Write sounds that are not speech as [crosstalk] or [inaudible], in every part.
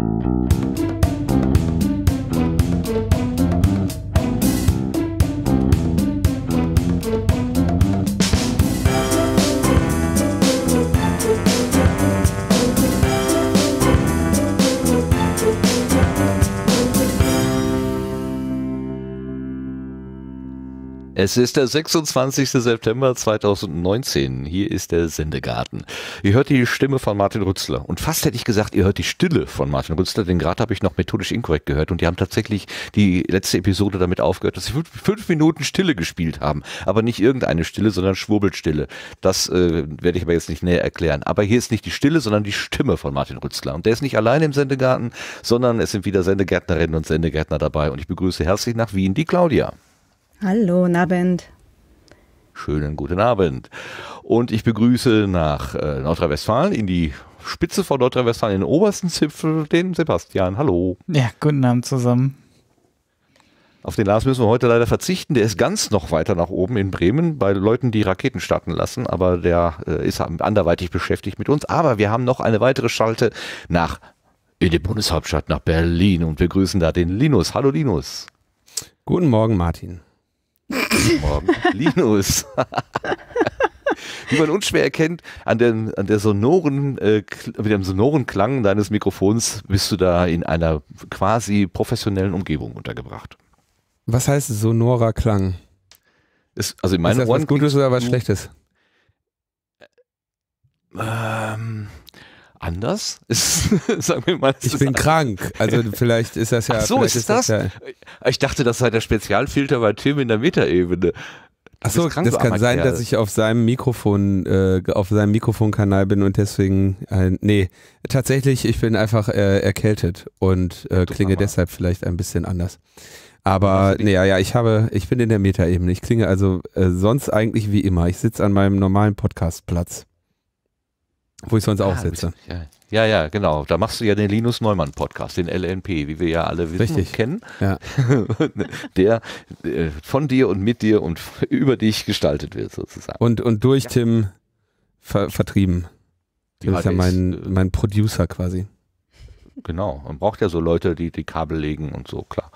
Thank you. Es ist der 26. September 2019. Hier ist der Sendegarten. Ihr hört die Stimme von Martin Rützler. Und fast hätte ich gesagt, ihr hört die Stille von Martin Rützler, denn gerade habe ich noch methodisch inkorrekt gehört. Und die haben tatsächlich die letzte Episode damit aufgehört, dass sie fünf Minuten Stille gespielt haben. Aber nicht irgendeine Stille, sondern Schwurbelstille. Das äh, werde ich aber jetzt nicht näher erklären. Aber hier ist nicht die Stille, sondern die Stimme von Martin Rützler. Und der ist nicht allein im Sendegarten, sondern es sind wieder Sendegärtnerinnen und Sendegärtner dabei. Und ich begrüße herzlich nach Wien die Claudia. Hallo, guten Abend. Schönen guten Abend. Und ich begrüße nach äh, Nordrhein-Westfalen in die Spitze von Nordrhein-Westfalen, in den obersten Zipfel, den Sebastian. Hallo. Ja, guten Abend zusammen. Auf den Lars müssen wir heute leider verzichten. Der ist ganz noch weiter nach oben in Bremen bei Leuten, die Raketen starten lassen. Aber der äh, ist anderweitig beschäftigt mit uns. Aber wir haben noch eine weitere Schalte nach in die Bundeshauptstadt, nach Berlin und wir grüßen da den Linus. Hallo Linus. Guten Morgen, Martin. Morgen. Linus. [laughs] Wie man unschwer erkennt, an dem, an der sonoren, äh, mit dem sonoren Klang deines Mikrofons bist du da in einer quasi professionellen Umgebung untergebracht. Was heißt sonorer Klang? Ist, also in meinen ist das Ohren was Gutes oder was Schlechtes? Ähm, anders. [laughs] sagen wir mal, ich bin anders. krank. Also [laughs] vielleicht ist das ja. Ach so ist, ist das. das ja. Ich dachte, das sei der Spezialfilter bei Tim in der Metaebene. Achso, das kann sein, dass ich auf seinem Mikrofon, äh, auf seinem Mikrofonkanal bin und deswegen, äh, nee, tatsächlich, ich bin einfach äh, erkältet und äh, klinge deshalb vielleicht ein bisschen anders. Aber nee, ja, ja, ich habe, ich bin in der Metaebene. Ich klinge also äh, sonst eigentlich wie immer. Ich sitze an meinem normalen Podcastplatz. Wo ich sonst ah, auch sitze. Ja, ja, genau. Da machst du ja den Linus Neumann Podcast, den LNP, wie wir ja alle wissen Richtig. und kennen. Ja. [laughs] der äh, von dir und mit dir und [laughs] über dich gestaltet wird, sozusagen. Und, und durch ja. Tim ver vertrieben. Der ist ja mein, äh, mein Producer quasi. Genau. Man braucht ja so Leute, die die Kabel legen und so, klar.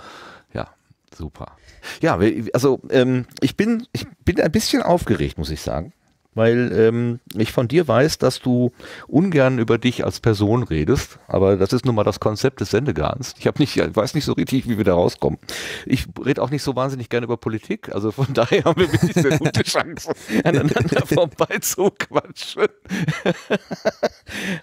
Ja, super. Ja, also ähm, ich, bin, ich bin ein bisschen aufgeregt, muss ich sagen weil ähm, ich von dir weiß, dass du ungern über dich als Person redest, aber das ist nun mal das Konzept des Sendegarns. Ich habe nicht, ich weiß nicht so richtig, wie wir da rauskommen. Ich rede auch nicht so wahnsinnig gerne über Politik, also von [laughs] daher haben wir wirklich sehr gute Chancen, [laughs] aneinander [laughs] vorbei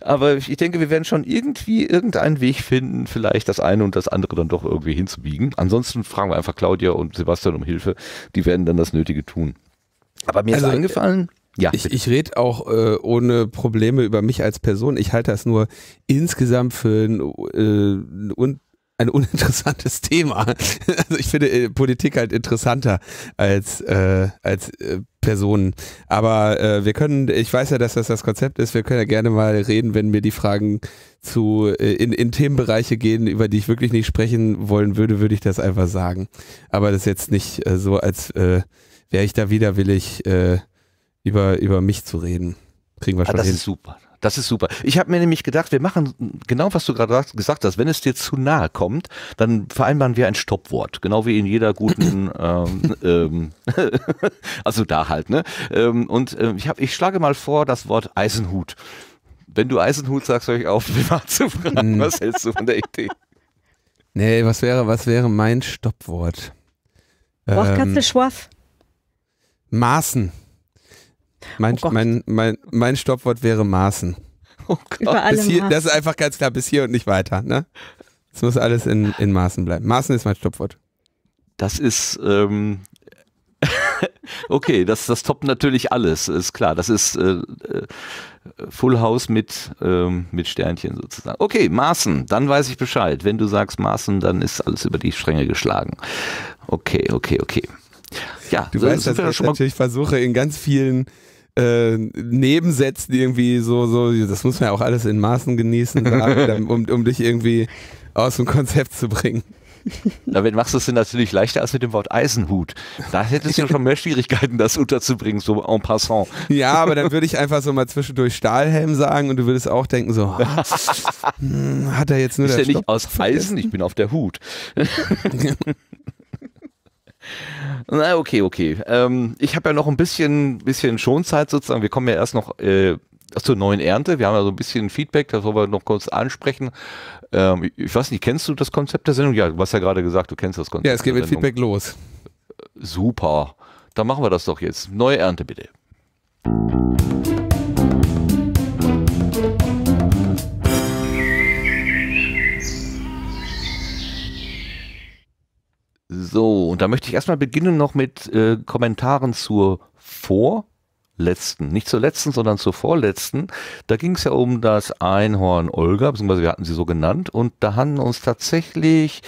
aber ich denke, wir werden schon irgendwie irgendeinen Weg finden, vielleicht das eine und das andere dann doch irgendwie hinzubiegen. Ansonsten fragen wir einfach Claudia und Sebastian um Hilfe. Die werden dann das Nötige tun. Aber mir also, ist äh, eingefallen, ja, ich, ich rede auch äh, ohne Probleme über mich als Person. Ich halte das nur insgesamt für ein, äh, un, ein uninteressantes [laughs] Thema. Also ich finde äh, Politik halt interessanter als, äh, als äh, Personen. Aber äh, wir können, ich weiß ja, dass das das Konzept ist, wir können ja gerne mal reden, wenn mir die Fragen zu äh, in, in Themenbereiche gehen, über die ich wirklich nicht sprechen wollen würde, würde ich das einfach sagen. Aber das ist jetzt nicht äh, so, als äh, wäre ich da widerwillig. Äh, über, über mich zu reden. Kriegen wir ah, schon ah, das hin. ist super. Das ist super. Ich habe mir nämlich gedacht, wir machen genau, was du gerade gesagt hast. Wenn es dir zu nahe kommt, dann vereinbaren wir ein Stoppwort. Genau wie in jeder guten, [clears throat] ähm, ähm, [laughs] also da halt. Ne? Ähm, und ähm, ich, hab, ich schlage mal vor, das Wort Eisenhut. Wenn du Eisenhut sagst, höre ich auf, privat [laughs] zu fragen. Mm. Was hältst du von der Idee? Nee, was wäre, was wäre mein Stoppwort? Wort ähm, Schwaff. Maßen. Mein, oh mein, mein, mein Stoppwort wäre Maßen. Oh [laughs] Gott. Hier, das ist einfach ganz klar, bis hier und nicht weiter. Ne? Es muss alles in, in Maßen bleiben. Maßen ist mein Stoppwort. Das ist, ähm, [laughs] okay, das, das toppt natürlich alles, ist klar. Das ist äh, äh, Full House mit, ähm, mit Sternchen sozusagen. Okay, Maßen, dann weiß ich Bescheid. Wenn du sagst Maßen, dann ist alles über die Stränge geschlagen. Okay, okay, okay. Ja, du so, weißt, dass ich natürlich versuche, in ganz vielen äh, Nebensätzen irgendwie so, so, das muss man ja auch alles in Maßen genießen, sagen, [laughs] um, um dich irgendwie aus dem Konzept zu bringen. Damit machst du es dir natürlich leichter als mit dem Wort Eisenhut. Da hättest du schon mehr Schwierigkeiten, das unterzubringen, so en passant. Ja, aber dann würde ich einfach so mal zwischendurch Stahlhelm sagen und du würdest auch denken, so, [laughs] ah, hm, hat er jetzt nur Ist der, der nicht aus Eisen? Ich bin auf der Hut. [laughs] Na, okay, okay. Ähm, ich habe ja noch ein bisschen, bisschen Schonzeit sozusagen. Wir kommen ja erst noch äh, zur neuen Ernte. Wir haben ja so ein bisschen Feedback, das wollen wir noch kurz ansprechen. Ähm, ich weiß nicht, kennst du das Konzept der Sendung? Ja, du hast ja gerade gesagt, du kennst das Konzept. Ja, es geht mit Feedback los. Super. Dann machen wir das doch jetzt. Neue Ernte bitte. So, und da möchte ich erstmal beginnen noch mit äh, Kommentaren zur vorletzten, nicht zur letzten, sondern zur vorletzten. Da ging es ja um das Einhorn Olga, beziehungsweise wir hatten sie so genannt, und da haben uns tatsächlich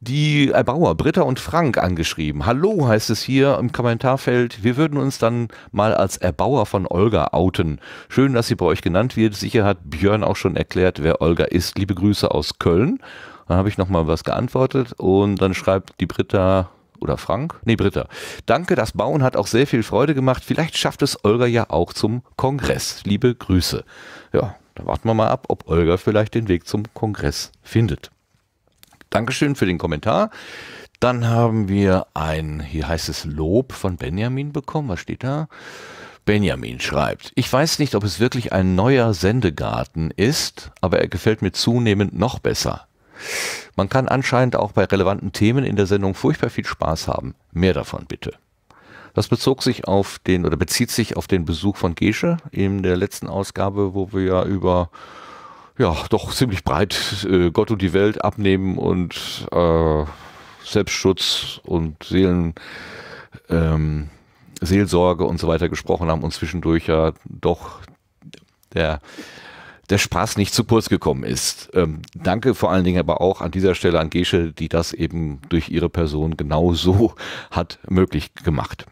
die Erbauer Britta und Frank angeschrieben. Hallo heißt es hier im Kommentarfeld. Wir würden uns dann mal als Erbauer von Olga outen. Schön, dass sie bei euch genannt wird. Sicher hat Björn auch schon erklärt, wer Olga ist. Liebe Grüße aus Köln. Dann habe ich nochmal was geantwortet und dann schreibt die Britta oder Frank, nee Britta, danke, das Bauen hat auch sehr viel Freude gemacht. Vielleicht schafft es Olga ja auch zum Kongress. Liebe Grüße. Ja, da warten wir mal ab, ob Olga vielleicht den Weg zum Kongress findet. Dankeschön für den Kommentar. Dann haben wir ein, hier heißt es Lob von Benjamin bekommen. Was steht da? Benjamin schreibt, ich weiß nicht, ob es wirklich ein neuer Sendegarten ist, aber er gefällt mir zunehmend noch besser. Man kann anscheinend auch bei relevanten Themen in der Sendung furchtbar viel Spaß haben. Mehr davon bitte. Das bezog sich auf den oder bezieht sich auf den Besuch von Gesche in der letzten Ausgabe, wo wir ja über ja doch ziemlich breit äh, Gott und die Welt abnehmen und äh, Selbstschutz und Seelen ähm, Seelsorge und so weiter gesprochen haben und zwischendurch ja doch der der Spaß nicht zu kurz gekommen ist. Ähm, danke vor allen Dingen aber auch an dieser Stelle an Gesche, die das eben durch ihre Person genau so hat möglich gemacht.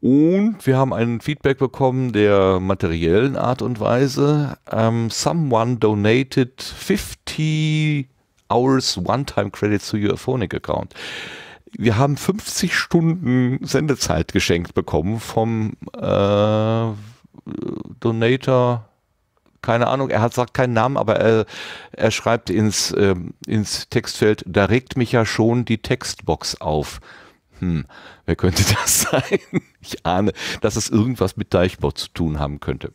Und wir haben ein Feedback bekommen der materiellen Art und Weise. Um, ähm, someone donated 50 hours one-time Credit to your Phonic account. Wir haben 50 Stunden Sendezeit geschenkt bekommen vom äh, Donator keine Ahnung, er hat sagt keinen Namen, aber er, er schreibt ins, äh, ins Textfeld, da regt mich ja schon die Textbox auf. Hm, wer könnte [laughs] das sein? Ich ahne, dass es irgendwas mit Deichbot zu tun haben könnte.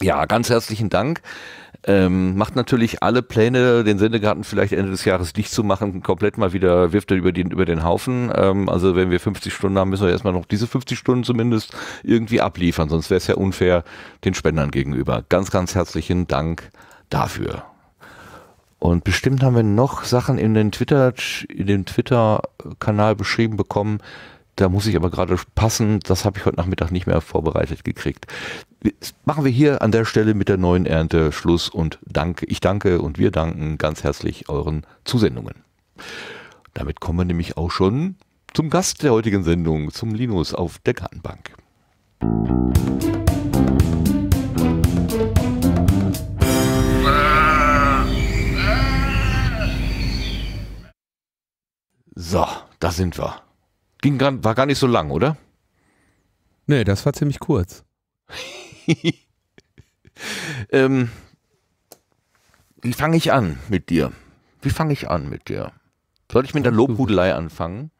Ja, ganz herzlichen Dank. Ähm, macht natürlich alle Pläne, den Sendegarten vielleicht Ende des Jahres dicht zu machen, komplett mal wieder, wirft er über den, über den Haufen. Ähm, also wenn wir 50 Stunden haben, müssen wir erstmal noch diese 50 Stunden zumindest irgendwie abliefern, sonst wäre es ja unfair den Spendern gegenüber. Ganz, ganz herzlichen Dank dafür. Und bestimmt haben wir noch Sachen in den Twitter, in den Twitter-Kanal beschrieben bekommen. Da muss ich aber gerade passen, das habe ich heute Nachmittag nicht mehr vorbereitet gekriegt machen wir hier an der Stelle mit der neuen Ernte Schluss und danke, ich danke und wir danken ganz herzlich euren Zusendungen. Damit kommen wir nämlich auch schon zum Gast der heutigen Sendung, zum Linus auf der Gartenbank. So, da sind wir. Ging war gar nicht so lang, oder? Nee, das war ziemlich kurz. [laughs] [laughs] ähm, wie fange ich an mit dir? Wie fange ich an mit dir? Sollte ich mit der Lobhudelei anfangen?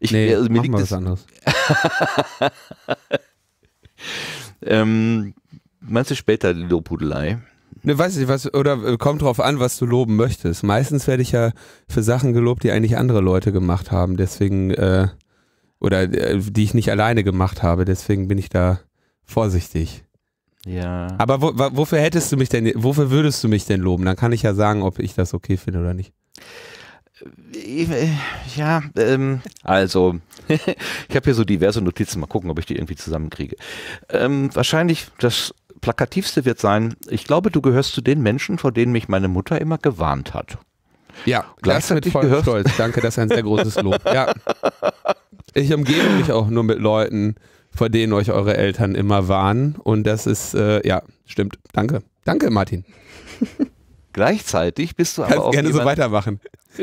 Ich, nee, also mir liegt das anders. [laughs] ähm, meinst du später die Lobhudelei? Ne, weiß ich was, oder äh, kommt drauf an, was du loben möchtest. Meistens werde ich ja für Sachen gelobt, die eigentlich andere Leute gemacht haben, deswegen, äh, oder äh, die ich nicht alleine gemacht habe, deswegen bin ich da vorsichtig. Ja. Aber wo, wofür hättest du mich denn, wofür würdest du mich denn loben? Dann kann ich ja sagen, ob ich das okay finde oder nicht. Äh, ja, ähm, also, [laughs] ich habe hier so diverse Notizen, mal gucken, ob ich die irgendwie zusammenkriege. Ähm, wahrscheinlich das Plakativste wird sein, ich glaube, du gehörst zu den Menschen, vor denen mich meine Mutter immer gewarnt hat. Ja, gleichzeitig voll gehörst. Stolz. Danke, das ist ein sehr großes Lob. Ja. [laughs] Ich umgebe mich auch nur mit Leuten, äh, vor denen euch eure Eltern immer warnen. Und das ist, äh, ja, stimmt. Danke. Danke, Martin. [laughs] Gleichzeitig bist du Kannst auch gerne jemand, so weitermachen. [laughs]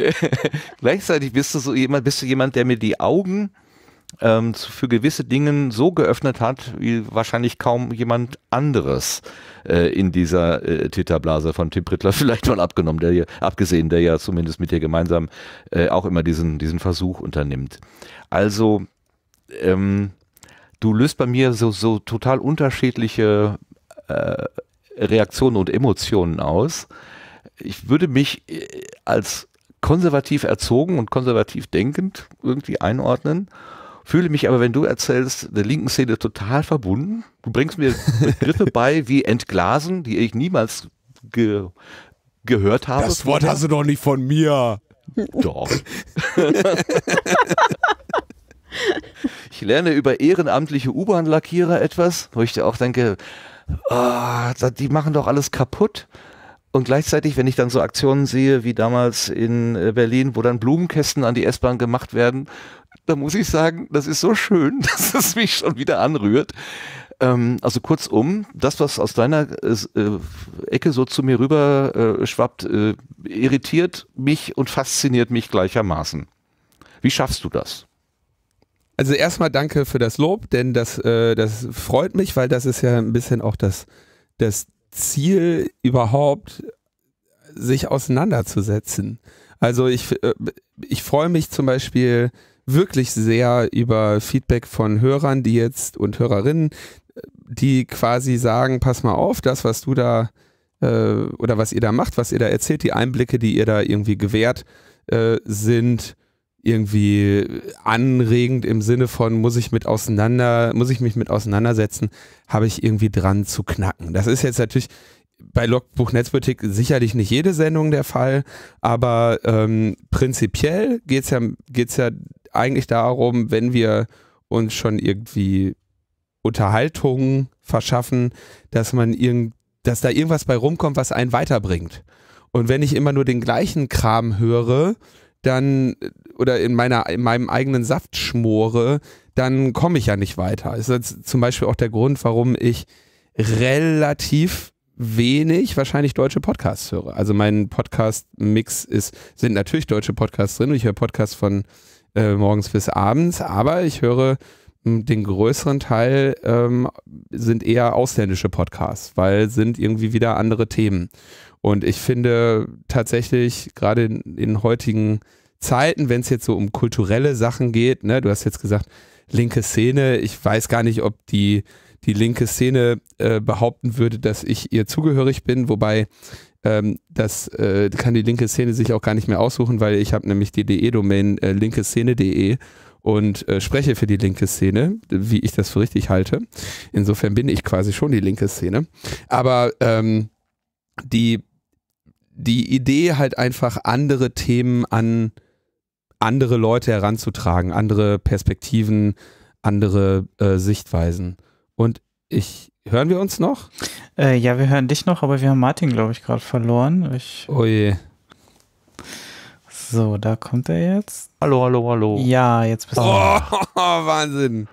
gleichzeitig bist du so jemand, bist du jemand, der mir die Augen ähm, für gewisse Dinge so geöffnet hat, wie wahrscheinlich kaum jemand anderes äh, in dieser äh, Titterblase von Tim Prittler, [laughs] vielleicht mal abgenommen, der hier, abgesehen, der ja zumindest mit dir gemeinsam äh, auch immer diesen, diesen Versuch unternimmt. Also ähm, du löst bei mir so, so total unterschiedliche äh, Reaktionen und Emotionen aus. Ich würde mich äh, als konservativ erzogen und konservativ denkend irgendwie einordnen. Fühle mich aber, wenn du erzählst, der linken Szene total verbunden. Du bringst mir Begriffe [laughs] bei wie entglasen, die ich niemals ge gehört habe. Das Wort hast du doch nicht von mir. Doch. [laughs] Ich lerne über ehrenamtliche U-Bahn-Lackierer etwas, wo ich dir auch denke, oh, die machen doch alles kaputt. Und gleichzeitig, wenn ich dann so Aktionen sehe wie damals in äh, Berlin, wo dann Blumenkästen an die S-Bahn gemacht werden, da muss ich sagen, das ist so schön, [laughs] dass es mich schon wieder anrührt. Ähm, also kurzum, das, was aus deiner äh, äh, Ecke so zu mir rüber äh, schwappt, äh, irritiert mich und fasziniert mich gleichermaßen. Wie schaffst du das? Also erstmal danke für das Lob, denn das, äh, das freut mich, weil das ist ja ein bisschen auch das, das Ziel überhaupt, sich auseinanderzusetzen. Also ich, äh, ich freue mich zum Beispiel wirklich sehr über Feedback von Hörern, die jetzt und Hörerinnen, die quasi sagen, pass mal auf, das, was du da äh, oder was ihr da macht, was ihr da erzählt, die Einblicke, die ihr da irgendwie gewährt, äh, sind irgendwie anregend im Sinne von, muss ich mit auseinander, muss ich mich mit auseinandersetzen, habe ich irgendwie dran zu knacken. Das ist jetzt natürlich bei Logbuch Netzpolitik sicherlich nicht jede Sendung der Fall, aber ähm, prinzipiell geht es ja, geht's ja eigentlich darum, wenn wir uns schon irgendwie Unterhaltung verschaffen, dass man irgend, dass da irgendwas bei rumkommt, was einen weiterbringt. Und wenn ich immer nur den gleichen Kram höre, dann oder in, meiner, in meinem eigenen Saft schmore, dann komme ich ja nicht weiter. Das ist zum Beispiel auch der Grund, warum ich relativ wenig wahrscheinlich deutsche Podcasts höre. Also mein Podcast-Mix ist, sind natürlich deutsche Podcasts drin. und Ich höre Podcasts von äh, morgens bis abends, aber ich höre hm, den größeren Teil ähm, sind eher ausländische Podcasts, weil sind irgendwie wieder andere Themen. Und ich finde tatsächlich gerade in, in heutigen Zeiten, wenn es jetzt so um kulturelle Sachen geht, ne, du hast jetzt gesagt, linke Szene, ich weiß gar nicht, ob die, die linke Szene äh, behaupten würde, dass ich ihr zugehörig bin, wobei ähm, das äh, kann die linke Szene sich auch gar nicht mehr aussuchen, weil ich habe nämlich die DE-Domain äh, linkeszene.de und äh, spreche für die linke Szene, wie ich das für richtig halte. Insofern bin ich quasi schon die linke Szene. Aber ähm, die, die Idee halt einfach andere Themen an andere Leute heranzutragen, andere Perspektiven, andere äh, Sichtweisen. Und ich, hören wir uns noch? Äh, ja, wir hören dich noch, aber wir haben Martin, glaube ich, gerade verloren. Ich, oh je. So, da kommt er jetzt. Hallo, hallo, hallo. Ja, jetzt bist du. Oh, oh, [laughs] Wahnsinn.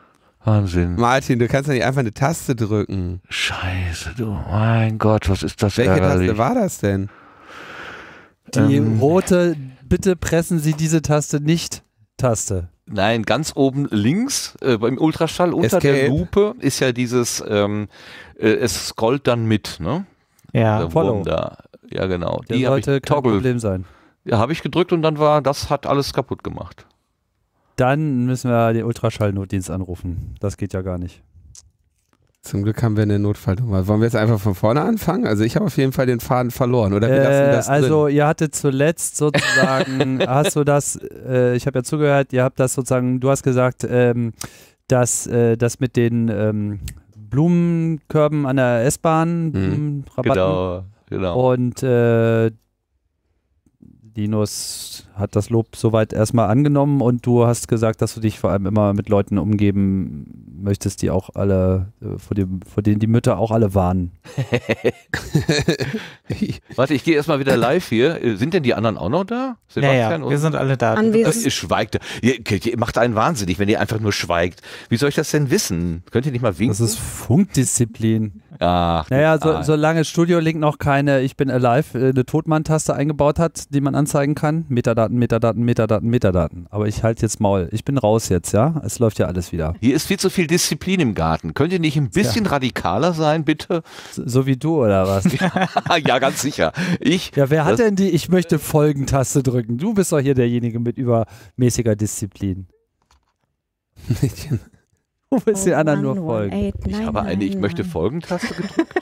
Wahnsinn. Martin, du kannst ja nicht einfach eine Taste drücken. Scheiße, du. Mein Gott, was ist das? Welche ärgerlich. Taste war das denn? Ähm, Die ähm, rote, bitte pressen Sie diese Taste nicht Taste. Nein, ganz oben links äh, beim Ultraschall unter Escape. der Lupe ist ja dieses, ähm, äh, es scrollt dann mit, ne? Ja, der Follow. Wunder. Ja, genau. Der Die sollte ich, kein Toggle. Problem sein. Ja, habe ich gedrückt und dann war, das hat alles kaputt gemacht. Dann müssen wir den Ultraschallnotdienst anrufen. Das geht ja gar nicht. Zum Glück haben wir eine Notfallnummer. Wollen wir jetzt einfach von vorne anfangen? Also ich habe auf jeden Fall den Faden verloren, oder? Äh, also drin. ihr hattet zuletzt sozusagen, [laughs] hast du das, äh, ich habe ja zugehört, ihr habt das sozusagen, du hast gesagt, ähm, dass äh, das mit den ähm, Blumenkörben an der S-Bahn, mhm. Genau, genau. Und äh, Linus hat das Lob soweit erstmal angenommen und du hast gesagt, dass du dich vor allem immer mit Leuten umgeben möchtest, die auch alle, äh, vor, dem, vor denen die Mütter auch alle warnen. [laughs] Warte, ich gehe erstmal wieder live hier. Sind denn die anderen auch noch da? Sebastian naja, wir sind alle da. Anwesend. Äh, schweigt. Ihr, ihr, macht einen wahnsinnig, wenn ihr einfach nur schweigt. Wie soll ich das denn wissen? Könnt ihr nicht mal winken? Das ist Funkdisziplin. Ach, naja, so, solange Studio Link noch keine Ich bin alive, äh, eine Todmann-Taste eingebaut hat, die man anzeigen kann, Metadaten Metadaten, Metadaten, Metadaten, Metadaten. Aber ich halte jetzt Maul. Ich bin raus jetzt, ja? Es läuft ja alles wieder. Hier ist viel zu viel Disziplin im Garten. Könnt ihr nicht ein bisschen ja. radikaler sein, bitte? So, so, wie du, oder was? [laughs] ja, ganz sicher. Ich. Ja, wer hat denn die Ich möchte Folgen-Taste drücken? Du bist doch hier derjenige mit übermäßiger Disziplin. Du [laughs] willst [laughs] den anderen nur folgen. Eight, nein, ich habe eine Ich möchte Folgen-Taste gedrückt.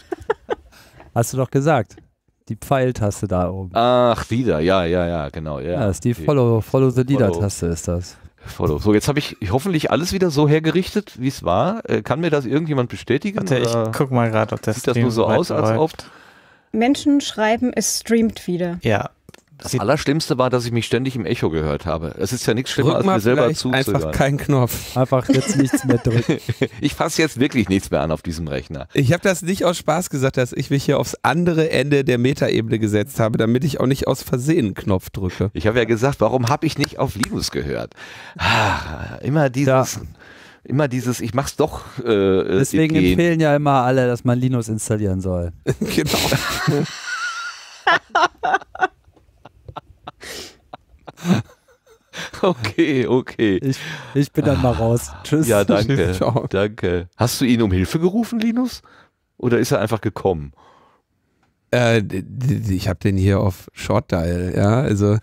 Hast du doch gesagt. Die Pfeiltaste da oben. Ach, wieder, ja, ja, ja, genau. Ja, ja ist die Follow, Follow the Leader-Taste ist das. Follow. So, jetzt habe ich hoffentlich alles wieder so hergerichtet, wie es war. Äh, kann mir das irgendjemand bestätigen? Warte, ich guck mal gerade, ob das Sieht das nur so aus, als ob. Menschen schreiben, es streamt wieder. Ja, das Sie Allerschlimmste war, dass ich mich ständig im Echo gehört habe. Es ist ja nichts schlimmer, als mir selber zuzuhören. Einfach keinen Knopf. Einfach jetzt nichts mehr drücken. [laughs] ich fasse jetzt wirklich nichts mehr an auf diesem Rechner. Ich habe das nicht aus Spaß gesagt, dass ich mich hier aufs andere Ende der Metaebene gesetzt habe, damit ich auch nicht aus Versehen Knopf drücke. Ich habe ja gesagt, warum habe ich nicht auf Linux gehört? Ah, immer dieses... Ja immer dieses, ich mach's doch. Äh, äh Deswegen gehen. empfehlen ja immer alle, dass man Linux installieren soll. [laughs] genau. [laughs] [laughs] Okay, okay. Ich, ich bin dann mal ah. raus. Tschüss. Ja, [laughs] danke. Ciao. Danke. Hast du ihn um Hilfe gerufen, Linus? Oder ist er einfach gekommen? Äh, ich habe den hier auf Short Dial, ja. Also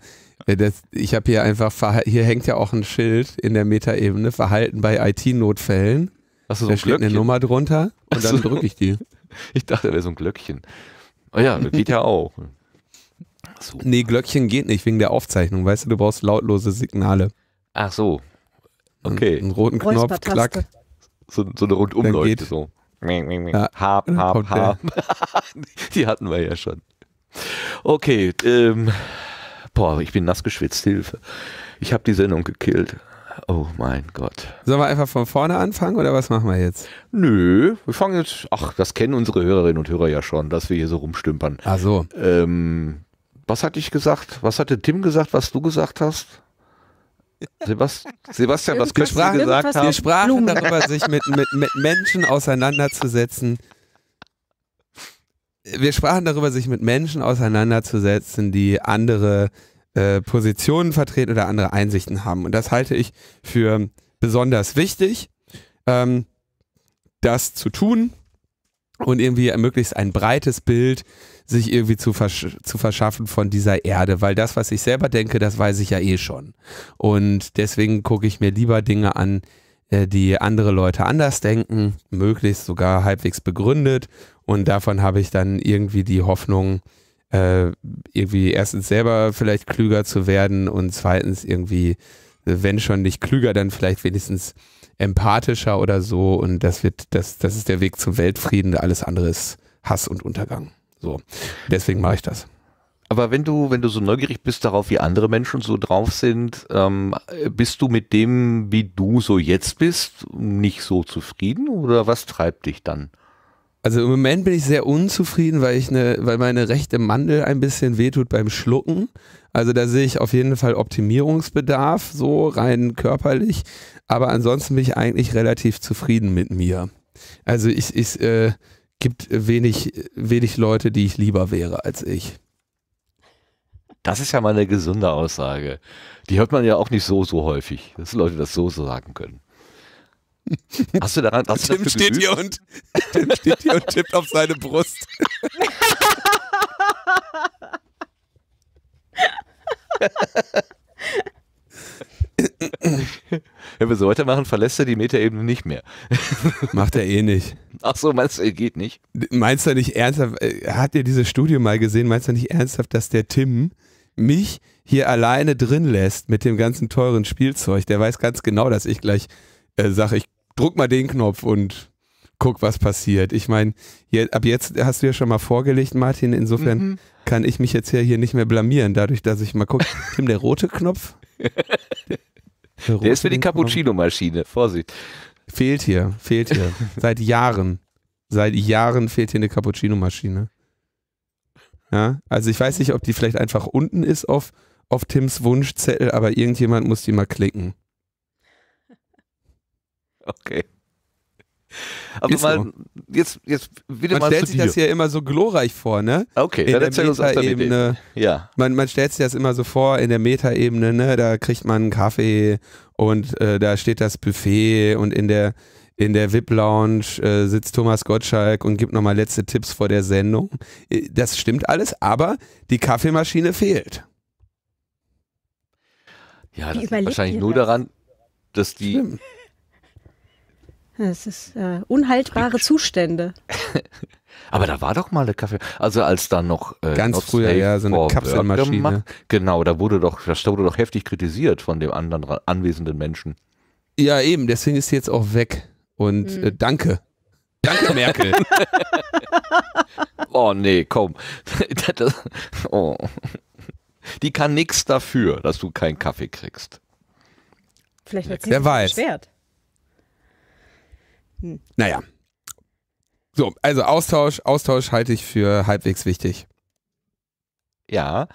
äh, das, ich habe hier einfach, hier hängt ja auch ein Schild in der Metaebene, Verhalten bei IT-Notfällen. Hast du so da steht Glöckchen? eine Nummer drunter und dann drücke ich die. [laughs] Ich dachte, da wäre so ein Glöckchen. oh ja, das geht ja auch zu. Nee, Glöckchen geht nicht wegen der Aufzeichnung. Weißt du, du brauchst lautlose Signale. Ach so. Hm, okay. Einen, einen roten Knopf, klack. So, so eine Rundumleuchte so. Ja. Hab, hab, hab. [laughs] Die hatten wir ja schon. Okay, ähm, boah, ich bin nass geschwitzt, Hilfe. Ich habe die Sendung gekillt. Oh mein Gott. Sollen wir einfach von vorne anfangen oder was machen wir jetzt? Nö, wir fangen jetzt. Ach, das kennen unsere Hörerinnen und Hörer ja schon, dass wir hier so rumstümpern. Ach so. Ähm, was hatte ich gesagt? Was hatte Tim gesagt, was du gesagt hast? Sebast Sebastian, was wir sprachen, gesagt haben. Wir sprachen Blumen. darüber, sich mit, mit, mit Menschen auseinanderzusetzen. Wir sprachen darüber, sich mit Menschen auseinanderzusetzen, die andere äh, Positionen vertreten oder andere Einsichten haben. Und das halte ich für besonders wichtig, ähm, das zu tun und irgendwie möglichst ein breites Bild äh, sich irgendwie zu, versch zu verschaffen von dieser Erde, weil das, was ich selber denke, das weiß ich ja eh schon. Und deswegen gucke ich mir lieber Dinge an, äh, die andere Leute anders denken, möglichst sogar halbwegs begründet. Und davon habe ich dann irgendwie die Hoffnung, äh, irgendwie erstens selber vielleicht klüger zu werden und zweitens irgendwie, wenn schon nicht klüger, dann vielleicht wenigstens empathischer oder so. Und das wird, das, das ist der Weg zum Weltfrieden. Alles andere ist Hass und Untergang. So, deswegen mache ich das. Aber wenn du, wenn du so neugierig bist darauf, wie andere Menschen so drauf sind, ähm, bist du mit dem, wie du so jetzt bist, nicht so zufrieden oder was treibt dich dann? Also im Moment bin ich sehr unzufrieden, weil ich eine, weil meine rechte Mandel ein bisschen wehtut beim Schlucken. Also da sehe ich auf jeden Fall Optimierungsbedarf, so rein körperlich. Aber ansonsten bin ich eigentlich relativ zufrieden mit mir. Also ich, ich äh, gibt wenig, wenig Leute, die ich lieber wäre als ich. Das ist ja mal eine gesunde Aussage. Die hört man ja auch nicht so, so häufig, dass Leute das so, so sagen können. [laughs] Hast du daran, hast Tim, du steht hier und, [laughs] Tim steht hier und tippt auf seine Brust. [laughs] wenn wir so weitermachen, verlässt er die Metaebene nicht mehr. [laughs] Macht er eh nicht. Ach so, meinst du, er geht nicht? Meinst du nicht ernsthaft, äh, hat ihr dieses Studio mal gesehen, meinst du nicht ernsthaft, dass der Tim mich hier alleine drin lässt mit dem ganzen teuren Spielzeug? Der weiß ganz genau, dass ich gleich äh, sage, ich druck mal den Knopf und guck, was passiert. Ich meine, ab jetzt hast du ja schon mal vorgelegt, Martin. Insofern mhm. kann ich mich jetzt ja hier nicht mehr blamieren, dadurch, dass ich mal gucke, Tim, der rote Knopf, [laughs] Der ist für die Cappuccino-Maschine. Vorsicht. Fehlt hier, fehlt hier. [laughs] Seit Jahren. Seit Jahren fehlt hier eine Cappuccino-Maschine. Ja, also ich weiß nicht, ob die vielleicht einfach unten ist auf, auf Tims Wunschzettel, aber irgendjemand muss die mal klicken. Okay. Aber ist mal, so. jetzt, jetzt wieder man mal stellt sich das ja immer so glorreich vor, ne? Okay, in dann erzähl uns aus der Ebene. Ja. Man, man stellt sich das immer so vor in der Metaebene, ne? Da kriegt man einen Kaffee und äh, da steht das Buffet und in der in der VIP-Lounge äh, sitzt Thomas Gottschalk und gibt nochmal letzte Tipps vor der Sendung. Äh, das stimmt alles, aber die Kaffeemaschine fehlt. Ja, das liegt wahrscheinlich nur das? daran, dass die Stimmt. Es ist äh, unhaltbare Frisch. Zustände. [laughs] Aber da war doch mal eine Kaffee. Also als da noch äh, ganz Not früher ja so eine Kapselmaschine. Gemacht, genau, da wurde doch, das wurde doch heftig kritisiert von dem anderen anwesenden Menschen. Ja eben, deswegen ist sie jetzt auch weg. Und mhm. äh, danke, danke Merkel. [laughs] oh nee, komm, [laughs] oh. die kann nichts dafür, dass du keinen Kaffee kriegst. Vielleicht hat sie Wer weiß. beschwert. Hm. Naja. So, also Austausch, Austausch halte ich für halbwegs wichtig. Ja.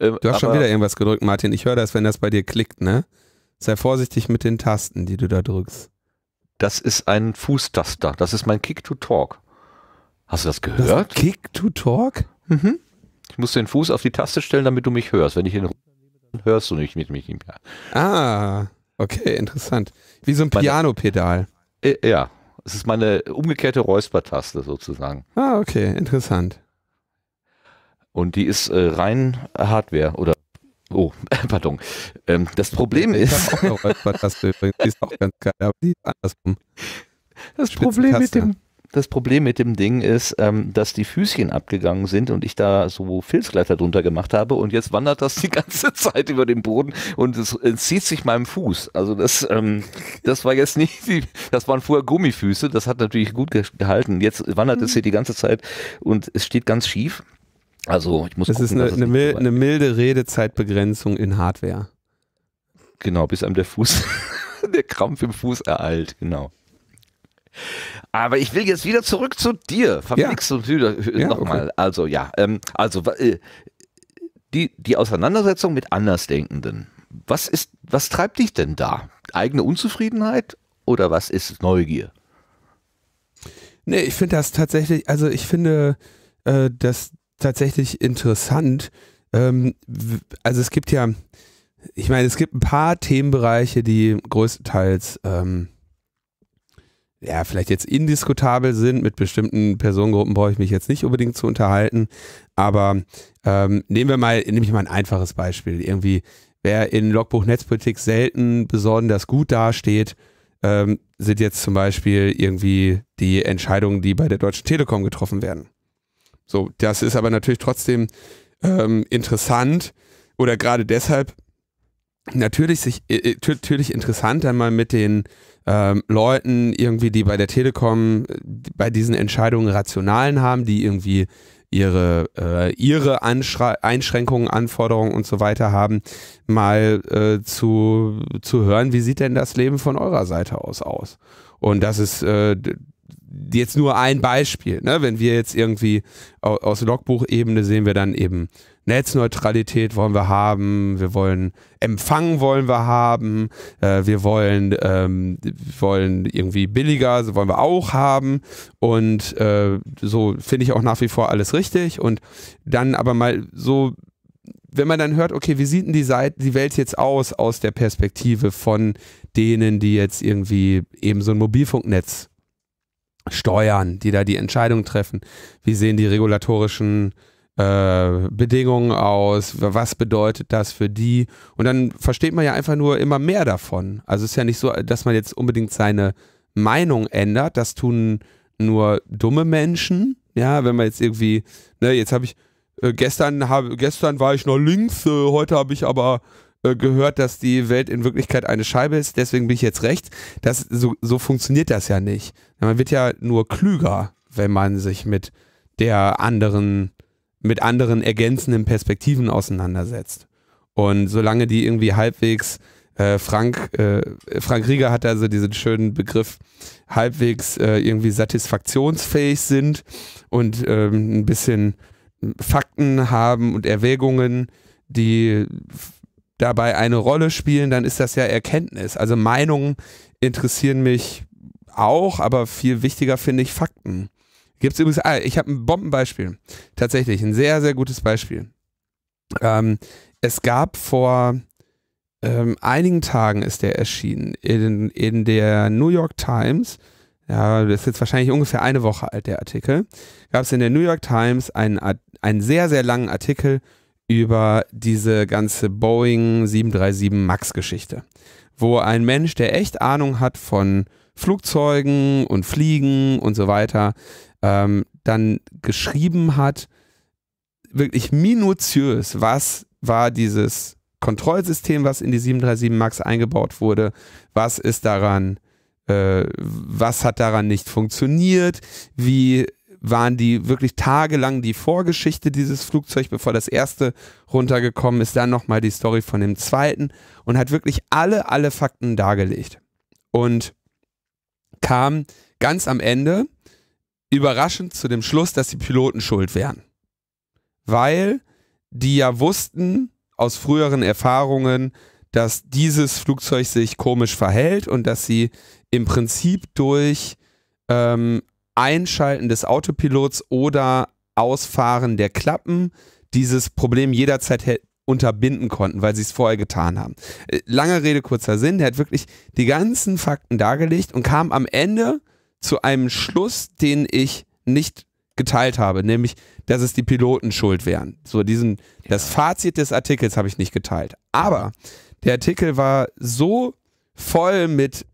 Äh, du hast schon wieder irgendwas gedrückt, Martin. Ich höre das, wenn das bei dir klickt, ne? Sei vorsichtig mit den Tasten, die du da drückst. Das ist ein Fußtaster. Das ist mein Kick to Talk. Hast du das gehört? Das Kick to Talk? Mhm. Ich muss den Fuß auf die Taste stellen, damit du mich hörst. Wenn ich ihn hörst du nicht mit mich. Ah, okay, interessant. Wie so ein Piano-Pedal. Äh, ja, es ist meine umgekehrte Räuspertaste sozusagen. Ah, okay, interessant. Und die ist äh, rein Hardware oder Oh, [laughs] pardon. Ähm, das Problem ich ist. Auch eine Räuspertaste übrigens, die ist auch ganz geil, aber die ist andersrum. Das Problem mit dem das Problem mit dem Ding ist, ähm, dass die Füßchen abgegangen sind und ich da so Filzgleiter drunter gemacht habe und jetzt wandert das [laughs] die ganze Zeit über den Boden und es entzieht sich meinem Fuß. Also das, ähm, das war jetzt nicht, die, das waren vorher Gummifüße, das hat natürlich gut gehalten. Jetzt wandert mhm. es hier die ganze Zeit und es steht ganz schief. Also ich muss. Das gucken, ist eine, eine, mil eine milde Redezeitbegrenzung in Hardware. Genau, bis einem der Fuß, [laughs] der Krampf im Fuß ereilt, genau. Aber ich will jetzt wieder zurück zu dir. Verflixt ja. und wieder äh, ja, nochmal. Okay. Also ja, ähm, also äh, die, die Auseinandersetzung mit Andersdenkenden. Was ist, was treibt dich denn da? Eigene Unzufriedenheit oder was ist Neugier? Nee, ich finde das tatsächlich, also ich finde äh, das tatsächlich interessant. Ähm, also es gibt ja, ich meine, es gibt ein paar Themenbereiche, die größtenteils ähm, ja, vielleicht jetzt indiskutabel sind. Mit bestimmten Personengruppen brauche ich mich jetzt nicht unbedingt zu unterhalten. Aber ähm, nehmen wir mal, nehme ich mal ein einfaches Beispiel. Irgendwie, wer in Logbuch Netzpolitik selten besonders gut dasteht, ähm, sind jetzt zum Beispiel irgendwie die Entscheidungen, die bei der Deutschen Telekom getroffen werden. So, das ist aber natürlich trotzdem ähm, interessant oder gerade deshalb natürlich sich äh, äh natürlich interessant, dann mal mit den ähm, Leuten irgendwie, die bei der Telekom bei diesen Entscheidungen Rationalen haben, die irgendwie ihre, äh, ihre Einschränkungen, Anforderungen und so weiter haben, mal äh, zu, zu hören, wie sieht denn das Leben von eurer Seite aus aus? Und das ist, äh, jetzt nur ein Beispiel. Ne? Wenn wir jetzt irgendwie aus Logbuchebene sehen wir dann eben Netzneutralität wollen wir haben, wir wollen Empfang wollen wir haben, äh, wir wollen, ähm, wollen irgendwie billiger, so wollen wir auch haben und äh, so finde ich auch nach wie vor alles richtig und dann aber mal so wenn man dann hört, okay, wie sieht denn die, Seite, die Welt jetzt aus aus der Perspektive von denen, die jetzt irgendwie eben so ein Mobilfunknetz Steuern, die da die Entscheidung treffen. Wie sehen die regulatorischen äh, Bedingungen aus? Was bedeutet das für die? Und dann versteht man ja einfach nur immer mehr davon. Also es ist ja nicht so, dass man jetzt unbedingt seine Meinung ändert. Das tun nur dumme Menschen. Ja, wenn man jetzt irgendwie, ne, jetzt habe ich, äh, gestern, hab, gestern war ich noch links, äh, heute habe ich aber äh, gehört, dass die Welt in Wirklichkeit eine Scheibe ist, deswegen bin ich jetzt recht. Das, so, so funktioniert das ja nicht. Man wird ja nur klüger, wenn man sich mit der anderen, mit anderen ergänzenden Perspektiven auseinandersetzt. Und solange die irgendwie halbwegs äh, Frank, äh, Frank Rieger hat also diesen schönen Begriff, halbwegs äh, irgendwie satisfaktionsfähig sind und ähm, ein bisschen Fakten haben und Erwägungen, die dabei eine Rolle spielen, dann ist das ja Erkenntnis. Also Meinungen interessieren mich auch, aber viel wichtiger finde ich Fakten. Gibt es übrigens, ah, ich habe ein Bombenbeispiel. Tatsächlich, ein sehr, sehr gutes Beispiel. Ähm, es gab vor ähm, einigen Tagen ist der erschienen in, in der New York Times. Ja, das ist jetzt wahrscheinlich ungefähr eine Woche alt, der Artikel. Gab es in der New York Times einen, einen sehr, sehr langen Artikel über diese ganze Boeing 737 MAX-Geschichte, wo ein Mensch, der echt Ahnung hat von Flugzeugen und Fliegen und so weiter, ähm, dann geschrieben hat, wirklich minutiös, was war dieses Kontrollsystem, was in die 737 MAX eingebaut wurde, was ist daran, äh, was hat daran nicht funktioniert, wie waren die wirklich tagelang die Vorgeschichte dieses Flugzeugs, bevor das erste runtergekommen ist, dann nochmal die Story von dem zweiten und hat wirklich alle, alle Fakten dargelegt. Und kam ganz am Ende überraschend zu dem Schluss, dass die Piloten schuld wären. Weil die ja wussten aus früheren Erfahrungen, dass dieses Flugzeug sich komisch verhält und dass sie im Prinzip durch ähm, Einschalten des Autopilots oder Ausfahren der Klappen dieses Problem jederzeit unterbinden konnten, weil sie es vorher getan haben. Äh, lange Rede, kurzer Sinn, der hat wirklich die ganzen Fakten dargelegt und kam am Ende zu einem Schluss, den ich nicht geteilt habe, nämlich, dass es die Piloten schuld wären. So diesen, ja. das Fazit des Artikels habe ich nicht geteilt. Aber der Artikel war so voll mit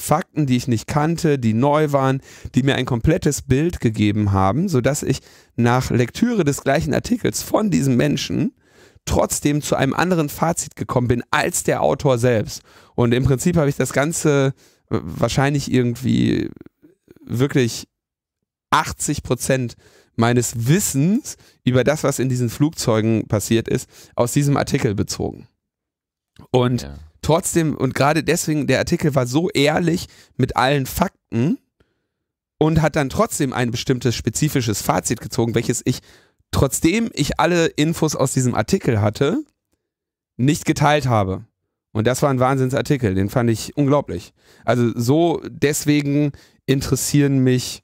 Fakten, die ich nicht kannte, die neu waren, die mir ein komplettes Bild gegeben haben, sodass ich nach Lektüre des gleichen Artikels von diesem Menschen trotzdem zu einem anderen Fazit gekommen bin als der Autor selbst. Und im Prinzip habe ich das Ganze äh, wahrscheinlich irgendwie wirklich 80 Prozent meines Wissens über das, was in diesen Flugzeugen passiert ist, aus diesem Artikel bezogen. Und ja trotzdem, und gerade deswegen, der Artikel war so ehrlich mit allen Fakten und hat dann trotzdem ein bestimmtes spezifisches Fazit gezogen, welches ich, trotzdem ich alle Infos aus diesem Artikel hatte, nicht geteilt habe. Und das war ein Wahnsinnsartikel, den fand ich unglaublich. Also so deswegen interessieren mich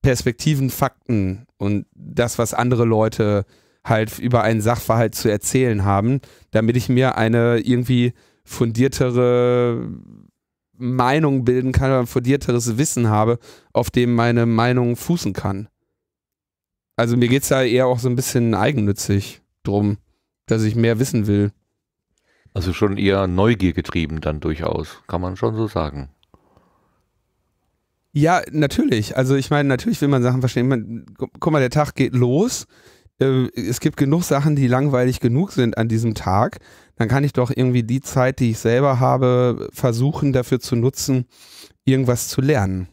Perspektiven, Fakten und das, was andere Leute halt über einen Sachverhalt zu erzählen haben, damit ich mir eine irgendwie fundiertere Meinung bilden kann oder ein fundierteres Wissen habe, auf dem meine Meinung fußen kann. Also mir geht es da eher auch so ein bisschen eigennützig drum, dass ich mehr wissen will. Also schon eher Neugier getrieben dann durchaus, kann man schon so sagen. Ja, natürlich. Also ich meine, natürlich will man Sachen verstehen. Man, guck mal, der Tag geht los. Äh, es gibt genug Sachen, die langweilig genug sind an diesem Tag dann kann ich doch irgendwie die Zeit, die ich selber habe, versuchen dafür zu nutzen, irgendwas zu lernen.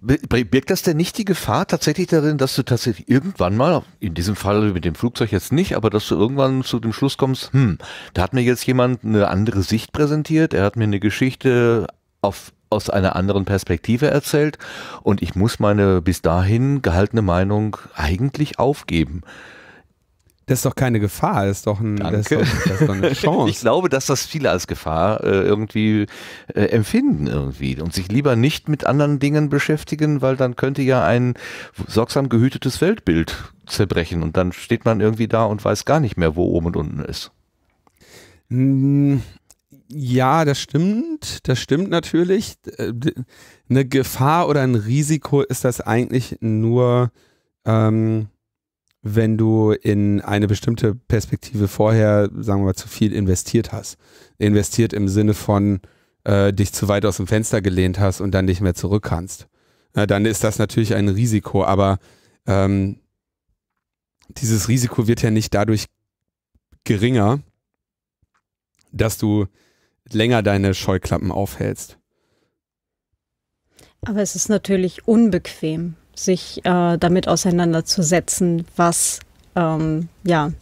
Birgt das denn nicht die Gefahr tatsächlich darin, dass du tatsächlich irgendwann mal, in diesem Fall mit dem Flugzeug jetzt nicht, aber dass du irgendwann zu dem Schluss kommst, hm, da hat mir jetzt jemand eine andere Sicht präsentiert, er hat mir eine Geschichte auf, aus einer anderen Perspektive erzählt und ich muss meine bis dahin gehaltene Meinung eigentlich aufgeben. Das ist doch keine Gefahr, das ist doch, ein, das ist doch, das ist doch eine [laughs] Chance. ich glaube, dass das viele als Gefahr äh, irgendwie äh, empfinden irgendwie und sich lieber nicht mit anderen Dingen beschäftigen, weil dann könnte ja ein sorgsam gehütetes Weltbild zerbrechen und dann steht man irgendwie da und weiß gar nicht mehr, wo oben und unten ist. Hm, ja, das stimmt, das stimmt natürlich. Äh, eine Gefahr oder ein Risiko ist das eigentlich nur ähm, wenn du in eine bestimmte Perspektive vorher, sagen wir mal, zu viel investiert hast. Investiert im Sinne von äh, dich zu weit aus dem Fenster gelehnt hast und dann nicht mehr zurück kannst. Na, dann ist das natürlich ein Risiko, aber ähm, dieses Risiko wird ja nicht dadurch geringer, dass du länger deine Scheuklappen aufhältst. Aber es ist natürlich unbequem sich äh, damit auseinanderzusetzen, was ähm, ja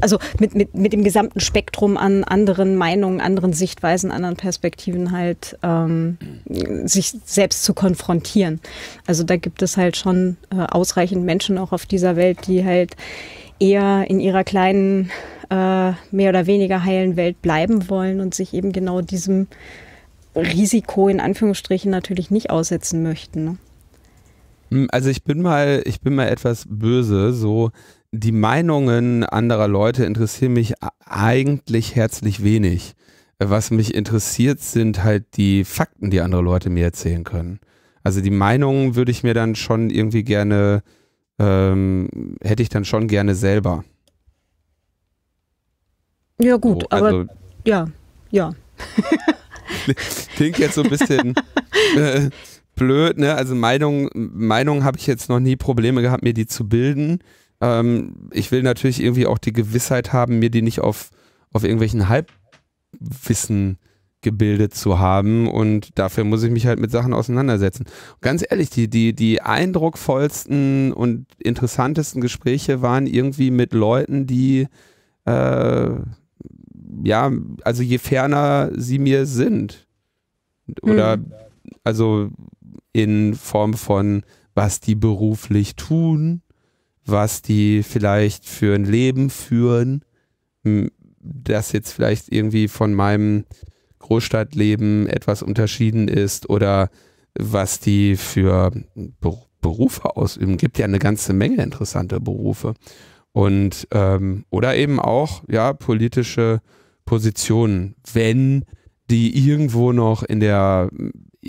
also mit, mit, mit dem gesamten Spektrum an anderen Meinungen, anderen Sichtweisen, anderen Perspektiven halt ähm, sich selbst zu konfrontieren. Also da gibt es halt schon äh, ausreichend Menschen auch auf dieser Welt, die halt eher in ihrer kleinen, äh, mehr oder weniger heilen Welt bleiben wollen und sich eben genau diesem Risiko in Anführungsstrichen natürlich nicht aussetzen möchten. Ne? Hm, also ich bin mal, ich bin mal etwas böse. So die Meinungen anderer Leute interessieren mich eigentlich herzlich wenig. Was mich interessiert, sind halt die Fakten, die andere Leute mir erzählen können. Also die Meinungen würde ich mir dann schon irgendwie gerne, ähm, hätte ich dann schon gerne selber. Ja gut, so, also, aber ja, ja. [laughs] Klingt jetzt so ein bisschen. [laughs] Äh, blöd, ne? Also Meinung, Meinung habe ich jetzt noch nie Probleme gehabt, mir die zu bilden. Ähm, ich will natürlich irgendwie auch die Gewissheit haben, mir die nicht auf, auf irgendwelchen Halbwissen gebildet zu haben und dafür muss ich mich halt mit Sachen auseinandersetzen. Und ganz ehrlich, die, die, die eindrucksvollsten und interessantesten Gespräche waren irgendwie mit Leuten, die äh, ja, also je ferner sie mir sind. Oder mhm. also in Form von, was die beruflich tun, was die vielleicht für ein Leben führen, das jetzt vielleicht irgendwie von meinem Großstadtleben etwas unterschieden ist oder was die für Berufe ausüben. Gibt ja eine ganze Menge interessante Berufe. Und ähm, oder eben auch ja politische Positionen, wenn die irgendwo noch in der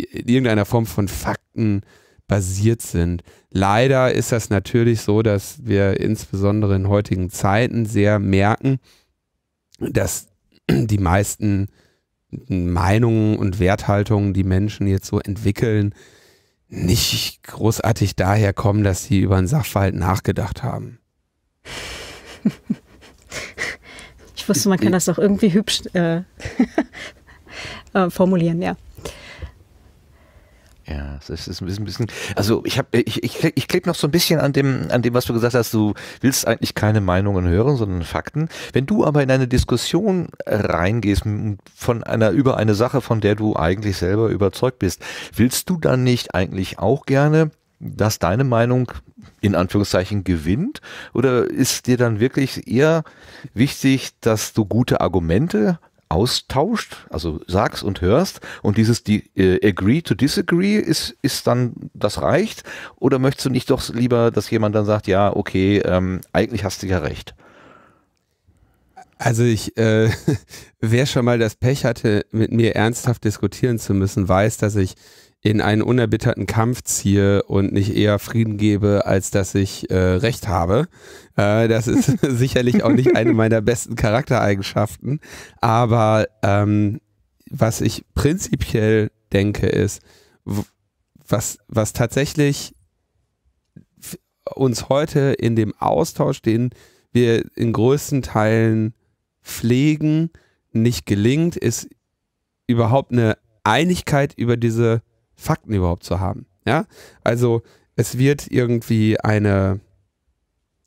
in irgendeiner Form von Fakten basiert sind. Leider ist das natürlich so, dass wir insbesondere in heutigen Zeiten sehr merken, dass [clears throat] die meisten Meinungen und Werthaltungen, die Menschen jetzt so entwickeln, nicht großartig daher kommen, dass sie über einen Sachverhalt nachgedacht haben. Ich wusste, man kann das auch irgendwie hübsch äh, [laughs] äh, formulieren, ja. Ja, es ist, ist ein bisschen, also ich habe, ich, ich, ich klebe noch so ein bisschen an dem, an dem, was du gesagt hast, du willst eigentlich keine Meinungen hören, sondern Fakten. Wenn du aber in eine Diskussion reingehst von einer, über eine Sache, von der du eigentlich selber überzeugt bist, willst du dann nicht eigentlich auch gerne, dass deine Meinung in Anführungszeichen gewinnt? Oder ist dir dann wirklich eher wichtig, dass du gute Argumente austauscht, also sagst und hörst und dieses die, äh, agree to disagree ist, ist dann, das reicht? Oder möchtest du nicht doch lieber, dass jemand dann sagt, ja, okay, ähm, eigentlich hast du ja recht? Also ich, äh, [laughs] wer schon mal das Pech hatte, mit mir ernsthaft diskutieren zu müssen, weiß, dass ich in einen unerbitterten Kampf ziehe und nicht eher Frieden gebe, als dass ich äh, Recht habe. Äh, das ist [laughs] sicherlich auch nicht eine meiner besten Charaktereigenschaften. Aber ähm, was ich prinzipiell denke, ist, was, was tatsächlich uns heute in dem Austausch, den wir in größten Teilen pflegen, nicht gelingt, ist überhaupt eine Einigkeit über diese Fakten überhaupt zu haben. Ja, also es wird irgendwie eine,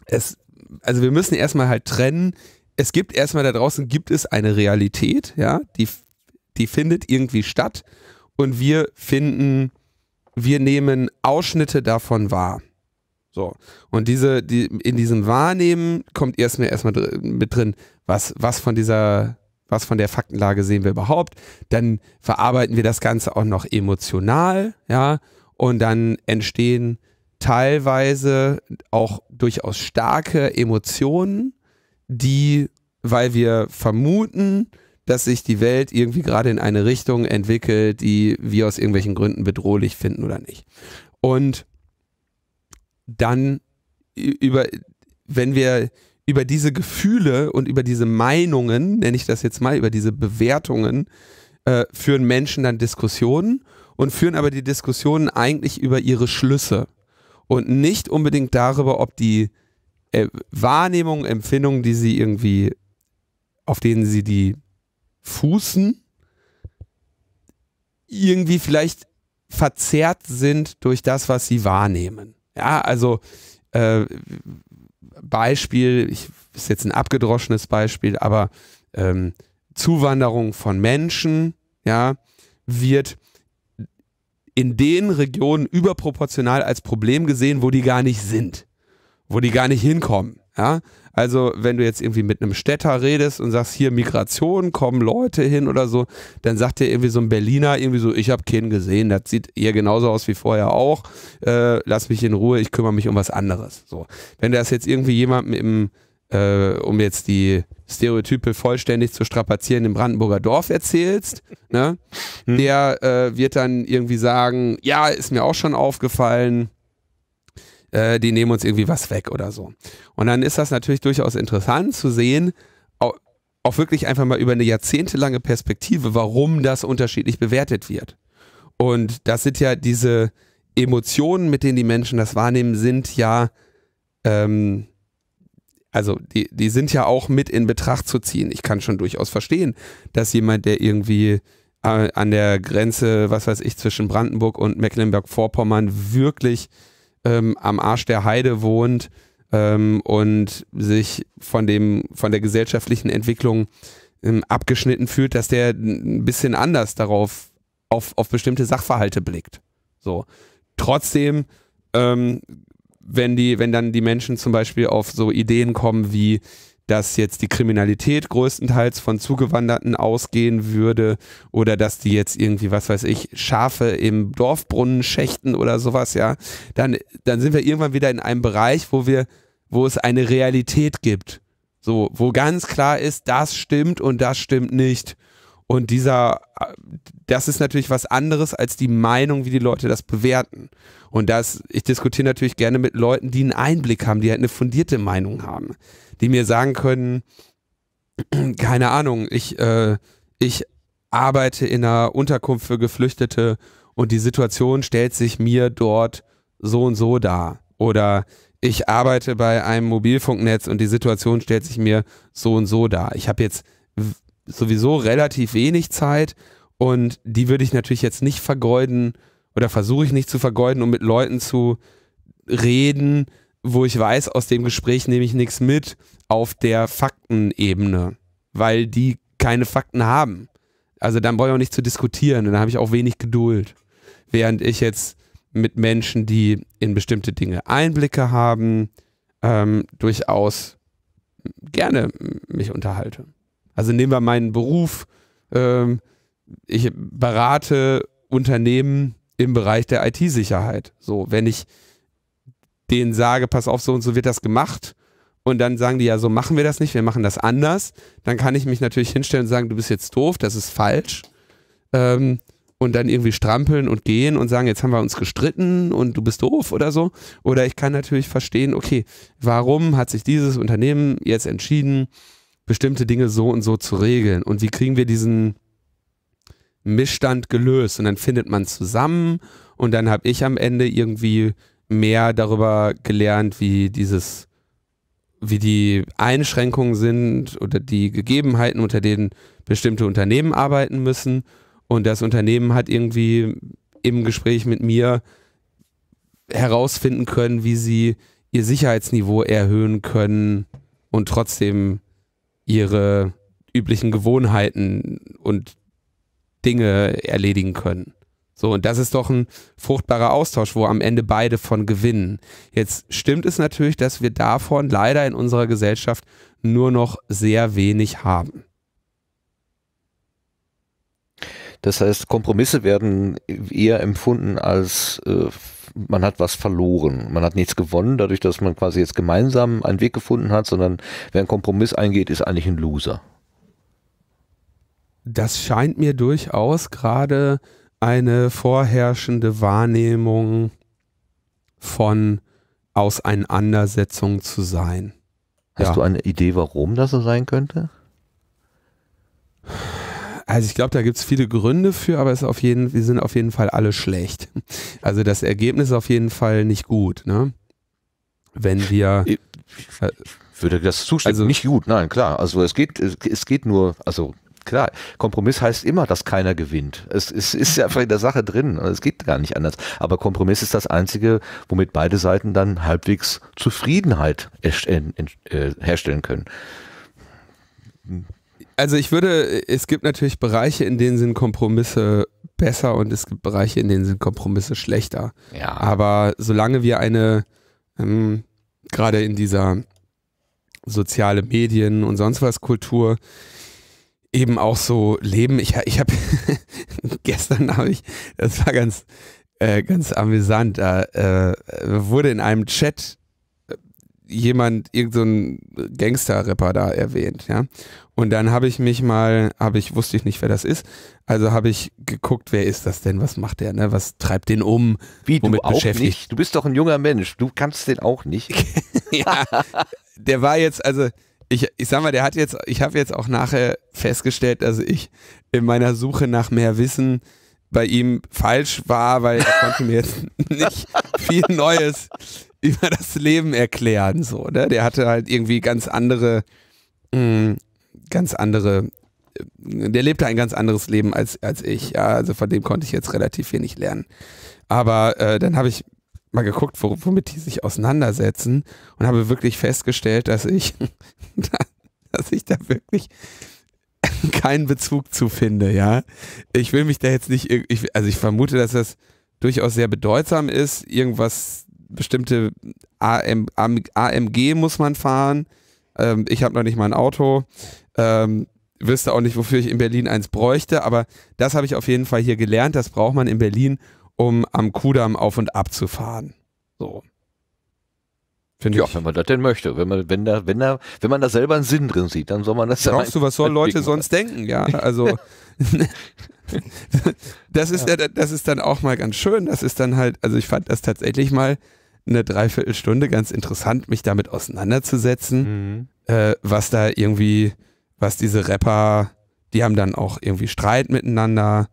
es, also wir müssen erstmal halt trennen. Es gibt erstmal da draußen gibt es eine Realität, ja, die, die findet irgendwie statt und wir finden, wir nehmen Ausschnitte davon wahr. So. Und diese, die, in diesem Wahrnehmen kommt erstmal erstmal mit drin, was, was von dieser was von der Faktenlage sehen wir überhaupt, dann verarbeiten wir das Ganze auch noch emotional, ja, und dann entstehen teilweise auch durchaus starke Emotionen, die, weil wir vermuten, dass sich die Welt irgendwie gerade in eine Richtung entwickelt, die wir aus irgendwelchen Gründen bedrohlich finden oder nicht. Und dann über, wenn wir über diese Gefühle und über diese Meinungen, nenne ich das jetzt mal, über diese Bewertungen, äh, führen Menschen dann Diskussionen und führen aber die Diskussionen eigentlich über ihre Schlüsse und nicht unbedingt darüber, ob die äh, Wahrnehmungen, Empfindungen, die sie irgendwie, auf denen sie die fußen, irgendwie vielleicht verzerrt sind durch das, was sie wahrnehmen. Ja, also äh, Beispiel, ich, ist jetzt ein abgedroschenes Beispiel, aber ähm, Zuwanderung von Menschen, ja, wird in den Regionen überproportional als Problem gesehen, wo die gar nicht sind, wo die gar nicht hinkommen. Ja? Also, wenn du jetzt irgendwie mit einem Städter redest und sagst, hier Migration, kommen Leute hin oder so, dann sagt dir irgendwie so ein Berliner irgendwie so, ich habe keinen gesehen, das sieht eher genauso aus wie vorher auch, äh, lass mich in Ruhe, ich kümmere mich um was anderes. So. Wenn das jetzt irgendwie jemandem im, äh, um jetzt die Stereotype vollständig zu strapazieren, im Brandenburger Dorf erzählst, ne? Hm. der äh, wird dann irgendwie sagen, ja, ist mir auch schon aufgefallen, äh, die nehmen uns irgendwie was weg oder so. Und dann ist das natürlich durchaus interessant zu sehen, auch, auch wirklich einfach mal über eine jahrzehntelange Perspektive, warum das unterschiedlich bewertet wird. Und das sind ja diese Emotionen, mit denen die Menschen das wahrnehmen, sind ja, ähm, also die, die sind ja auch mit in Betracht zu ziehen. Ich kann schon durchaus verstehen, dass jemand, der irgendwie äh, an der Grenze, was weiß ich, zwischen Brandenburg und Mecklenburg-Vorpommern wirklich ähm, am Arsch der Heide wohnt ähm, und sich von, dem, von der gesellschaftlichen Entwicklung ähm, abgeschnitten fühlt, dass der ein bisschen anders darauf, auf, auf bestimmte Sachverhalte blickt. So. Trotzdem, ähm, wenn, die, wenn dann die Menschen zum Beispiel auf so Ideen kommen wie, dass jetzt die Kriminalität größtenteils von Zugewanderten ausgehen würde oder dass die jetzt irgendwie, was weiß ich, Schafe im Dorfbrunnen schächten oder sowas, ja, dann, dann sind wir irgendwann wieder in einem Bereich, wo wir, wo es eine Realität gibt. So, wo ganz klar ist, das stimmt und das stimmt nicht. Und dieser, das ist natürlich was anderes als die Meinung, wie die Leute das bewerten. Und das, ich diskutiere natürlich gerne mit Leuten, die einen Einblick haben, die halt eine fundierte Meinung haben die mir sagen können, keine Ahnung, ich, äh, ich arbeite in einer Unterkunft für Geflüchtete und die Situation stellt sich mir dort so und so dar. Oder ich arbeite bei einem Mobilfunknetz und die Situation stellt sich mir so und so dar. Ich habe jetzt sowieso relativ wenig Zeit und die würde ich natürlich jetzt nicht vergeuden oder versuche ich nicht zu vergeuden, um mit Leuten zu reden, wo ich weiß, aus dem Gespräch nehme ich nichts mit auf der Faktenebene, weil die keine Fakten haben. Also dann brauche ich auch nicht zu diskutieren dann habe ich auch wenig Geduld. Während ich jetzt mit Menschen, die in bestimmte Dinge Einblicke haben, ähm, durchaus gerne mich unterhalte. Also nehmen wir meinen Beruf. Ähm, ich berate Unternehmen im Bereich der IT-Sicherheit. So, wenn ich denen sage, pass auf, so und so wird das gemacht. Und dann sagen die ja, so machen wir das nicht, wir machen das anders. Dann kann ich mich natürlich hinstellen und sagen, du bist jetzt doof, das ist falsch. Ähm, und dann irgendwie strampeln und gehen und sagen, jetzt haben wir uns gestritten und du bist doof oder so. Oder ich kann natürlich verstehen, okay, warum hat sich dieses Unternehmen jetzt entschieden, bestimmte Dinge so und so zu regeln? Und wie kriegen wir diesen Missstand gelöst? Und dann findet man zusammen und dann habe ich am Ende irgendwie mehr darüber gelernt, wie dieses, wie die Einschränkungen sind oder die Gegebenheiten, unter denen bestimmte Unternehmen arbeiten müssen. Und das Unternehmen hat irgendwie im Gespräch mit mir herausfinden können, wie sie ihr Sicherheitsniveau erhöhen können und trotzdem ihre üblichen Gewohnheiten und Dinge erledigen können. So, und das ist doch ein fruchtbarer Austausch, wo am Ende beide von gewinnen. Jetzt stimmt es natürlich, dass wir davon leider in unserer Gesellschaft nur noch sehr wenig haben. Das heißt, Kompromisse werden eher empfunden als äh, man hat was verloren. Man hat nichts gewonnen, dadurch, dass man quasi jetzt gemeinsam einen Weg gefunden hat, sondern wer einen Kompromiss eingeht, ist eigentlich ein Loser. Das scheint mir durchaus gerade äh, eine vorherrschende Wahrnehmung von Auseinandersetzung zu sein. Hast ja. du eine Idee, warum das so sein könnte? Also ich glaube, da gibt es viele Gründe für, aber es auf jeden, wir sind auf jeden Fall alle schlecht. [laughs] Also das Ergebnis ist auf jeden Fall nicht gut, ne? Wenn wir. Ich äh, würde das zustimmen. Also, nicht gut, nein, klar. Also es geht, es geht nur, also klar. Kompromiss heißt immer, dass keiner gewinnt. Es, es ist ja einfach in der Sache drin. Es geht gar nicht anders. Aber Kompromiss ist das Einzige, womit beide Seiten dann halbwegs Zufriedenheit äh, äh, herstellen können. Also ich würde, es gibt natürlich Bereiche, in denen sind Kompromisse besser und es gibt Bereiche, in denen sind Kompromisse schlechter. Ja. Aber solange wir eine, ähm, gerade in dieser soziale Medien und sonst was Kultur, eben auch so leben. Ich, ich habe [laughs] gestern habe ich, das war ganz, äh, ganz amüsant, da äh, wurde in einem Chat äh, jemand, irgendein so Gangster-Rapper da erwähnt, ja. Und dann habe ich mich mal, habe ich, wusste ich nicht, wer das ist, also habe ich geguckt, wer ist das denn, was macht der, ne? was treibt den um, Wie, womit du auch beschäftigt. Nicht? Du bist doch ein junger Mensch, du kannst den auch nicht. [laughs] ja, der war jetzt, also ich, ich sag mal, der hat jetzt, ich habe jetzt auch nachher festgestellt, dass ich in meiner Suche nach mehr Wissen bei ihm falsch war, weil er konnte mir jetzt [laughs] nicht viel Neues über das Leben erklären. So, ne? Der hatte halt irgendwie ganz andere, mh, mm, ganz andere, äh, der lebte ein ganz anderes Leben als, als ich. Ja? Also von dem konnte ich jetzt relativ wenig lernen. Aber äh, dann habe ich mal geguckt, womit die sich auseinandersetzen und habe wirklich festgestellt, dass ich, [laughs] dass ich da wirklich [laughs] keinen Bezug zu finde, ja. Ich will mich da jetzt nicht, ich, also ich vermute, dass das durchaus sehr bedeutsam ist, irgendwas, bestimmte AM, AMG muss man fahren, ähm, ich habe noch nicht mal ein Auto, ähm, wüsste auch nicht, wofür ich in Berlin eins bräuchte, aber das habe ich auf jeden Fall hier gelernt, das braucht man in Berlin, um am Kudamm auf und ab zu fahren. So. Finde ja, ich. wenn man das denn möchte. Wenn man, wenn da, wenn da, wenn man da selber einen Sinn drin sieht, dann soll man das ja. Brauchst du, was sollen Leute sonst denken, ja? Also [laughs] das ist ja. das ist dann auch mal ganz schön. Das ist dann halt, also ich fand das tatsächlich mal eine Dreiviertelstunde ganz interessant, mich damit auseinanderzusetzen, mhm. äh, was da irgendwie, was diese Rapper, die haben dann auch irgendwie Streit miteinander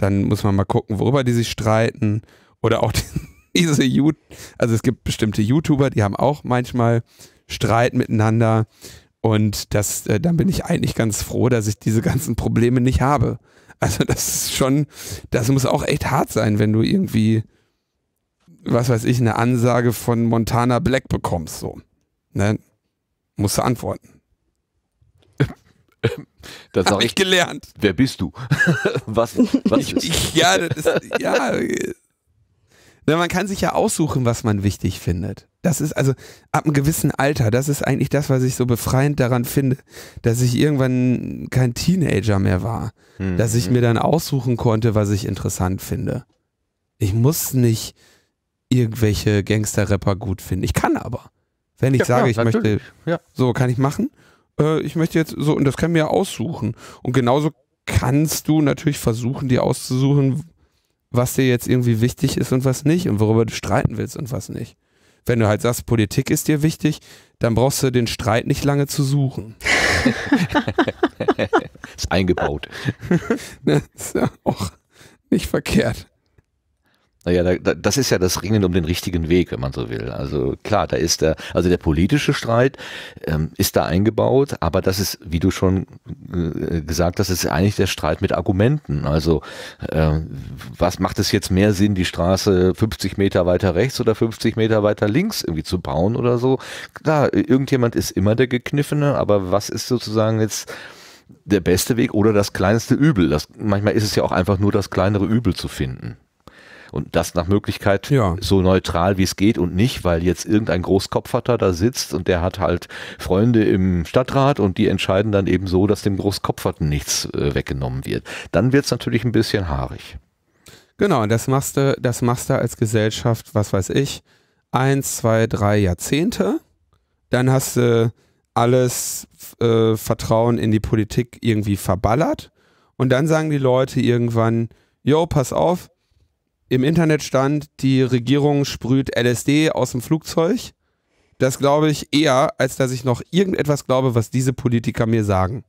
dann muss man mal gucken, worüber die sich streiten. Oder auch [laughs] diese, you also es gibt bestimmte YouTuber, die haben auch manchmal Streit miteinander. Und das, äh, dann bin ich eigentlich ganz froh, dass ich diese ganzen Probleme nicht habe. Also das ist schon, das muss auch echt hart sein, wenn du irgendwie, was weiß ich, eine Ansage von Montana Black bekommst, so. Ne? Musst du antworten. [laughs] Da Hab ich, ich gelernt. Wer bist du? [laughs] was, was ich, ich, ja, das ist, ja. Na, man kann sich ja aussuchen, was man wichtig findet. Das ist also ab einem gewissen Alter, das ist eigentlich das, was ich so befreiend daran finde, dass ich irgendwann kein Teenager mehr war. Mhm. Dass ich hm. mir dann aussuchen konnte, was ich interessant finde. Ich muss nicht irgendwelche Gangster-Rapper gut finden. Ich kann aber. Wenn ich ja, sage, ja, ich natürlich. möchte, ja. so kann ich machen äh, ich möchte jetzt so, und das kann mir aussuchen. Und genauso kannst du natürlich versuchen, dir auszusuchen, was dir jetzt irgendwie wichtig ist und was nicht und worüber du streiten willst und was nicht. Wenn du halt sagst, Politik ist dir wichtig, dann brauchst du den Streit nicht lange zu suchen. [laughs] ist eingebaut. [laughs] das ist ja auch nicht verkehrt. Naja, da, da, das ist ja das Ringen um den richtigen Weg, wenn man so will. Also klar, da ist der, also der politische Streit ähm, ist da eingebaut, aber das ist, wie du schon äh, gesagt hast, ist eigentlich der Streit mit Argumenten. Also äh, was macht es jetzt mehr Sinn, die Straße 50 Meter weiter rechts oder 50 Meter weiter links irgendwie zu bauen oder so? Klar, irgendjemand ist immer der Gekniffene, aber was ist sozusagen jetzt der beste Weg oder das kleinste Übel? Das, manchmal ist es ja auch einfach nur das kleinere Übel zu finden. Und das nach Möglichkeit ja. so neutral wie es geht und nicht, weil jetzt irgendein Großkopfvater da sitzt und der hat halt Freunde im Stadtrat und die entscheiden dann eben so, dass dem Großkopferten nichts äh, weggenommen wird. Dann wird es natürlich ein bisschen haarig. Genau, das machst du, das machst du als Gesellschaft, was weiß ich, eins, zwei, drei Jahrzehnte. Dann hast du alles äh, Vertrauen in die Politik irgendwie verballert. Und dann sagen die Leute irgendwann, yo, pass auf, im Internet stand, die Regierung sprüht LSD aus dem Flugzeug. Das glaube ich eher, als dass ich noch irgendetwas glaube, was diese Politiker mir sagen.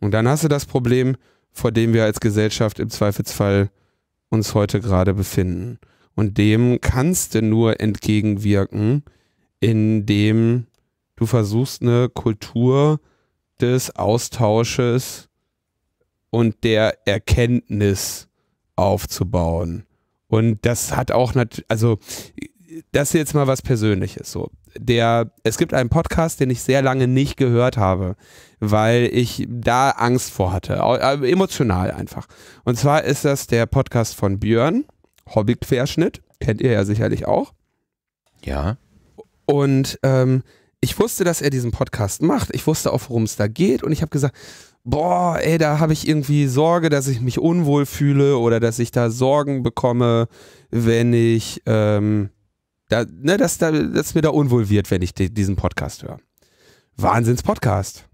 Und dann hast du das Problem, vor dem wir als Gesellschaft im Zweifelsfall uns heute gerade befinden. Und dem kannst du nur entgegenwirken, indem du versuchst, eine Kultur des Austausches und der Erkenntnis aufzubauen. Und das hat auch, also das ist jetzt mal was Persönliches so. Der, es gibt einen Podcast, den ich sehr lange nicht gehört habe, weil ich da Angst vor hatte, äh, emotional einfach. Und zwar ist das der Podcast von Björn, Hobbyquerschnitt, kennt ihr ja sicherlich auch. Ja. Und ähm, ich wusste, dass er diesen Podcast macht. Ich wusste auch, worum es da geht. Und ich habe gesagt, boah, ey, da habe ich irgendwie Sorge, dass ich mich unwohl fühle oder dass ich da Sorgen bekomme, wenn ich, ähm, da, ne, dass, da, dass mir da unwohl wird, wenn ich diesen Podcast höre. Wahnsinns-Podcast.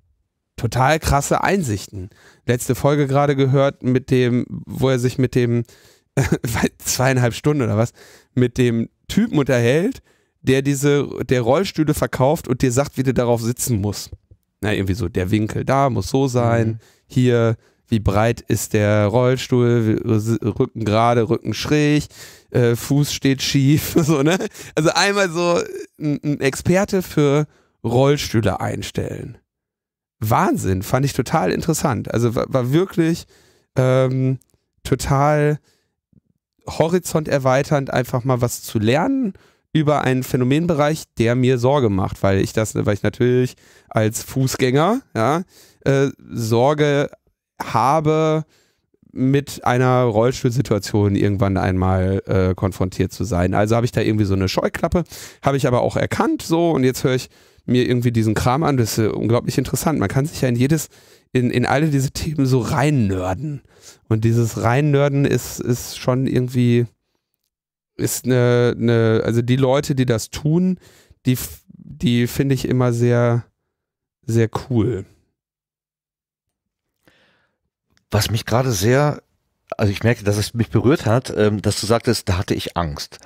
Total krasse Einsichten. Letzte Folge gerade gehört, mit dem, wo er sich mit dem, [laughs] zweieinhalb Stunden oder was, mit dem Typen unterhält, der diese, der Rollstühle verkauft und dir sagt, wie du darauf sitzen musst na, ne, irgendwie so, der Winkel da muss so sein, mhm. hier, wie breit ist der Rollstuhl, Rücken gerade, Rücken schräg, äh, Fuß steht schief, [laughs] so, ne? Also einmal so ein äh, Experte für Rollstühle einstellen. Wahnsinn, fand ich total interessant. Also war, war wirklich ähm, total horizonterweiternd, einfach mal was zu lernen über einen Phänomenbereich, der mir Sorge macht, weil ich das, weil ich natürlich als Fußgänger ja, äh, Sorge habe, mit einer Rollstuhlsituation irgendwann einmal äh, konfrontiert zu sein. Also habe ich da irgendwie so eine Scheuklappe, habe ich aber auch erkannt so und jetzt höre ich mir irgendwie diesen Kram an, das ist äh, unglaublich interessant. Man kann sich ja in jedes, in, in alle diese Themen so reinnörden. Und dieses Reinnörden ist, ist schon irgendwie ist eine, eine, also die Leute, die das tun, die, die finde ich immer sehr, sehr cool. Was mich gerade sehr, also ich merke, dass es mich berührt hat, ähm, dass du sagtest, da hatte ich Angst.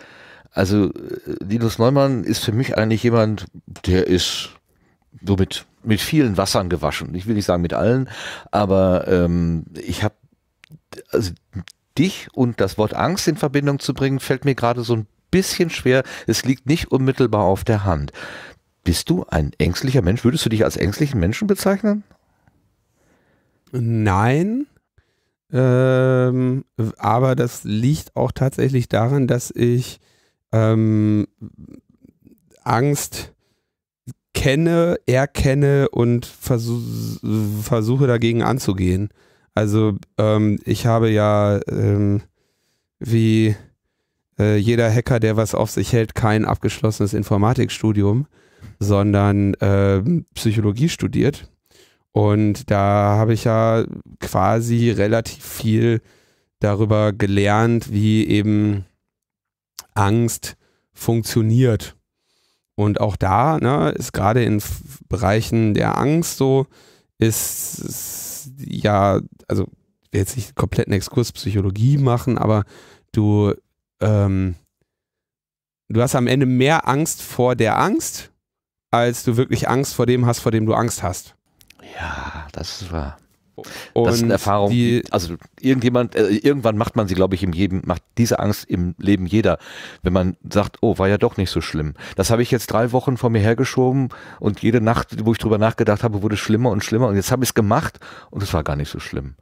Also äh, Linus Neumann ist für mich eigentlich jemand, der ist so mit, mit vielen Wassern gewaschen. Ich will nicht sagen mit allen, aber ähm, ich habe also dich und das Wort Angst in Verbindung zu bringen, fällt mir gerade so ein bisschen schwer. Es liegt nicht unmittelbar auf der Hand. Bist du ein ängstlicher Mensch? Würdest du dich als ängstlichen Menschen bezeichnen? Nein. Ähm, aber das liegt auch tatsächlich daran, dass ich ähm, Angst kenne, erkenne und versuch, versuche dagegen anzugehen. Also ähm, ich habe ja ähm, wie äh, jeder Hacker, der was auf sich hält, kein abgeschlossenes Informatikstudium, sondern äh, Psychologie studiert. Und da habe ich ja quasi relativ viel darüber gelernt, wie eben Angst funktioniert. Und auch da ne, ist gerade in Bereichen der Angst so, ist, ist ja, also jetzt nicht komplett einen Exkurs Psychologie machen, aber du, ähm, du hast am Ende mehr Angst vor der Angst, als du wirklich Angst vor dem hast, vor dem du Angst hast. Ja, das ist wahr. Und das ist eine Erfahrung, die, also irgendjemand, äh, irgendwann macht man sie, glaube ich, im jedem, macht diese Angst im Leben jeder, wenn man sagt, oh, war ja doch nicht so schlimm. Das habe ich jetzt drei Wochen vor mir hergeschoben und jede Nacht, wo ich drüber nachgedacht habe, wurde schlimmer und schlimmer und jetzt habe ich es gemacht und es war gar nicht so schlimm.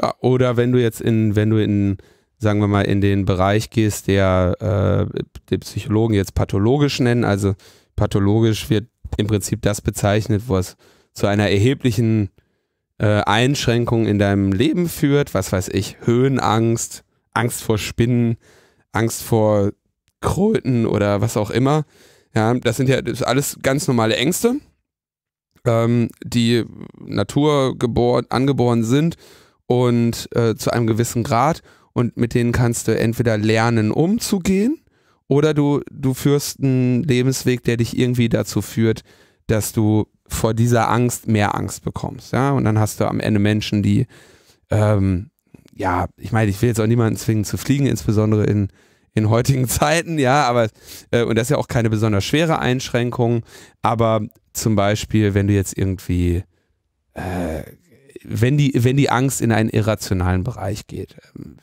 Ja, oder wenn du jetzt in, wenn du in, sagen wir mal, in den Bereich gehst, der äh, die Psychologen jetzt pathologisch nennen, also pathologisch wird im Prinzip das bezeichnet, was zu einer erheblichen äh, Einschränkungen in deinem Leben führt, was weiß ich, Höhenangst, Angst vor Spinnen, Angst vor Kröten oder was auch immer. Ja, das sind ja das alles ganz normale Ängste, ähm, die naturgeboren, angeboren sind und äh, zu einem gewissen Grad. Und mit denen kannst du entweder lernen, umzugehen, oder du, du führst einen Lebensweg, der dich irgendwie dazu führt, dass du vor dieser Angst mehr Angst bekommst. Ja? Und dann hast du am Ende Menschen, die, ähm, ja, ich meine, ich will jetzt auch niemanden zwingen zu fliegen, insbesondere in, in heutigen [laughs] Zeiten, ja, aber, äh, und das ist ja auch keine besonders schwere Einschränkung, aber zum Beispiel, wenn du jetzt irgendwie, äh, wenn, die, wenn die Angst in einen irrationalen Bereich geht, ähm,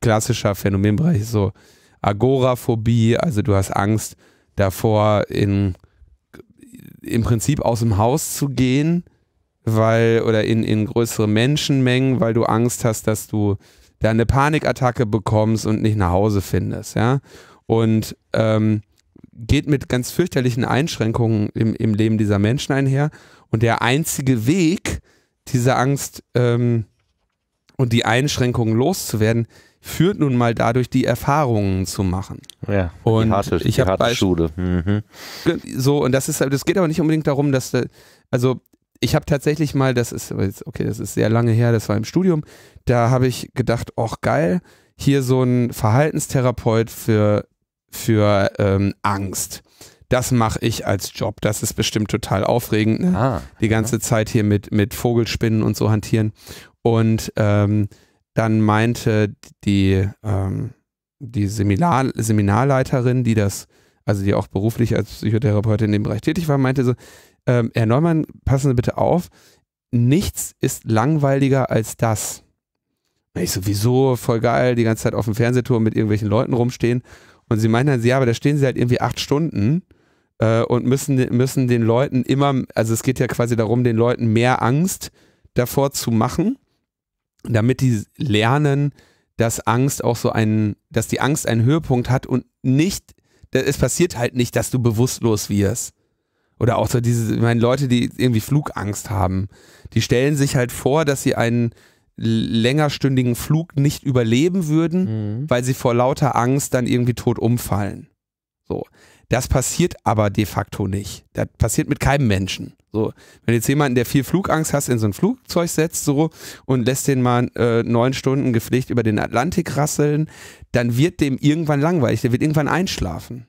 klassischer Phänomenbereich ist so Agoraphobie, also du hast Angst davor, in im Prinzip aus dem Haus zu gehen, weil, oder in, in größere Menschenmengen, weil du Angst hast, dass du da eine Panikattacke bekommst und nicht nach Hause findest, ja. Und ähm, geht mit ganz fürchterlichen Einschränkungen im, im Leben dieser Menschen einher. Und der einzige Weg, diese Angst ähm, und die Einschränkungen loszuwerden, ist, führt nun mal dadurch, die Erfahrungen zu machen. Ja, und die harte, ich die harte Schule. Mhm. So, und das ist, das geht aber nicht unbedingt darum, dass, also ich habe tatsächlich mal, das ist, okay, das ist sehr lange her, das war im Studium, da habe ich gedacht, ach geil, hier so ein Verhaltenstherapeut für, für ähm, Angst. Das mache ich als Job. Das ist bestimmt total aufregend. Ne? Ah, die ganze ja. Zeit hier mit, mit Vogelspinnen und so hantieren. Und ähm, dann meinte die, ähm, die Seminar, Seminarleiterin, die das, also die auch beruflich als Psychotherapeutin in dem Bereich tätig war, meinte so, ähm, Herr Neumann, passen Sie bitte auf, nichts ist langweiliger als das. Ich so, wieso, voll geil, die ganze Zeit auf dem Fernsehturm mit irgendwelchen Leuten rumstehen. Und sie meinte dann, ja, aber da stehen sie halt irgendwie acht Stunden äh, und müssen, müssen den Leuten immer, also es geht ja quasi darum, den Leuten mehr Angst davor zu machen damit die lernen, dass Angst auch so einen, dass die Angst einen Höhepunkt hat und nicht, es passiert halt nicht, dass du bewusstlos wirst. Oder auch so diese, ich meine, Leute, die irgendwie Flugangst haben, die stellen sich halt vor, dass sie einen längerstündigen Flug nicht überleben würden, mhm. weil sie vor lauter Angst dann irgendwie tot umfallen. So. Das passiert aber de facto nicht. Das passiert mit keinem Menschen. So, wenn jetzt jemanden, der viel Flugangst hast, in so ein Flugzeug setzt so und lässt den mal äh, neun Stunden gepflegt über den Atlantik rasseln, dann wird dem irgendwann langweilig, der wird irgendwann einschlafen.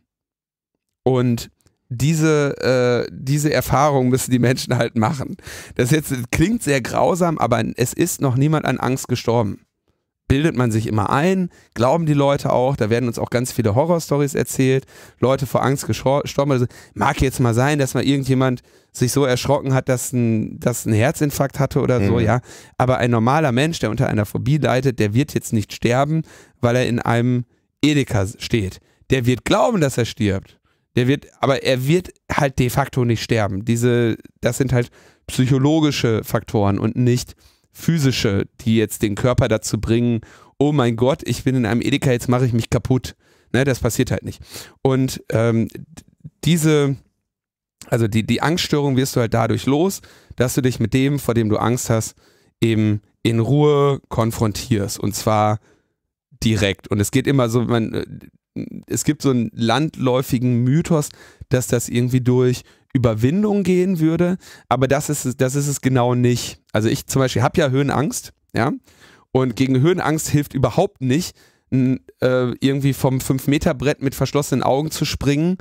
Und diese, äh, diese Erfahrung müssen die Menschen halt machen. Das jetzt das klingt sehr grausam, aber es ist noch niemand an Angst gestorben bildet man sich immer ein, glauben die Leute auch, da werden uns auch ganz viele Horrorstories erzählt, Leute vor Angst gestorben. Also, mag jetzt mal sein, dass mal irgendjemand sich so erschrocken hat, dass ein, dass ein Herzinfarkt hatte oder mhm. so, ja. Aber ein normaler Mensch, der unter einer Phobie leidet, der wird jetzt nicht sterben, weil er in einem Edeka steht. Der wird glauben, dass er stirbt. Der wird, aber er wird halt de facto nicht sterben. Diese, das sind halt psychologische Faktoren und nicht physische, die jetzt den Körper dazu bringen, oh mein Gott, ich bin in einem Edeka, jetzt mache ich mich kaputt. Ne, das passiert halt nicht. Und ähm, diese, also die, die Angststörung wirst du halt dadurch los, dass du dich mit dem, vor dem du Angst hast, eben in Ruhe konfrontierst. Und zwar direkt. Und es geht immer so, man, äh, es gibt so einen landläufigen Mythos, dass das irgendwie durch Überwindung gehen würde, aber das ist es, das ist es genau nicht. Also ich zum Beispiel habe ja Höhenangst, ja, und gegen Höhenangst hilft überhaupt nicht, äh, irgendwie vom 5-Meter-Brett mit verschlossenen Augen zu springen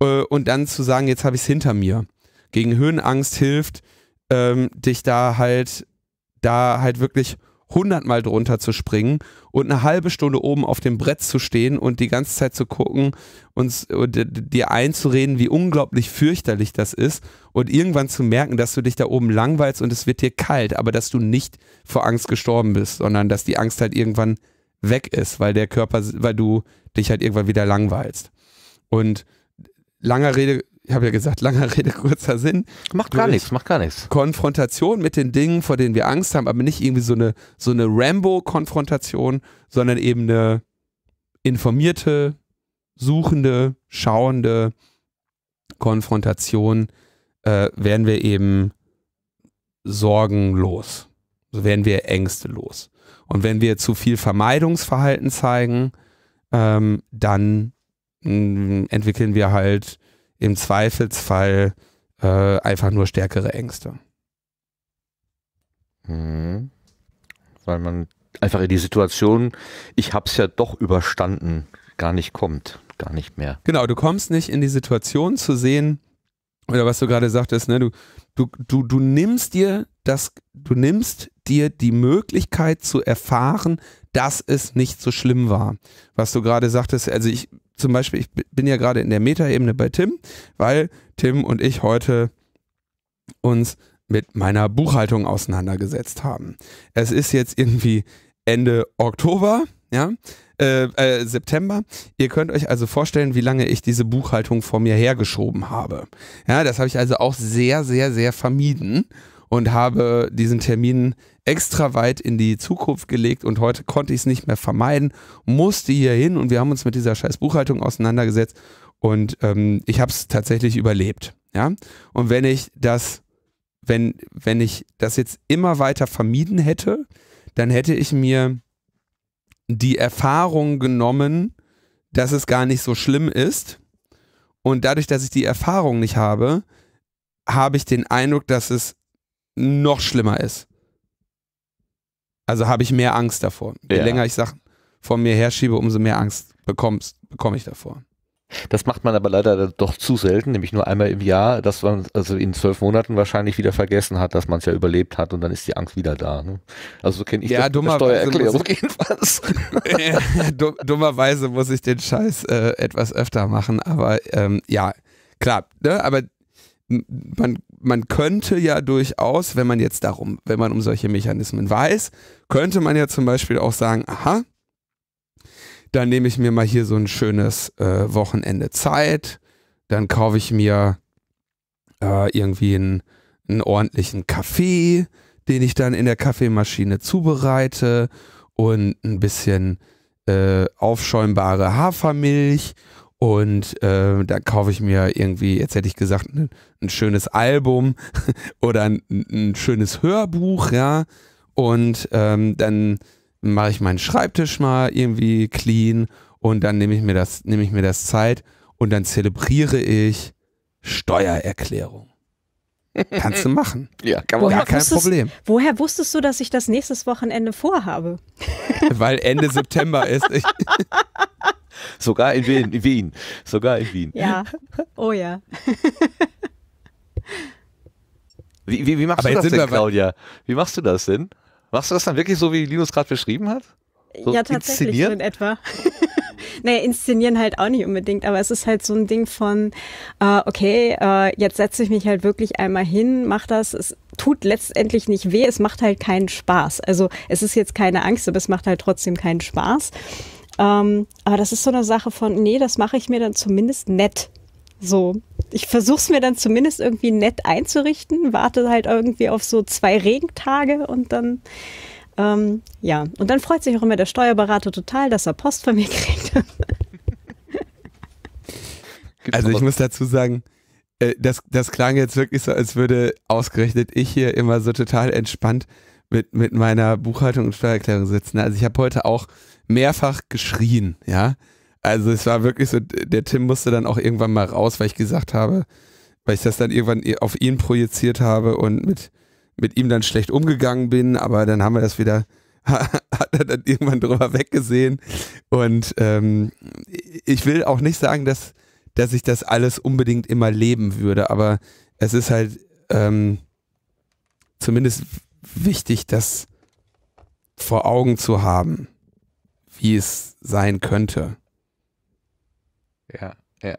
äh, und dann zu sagen, jetzt habe ich es hinter mir. Gegen Höhenangst hilft, ähm, dich da halt, da halt wirklich hundertmal drunter zu springen und eine halbe Stunde oben auf dem Brett zu stehen und die ganze Zeit zu gucken und, und dir einzureden, wie unglaublich fürchterlich das ist und irgendwann zu merken, dass du dich da oben langweilst und es wird dir kalt, aber dass du nicht vor Angst gestorben bist, sondern dass die Angst halt irgendwann weg ist, weil der Körper, weil du dich halt irgendwann wieder langweilst. Und langer Rede, ich habe ja gesagt, langer [laughs] Rede, kurzer Sinn. Macht gar nichts, macht gar nichts. Konfrontation mit den Dingen, vor denen wir Angst haben, aber nicht irgendwie so eine, so eine Rambo-Konfrontation, sondern eben eine informierte, suchende, schauende Konfrontation, äh, werden wir eben sorgenlos, so werden wir ängstelos. Und wenn wir zu viel Vermeidungsverhalten zeigen, ähm, dann mh, mm, entwickeln wir halt im Zweifelsfall äh, einfach nur stärkere Ängste. Mhm. Weil man einfach in die Situation, ich hab's ja doch überstanden, gar nicht kommt, gar nicht mehr. Genau, du kommst nicht in die Situation zu sehen, oder was du gerade sagtest, ne, du, du, du, du nimmst dir das, du nimmst dir die Möglichkeit zu erfahren, dass es nicht so schlimm war. Was du gerade sagtest, also ich zum Beispiel, ich bin ja gerade in der Metaebene bei Tim, weil Tim und ich heute uns mit meiner Buchhaltung auseinandergesetzt haben. Es ist jetzt irgendwie Ende Oktober, ja, äh, äh, September. Ihr könnt euch also vorstellen, wie lange ich diese Buchhaltung vor mir hergeschoben habe. Ja, das habe ich also auch sehr, sehr, sehr vermieden und habe diesen Termin extra weit in die Zukunft gelegt und heute konnte ich es nicht mehr vermeiden, musste hier hin und wir haben uns mit dieser scheiß Buchhaltung auseinandergesetzt und ähm, ich habe es tatsächlich überlebt. Ja? Und wenn ich das, wenn, wenn ich das jetzt immer weiter vermieden hätte, dann hätte ich mir die Erfahrung genommen, dass es gar nicht so schlimm ist. Und dadurch, dass ich die Erfahrung nicht habe, habe ich den Eindruck, dass es noch schlimmer ist. Also habe ich mehr Angst davor. Je länger ich Sachen vor mir herschiebe, umso mehr Angst bekommst, bekomme ich davor. Das macht man aber leider doch zu selten, nämlich nur einmal im Jahr, dass man also in zwölf Monaten wahrscheinlich wieder vergessen hat, dass man es ja überlebt hat und dann ist die Angst wieder da. Ne? Also so kenne ich ja, das, dummer Steuererklärung jedenfalls. ja, [laughs] dummerweise muss ich den Scheiß äh, etwas öfter machen, aber ähm, ja, klar. Ne? Aber man, man könnte ja durchaus, wenn man jetzt darum, wenn man um solche Mechanismen weiß, könnte man ja zum Beispiel auch sagen, aha, dann nehme ich mir mal hier so ein schönes äh, Wochenende Zeit, dann kaufe ich mir äh, irgendwie einen, einen ordentlichen Kaffee, den ich dann in der Kaffeemaschine zubereite und ein bisschen äh, aufschäumbare Hafermilch und äh, da kaufe ich mir irgendwie, jetzt hätte ich gesagt, ein, ne, ein schönes Album [laughs] oder ein, ein, schönes Hörbuch, ja. Und ähm, dann mache ich meinen Schreibtisch mal irgendwie clean und dann nehme ich mir das, nehme ich mir das Zeit und dann zelebriere ich Steuererklärung. Kannst du machen. [laughs] Ja, kann man. Woher Gar kein Problem. Woher wusstest du, dass ich das nächstes Wochenende vorhabe? Weil Ende [laughs] September ist. Sogar in Wien, in Wien. Sogar in Wien. Ja. Oh ja. Wie, wie, wie machst Aber du das denn, Claudia? Wie machst du das denn? Machst du das dann wirklich so, wie Linus gerade beschrieben hat? So ja, tatsächlich inszenieren? in etwa. [laughs] naja, inszenieren halt auch nicht unbedingt, aber es ist halt so ein Ding von, äh, okay, äh, jetzt setze ich mich halt wirklich einmal hin, mach das. Es tut letztendlich nicht weh, es macht halt keinen Spaß. Also es ist jetzt keine Angst, aber es macht halt trotzdem keinen Spaß. Ähm, aber das ist so eine Sache von, nee, das mache ich mir dann zumindest nett. So, ich versuche es mir dann zumindest irgendwie nett einzurichten, warte halt irgendwie auf so zwei Regentage und dann, ähm, ja. Und dann freut sich auch immer der Steuerberater total, dass er Post von mir kriegt. also ich muss dazu sagen, äh, das, das klang jetzt wirklich so, als würde ausgerechnet ich hier immer so total entspannt mit, mit meiner Buchhaltung und Steuererklärung sitzen. Also ich habe heute auch mehrfach geschrien, ja. Also es war wirklich so, der Tim musste dann auch irgendwann mal raus, weil ich gesagt habe, weil ich das dann irgendwann auf ihn projiziert habe und mit, mit ihm dann schlecht umgegangen bin, aber dann haben wir das wieder, [laughs] hat er dann irgendwann drüber weggesehen. Und ähm, ich will auch nicht sagen, dass, dass ich das alles unbedingt immer leben würde, aber es ist halt ähm, zumindest wichtig, das vor Augen zu haben wie es sein könnte. Ja, ja.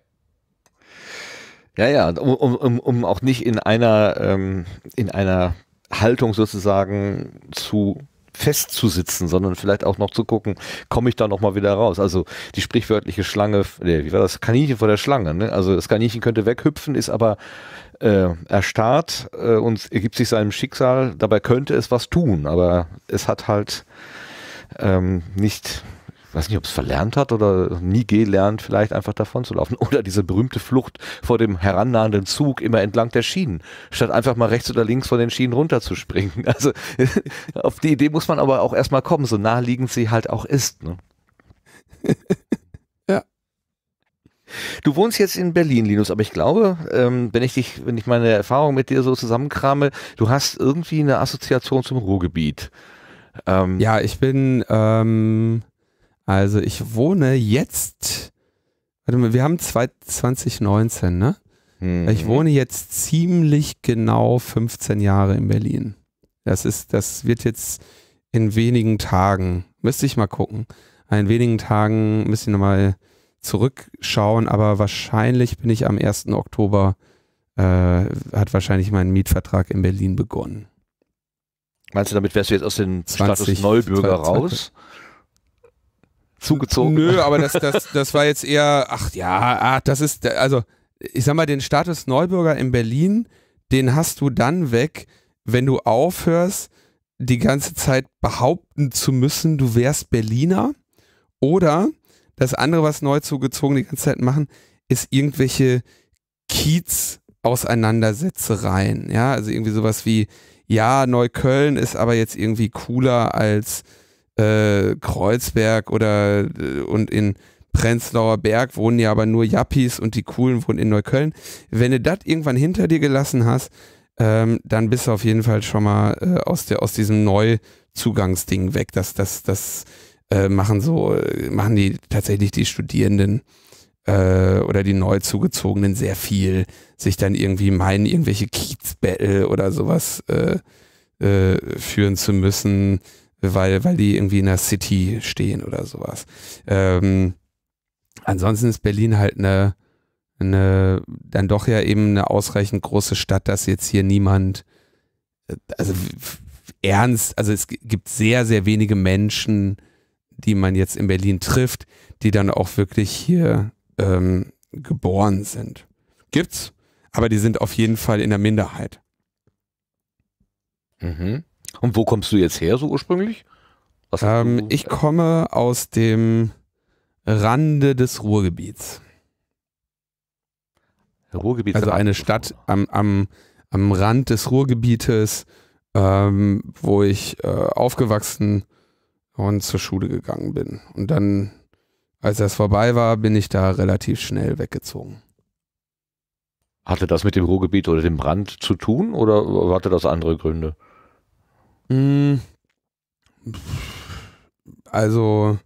Ja, ja, um, um, um auch nicht in einer, ähm, in einer Haltung sozusagen zu festzusitzen, sondern vielleicht auch noch zu gucken, komme ich da nochmal wieder raus. Also die sprichwörtliche Schlange, nee, wie war das? Kaninchen vor der Schlange. Ne? Also das Kaninchen könnte weghüpfen, ist aber äh, erstarrt äh, und ergibt sich seinem Schicksal. Dabei könnte es was tun, aber es hat halt ähm, nicht ich weiß nicht, ob es verlernt hat oder nie gelernt, vielleicht einfach davon zu laufen. [laughs] Oder diese berühmte Flucht vor dem herannahenden Zug immer entlang der Schienen, statt einfach mal rechts oder links von den Schienen runterzuspringen. [laughs] Also [laughs] auf die Idee muss man aber auch erstmal kommen, so naheliegend sie halt auch ist. Ne? ja. Du wohnst jetzt in Berlin, Linus, aber ich glaube, ähm, wenn ich dich, wenn ich meine Erfahrung mit dir so zusammenkrame, du hast irgendwie eine Assoziation zum Ruhrgebiet. Ähm, ja, ich bin, ähm, also ich wohne jetzt, warte mal, wir haben 2019, ne? Mhm. Ich wohne jetzt ziemlich genau 15 Jahre in Berlin. Das ist, das wird jetzt in wenigen Tagen, müsste ich mal gucken. In wenigen Tagen müsste ich nochmal zurückschauen, aber wahrscheinlich bin ich am 1. Oktober, äh, hat wahrscheinlich mein Mietvertrag in Berlin begonnen. Meinst du, damit wärst du jetzt aus dem 20, Status Neubürger 20, 20. raus? Zugezogen? Nö, aber das, das, [laughs] das war jetzt eher, ach ja, das ist, also ich sag mal, den Status Neubürger in Berlin, den hast du dann weg, wenn du aufhörst, die ganze Zeit behaupten zu müssen, du wärst Berliner. Oder das andere, was neu zugezogen die ganze Zeit machen, ist irgendwelche Kiez-Auseinandersetzereien. Ja, also irgendwie sowas wie, ja, Neukölln ist aber jetzt irgendwie cooler als äh, Kreuzberg oder äh, und in Prenzlauer Berg wohnen ja aber nur Jappis und die Coolen wohnen in Neukölln. Wenn du das irgendwann hinter dir gelassen hast, ähm, dann bist du auf jeden Fall schon mal äh, aus, der, aus diesem Neuzugangsding weg. Das, das, das äh, machen so, äh, machen die tatsächlich die Studierenden äh, oder die neu zugezogenen sehr viel sich dann irgendwie meinen, irgendwelche Kiezbattle oder sowas äh, äh, führen zu müssen, weil, weil die irgendwie in der City stehen oder sowas. Ähm, ansonsten ist Berlin halt eine, eine, dann doch ja eben eine ausreichend große Stadt, dass jetzt hier niemand, also ernst, also es gibt sehr, sehr wenige Menschen, die man jetzt in Berlin trifft, die dann auch wirklich hier ähm, geboren sind. Gibt's, aber die sind auf jeden Fall in der Minderheit. Mhm. Und wo kommst du jetzt her so ursprünglich? Ähm, ich komme aus dem Rande des Ruhrgebiets. Ruhrgebiet also eine Stadt am, am, am Rand des Ruhrgebietes, ähm, wo ich äh, aufgewachsen und zur Schule gegangen bin. Und dann als das vorbei war, bin ich da relativ schnell weggezogen. Hatte das mit dem Ruhrgebiet oder dem Brand zu tun oder hatte das andere Gründe? Hm. Also,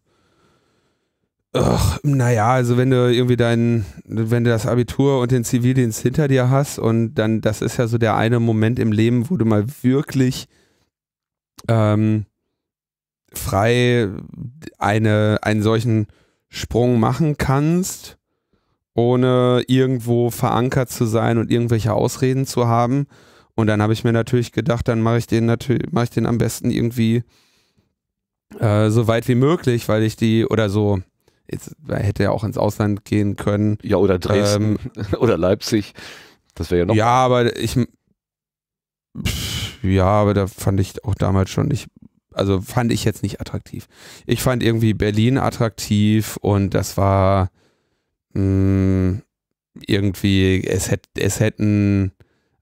ach, naja, also wenn du irgendwie dein, wenn du das Abitur und den Zivildienst hinter dir hast und dann, das ist ja so der eine Moment im Leben, wo du mal wirklich ähm, frei eine, einen solchen Sprung machen kannst, ohne irgendwo verankert zu sein und irgendwelche Ausreden zu haben. Und dann habe ich mir natürlich gedacht, dann mache ich den natürlich, mache ich den am besten irgendwie äh, so weit wie möglich, weil ich die oder so. Jetzt hätte ja auch ins Ausland gehen können. Ja, oder Dresden ähm, [laughs] oder Leipzig. Das wäre ja noch. Ja, aber ich. Pff, ja, aber da fand ich auch damals schon, nicht also fand ich jetzt nicht attraktiv. Ich fand irgendwie Berlin attraktiv und das war mh, mm, irgendwie, es, hätt, es hätten,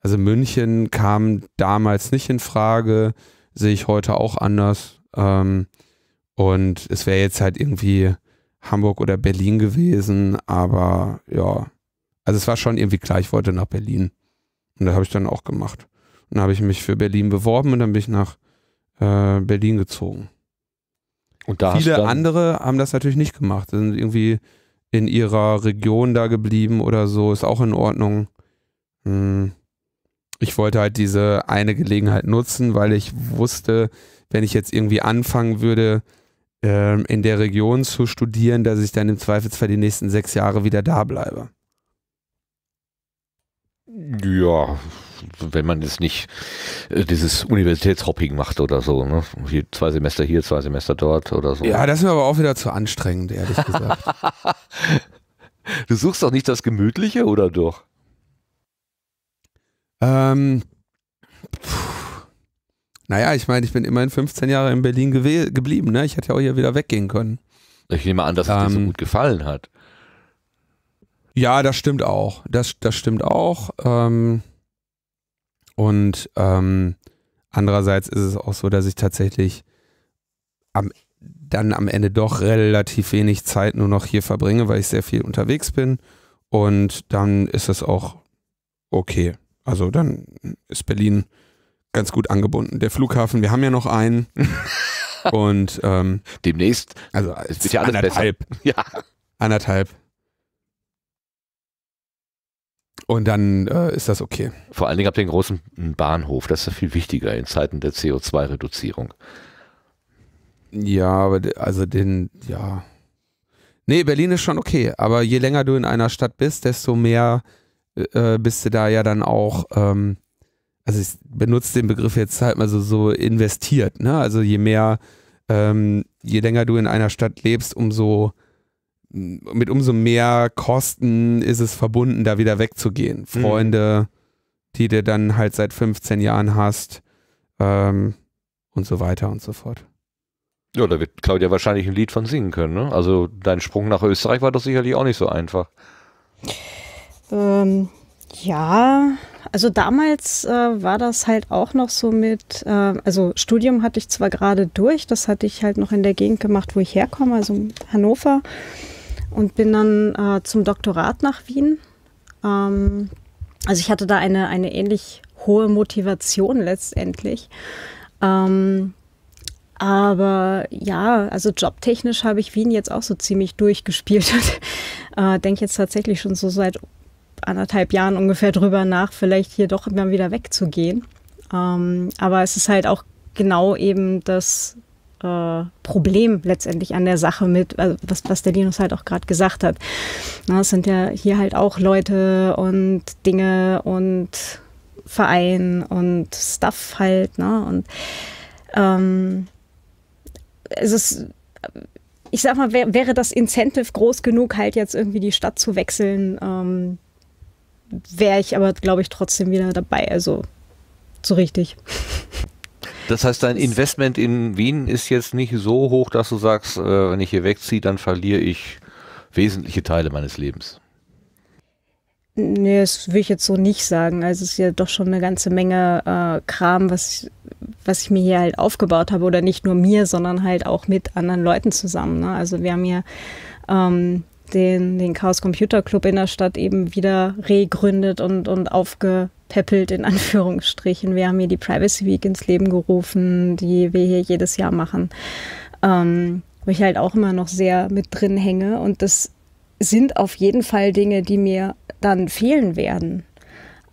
also München kam damals nicht in Frage, sehe ich heute auch anders. Ähm, und es wäre jetzt halt irgendwie Hamburg oder Berlin gewesen, aber ja, also es war schon irgendwie klar, ich wollte nach Berlin. Und da habe ich dann auch gemacht. Und dann habe ich mich für Berlin beworben und dann bin ich nach äh, Berlin gezogen. Und da Viele andere haben das natürlich nicht gemacht, sind irgendwie in ihrer Region da geblieben oder so, ist auch in Ordnung. Hm. Ich wollte halt diese eine Gelegenheit nutzen, weil ich wusste, wenn ich jetzt irgendwie anfangen würde, ähm, in der Region zu studieren, dass ich dann im Zweifelsfall die nächsten sechs Jahre wieder da bleibe. Ja, wenn man jetzt nicht äh, dieses Universitätshopping macht oder so. Ne? Hier, zwei Semester hier, zwei Semester dort oder so. Ja, das ist mir aber auch wieder zu anstrengend, ehrlich gesagt. [laughs] du suchst doch nicht das Gemütliche oder doch? Ähm, naja, ich meine, ich bin immerhin 15 Jahre in Berlin geblieben. Ne? Ich hätte ja auch hier wieder weggehen können. Ich nehme an, dass es ähm, dir so ähm. gut gefallen hat. Ja, das stimmt auch. Das, das stimmt auch. Ähm, und ähm, andererseits ist es auch so, dass ich tatsächlich am, dann am Ende doch relativ wenig Zeit nur noch hier verbringe, weil ich sehr viel unterwegs bin. Und dann ist es auch okay. Also dann ist Berlin ganz gut angebunden. Der Flughafen, wir haben ja noch einen. [laughs] Und ähm, demnächst. Also es wird ja alles anderthalb. Besser. [laughs] Ja. Anderthalb. Und dann äh, ist das okay. Vor allen Dingen ab ihr großen Bahnhof. Das ist ja viel wichtiger in Zeiten der CO2-Reduzierung. Ja, aber also den, ja. Nee, Berlin ist schon okay. Aber je länger du in einer Stadt bist, desto mehr äh, äh, bist du da ja dann auch. Ähm, also ich benutze den Begriff jetzt halt mal so, so investiert. Ne? Also je mehr, ähm, je länger du in einer Stadt lebst, umso mit umso mehr Kosten ist es verbunden, da wieder wegzugehen. Mhm. Freunde, mhm. die du dann halt seit 15 Jahren hast ähm, und so weiter und so fort. Ja, da wird Claudia wahrscheinlich ein Lied von singen können. Ne? Also dein Sprung nach Österreich war doch sicherlich auch nicht so einfach. Ähm, ja, also damals äh, war das halt auch noch so mit, äh, also Studium hatte ich zwar gerade durch, das hatte ich halt noch in der Gegend gemacht, wo ich herkomme, also Hannover und bin dann äh, zum Doktorat nach Wien. Ähm, also ich hatte da eine, eine ähnlich hohe Motivation letztendlich. Ähm, aber ja, also jobtechnisch habe ich Wien jetzt auch so ziemlich durchgespielt und [laughs] äh, denke jetzt tatsächlich schon so seit anderthalb Jahren ungefähr drüber nach, vielleicht hier doch immer wieder wegzugehen. Ähm, aber es ist halt auch genau eben das äh, Problem letztendlich an der Sache mit, also was, was der Linus halt auch gerade gesagt hat. Na, es sind ja hier halt auch Leute und Dinge und Verein und Stuff halt, ne? Und ähm, es ist, ich sag mal, wär, wäre das Incentive groß genug, halt jetzt irgendwie die Stadt zu wechseln, ähm, wäre ich aber, glaube ich, trotzdem wieder dabei. Also so richtig. [laughs] Das heißt, dein Investment in Wien ist jetzt nicht so hoch, dass du sagst, äh, wenn ich hier wegziehe, dann verliere ich wesentliche Teile meines Lebens. Nee, das will ich jetzt so nicht sagen. Also es ist ja doch schon eine ganze Menge äh, Kram, was, was ich mir hier halt aufgebaut habe. Oder nicht nur mir, sondern halt auch mit anderen Leuten zusammen. Ne? Also wir haben hier ähm, den, den Chaos Computer Club in der Stadt eben wieder regründet und, und aufge, peppelt, in Anführungsstrichen. Wir haben hier die Privacy Week ins Leben gerufen, die wir hier jedes Jahr machen, ähm, wo ich halt auch immer noch sehr mit drin hänge. Und das sind auf jeden Fall Dinge, die mir dann fehlen werden.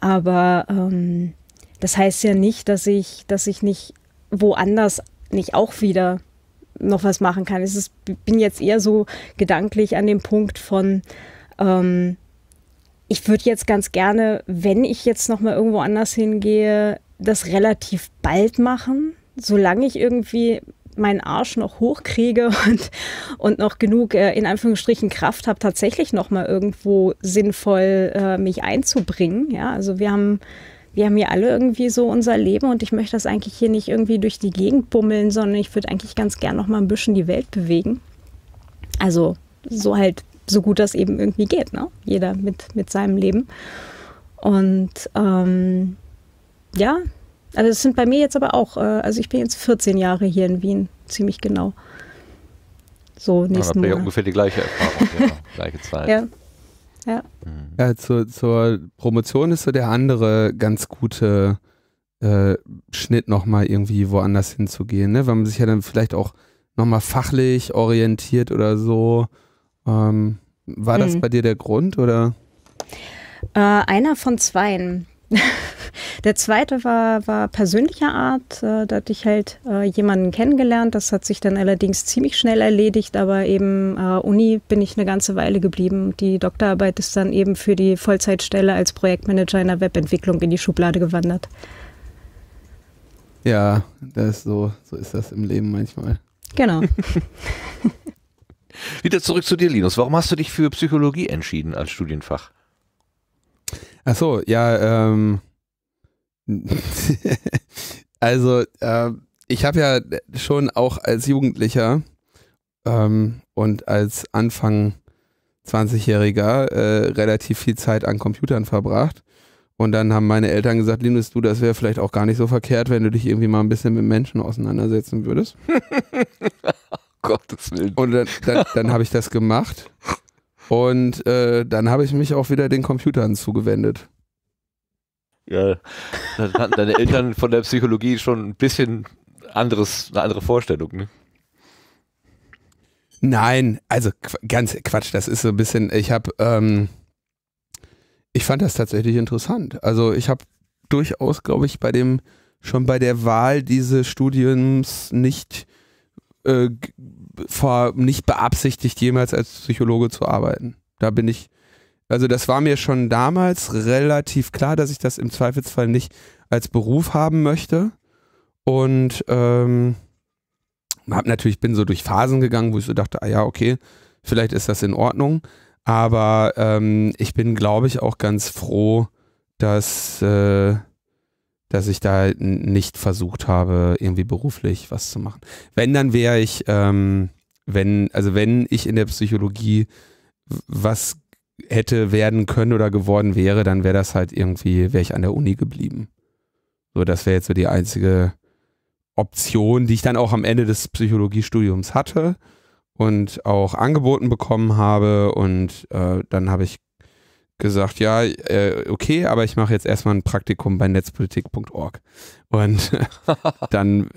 Aber ähm, das heißt ja nicht, dass ich, dass ich nicht woanders nicht auch wieder noch was machen kann. Ich bin jetzt eher so gedanklich an dem Punkt von, ähm, ich würde jetzt ganz gerne, wenn ich jetzt nochmal irgendwo anders hingehe, das relativ bald machen, solange ich irgendwie meinen Arsch noch hochkriege [laughs] und, und noch genug äh, in Anführungsstrichen Kraft habe, tatsächlich nochmal irgendwo sinnvoll äh, mich einzubringen. Ja, also wir haben, wir haben hier alle irgendwie so unser Leben und ich möchte das eigentlich hier nicht irgendwie durch die Gegend bummeln, sondern ich würde eigentlich ganz gern nochmal ein bisschen die Welt bewegen. Also so halt so gut das eben irgendwie geht, ne? Jeder mit, mit seinem Leben. Und ähm, ja, also es sind bei mir jetzt aber auch, äh, also ich bin jetzt 14 Jahre hier in Wien, ziemlich genau. So nächsten ja, ungefähr die gleiche Erfahrung, ja, [laughs] gleiche Zeit. Ja. Ja. Mhm. ja zur, zur, Promotion ist so der andere ganz gute äh, Schnitt nochmal irgendwie woanders hinzugehen, ne? weil man sich ja dann vielleicht auch nochmal fachlich orientiert oder so. Ähm, war das mhm. bei dir der Grund oder? Äh, einer von zweien. [laughs] Der zweite war, war persönlicher Art. Äh, da hatte ich halt äh, jemanden kennengelernt. Das hat sich dann allerdings ziemlich schnell erledigt, aber eben äh, Uni bin ich eine ganze Weile geblieben. Die Doktorarbeit ist dann eben für die Vollzeitstelle als Projektmanager in der Webentwicklung in die Schublade gewandert. Ja, das so, so ist das im Leben manchmal. Genau. [laughs] Wieder zurück zu dir, Linus. Warum hast du dich für Psychologie entschieden als Studienfach? Ach so, ja, ähm, [laughs] also äh, ich habe ja schon auch als Jugendlicher ähm, und als Anfang 20-Jähriger äh, relativ viel Zeit an Computern verbracht. Und dann haben meine Eltern gesagt, Linus, du, das wäre vielleicht auch gar nicht so verkehrt, wenn du dich irgendwie mal ein bisschen mit Menschen auseinandersetzen würdest. [laughs] Gottes Willen. Und dann, dann, dann habe ich das gemacht. Und äh, dann habe ich mich auch wieder den Computern zugewendet. Ja, dann hatten deine Eltern von der Psychologie schon ein bisschen anderes, eine andere Vorstellung, ne? Nein, also ganz Quatsch, das ist so ein bisschen, ich habe, ähm, ich fand das tatsächlich interessant. Also ich habe durchaus, glaube ich, bei dem, schon bei der Wahl dieses Studiums nicht äh, vor, nicht beabsichtigt, jemals als Psychologe zu arbeiten. Da bin ich, also das war mir schon damals relativ klar, dass ich das im Zweifelsfall nicht als Beruf haben möchte. Und ähm, hab natürlich, bin so durch Phasen gegangen, wo ich so dachte, ah ja, okay, vielleicht ist das in Ordnung. Aber ähm, ich bin, glaube ich, auch ganz froh, dass, äh, dass ich da nicht versucht habe, irgendwie beruflich was zu machen. Wenn, dann wäre ich, ähm, wenn, also wenn ich in der Psychologie was hätte werden können oder geworden wäre, dann wäre das halt irgendwie, wäre ich an der Uni geblieben. So, das wäre jetzt so die einzige Option, die ich dann auch am Ende des Psychologiestudiums hatte und auch angeboten bekommen habe. Und äh, dann habe ich gesagt, ja, äh, okay, aber ich mache jetzt erstmal ein Praktikum bei netzpolitik.org. Und [laughs] dann,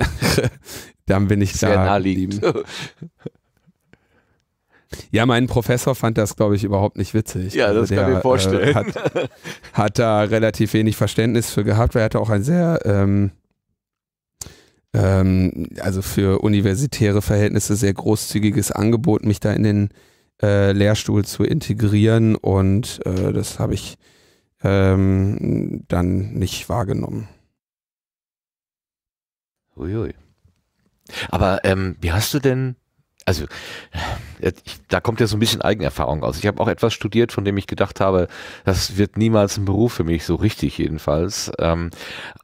[laughs] dann bin ich Sehr da. Naheliegend. Ja, mein Professor fand das, glaube ich, überhaupt nicht witzig. Ja, das also der, kann ich mir äh, vorstellen. Äh, hat, hat, da relativ wenig Verständnis für gehabt, weil er hatte auch ein sehr, ähm, ähm, also für universitäre Verhältnisse sehr großzügiges Angebot, mich da in den äh, Lehrstuhl zu integrieren und äh, das habe ich ähm, dann nicht wahrgenommen. Uiui. Aber ähm, wie hast du denn, also äh, ich, da kommt ja so ein bisschen Eigenerfahrung aus. Ich habe auch etwas studiert, von dem ich gedacht habe, das wird niemals ein Beruf für mich, so richtig jedenfalls. Ähm,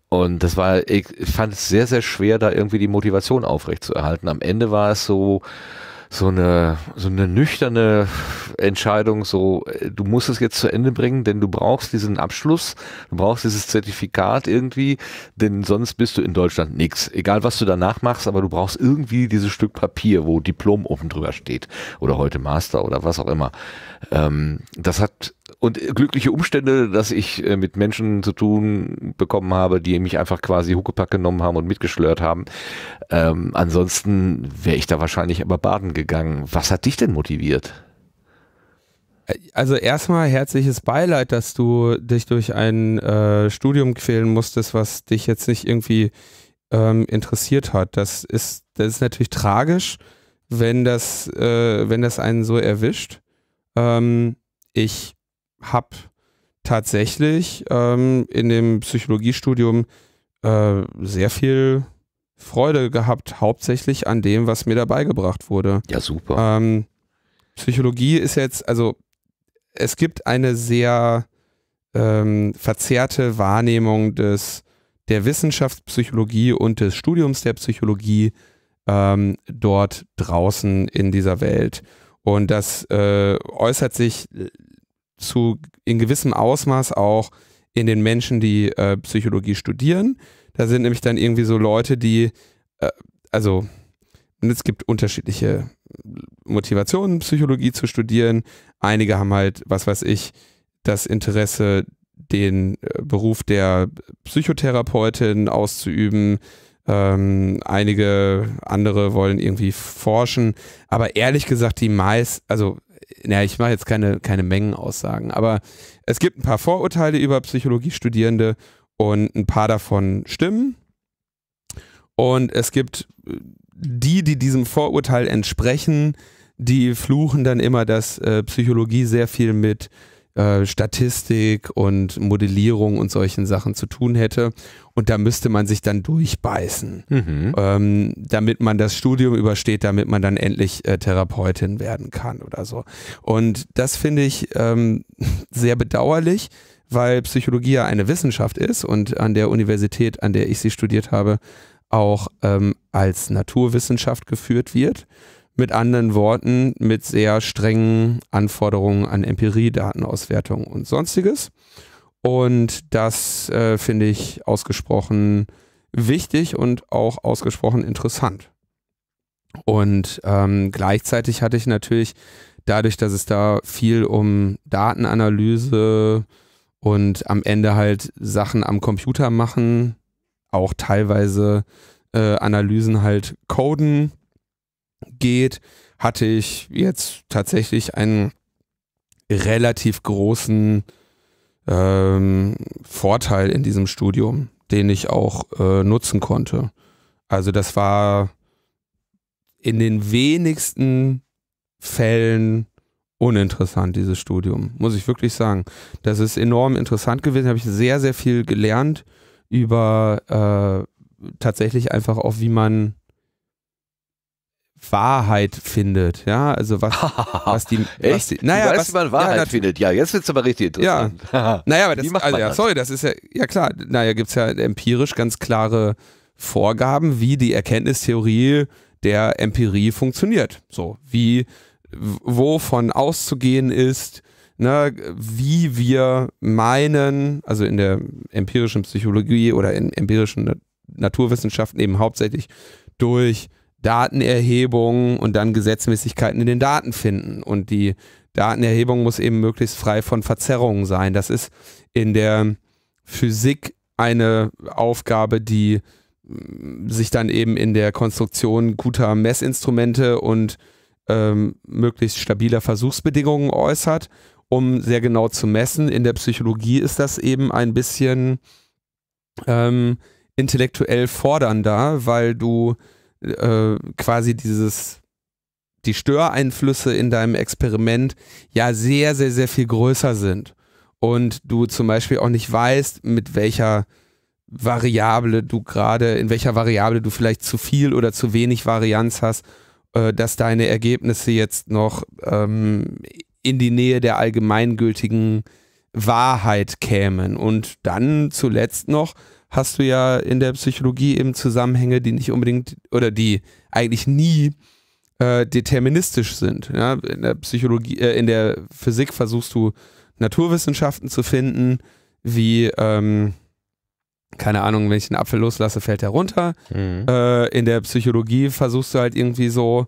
und das war, ich fand es sehr, sehr schwer, da irgendwie die Motivation aufrechtzuerhalten. Am Ende war es so, so eine, so eine nüchterne Entscheidung, so, äh, du musst es jetzt zu Ende bringen, denn du brauchst diesen Abschluss, du brauchst dieses Zertifikat irgendwie, denn sonst bist du in Deutschland nichts. Egal, was du danach machst, aber du brauchst irgendwie dieses Stück Papier, wo Diplom oben drüber steht oder heute Master oder was auch immer. Ähm, das hat und glückliche Umstände, dass ich äh, mit Menschen zu tun bekommen habe, die mich einfach quasi Huckepack genommen haben und mitgeschlört haben. Ähm, ansonsten wäre ich da wahrscheinlich aber baden gegangen. Was hat dich denn motiviert? Also erstmal herzliches Beileid, dass du dich durch ein äh, Studium quälen musstest, was dich jetzt nicht irgendwie ähm, interessiert hat. Das ist, das ist natürlich tragisch, wenn das, äh, wenn das einen so erwischt. Ähm, ich habe tatsächlich ähm, in dem Psychologiestudium äh, sehr viel Freude gehabt, hauptsächlich an dem, was mir dabei gebracht wurde. Ja, super. Ähm, Psychologie ist jetzt, also es gibt eine sehr ähm, verzerrte Wahrnehmung des, der Wissenschaftspsychologie und des Studiums der Psychologie ähm, dort draußen in dieser Welt. Und das äh, äußert sich zu in gewissem Ausmaß auch in den Menschen, die äh, Psychologie studieren. Da sind nämlich dann irgendwie so Leute, die, äh, also, es gibt unterschiedliche Motivationen, Psychologie zu studieren. Einige haben halt, was weiß ich, das Interesse, den äh, Beruf der Psychotherapeutin auszuüben. Ähm, einige andere wollen irgendwie forschen. Aber ehrlich gesagt, die meisten, also naja, ich mache jetzt keine, keine Mengenaussagen, aber es gibt ein paar Vorurteile über Psychologiestudierende und ein paar davon stimmen. Und es gibt äh, die, die diesem Vorurteil entsprechen, die fluchen dann immer, dass äh, Psychologie sehr viel mit äh, Statistik und Modellierung und solchen Sachen zu tun hätte. Und da müsste man sich dann durchbeißen, mhm. ähm, damit man das Studium übersteht, damit man dann endlich äh, Therapeutin werden kann oder so. Und das finde ich ähm, [laughs] sehr bedauerlich, weil Psychologie ja eine Wissenschaft ist und an der Universität, an der ich sie studiert habe, auch ähm, als Naturwissenschaft geführt wird. Mit anderen Worten, mit sehr strengen Anforderungen an Empirie-Datenauswertung und sonstiges. Und das äh, finde ich ausgesprochen wichtig und auch ausgesprochen interessant. Und ähm, gleichzeitig hatte ich natürlich dadurch, dass es da viel um Datenanalyse und am Ende halt Sachen am Computer machen, auch teilweise äh, Analysen halt coden geht, hatte ich jetzt tatsächlich einen relativ großen ähm, Vorteil in diesem Studium, den ich auch äh, nutzen konnte. Also das war in den wenigsten Fällen uninteressant, dieses Studium, muss ich wirklich sagen. Das ist enorm interessant gewesen, habe ich sehr, sehr viel gelernt über äh, tatsächlich einfach auch, wie man Wahrheit findet, ja, also was, [laughs] was die, was die naja, weißt, was, wie man Wahrheit ja, findet, ja, jetzt wird's aber richtig interessant. [laughs] Ja, naja, aber das, also, ja, das? sorry, das ist ja, ja klar, naja, gibt's ja empirisch ganz klare Vorgaben, wie die Erkenntnistheorie der Empirie funktioniert, so, wie, wovon auszugehen ist, ne, wie wir meinen, also in der empirischen Psychologie oder in empirischen Naturwissenschaften eben hauptsächlich durch Datenerhebung und dann Gesetzmäßigkeiten in den Daten finden. Und die Datenerhebung muss eben möglichst frei von Verzerrungen sein. Das ist in der Physik eine Aufgabe, die mm, sich dann eben in der Konstruktion guter Messinstrumente und ähm, möglichst stabiler Versuchsbedingungen äußert, um sehr genau zu messen. In der Psychologie ist das eben ein bisschen ähm, intellektuell fordernder, weil du äh, quasi dieses, die Störeinflüsse in deinem Experiment ja sehr, sehr, sehr viel größer sind. Und du zum Beispiel auch nicht weißt, mit welcher Variable du gerade, in welcher Variable du vielleicht zu viel oder zu wenig Varianz hast, äh, dass deine Ergebnisse jetzt noch ähm, in die Nähe der allgemeingültigen Wahrheit kämen. Und dann zuletzt noch, hast du ja in der Psychologie eben Zusammenhänge, die nicht unbedingt oder die eigentlich nie äh, deterministisch sind. Ja? In der Psychologie, äh, in der Physik versuchst du Naturwissenschaften zu finden, wie ähm, keine Ahnung, wenn ich einen Apfel loslasse, fällt er runter. Mhm. Äh, in der Psychologie versuchst du halt irgendwie so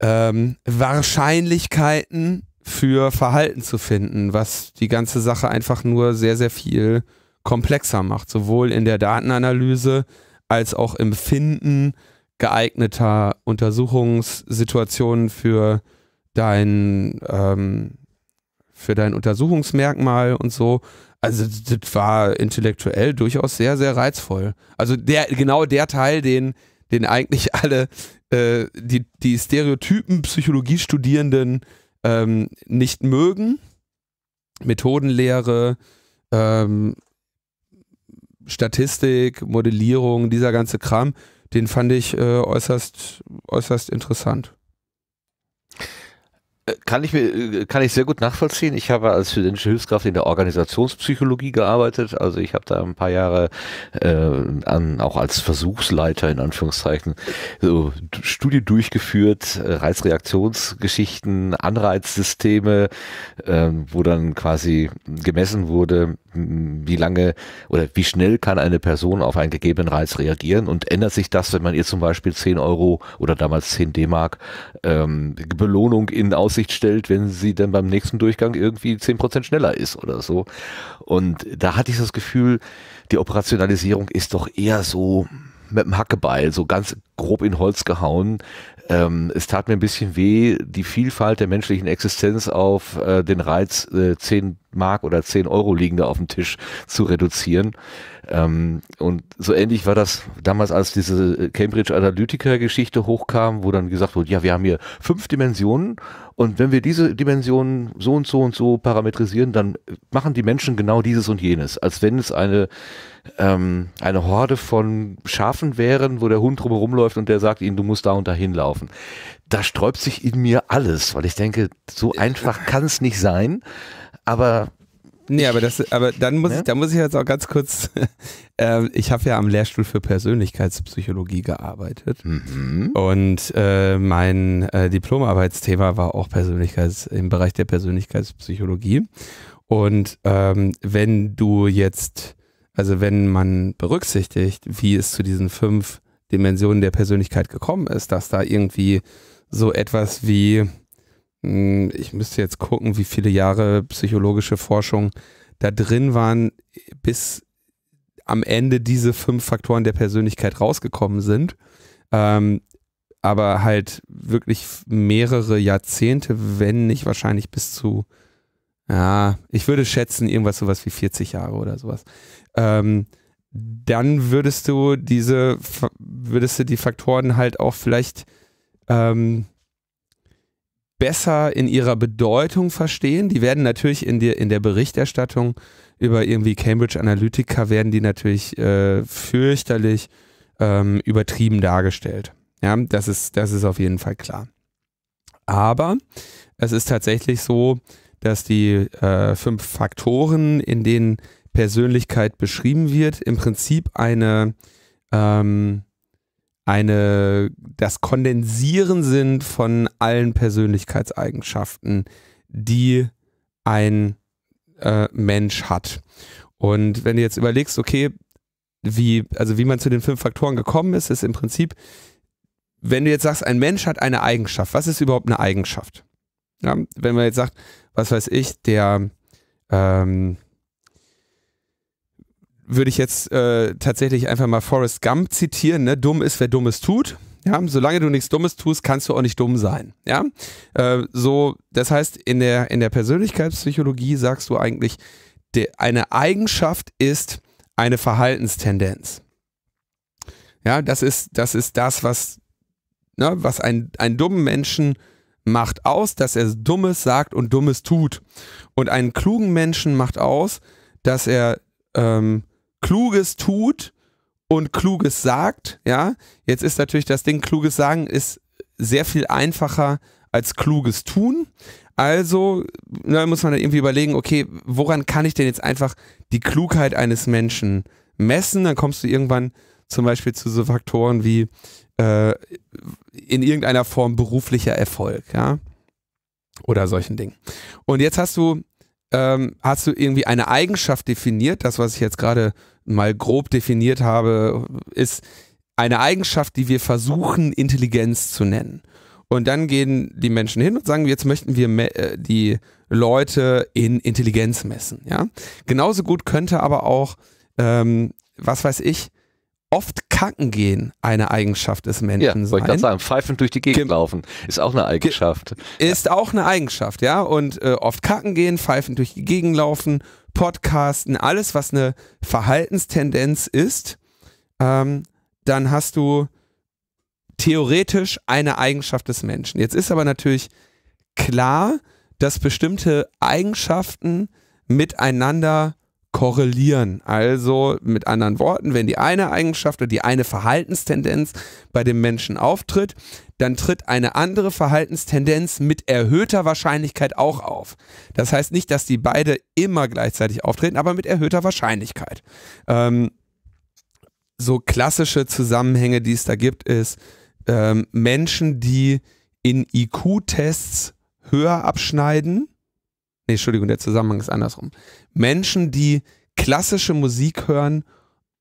ähm, Wahrscheinlichkeiten für Verhalten zu finden, was die ganze Sache einfach nur sehr, sehr viel komplexer macht, sowohl in der Datenanalyse als auch im Finden geeigneter Untersuchungssituationen für dein, ähm, für dein Untersuchungsmerkmal und so. Also das war intellektuell durchaus sehr, sehr reizvoll. Also der, genau der Teil, den, den eigentlich alle äh, die, die Stereotypen Psychologiestudierenden ähm, nicht mögen. Methodenlehre, ähm, Statistik, Modellierung, dieser ganze Kram, den fand ich äh, äußerst, äußerst interessant. Äh, kann ich, mir, äh, kann ich sehr gut nachvollziehen. Ich habe als studentische Hilfskraft in der Organisationspsychologie gearbeitet. Also ich habe da ein paar Jahre äh, an, auch als Versuchsleiter in Anführungszeichen so Studie durchgeführt, äh, Reizreaktionsgeschichten, Anreizsysteme, äh, wo dann quasi gemessen wurde, wie lange oder wie schnell kann eine Person auf einen gegebenen Reiz reagieren und ändert sich das, wenn man ihr zum Beispiel 10 Euro oder damals 10 D-Mark ähm, Belohnung in Aussicht stellt, wenn sie dann beim nächsten Durchgang irgendwie 10% schneller ist oder so. Und da hatte ich das Gefühl, die Operationalisierung ist doch eher so mit dem Hackebeil, so ganz grob in Holz gehauen. Ähm, es tat mir ein bisschen weh, die Vielfalt der menschlichen Existenz auf äh, den Reiz, äh, 10 Mark oder 10 Euro liegende auf dem Tisch zu reduzieren. Ähm, und so ähnlich war das damals, als diese äh, Cambridge Analytica-Geschichte hochkam, wo dann gesagt wurde, ja, wir haben hier fünf Dimensionen und wenn wir diese Dimensionen so und so und so parametrisieren, dann machen die Menschen genau dieses und jenes. Als wenn es eine, ähm, eine Horde von Schafen wären, wo der Hund drumherum läuft und der sagt ihnen, du musst da und dahin laufen. Da sträubt sich in mir alles, weil ich denke, so einfach kann es nicht sein. Aber Nee, aber, das, aber dann, muss ne? ich, dann muss ich jetzt auch ganz kurz. [laughs] äh, ich habe ja am Lehrstuhl für Persönlichkeitspsychologie gearbeitet. Mhm. Und äh, mein äh, Diplomarbeitsthema war auch Persönlichkeits, im Bereich der Persönlichkeitspsychologie. Und ähm, wenn du jetzt, also wenn man berücksichtigt, wie es zu diesen fünf Dimensionen der Persönlichkeit gekommen ist, dass da irgendwie so etwas wie hm, ich müsste jetzt gucken, wie viele Jahre psychologische Forschung da drin waren, bis am Ende diese fünf Faktoren der Persönlichkeit rausgekommen sind. Ähm, aber halt wirklich mehrere Jahrzehnte, wenn nicht wahrscheinlich bis zu, ja, ich würde schätzen, irgendwas sowas wie 40 Jahre oder sowas. Ähm, dann würdest du diese, würdest du die Faktoren halt auch vielleicht ähm, besser in ihrer Bedeutung verstehen. Die werden natürlich in der, in der Berichterstattung über irgendwie Cambridge Analytica werden die natürlich äh, fürchterlich ähm, übertrieben dargestellt. Ja, das ist, das ist auf jeden Fall klar. Aber es ist tatsächlich so, dass die äh, fünf Faktoren, in denen Persönlichkeit beschrieben wird, im Prinzip eine ähm, eine, das Kondensieren sind von allen Persönlichkeitseigenschaften, die ein äh, Mensch hat. Und wenn du jetzt überlegst, okay, wie, also wie man zu den fünf Faktoren gekommen ist, ist im Prinzip, wenn du jetzt sagst, ein Mensch hat eine Eigenschaft, was ist überhaupt eine Eigenschaft? Ja, wenn man jetzt sagt, was weiß ich, der, ähm, würde ich jetzt äh, tatsächlich einfach mal Forrest Gump zitieren, ne? dumm ist, wer dummes tut. Ja, solange du nichts Dummes tust, kannst du auch nicht dumm sein. Ja, äh, so, das heißt, in der, in der Persönlichkeitspsychologie sagst du eigentlich, de, eine Eigenschaft ist eine Verhaltenstendenz. Ja, das ist, das ist das, was, ne, was ein, ein dummen Menschen macht aus, dass er Dummes sagt und Dummes tut. Und einen klugen Menschen macht aus, dass er ähm, Kluges tut und Kluges sagt, ja, jetzt ist natürlich das Ding, Kluges sagen ist sehr viel einfacher als Kluges tun. Also na, muss man dann irgendwie überlegen, okay, woran kann ich denn jetzt einfach die Klugheit eines Menschen messen? Dann kommst du irgendwann zum Beispiel zu so Faktoren wie äh, in irgendeiner Form beruflicher Erfolg, ja. Oder solchen Dingen. Und jetzt hast du ähm, hast du irgendwie eine Eigenschaft definiert. Das, was ich jetzt gerade mal grob definiert habe, ist eine Eigenschaft, die wir versuchen, Intelligenz zu nennen. Und dann gehen die Menschen hin und sagen, jetzt möchten wir äh, die Leute in Intelligenz messen. Ja? Genauso gut könnte aber auch, ähm, was weiß ich, oft kacken gehen eine Eigenschaft des Menschen ja, sein. ich gerade sagen, pfeifend durch die Gegend Ge laufen ist auch eine Eigenschaft. Ist ja. auch eine Eigenschaft, ja. Und äh, oft kacken gehen, pfeifend durch die Gegend laufen, Podcasten, alles, was eine Verhaltenstendenz ist, ähm, dann hast du theoretisch eine Eigenschaft des Menschen. Jetzt ist aber natürlich klar, dass bestimmte Eigenschaften miteinander korrelieren. Also mit anderen Worten, wenn die eine Eigenschaft oder die eine Verhaltenstendenz bei dem Menschen auftritt, dann tritt eine andere Verhaltenstendenz mit erhöhter Wahrscheinlichkeit auch auf. Das heißt nicht, dass die beide immer gleichzeitig auftreten, aber mit erhöhter Wahrscheinlichkeit. Ähm, so klassische Zusammenhänge, die es da gibt, ist ähm, Menschen, die in IQ-Tests höher abschneiden, nee, Entschuldigung, der Zusammenhang ist andersrum. Menschen, die klassische Musik hören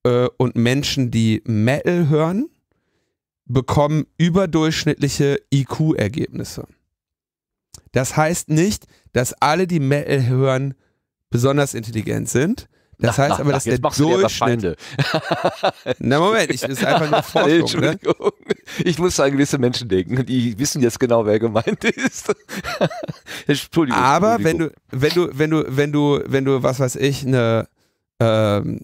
äh, und Menschen, die Metal hören, bekommen überdurchschnittliche IQ-Ergebnisse. Das heißt nicht, dass alle, die Metal hören, besonders intelligent sind, das na, heißt aber, dass na, der Durchschnitt. [laughs] na Moment, ich ist einfach nur Forschung. [laughs] Ne? Entschuldigung. Ne? Ich muss an gewisse Menschen denken, die wissen jetzt genau, wer gemeint ist. [laughs] Entschuldigung. Aber Entschuldigung. wenn du, wenn du, wenn du, wenn du, wenn du, was weiß ich, eine ähm,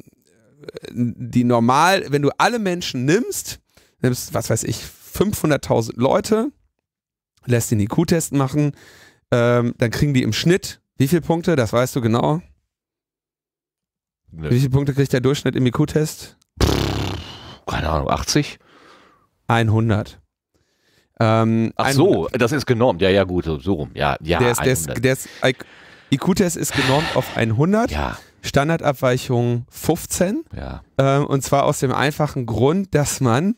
die normal, wenn du alle Menschen nimmst, nimmst, was weiß ich, 500.000 Leute, lässt den IQ-Test machen, ähm, dann kriegen die im Schnitt wie viele Punkte? Das weißt du genau. Nö. Wie viele Punkte kriegt der Durchschnitt im IQ-Test? Keine Ahnung, 80? 100. Ähm, Ach 100. so, das ist genormt. Ja, ja, gut, so rum. Ja, ja, der, der, der IQ-Test ist genormt auf 100. Ja. Standardabweichung 15. Ja. Ähm, und zwar aus dem einfachen Grund, dass man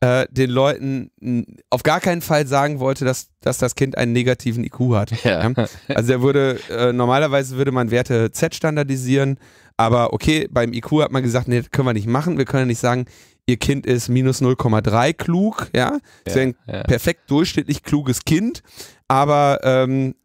äh, den Leuten auf gar keinen Fall sagen wollte, dass, dass das Kind einen negativen IQ hat. Ja. Also der würde, äh, normalerweise würde man Werte Z standardisieren aber okay, beim IQ hat man gesagt, nee, das können wir nicht machen. Wir können ja nicht sagen, ihr Kind ist minus 0,3 klug, ja. Das ja, wäre ein ja. perfekt durchschnittlich kluges Kind, aber ähm,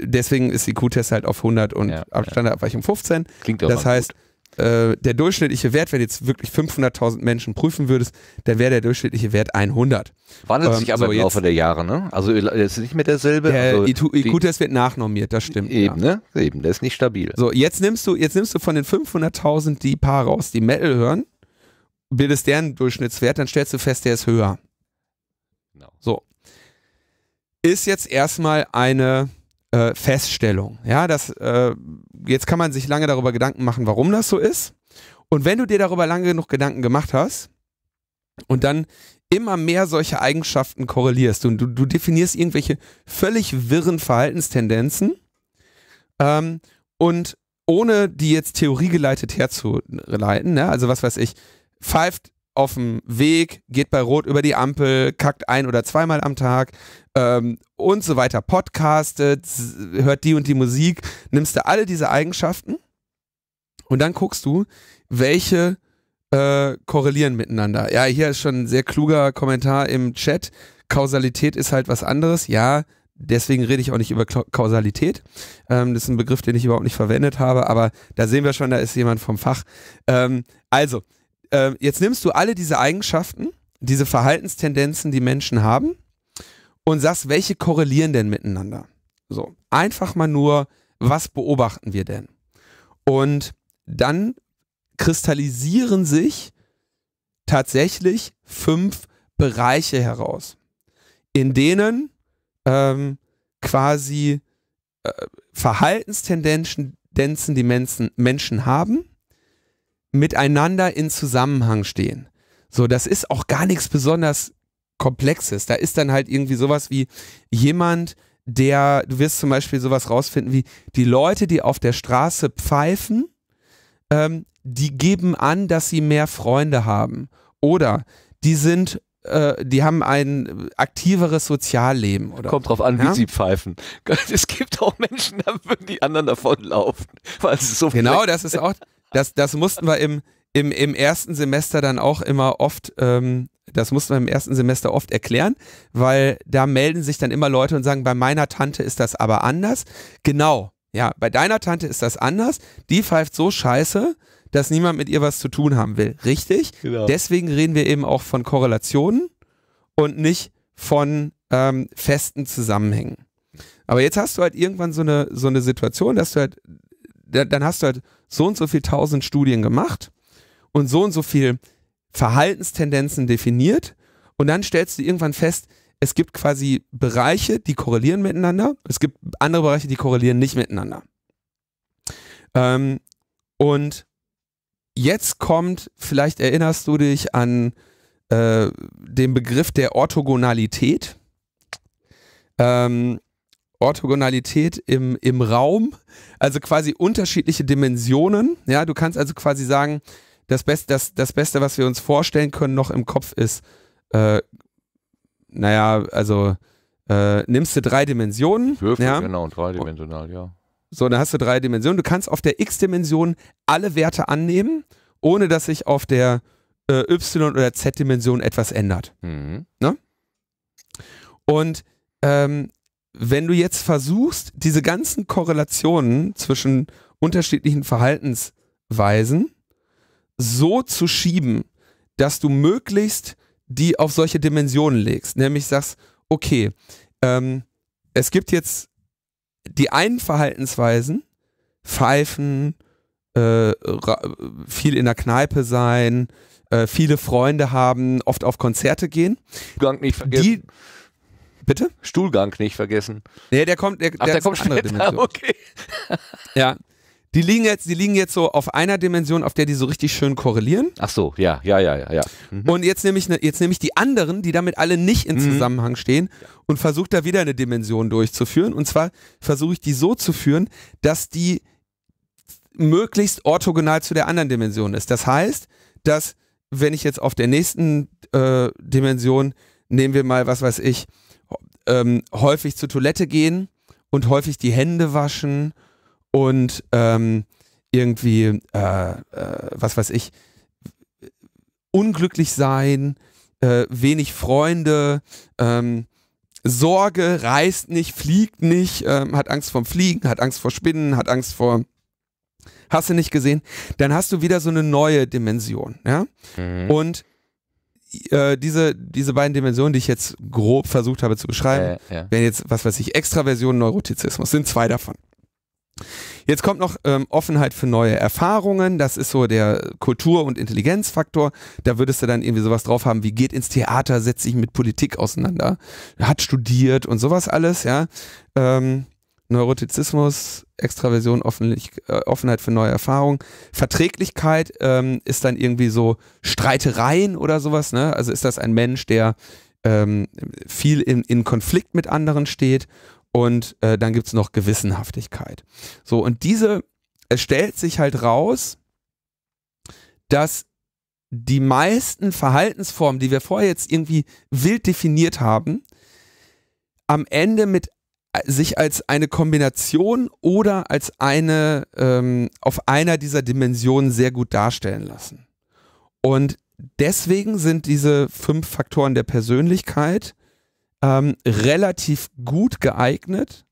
deswegen ist IQ-Test halt auf 100 und ja, Abstandabweichung 15. Klingt auch Das heißt, gut. Äh, der durchschnittliche Wert, wenn jetzt wirklich 500.000 Menschen prüfen würdest, dann wäre der durchschnittliche Wert 100. Wandelt ähm, sich aber so im Laufe der Jahre, ne? Also äh, es ist nicht mehr derselbe. Der also IQ-Test wird nachnormiert, das stimmt. Eben, ja. ne? Eben, der ist nicht stabil. So, jetzt nimmst du, jetzt nimmst du von den 500.000 die paar raus, die Metal hören, bildest deren Durchschnittswert, dann stellst du fest, der ist höher. Genau. So. Ist jetzt erstmal eine äh, Feststellung. Ja, das, äh, jetzt kann man sich lange darüber Gedanken machen, warum das so ist. Und wenn du dir darüber lange genug Gedanken gemacht hast und dann immer mehr solche Eigenschaften korrelierst und du, du definierst irgendwelche völlig wirren Verhaltenstendenzen ähm, und ohne die jetzt theoriegeleitet herzuleiten, ne? also was weiß ich, pfeift auf dem Weg, geht bei Rot über die Ampel, kackt ein oder zweimal am Tag, ähm, und so weiter, podcastet, hört die und die Musik, nimmst du alle diese Eigenschaften und dann guckst du, welche äh, korrelieren miteinander. Ja, hier ist schon ein sehr kluger Kommentar im Chat. Kausalität ist halt was anderes. Ja, deswegen rede ich auch nicht über Kausalität. Ähm, das ist ein Begriff, den ich überhaupt nicht verwendet habe, aber da sehen wir schon, da ist jemand vom Fach. Ähm, also, äh, jetzt nimmst du alle diese Eigenschaften, diese Verhaltenstendenzen, die Menschen haben, und sagst, welche korrelieren denn miteinander? So, einfach mal nur, was beobachten wir denn? Und dann kristallisieren sich tatsächlich fünf Bereiche heraus, in denen ähm, quasi äh, Verhaltenstendenzen die Menschen, Menschen haben, miteinander in Zusammenhang stehen. So, das ist auch gar nichts besonders Komplexes. Da ist dann halt irgendwie sowas wie jemand, der, du wirst zum Beispiel sowas rausfinden wie die Leute, die auf der Straße pfeifen, ähm, die geben an, dass sie mehr Freunde haben. Oder die sind äh, die haben ein aktiveres Sozialleben. Oder? Kommt drauf an, wie sie pfeifen. [laughs] Es gibt auch Menschen, da würden die anderen davonlaufen. Weil es so genau, das ist auch, das, das mussten wir im, im, im ersten Semester dann auch immer oft, ähm, das muss man im ersten Semester oft erklären, weil da melden sich dann immer Leute und sagen, bei meiner Tante ist das aber anders. Genau, ja, bei deiner Tante ist das anders. Die pfeift so scheiße, dass niemand mit ihr was zu tun haben will. Richtig? Genau. Deswegen reden wir eben auch von Korrelationen und nicht von ähm, festen Zusammenhängen. Aber jetzt hast du halt irgendwann so eine, so eine Situation, dass du halt, dann hast du halt so und so viel tausend Studien gemacht und so und so viel Verhaltenstendenzen definiert. Und dann stellst du irgendwann fest, es gibt quasi Bereiche, die korrelieren miteinander. Es gibt andere Bereiche, die korrelieren nicht miteinander. Ähm, und jetzt kommt, vielleicht erinnerst du dich an äh, den Begriff der Orthogonalität. Ähm, Orthogonalität im, im Raum, also quasi unterschiedliche Dimensionen. Ja, du kannst also quasi sagen, das Beste, das, das Beste, was wir uns vorstellen können, noch im Kopf ist, äh, naja, also äh, nimmst du drei Dimensionen. Würfel, ja? genau, dreidimensional, ja. So, dann hast du drei Dimensionen. Du kannst auf der X-Dimension alle Werte annehmen, ohne dass sich auf der äh, Y- oder Z-Dimension etwas ändert. Mhm. Ne? Und ähm, wenn du jetzt versuchst, diese ganzen Korrelationen zwischen unterschiedlichen Verhaltensweisen so zu schieben, dass du möglichst die auf solche Dimensionen legst. Nämlich sagst, okay, ähm, es gibt jetzt die einen Verhaltensweisen, pfeifen, äh, viel in der Kneipe sein, äh, viele Freunde haben, oft auf Konzerte gehen. Stuhlgang nicht vergessen. Die, bitte? Stuhlgang nicht vergessen. Nee, der kommt, der, Ach, der, der kommt andere später, Dimension. Okay. ja. Die liegen jetzt, die liegen jetzt so auf einer Dimension, auf der die so richtig schön korrelieren. Ach so, ja, ja, ja, ja. ja. Mhm. Und jetzt nehme ich, ne, jetzt nehm ich die anderen, die damit alle nicht in mhm. Zusammenhang stehen, und versuche da wieder eine Dimension durchzuführen. Und zwar versuche ich die so zu führen, dass die möglichst orthogonal zu der anderen Dimension ist. Das heißt, dass wenn ich jetzt auf der nächsten äh, Dimension, nehmen wir mal, was weiß ich, ähm, häufig zur Toilette gehen und häufig die Hände waschen und ähm, irgendwie, äh, äh, was weiß ich, unglücklich sein, äh, wenig Freunde, ähm, Sorge, reist nicht, fliegt nicht, ähm, hat Angst vorm Fliegen, hat Angst vor Spinnen, hat Angst vor hast du nicht gesehen, dann hast du wieder so eine neue Dimension. Ja? Mhm. Und äh, diese, diese beiden Dimensionen, die ich jetzt grob versucht habe zu beschreiben, äh, ja. wären jetzt, was weiß ich, Extraversion, Neurotizismus, sind zwei davon. Jetzt kommt noch ähm, Offenheit für neue Erfahrungen. Das ist so der Kultur- und Intelligenzfaktor. Da würdest du dann irgendwie sowas drauf haben wie geht ins Theater, setzt sich mit Politik auseinander, hat studiert und sowas alles, ja. Ähm, Neurotizismus, Extraversion, äh, Offenheit für neue Erfahrungen. Verträglichkeit ähm, ist dann irgendwie so Streitereien oder sowas, ne? Also ist das ein Mensch, der ähm, viel in, in Konflikt mit anderen steht und äh, dann gibt es noch Gewissenhaftigkeit. So, und diese, es stellt sich halt raus, dass die meisten Verhaltensformen, die wir vorher jetzt irgendwie wild definiert haben, am Ende mit äh, sich als eine Kombination oder als eine ähm, auf einer dieser Dimensionen sehr gut darstellen lassen. Und deswegen sind diese fünf Faktoren der Persönlichkeit ähm, relativ gut geeignet,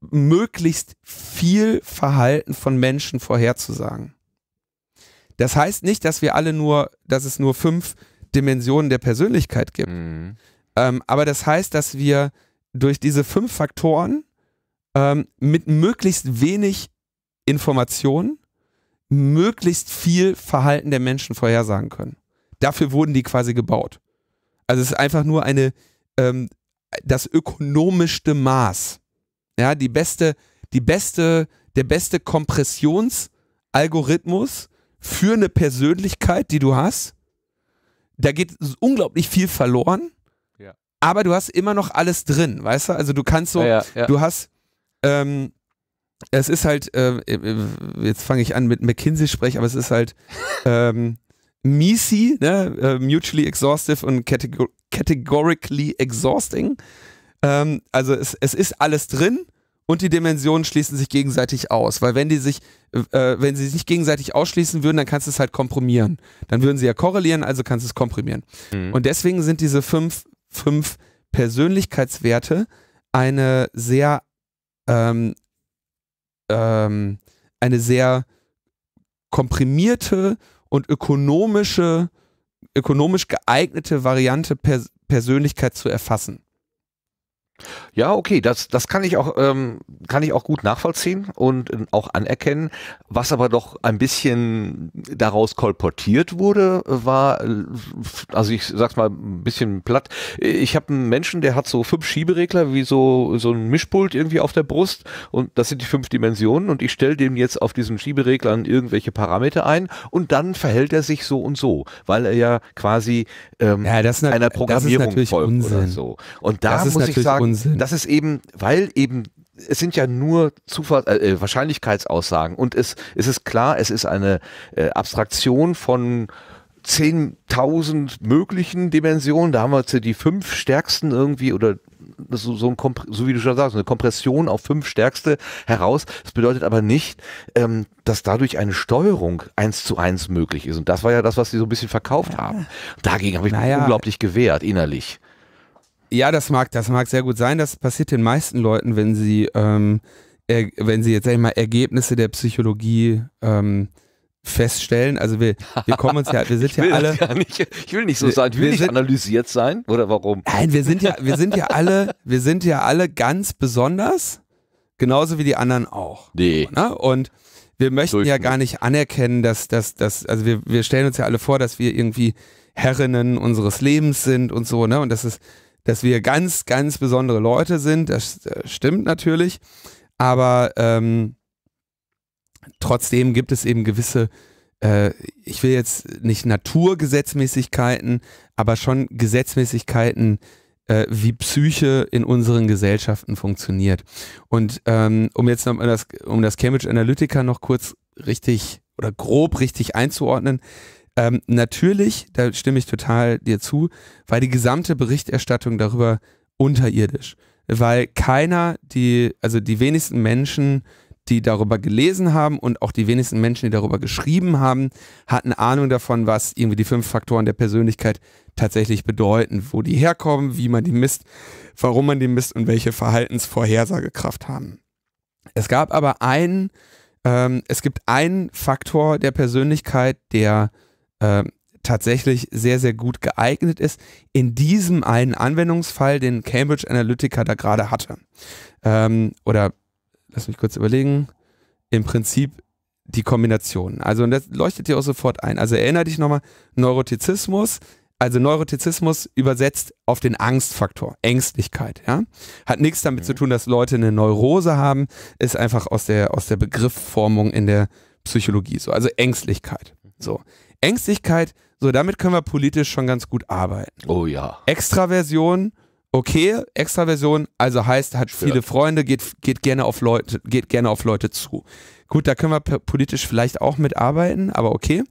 möglichst viel Verhalten von Menschen vorherzusagen. Das heißt nicht, dass wir alle nur, dass es nur fünf Dimensionen der Persönlichkeit gibt. Mhm. Ähm, aber das heißt, dass wir durch diese fünf Faktoren ähm, mit möglichst wenig Informationen möglichst viel Verhalten der Menschen vorhersagen können. Dafür wurden die quasi gebaut. Also es ist einfach nur eine ähm, das ökonomischste Maß. Ja, die beste, die beste, der beste Kompressionsalgorithmus für eine Persönlichkeit, die du hast. Da geht unglaublich viel verloren, ja. aber du hast immer noch alles drin, weißt du? Also du kannst so, ja, ja, du hast, ähm, es ist halt, äh, äh, jetzt fange ich an mit McKinsey-Sprech, aber es ist halt, [laughs] ähm, MISI, ne? Äh, mutually Exhaustive und Categor Categorically Exhausting. Ähm, also es, es ist alles drin und die Dimensionen schließen sich gegenseitig aus, weil wenn die sich, äh, wenn sie sich gegenseitig ausschließen würden, dann kannst du es halt komprimieren. Dann würden sie ja korrelieren, also kannst du es komprimieren. Mhm. Und deswegen sind diese fünf, fünf Persönlichkeitswerte eine sehr ähm, ähm, eine sehr komprimierte und ökonomische, ökonomisch geeignete Variante per Persönlichkeit zu erfassen. Ja, okay, das, das kann ich auch, ähm, kann ich auch gut nachvollziehen und ähm, auch anerkennen. Was aber doch ein bisschen daraus kolportiert wurde, war, äh, also ich sag's mal ein bisschen platt. Ich habe einen Menschen, der hat so fünf Schieberegler wie so, so ein Mischpult irgendwie auf der Brust und das sind die fünf Dimensionen und ich stelle dem jetzt auf diesen Schiebereglern irgendwelche Parameter ein und dann verhält er sich so und so, weil er ja quasi ähm, ja, das einer Programmierung das ist folgt Unsinn. oder so. Und da muss ich sagen, Wahnsinn. Das ist eben, weil eben es sind ja nur Zufall, äh, äh, Wahrscheinlichkeitsaussagen und es, es ist klar, es ist eine äh, Abstraktion von 10.000 möglichen Dimensionen. Da haben wir jetzt die fünf stärksten irgendwie oder so, so, ein so wie du schon sagst, eine Kompression auf fünf stärkste heraus. Das bedeutet aber nicht, ähm, dass dadurch eine Steuerung eins zu eins möglich ist. Und das war ja das, was sie so ein bisschen verkauft ja. haben. Dagegen habe ich naja. mich unglaublich gewehrt innerlich. Ja, das mag, das mag sehr gut sein. Das passiert den meisten Leuten, wenn sie, ähm, er, wenn sie jetzt sag ich mal Ergebnisse der Psychologie ähm, feststellen. Also wir, wir kommen uns ja, wir sind [laughs] ja alle. Nicht, ich will nicht so sein, ich will nicht sind, analysiert sein oder warum? Nein, wir sind ja, wir sind ja alle, wir sind ja alle ganz besonders, genauso wie die anderen auch. Nee. Ne? Und wir möchten Durch ja gar nicht anerkennen, dass dass dass also wir, wir stellen uns ja alle vor, dass wir irgendwie Herrinnen unseres Lebens sind und so, ne? Und das ist, dass wir ganz, ganz besondere Leute sind. Das, äh, stimmt natürlich. Aber ähm, trotzdem gibt es eben gewisse, äh, ich will jetzt nicht Naturgesetzmäßigkeiten, aber schon Gesetzmäßigkeiten, äh, wie Psyche in unseren Gesellschaften funktioniert. Und ähm, um jetzt noch das, um das Cambridge Analytica noch kurz richtig oder grob richtig einzuordnen, ähm, natürlich, da stimme ich total dir zu, war die gesamte Berichterstattung darüber unterirdisch. Weil keiner, die, also die wenigsten Menschen, die darüber gelesen haben und auch die wenigsten Menschen, die darüber geschrieben haben, hatten Ahnung davon, was irgendwie die fünf Faktoren der Persönlichkeit tatsächlich bedeuten, wo die herkommen, wie man die misst, warum man die misst und welche Verhaltensvorhersagekraft haben. Es gab aber einen, ähm, es gibt einen Faktor der Persönlichkeit, der ähm, tatsächlich sehr, sehr gut geeignet ist, in diesem einen Anwendungsfall, den Cambridge Analytica da gerade hatte. Ähm, oder, lass mich kurz überlegen, im Prinzip die Kombination. Also, und das leuchtet dir auch sofort ein. Also erinnere dich nochmal, Neurotizismus, also Neurotizismus übersetzt auf den Angstfaktor, Ängstlichkeit. Ja? Hat nichts damit mhm. zu tun, dass Leute eine Neurose haben, ist einfach aus der, aus der Begriffformung in der Psychologie so. Also Ängstlichkeit. So. Ängstlichkeit, so damit können wir politisch schon ganz gut arbeiten. Oh ja. Extraversion, okay, Extraversion, also heißt, hat Stört. viele Freunde, geht, geht, gerne auf Leute, geht gerne auf Leute zu. Gut, da können wir politisch vielleicht auch mitarbeiten, aber okay.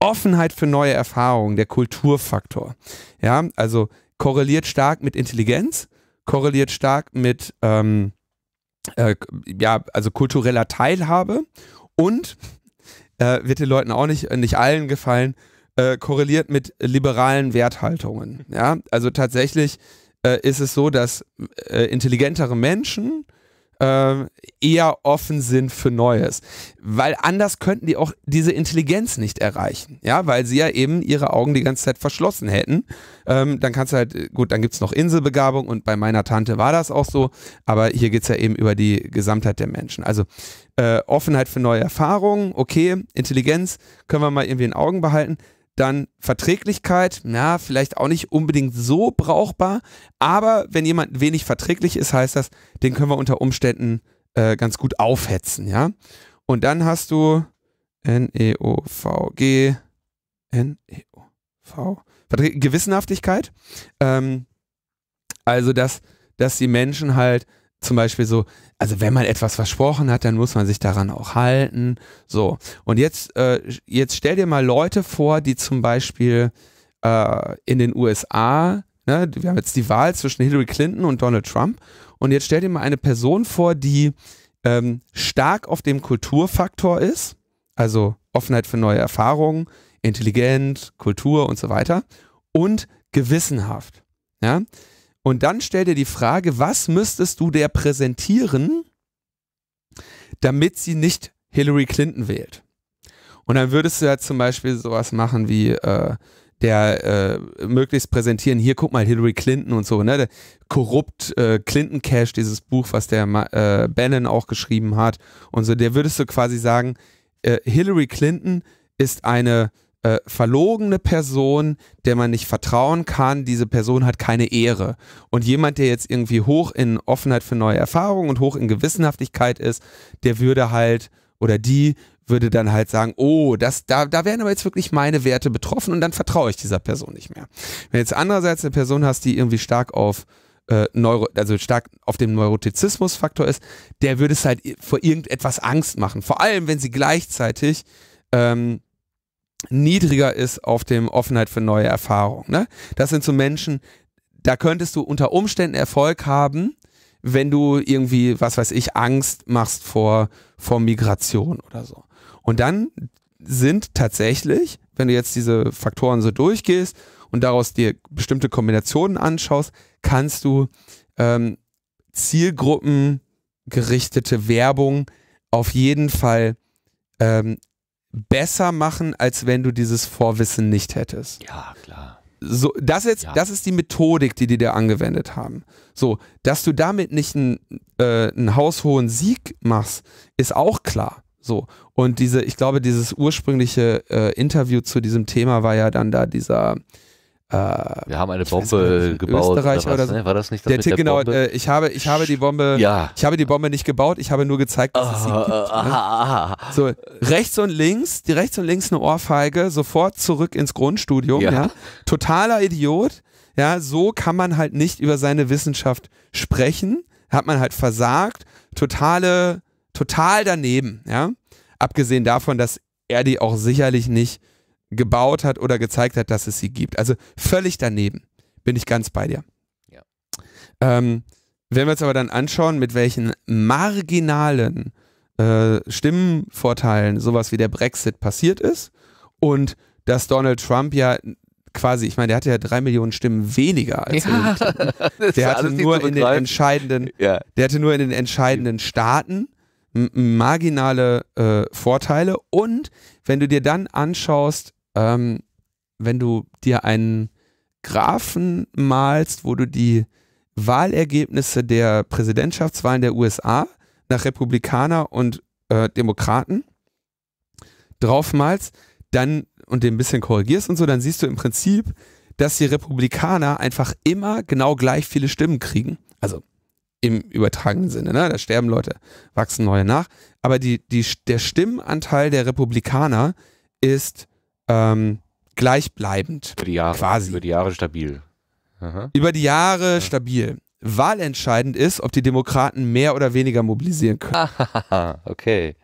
Offenheit für neue Erfahrungen, der Kulturfaktor. Ja, also korreliert stark mit Intelligenz, korreliert stark mit ähm, äh, ja, also kultureller Teilhabe und äh, wird den Leuten auch nicht, äh, nicht allen gefallen, äh, korreliert mit liberalen Werthaltungen. Ja? Also tatsächlich äh, ist es so, dass äh, intelligentere Menschen äh, eher offen sind für Neues. Weil anders könnten die auch diese Intelligenz nicht erreichen. Ja, weil sie ja eben ihre Augen die ganze Zeit verschlossen hätten. Ähm, dann kannst du halt, gut, dann gibt es noch Inselbegabung und bei meiner Tante war das auch so. Aber hier geht es ja eben über die Gesamtheit der Menschen. Also äh, Offenheit für neue Erfahrungen, okay, Intelligenz können wir mal irgendwie in Augen behalten. Dann Verträglichkeit, na, vielleicht auch nicht unbedingt so brauchbar, aber wenn jemand wenig verträglich ist, heißt das, den können wir unter Umständen äh, ganz gut aufhetzen, ja. Und dann hast du N-E-O-V-G, N-E-O-V, Gewissenhaftigkeit, ähm, also dass, dass die Menschen halt zum Beispiel so, also wenn man etwas versprochen hat, dann muss man sich daran auch halten. So. Und jetzt, äh, jetzt stell dir mal Leute vor, die zum Beispiel äh, in den USA, ne, wir haben jetzt die Wahl zwischen Hillary Clinton und Donald Trump. Und jetzt stell dir mal eine Person vor, die ähm, stark auf dem Kulturfaktor ist, also Offenheit für neue Erfahrungen, intelligent, Kultur und so weiter, und gewissenhaft. Ja? Und dann stell dir die Frage, was müsstest du der präsentieren, damit sie nicht Hillary Clinton wählt? Und dann würdest du ja zum Beispiel sowas machen wie äh, der äh, möglichst präsentieren, hier guck mal Hillary Clinton und so, ne? Der Korrupt äh, Clinton Cash, dieses Buch, was der äh, Bannon auch geschrieben hat und so, der würdest du quasi sagen, äh, Hillary Clinton ist eine äh, verlogene Person, der man nicht vertrauen kann, diese Person hat keine Ehre. Und jemand, der jetzt irgendwie hoch in Offenheit für neue Erfahrungen und hoch in Gewissenhaftigkeit ist, der würde halt oder die würde dann halt sagen, oh, das, da, da wären aber jetzt wirklich meine Werte betroffen und dann vertraue ich dieser Person nicht mehr. Wenn jetzt andererseits eine Person hast, die irgendwie stark auf äh, Neuro, also stark auf dem Neurotizismus-Faktor ist, der würde es halt vor irgendetwas Angst machen. Vor allem, wenn sie gleichzeitig ähm, niedriger ist auf dem Offenheit für neue Erfahrungen. Ne? Das sind so Menschen, da könntest du unter Umständen Erfolg haben, wenn du irgendwie, was weiß ich, Angst machst vor, vor Migration oder so. Und dann sind tatsächlich, wenn du jetzt diese Faktoren so durchgehst und daraus dir bestimmte Kombinationen anschaust, kannst du ähm, zielgruppengerichtete Werbung auf jeden Fall ähm, besser machen, als wenn du dieses Vorwissen nicht hättest. Ja, klar. So, das, jetzt, ja. das ist die Methodik, die die da angewendet haben. So, dass du damit nicht einen, äh, einen haushohen Sieg machst, ist auch klar. So, und diese, ich glaube, dieses ursprüngliche äh, Interview zu diesem Thema war ja dann da dieser äh, Wir haben eine Bombe nicht, gebaut. Österreich oder, was, oder so. Ne? War das nicht das der mit der genau. Äh, ich habe, ich habe die Bombe, ja. ich habe die Bombe nicht gebaut. Ich habe nur gezeigt, dass oh, es sie gibt. Ah, ne? Ah, ah. So rechts und links, die rechts und links eine Ohrfeige, sofort zurück ins Grundstudium. Ja. ja. Totaler Idiot. Ja, so kann man halt nicht über seine Wissenschaft sprechen. Hat man halt versagt. Totale, total daneben. Ja. Abgesehen davon, dass er die auch sicherlich nicht gebaut hat oder gezeigt hat, dass es sie gibt. Also völlig daneben. Bin ich ganz bei dir. Ja. Ähm, wenn wir uns aber dann anschauen, mit welchen marginalen äh, Stimmenvorteilen sowas wie der Brexit passiert ist und dass Donald Trump ja quasi, ich meine, der hatte ja drei Millionen Stimmen weniger als ja, [laughs] der hatte nur in den entscheidenden, ja. der hatte nur in den entscheidenden Staaten marginale äh, Vorteile und wenn du dir dann anschaust, ähm, wenn du dir einen Graphen malst, wo du die Wahlergebnisse der Präsidentschaftswahlen der USA nach Republikaner und äh, Demokraten draufmalst, dann und den ein bisschen korrigierst und so, dann siehst du im Prinzip, dass die Republikaner einfach immer genau gleich viele Stimmen kriegen. Also im übertragenen Sinne, ne? da sterben Leute, wachsen neue nach. Aber die, die, der Stimmenanteil der Republikaner ist ähm, gleichbleibend. Über die Jahre. Quasi. Über die Jahre stabil. Aha. Über die Jahre ja. stabil. Wahlentscheidend ist, ob die Demokraten mehr oder weniger mobilisieren können. okay.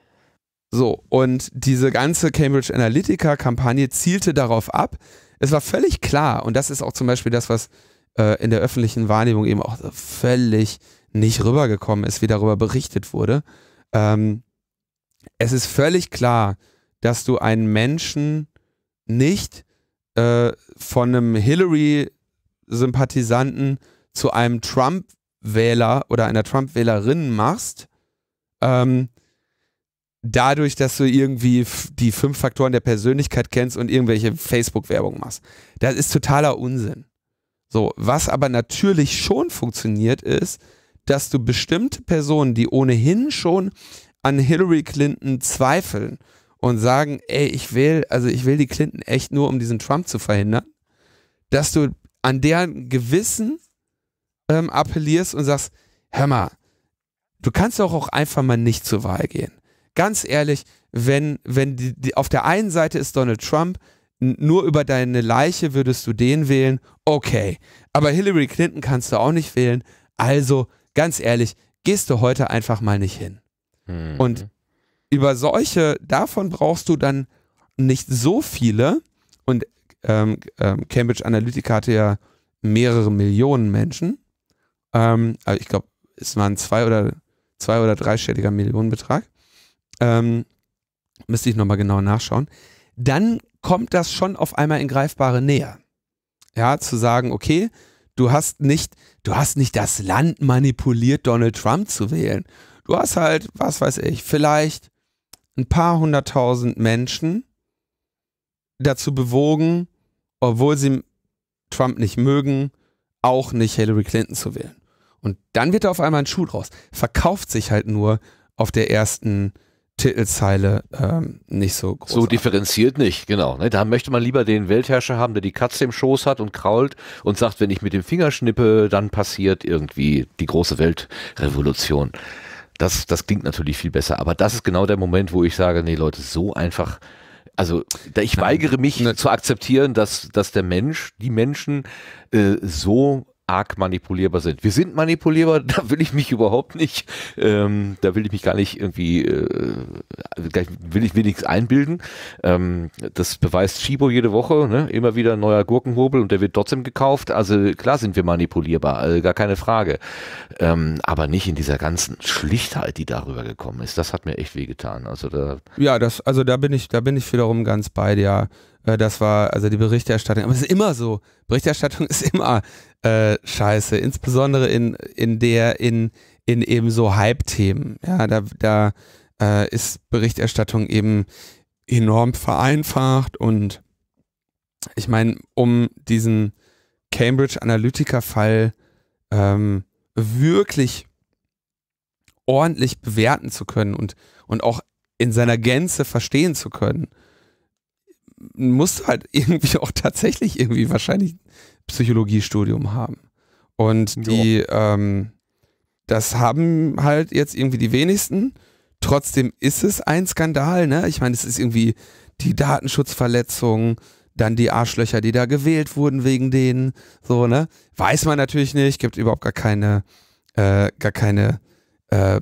So, und diese ganze Cambridge Analytica-Kampagne zielte darauf ab. Es war völlig klar, und das ist auch zum Beispiel das, was äh, in der öffentlichen Wahrnehmung eben auch völlig nicht rübergekommen ist, wie darüber berichtet wurde. Ähm, es ist völlig klar, dass du einen Menschen nicht äh, von einem Hillary-Sympathisanten zu einem Trump-Wähler oder einer Trump-Wählerin machst, ähm, dadurch, dass du irgendwie die fünf Faktoren der Persönlichkeit kennst und irgendwelche Facebook-Werbung machst. Das ist totaler Unsinn. So, was aber natürlich schon funktioniert ist, dass du bestimmte Personen, die ohnehin schon an Hillary Clinton zweifeln, und sagen, ey, ich will, also ich will die Clinton echt nur, um diesen Trump zu verhindern, dass du an deren Gewissen ähm, appellierst und sagst, hör mal, du kannst doch auch einfach mal nicht zur Wahl gehen. Ganz ehrlich, wenn, wenn die, die, auf der einen Seite ist Donald Trump, nur über deine Leiche würdest du den wählen, okay. Aber Hillary Clinton kannst du auch nicht wählen. Also, ganz ehrlich, gehst du heute einfach mal nicht hin. Mhm. Und über solche, davon brauchst du dann nicht so viele. Und ähm, ähm, Cambridge Analytica hatte ja mehrere Millionen Menschen. Ähm, also ich glaube, es waren zwei oder zwei oder dreistelliger Millionenbetrag. Ähm, müsste ich nochmal genau nachschauen. Dann kommt das schon auf einmal in greifbare Nähe. Ja, zu sagen, okay, du hast nicht, du hast nicht das Land manipuliert, Donald Trump zu wählen. Du hast halt, was weiß ich, vielleicht ein paar hunderttausend Menschen dazu bewogen, obwohl sie Trump nicht mögen, auch nicht Hillary Clinton zu wählen. Und dann wird da auf einmal ein Schuh draus. Verkauft sich halt nur auf der ersten Titelzeile ähm, nicht so groß. So differenziert nicht, genau. Ne? Da möchte man lieber den Weltherrscher haben, der die Katze im Schoß hat und krault und sagt, wenn ich mit dem Finger schnippe, dann passiert irgendwie die große Weltrevolution. Das, das klingt natürlich viel besser. Aber das ist genau der Moment, wo ich sage, nee Leute, so einfach also ich weigere mich ne. zu akzeptieren, dass, dass der Mensch, die Menschen äh, so arg manipulierbar sind. Wir sind manipulierbar, [laughs] da will ich mich überhaupt nicht, ähm, da will ich mich gar nicht irgendwie, äh, will ich mir nichts einbilden. Ähm, das beweist Shibo jede Woche, ne? immer wieder ein neuer Gurkenhobel und der wird trotzdem gekauft. Also klar sind wir manipulierbar, also gar keine Frage. Ähm, aber nicht in dieser ganzen Schlichtheit, die darüber gekommen ist. Das hat mir echt wehgetan. Also da ja, das, also da bin ich, da bin ich wiederum ganz bei dir. Äh, das war also die Berichterstattung. Aber es ist immer so. Berichterstattung [laughs] ist immer äh, scheiße. Insbesondere in, in der, in, in eben so Hype-Themen. Ja, da, da äh, ist Berichterstattung eben enorm vereinfacht und ich meine, um diesen Cambridge Analytica-Fall ähm, wirklich ordentlich bewerten zu können und, und auch in seiner Gänze verstehen zu können, musst halt [laughs] irgendwie auch tatsächlich irgendwie wahrscheinlich Psychologiestudium haben. Und die, ähm, das haben halt jetzt irgendwie die wenigsten. Trotzdem ist es ein Skandal, ne? Ich meine, es ist irgendwie die Datenschutzverletzung, dann die Arschlöcher, die da gewählt wurden wegen denen, so, ne? Weiß man natürlich nicht, gibt überhaupt gar keine, äh, gar keine äh,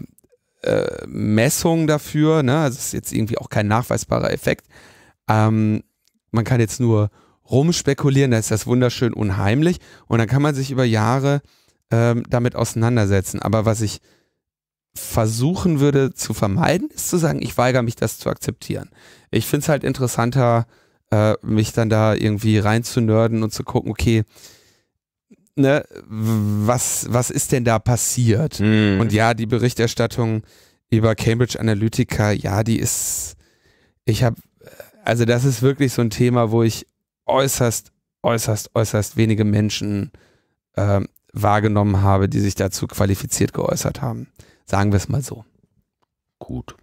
äh, Messung dafür, ne? Also es ist jetzt irgendwie auch kein nachweisbarer Effekt. Ähm, man kann jetzt nur rumspekulieren, da ist das wunderschön unheimlich und dann kann man sich über Jahre ähm, damit auseinandersetzen. Aber was ich versuchen würde zu vermeiden, ist zu sagen, ich weigere mich, das zu akzeptieren. Ich finde es halt interessanter, äh, mich dann da irgendwie reinzunörden und zu gucken, okay, ne, was, was ist denn da passiert? Mhm. Und ja, die Berichterstattung über Cambridge Analytica, ja, die ist, ich habe also das ist wirklich so ein Thema, wo ich äußerst, äußerst, äußerst wenige Menschen äh, wahrgenommen habe, die sich dazu qualifiziert geäußert haben. Sagen wir es mal so. Gut.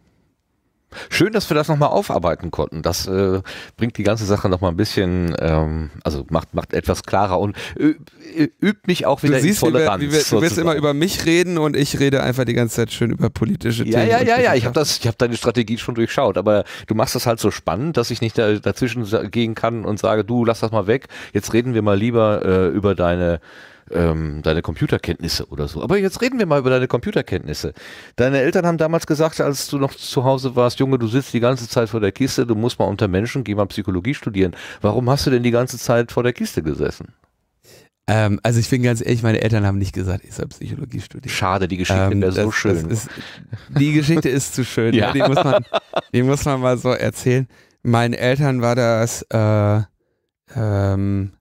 Schön, dass wir das nochmal aufarbeiten konnten. Das äh, bringt die ganze Sache nochmal ein bisschen, ähm, also macht, macht etwas klarer und äh, äh, übt mich auch wieder du siehst, in Toleranz. Wie wir, wie wir, du wirst immer über mich reden und ich rede einfach die ganze Zeit schön über politische ja, Themen. Ja, ja, ja, ich habe hab deine Strategie schon durchschaut, aber du machst das halt so spannend, dass ich nicht da, dazwischen gehen kann und sage, du lass das mal weg, jetzt reden wir mal lieber äh, über deine ähm, deine Computerkenntnisse oder so. Aber jetzt reden wir mal über deine Computerkenntnisse. Deine Eltern haben damals gesagt, als du noch zu Hause warst, Junge, du sitzt die ganze Zeit vor der Kiste, du musst mal unter Menschen, geh mal Psychologie studieren. Warum hast du denn die ganze Zeit vor der Kiste gesessen? Ähm, also ich bin ganz ehrlich, meine Eltern haben nicht gesagt, ich soll Psychologie studieren. Schade, die Geschichte ähm, wäre so schön. Ist, die Geschichte ist zu schön, ne? Ja, die, muss man, die muss man mal so erzählen. Meinen Eltern war das äh, ähm,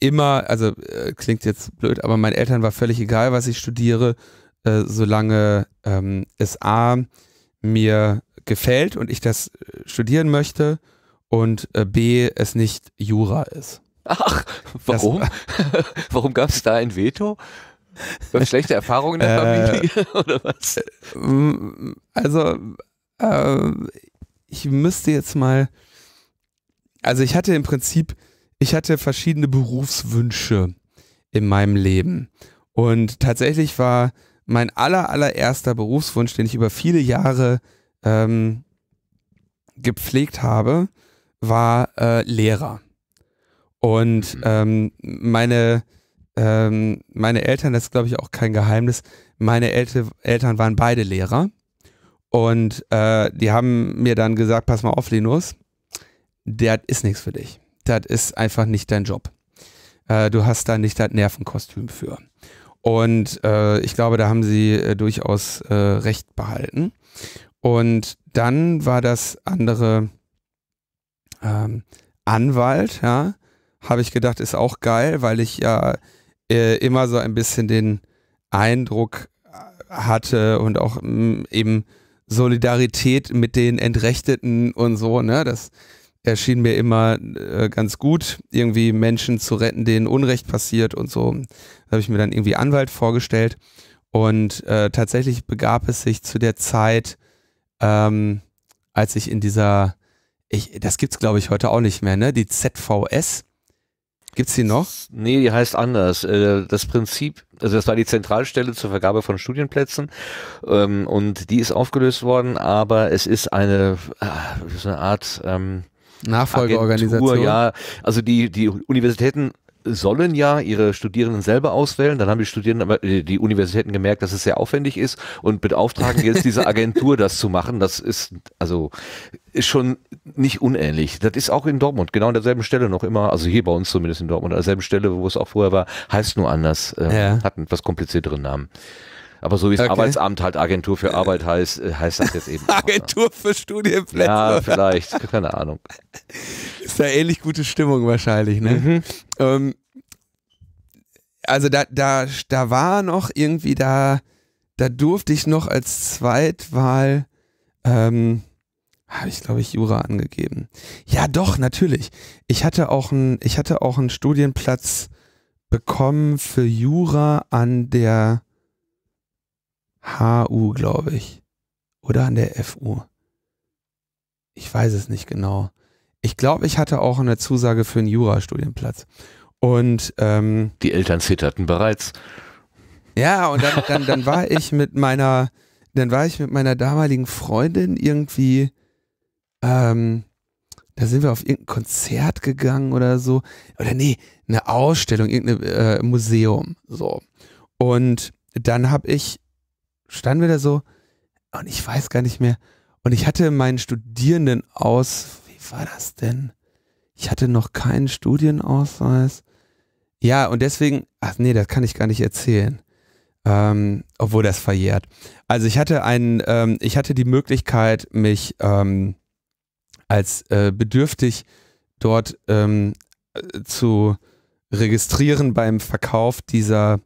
immer, also äh, klingt jetzt blöd, aber meinen Eltern war völlig egal, was ich studiere, äh, solange ähm, es A mir gefällt und ich das äh, studieren möchte und äh, B es nicht Jura ist. Ach, warum? Das, warum [laughs] gab es da ein Veto? Gab schlechte Erfahrungen in der äh, Familie [laughs] oder was? Äh, also ich müsste jetzt mal, also ich hatte im Prinzip ich hatte verschiedene Berufswünsche in meinem Leben. Und tatsächlich war mein aller, allererster Berufswunsch, den ich über viele Jahre ähm, gepflegt habe, war äh, Lehrer. Und mhm. ähm, meine, ähm, meine Eltern, das ist glaube ich auch kein Geheimnis, meine Elte, Eltern waren beide Lehrer. Und äh, die haben mir dann gesagt, pass mal auf, Linus, der ist nichts für dich das ist einfach nicht dein Job. Äh, du hast da nicht das Nervenkostüm für. Und äh, ich glaube, da haben sie äh, durchaus äh, recht behalten. Und dann war das andere ähm, Anwalt, ja, habe ich gedacht, ist auch geil, weil ich ja äh, immer so ein bisschen den Eindruck äh, hatte und auch mh, mm, eben Solidarität mit den Entrechteten und so, ne? Das erschien mir immer äh, ganz gut, irgendwie Menschen zu retten, denen Unrecht passiert und so. Da habe ich mir dann irgendwie Anwalt vorgestellt. Und äh, tatsächlich begab es sich zu der Zeit, ähm, als ich in dieser, ich, das gibt's glaube ich heute auch nicht mehr, ne? Die ZVS. Gibt's die noch? Nee, die heißt anders. Äh, das Prinzip, also das war die Zentralstelle zur Vergabe von Studienplätzen ähm, und die ist aufgelöst worden, aber es ist eine, ah, so eine Art ähm, Nachfolgeorganisation. Agentur, ja, also die, die Universitäten sollen ja ihre Studierenden selber auswählen. Dann haben die Studierenden, äh, die Universitäten gemerkt, dass es sehr aufwendig ist und beauftragen jetzt diese [laughs] Agentur, das zu machen. Das ist also ist schon nicht unähnlich. Das ist auch in Dortmund genau an derselben Stelle noch immer, also hier bei uns zumindest in Dortmund, an derselben Stelle, wo es auch vorher war, heißt nur anders, äh, ja. hat einen etwas komplizierteren Namen. Aber so wie es okay. Arbeitsamt halt Agentur für äh. Arbeit heißt, äh, heißt das jetzt eben. [laughs] Ne? Agentur auch, für Studienplätze. Ja, vielleicht. Keine Ahnung. [laughs] Ist ja ähnlich gute Stimmung wahrscheinlich, ne? Mhm. Ähm, also da, da, da war noch irgendwie da, da durfte ich noch als Zweitwahl, ähm, habe ich glaube ich Jura angegeben. Ja, doch natürlich. Ich hatte auch einen, ich hatte auch einen Studienplatz bekommen für Jura an der HU, glaube ich. Oder an der FU. Ich weiß es nicht genau. Ich glaube, ich hatte auch eine Zusage für einen Jurastudienplatz. Und ähm, die Eltern zitterten bereits. Ja, und dann, dann, dann war ich mit meiner, dann war ich mit meiner damaligen Freundin irgendwie, ähm, da sind wir auf irgendein Konzert gegangen oder so. Oder nee, eine Ausstellung, irgendein äh, Museum. So. Und dann habe ich standen wir da so und ich weiß gar nicht mehr. Und ich hatte meinen Studierenden aus, wie war das denn? Ich hatte noch keinen Studienausweis. Ja, und deswegen, ach nee, das kann ich gar nicht erzählen. Ähm, obwohl das verjährt. Also ich hatte einen, ähm, ich hatte die Möglichkeit, mich ähm, als äh, bedürftig dort ähm, äh, zu registrieren beim Verkauf dieser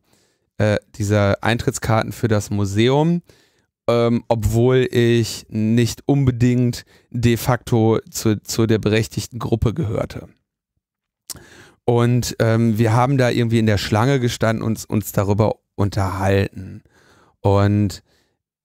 äh, dieser Eintrittskarten für das Museum, ähm, obwohl ich nicht unbedingt de facto zu, zu der berechtigten Gruppe gehörte. Und ähm, wir haben da irgendwie in der Schlange gestanden und uns darüber unterhalten. Und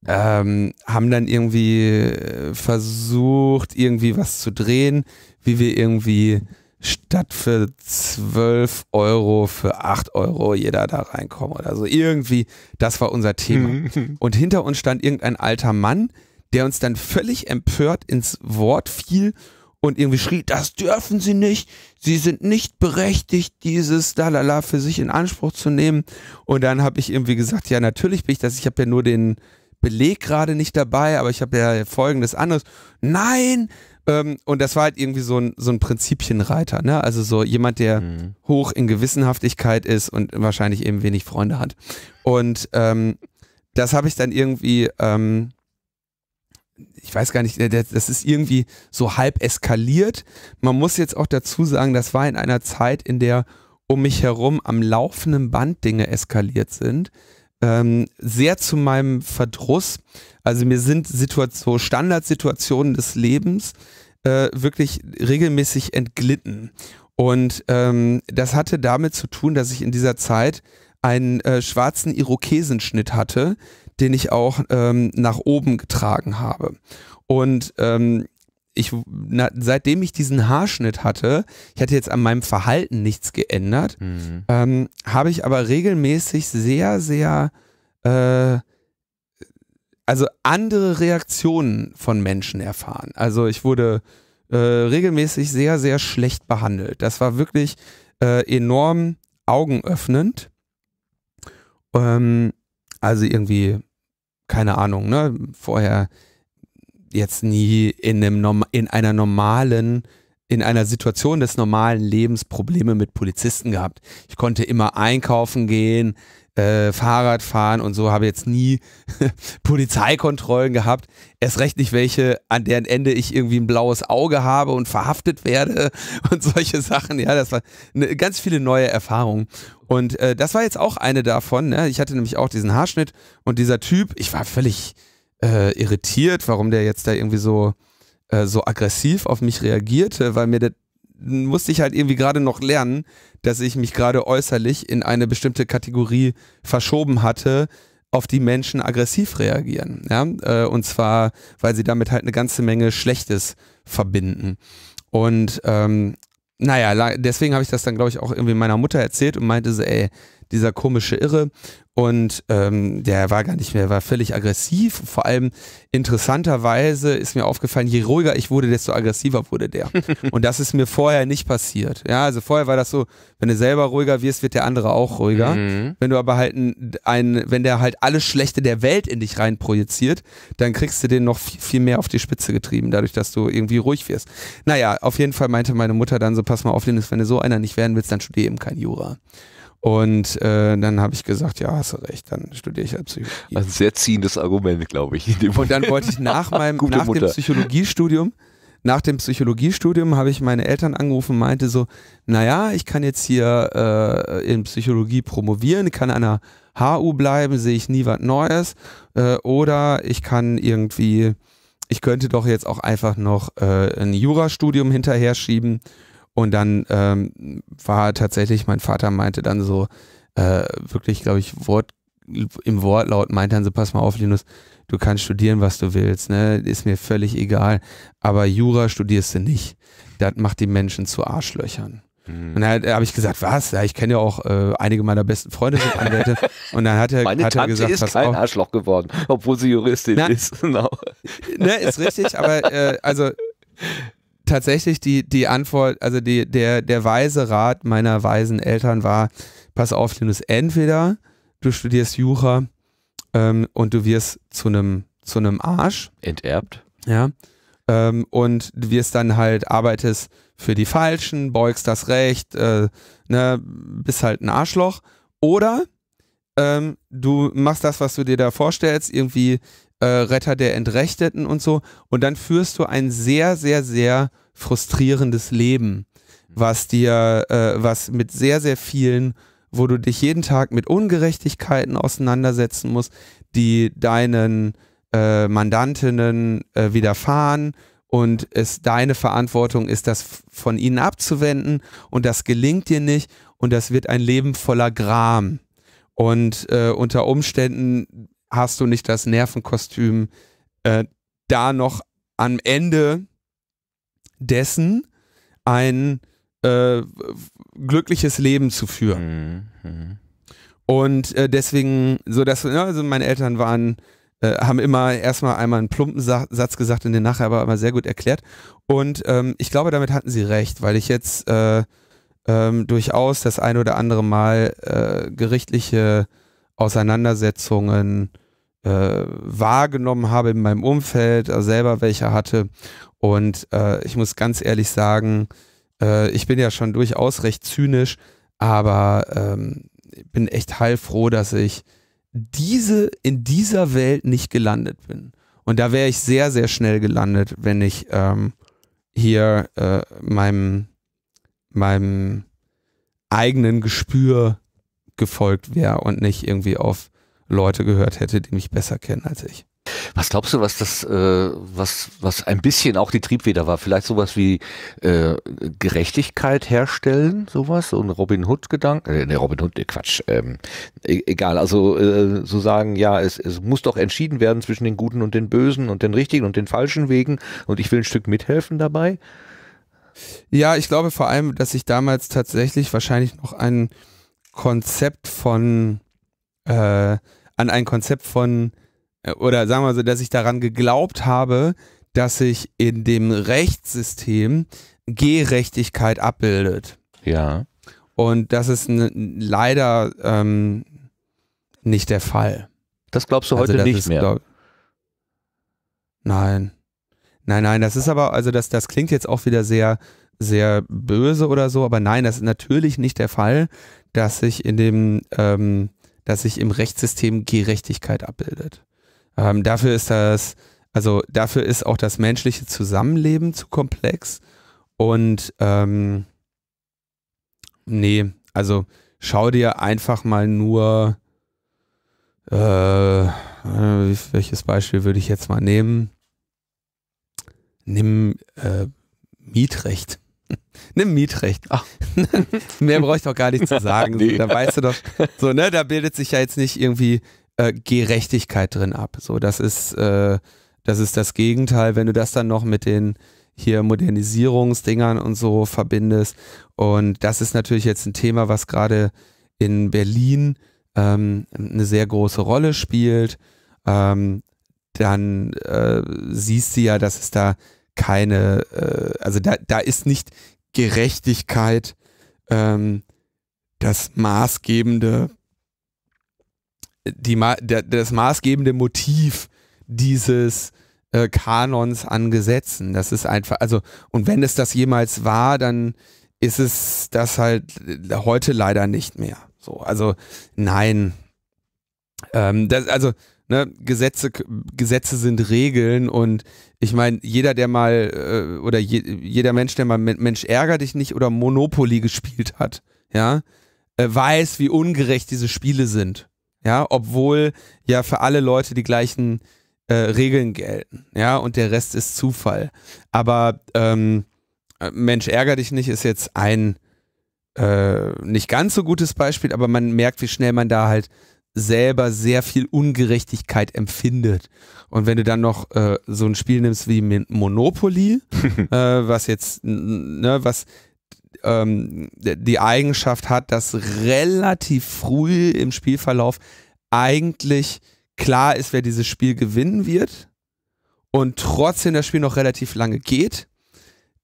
ähm, haben dann irgendwie äh, versucht, irgendwie was zu drehen, wie wir irgendwie statt für 12 Euro für 8 Euro jeder da reinkommen oder so. Irgendwie, das war unser Thema. [laughs] Und hinter uns stand irgendein alter Mann, der uns dann völlig empört ins Wort fiel und irgendwie schrie, das dürfen sie nicht, sie sind nicht berechtigt, dieses Dalala für sich in Anspruch zu nehmen. Und dann habe ich irgendwie gesagt, ja, natürlich bin ich das, ich habe ja nur den Beleg gerade nicht dabei, aber ich habe ja folgendes anderes. Nein, ähm, und das war halt irgendwie so ein, so ein Prinzipienreiter, ne? Also so jemand, der mhm. hoch in Gewissenhaftigkeit ist und wahrscheinlich eben wenig Freunde hat. Und ähm, das habe ich dann irgendwie, ähm, ich weiß gar nicht, äh, das ist irgendwie so halb eskaliert. Man muss jetzt auch dazu sagen, das war in einer Zeit, in der um mich herum am laufenden Band Dinge eskaliert sind. Ähm, sehr zu meinem Verdruss. Also mir sind Situa so Standardsituationen des Lebens äh, wirklich regelmäßig entglitten. Und ähm, das hatte damit zu tun, dass ich in dieser Zeit einen äh, schwarzen Irokesenschnitt hatte, den ich auch ähm, nach oben getragen habe. Und ähm, ich, na, seitdem ich diesen Haarschnitt hatte, ich hatte jetzt an meinem Verhalten nichts geändert, mhm. ähm, habe ich aber regelmäßig sehr, sehr äh, also andere Reaktionen von Menschen erfahren. Also ich wurde äh, regelmäßig sehr, sehr schlecht behandelt. Das war wirklich äh, enorm augenöffnend. Ähm, also irgendwie, keine Ahnung, ne? Vorher jetzt nie in, einem, in einer normalen in einer Situation des normalen Lebens Probleme mit Polizisten gehabt. Ich konnte immer einkaufen gehen, äh, Fahrradfahren und so, habe jetzt nie [laughs] Polizeikontrollen gehabt. Erst recht nicht welche, an deren Ende ich irgendwie ein blaues Auge habe und verhaftet werde [laughs] und solche Sachen. Ja, das war ne, ganz viele neue Erfahrungen. Und äh, das war jetzt auch eine davon. Ne? Ich hatte nämlich auch diesen Haarschnitt und dieser Typ, ich war völlig äh, irritiert, warum der jetzt da irgendwie so äh, so aggressiv auf mich reagierte, weil mir das musste ich halt irgendwie gerade noch lernen, dass ich mich gerade äußerlich in eine bestimmte Kategorie verschoben hatte, auf die Menschen aggressiv reagieren. Ja? Äh, und zwar, weil sie damit halt eine ganze Menge Schlechtes verbinden. Und ähm, naja, deswegen habe ich das dann, glaube ich, auch irgendwie meiner Mutter erzählt und meinte so, ey, dieser komische Irre. Und ähm, der war gar nicht mehr, war völlig aggressiv. Vor allem interessanterweise ist mir aufgefallen, je ruhiger ich wurde, desto aggressiver wurde der. [laughs] Und das ist mir vorher nicht passiert. Ja, also vorher war das so, wenn du selber ruhiger wirst, wird der andere auch ruhiger. Mhm. Wenn du aber halt ein, ein, wenn der halt alles Schlechte der Welt in dich rein projiziert, dann kriegst du den noch viel, viel mehr auf die Spitze getrieben, dadurch, dass du irgendwie ruhig wirst. Naja, auf jeden Fall meinte meine Mutter dann so, pass mal auf, wenn du so einer nicht werden willst, dann studier eben kein Jura. Und äh, dann habe ich gesagt, ja, hast du recht, dann studiere ich ja halt Psychologie. Ein sehr ziehendes Argument, glaube ich. Und dann wollte ich nach meinem [laughs] nach dem Psychologiestudium, nach dem Psychologiestudium habe ich meine Eltern angerufen und meinte so, naja, ich kann jetzt hier äh, in Psychologie promovieren, kann an einer HU bleiben, sehe ich nie was Neues. Äh, oder ich kann irgendwie, ich könnte doch jetzt auch einfach noch äh, ein Jurastudium hinterher schieben und dann ähm, war tatsächlich, mein Vater meinte dann so, äh, wirklich, glaube ich, Wort, im Wortlaut meinte dann so, pass mal auf, Linus, du kannst studieren, was du willst, ne? Ist mir völlig egal. Aber Jura studierst du nicht. Das macht die Menschen zu Arschlöchern. Mhm. Und dann habe ich gesagt, was? Ja, ich kenne ja auch äh, einige meiner besten Freunde sind Anwälte. [laughs] Und dann hat er, Meine hat Tante er gesagt, ist kein auf, Arschloch geworden, obwohl sie Juristin na, ist. [laughs] Genau. ne, ist richtig, aber äh, also tatsächlich die, die Antwort, also die, der, der weise Rat meiner weisen Eltern war, pass auf, Linus, entweder du studierst Jura ähm, und du wirst zu einem zu einem Arsch. Enterbt. Ja. Ähm, und du wirst dann halt, arbeitest für die Falschen, beugst das Recht, äh, ne, bist halt ein Arschloch. Oder ähm, du machst das, was du dir da vorstellst, irgendwie äh, Retter der Entrechteten und so. Und dann führst du ein sehr, sehr, sehr frustrierendes Leben, mhm. was dir, äh, was mit sehr, sehr vielen, wo du dich jeden Tag mit Ungerechtigkeiten auseinandersetzen musst, die deinen äh, Mandantinnen äh, widerfahren und es deine Verantwortung ist, das von ihnen abzuwenden und das gelingt dir nicht und das wird ein Leben voller Gram. Und äh, unter Umständen hast du nicht das Nervenkostüm, äh, da noch am Ende dessen ein äh, glückliches Leben zu führen. Mhm. Und äh, deswegen, so dass, ja, ne, also meine Eltern waren, äh, haben immer erstmal einmal einen plumpen Sa Satz gesagt und den nachher aber immer sehr gut erklärt. Und ähm, ich glaube, damit hatten sie recht, weil ich jetzt äh, ähm, durchaus das ein oder andere Mal äh, gerichtliche Auseinandersetzungen äh, wahrgenommen habe in meinem Umfeld, äh, selber welche hatte. Und äh, ich muss ganz ehrlich sagen, äh, ich bin ja schon durchaus recht zynisch, aber ähm, bin echt heilfroh, dass ich diese in dieser Welt nicht gelandet bin. Und da wäre ich sehr, sehr schnell gelandet, wenn ich ähm, hier äh, meinem, meinem eigenen Gespür gefolgt wäre und nicht irgendwie auf Leute gehört hätte, die mich besser kennen als ich. Was glaubst du, was das, äh, was, was ein bisschen auch die Triebfeder war? Vielleicht sowas wie äh, Gerechtigkeit herstellen, sowas, so ein Robin Hood-Gedanke, äh, ne, Robin Hood, Quatsch, ähm, e-, egal, also äh, so sagen, ja, es, es muss doch entschieden werden zwischen den Guten und den Bösen und den richtigen und den falschen Wegen und ich will ein Stück mithelfen dabei. Ja, ich glaube vor allem, dass ich damals tatsächlich wahrscheinlich noch ein Konzept von äh, an ein Konzept von, äh, oder sagen wir so, dass ich daran geglaubt habe, dass sich in dem Rechtssystem Gerechtigkeit abbildet. Ja. Und das ist ne, leider ähm, nicht der Fall. Das glaubst du also heute also, nicht mehr? Glaub... nein. Nein, nein, das ist aber, also das, das klingt jetzt auch wieder sehr, sehr böse oder so, aber nein, das ist natürlich nicht der Fall, dass sich in dem ähm, dass sich im Rechtssystem Gerechtigkeit abbildet. Ähm, dafür ist das, also dafür ist auch das menschliche Zusammenleben zu komplex. Und ähm, nee, also schau dir einfach mal nur, äh, äh welches Beispiel würde ich jetzt mal nehmen? Nimm äh, Mietrecht nimm Mietrecht. Ach. [laughs] Mehr brauche ich doch gar nicht zu sagen. [laughs] nee. Da weißt du doch, so, ne, da bildet sich ja jetzt nicht irgendwie äh, Gerechtigkeit drin ab. So, das ist, äh, das ist das Gegenteil, wenn du das dann noch mit den hier Modernisierungsdingern und so verbindest. Und das ist natürlich jetzt ein Thema, was gerade in Berlin ähm, eine sehr große Rolle spielt. Ähm, dann äh, siehst du ja, dass es da keine, äh, also da, da ist nicht Gerechtigkeit ähm, das maßgebende, die, der, das maßgebende Motiv dieses äh, Kanons an Gesetzen. Das ist einfach, also, und wenn es das jemals war, dann ist es das halt äh, heute leider nicht mehr. So, also nein. Ähm, das, also ne, Gesetze, Gesetze sind Regeln und ich meine, jeder, der mal, äh, oder je, jeder Mensch, der mal Mensch ärger dich nicht oder Monopoly gespielt hat, ja, äh, weiß, wie ungerecht diese Spiele sind. Ja, obwohl ja für alle Leute die gleichen äh, Regeln gelten, ja, und der Rest ist Zufall. Aber ähm, äh, Mensch ärger dich nicht ist jetzt ein äh, nicht ganz so gutes Beispiel, aber man merkt, wie schnell man da halt selber sehr viel Ungerechtigkeit empfindet. Und wenn du dann noch äh, so ein Spiel nimmst wie Monopoly, [laughs] äh, was jetzt, ne, was ähm, die Eigenschaft hat, dass relativ früh im Spielverlauf eigentlich klar ist, wer dieses Spiel gewinnen wird und trotzdem das Spiel noch relativ lange geht,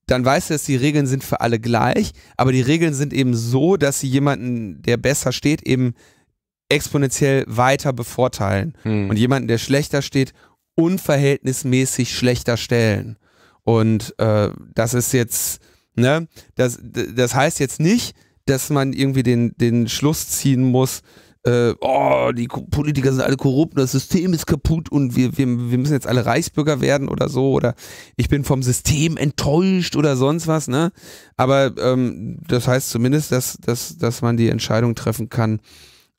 dann weißt du, dass die Regeln sind für alle gleich, aber die Regeln sind eben so, dass sie jemanden, der besser steht, eben exponentiell weiter bevorteilen hm. und jemanden, der schlechter steht, unverhältnismäßig schlechter stellen. Und äh, das ist jetzt, ne, das, das heißt jetzt nicht, dass man irgendwie den, den Schluss ziehen muss, äh, oh, die Politiker sind alle korrupt, das System ist kaputt und wir, wir, wir müssen jetzt alle Reichsbürger werden oder so oder ich bin vom System enttäuscht oder sonst was, ne? Aber ähm, das heißt zumindest, dass, dass, dass man die Entscheidung treffen kann,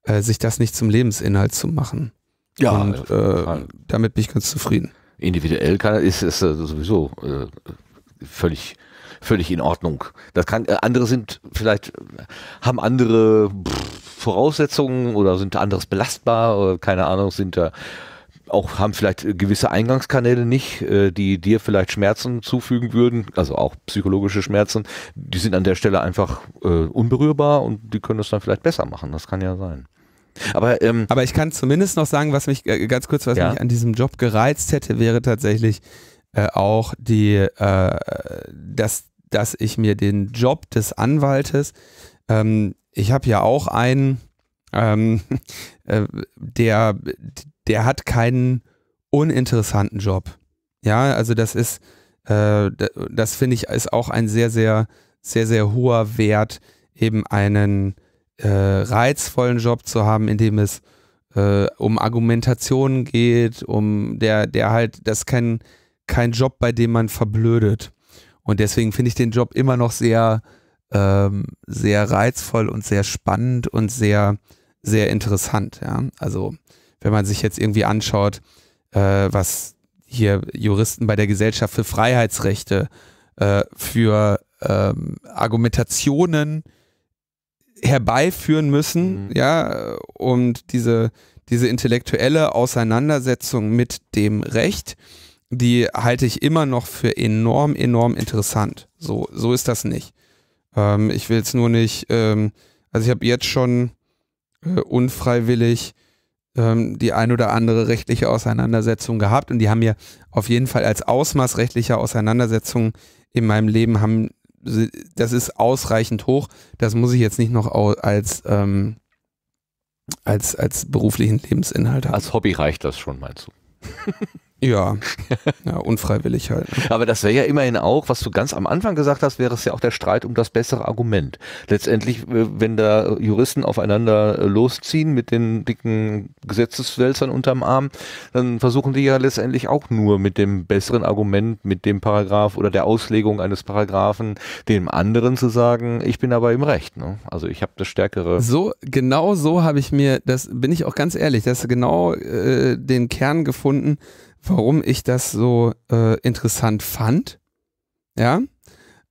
äh, sich das nicht zum Lebensinhalt zu machen. Ja. Und äh, damit bin ich ganz zufrieden. Individuell kann, ist es äh, sowieso äh, völlig völlig in Ordnung. Das kann äh, andere sind vielleicht haben andere Voraussetzungen oder sind anderes belastbar oder keine Ahnung sind da auch haben vielleicht gewisse Eingangskanäle nicht, äh, die dir vielleicht Schmerzen zufügen würden, also auch psychologische Schmerzen. Die sind an der Stelle einfach unberührbar und die können das dann vielleicht besser machen. Das kann ja sein. Aber, ähm, Aber ich kann zumindest noch sagen, was mich äh, ganz kurz, was ja. mich an diesem Job gereizt hätte, wäre tatsächlich äh, auch die, äh, dass, dass ich mir den Job des Anwaltes, ähm, ich habe ja auch einen, ähm, [laughs] äh, der, der hat keinen uninteressanten Job. Ja, also das ist, äh, das finde ich, ist auch ein sehr, sehr, sehr, sehr hoher Wert, eben einen äh, reizvollen Job zu haben, in dem es äh, um Argumentationen geht, um der, der halt, das ist kein, kein Job, bei dem man verblödet. Und deswegen finde ich den Job immer noch sehr, ähm, sehr reizvoll und sehr spannend und sehr, sehr interessant. Ja? Also wenn man sich jetzt irgendwie anschaut, äh, was hier Juristen bei der Gesellschaft für Freiheitsrechte, äh, für ähm, Argumentationen herbeiführen müssen, mhm. ja, und diese, diese intellektuelle Auseinandersetzung mit dem Recht, die halte ich immer noch für enorm, enorm interessant. So, so ist das nicht. Ähm, ich will es nur nicht, ähm, also ich habe jetzt schon äh, unfreiwillig ähm, die ein oder andere rechtliche Auseinandersetzung gehabt und die haben mir auf jeden Fall als Ausmaß rechtlicher Auseinandersetzung in meinem Leben haben das ist ausreichend hoch. Das muss ich jetzt nicht noch als, ähm, als, als beruflichen Lebensinhalt haben. Als Hobby reicht das schon, mal zu. [laughs] Ja, ja unfreiwillig halt. Ne? Aber das wäre ja immerhin auch, was du ganz am Anfang gesagt hast, wäre es ja auch der Streit um das bessere Argument. Letztendlich, äh, wenn da Juristen aufeinander äh, losziehen mit den dicken Gesetzeswälzern unterm Arm, dann versuchen die ja letztendlich auch nur mit dem besseren Argument, mit dem Paragraph oder der Auslegung eines Paragraphen dem anderen zu sagen, ich bin aber im Recht. Ne? Also ich habe das stärkere. So, genau so habe ich mir, das bin ich auch ganz ehrlich, das genau äh, den Kern gefunden, warum ich das so äh, interessant fand. Ja.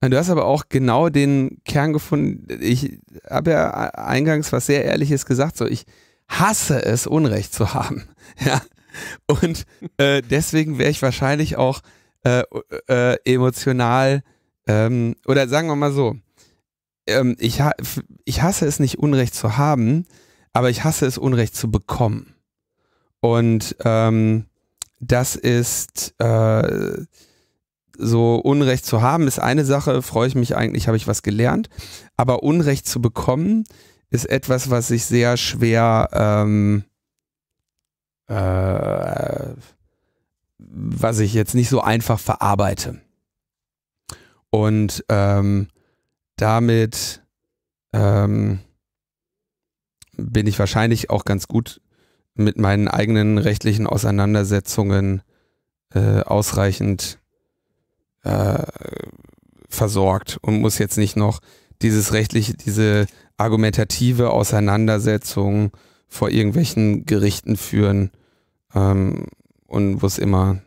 Du hast aber auch genau den Kern gefunden. Ich habe ja eingangs was sehr Ehrliches gesagt. So, ich hasse es, Unrecht zu haben. [laughs] Ja. Und äh, deswegen wäre ich wahrscheinlich auch äh, äh, emotional ähm, oder sagen wir mal so, ähm, ich, ha ich hasse es nicht, Unrecht zu haben, aber ich hasse es, Unrecht zu bekommen. Und ähm, das ist äh, so Unrecht zu haben, ist eine Sache, freue ich mich eigentlich, habe ich was gelernt. Aber Unrecht zu bekommen ist etwas, was ich sehr schwer ähm, äh, was ich jetzt nicht so einfach verarbeite. Und ähm, damit ähm, bin ich wahrscheinlich auch ganz gut mit meinen eigenen rechtlichen Auseinandersetzungen äh, ausreichend äh, versorgt und muss jetzt nicht noch dieses rechtliche, diese argumentative Auseinandersetzung vor irgendwelchen Gerichten führen ähm, und wo es immer,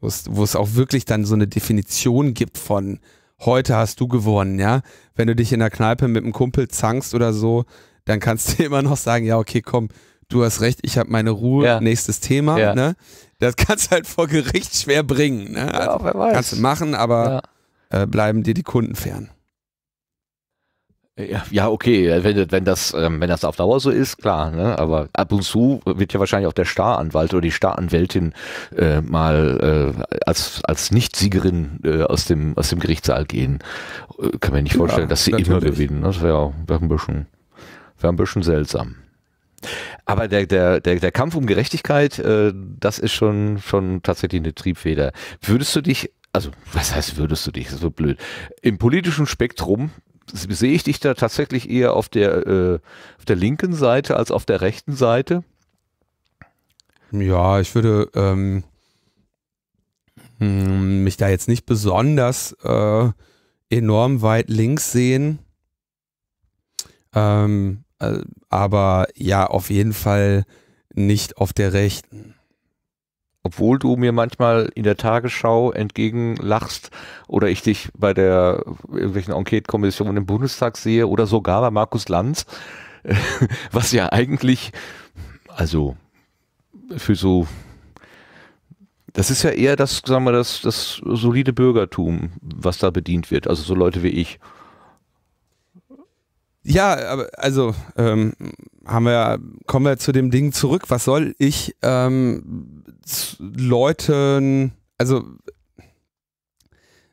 wo es auch wirklich dann so eine Definition gibt von heute hast du gewonnen, ja. Wenn du dich in der Kneipe mit einem Kumpel zankst oder so, dann kannst du [laughs] immer noch sagen, ja, okay, komm, du hast recht, ich habe meine Ruhe, ja. nächstes Thema. Ja. Ne? Das kannst du halt vor Gericht schwer bringen. Ne? Also, ja, kannst du machen, aber äh, bleiben dir die Kunden fern. Ja, okay, wenn, wenn, das, ähm, wenn das auf Dauer so ist, klar, ne? aber ab und zu wird ja wahrscheinlich auch der Staranwalt oder die Staranwältin äh, mal äh, als, als nicht äh, aus, dem, aus dem Gerichtssaal gehen. Äh, kann man nicht vorstellen, ja, dass sie natürlich. immer gewinnen. Ne? Das wäre wär ein, bisschen, wär ein bisschen seltsam. Aber der, der, der, der Kampf um Gerechtigkeit, äh, das ist schon, schon tatsächlich eine Triebfeder. Würdest du dich, also was heißt würdest du dich, das ist so blöd, im politischen Spektrum sehe ich dich da tatsächlich eher auf der, äh, auf der linken Seite als auf der rechten Seite? Ja, ich würde ähm, hm, mich da jetzt nicht besonders äh, enorm weit links sehen. Ähm, äh, aber ja, auf jeden Fall nicht auf der rechten. Obwohl du mir manchmal in der Tagesschau entgegenlachst oder ich dich bei der irgendwelchen Enquete-Kommission im Bundestag sehe oder sogar bei Markus Lanz, [laughs] was ja eigentlich, also für so, das ist ja eher das, sagen wir, das, das solide Bürgertum, was da bedient wird, also so Leute wie ich. Ja, aber also ähm, haben wir, kommen wir zu dem Ding zurück. Was soll ich ähm, Leuten, also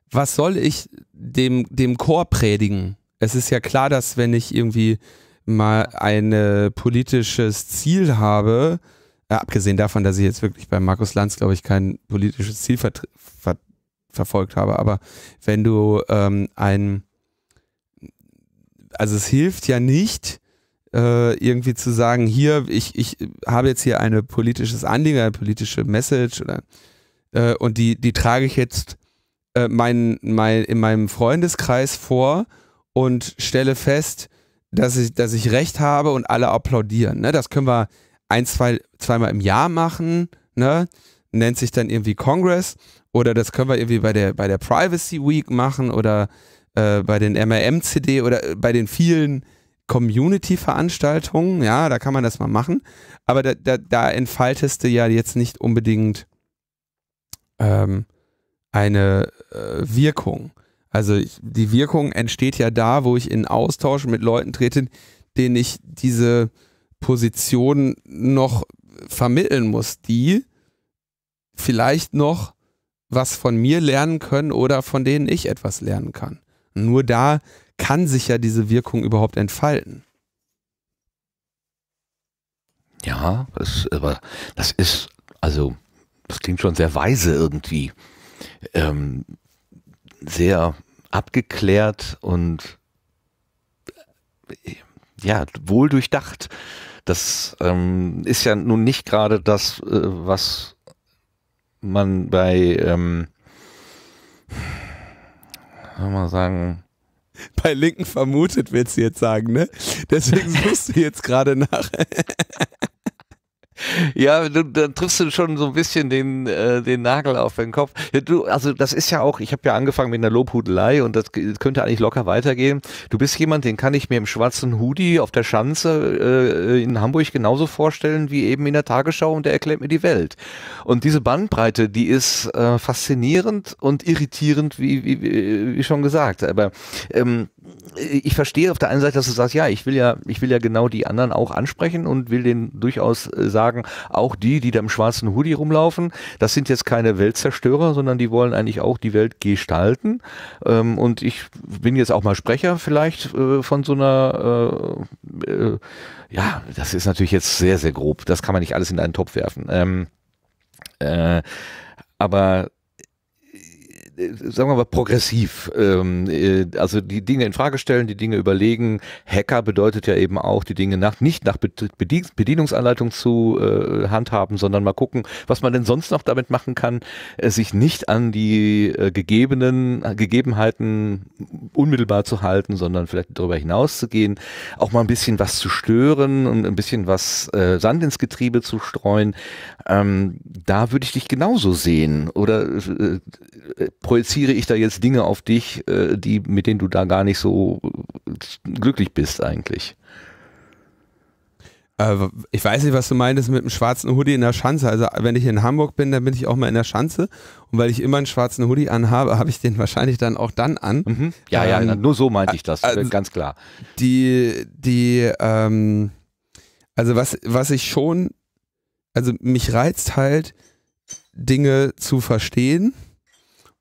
was soll ich dem, dem Chor predigen? Es ist ja klar, dass wenn ich irgendwie mal ein politisches Ziel habe, äh, abgesehen davon, dass ich jetzt wirklich bei Markus Lanz, glaube ich, kein politisches Ziel ver ver verfolgt habe, aber wenn du ähm, ein also es hilft ja nicht, äh, irgendwie zu sagen, hier, ich, ich habe jetzt hier ein politisches Anliegen, eine politische Message oder, äh, und die, die trage ich jetzt äh, mein, mein, in meinem Freundeskreis vor und stelle fest, dass ich, dass ich recht habe und alle applaudieren. Ne? Das können wir ein, zwei, zweimal im Jahr machen, ne? nennt sich dann irgendwie Congress oder das können wir irgendwie bei der, bei der Privacy Week machen oder äh, bei den MRM-CD oder äh, bei den vielen Community-Veranstaltungen, ja, da kann man das mal machen, aber da, da, da entfaltest du ja jetzt nicht unbedingt ähm, eine äh, Wirkung. Also ich, die Wirkung entsteht ja da, wo ich in Austausch mit Leuten trete, denen ich diese Position noch vermitteln muss, die vielleicht noch was von mir lernen können oder von denen ich etwas lernen kann. Nur da kann sich ja diese Wirkung überhaupt entfalten. Ja, das, aber das ist, also, das klingt schon sehr weise irgendwie. Ähm, sehr abgeklärt und äh, ja, wohl durchdacht. Das ähm, ist ja nun nicht gerade das, äh, was man bei ähm, kann man sagen, bei Linken vermutet, wird sie jetzt sagen, ne? Deswegen suchst du jetzt gerade nach. [laughs] Ja, du, dann triffst du schon so ein bisschen den, äh, den Nagel auf den Kopf. Ja, du, also das ist ja auch, ich habe ja angefangen mit einer Lobhudelei und das könnte eigentlich locker weitergehen. Du bist jemand, den kann ich mir im schwarzen Hoodie auf der Schanze äh, in Hamburg genauso vorstellen wie eben in der Tagesschau und der erklärt mir die Welt. Und diese Bandbreite, die ist äh, faszinierend und irritierend, wie, wie, wie schon gesagt. Aber ähm, ich verstehe auf der einen Seite, dass du sagst, ja, ich will ja, ich will ja genau die anderen auch ansprechen und will denen durchaus äh, sagen, auch die, die da im schwarzen Hoodie rumlaufen, das sind jetzt keine Weltzerstörer, sondern die wollen eigentlich auch die Welt gestalten. Ähm, und ich bin jetzt auch mal Sprecher vielleicht äh, von so einer, äh, ja, das ist natürlich jetzt sehr, sehr grob. Das kann man nicht alles in einen Topf werfen. Ähm, aber äh, sagen wir mal, progressiv. Ähm, äh, also die Dinge in Frage stellen, die Dinge überlegen. Hacker bedeutet ja eben auch, die Dinge nach, nicht nach Bedienungsanleitung zu äh, handhaben, sondern mal gucken, was man denn sonst noch damit machen kann, sich nicht an die gegebenen Gegebenheiten unmittelbar zu halten, sondern vielleicht darüber hinaus zu gehen, auch mal ein bisschen was zu stören und ein bisschen was Sand ins Getriebe zu streuen. Ähm, da würde ich dich genauso sehen. Oder projiziere ich da jetzt Dinge auf dich, äh, die, mit denen du da gar nicht so äh, glücklich bist eigentlich. Äh, ich weiß nicht, was du meintest mit einem schwarzen Hoodie in der Schanze. Also wenn ich in Hamburg bin, dann bin ich auch mal in der Schanze. Und weil ich immer einen schwarzen Hoodie anhabe, [laughs] habe ich den wahrscheinlich dann auch dann an. Mhm. Ja, ähm, ja, nur so meinte ich das, äh, äh also ganz klar. Die, die, ähm, also was, was ich schon, also mich reizt halt, Dinge zu verstehen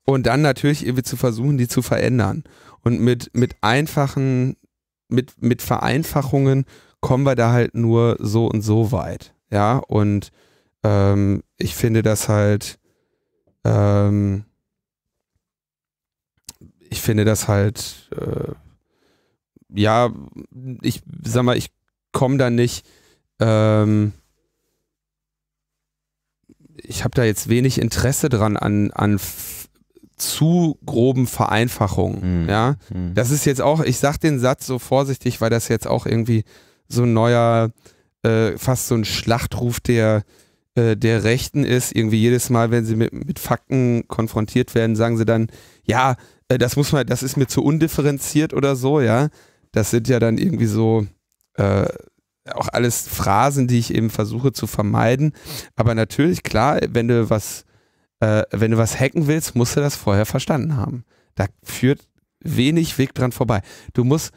und dann natürlich irgendwie zu versuchen, die zu verändern. Und mit, mit einfachen, mit, mit Vereinfachungen kommen wir da halt nur so und so weit. Ja, und ähm, ich finde das halt, ähm, ich finde das halt, äh, ja, ich sag mal, ich komme da nicht, ähm, ich habe da jetzt wenig Interesse dran an, an zu groben Vereinfachungen. Mhm. Ja, mhm. das ist jetzt auch, ich sag den Satz so vorsichtig, weil das jetzt auch irgendwie so ein neuer, äh, fast so ein Schlachtruf der, äh, der Rechten ist. Irgendwie jedes Mal, wenn sie mit, mit Fakten konfrontiert werden, sagen sie dann, ja, äh, das muss man, das ist mir zu undifferenziert oder so, ja. Das sind ja dann irgendwie so äh, auch alles Phrasen, die ich eben versuche zu vermeiden. Aber natürlich, klar, wenn du was äh, wenn du was hacken willst, musst du das vorher verstanden haben. Da führt wenig Weg dran vorbei. Du musst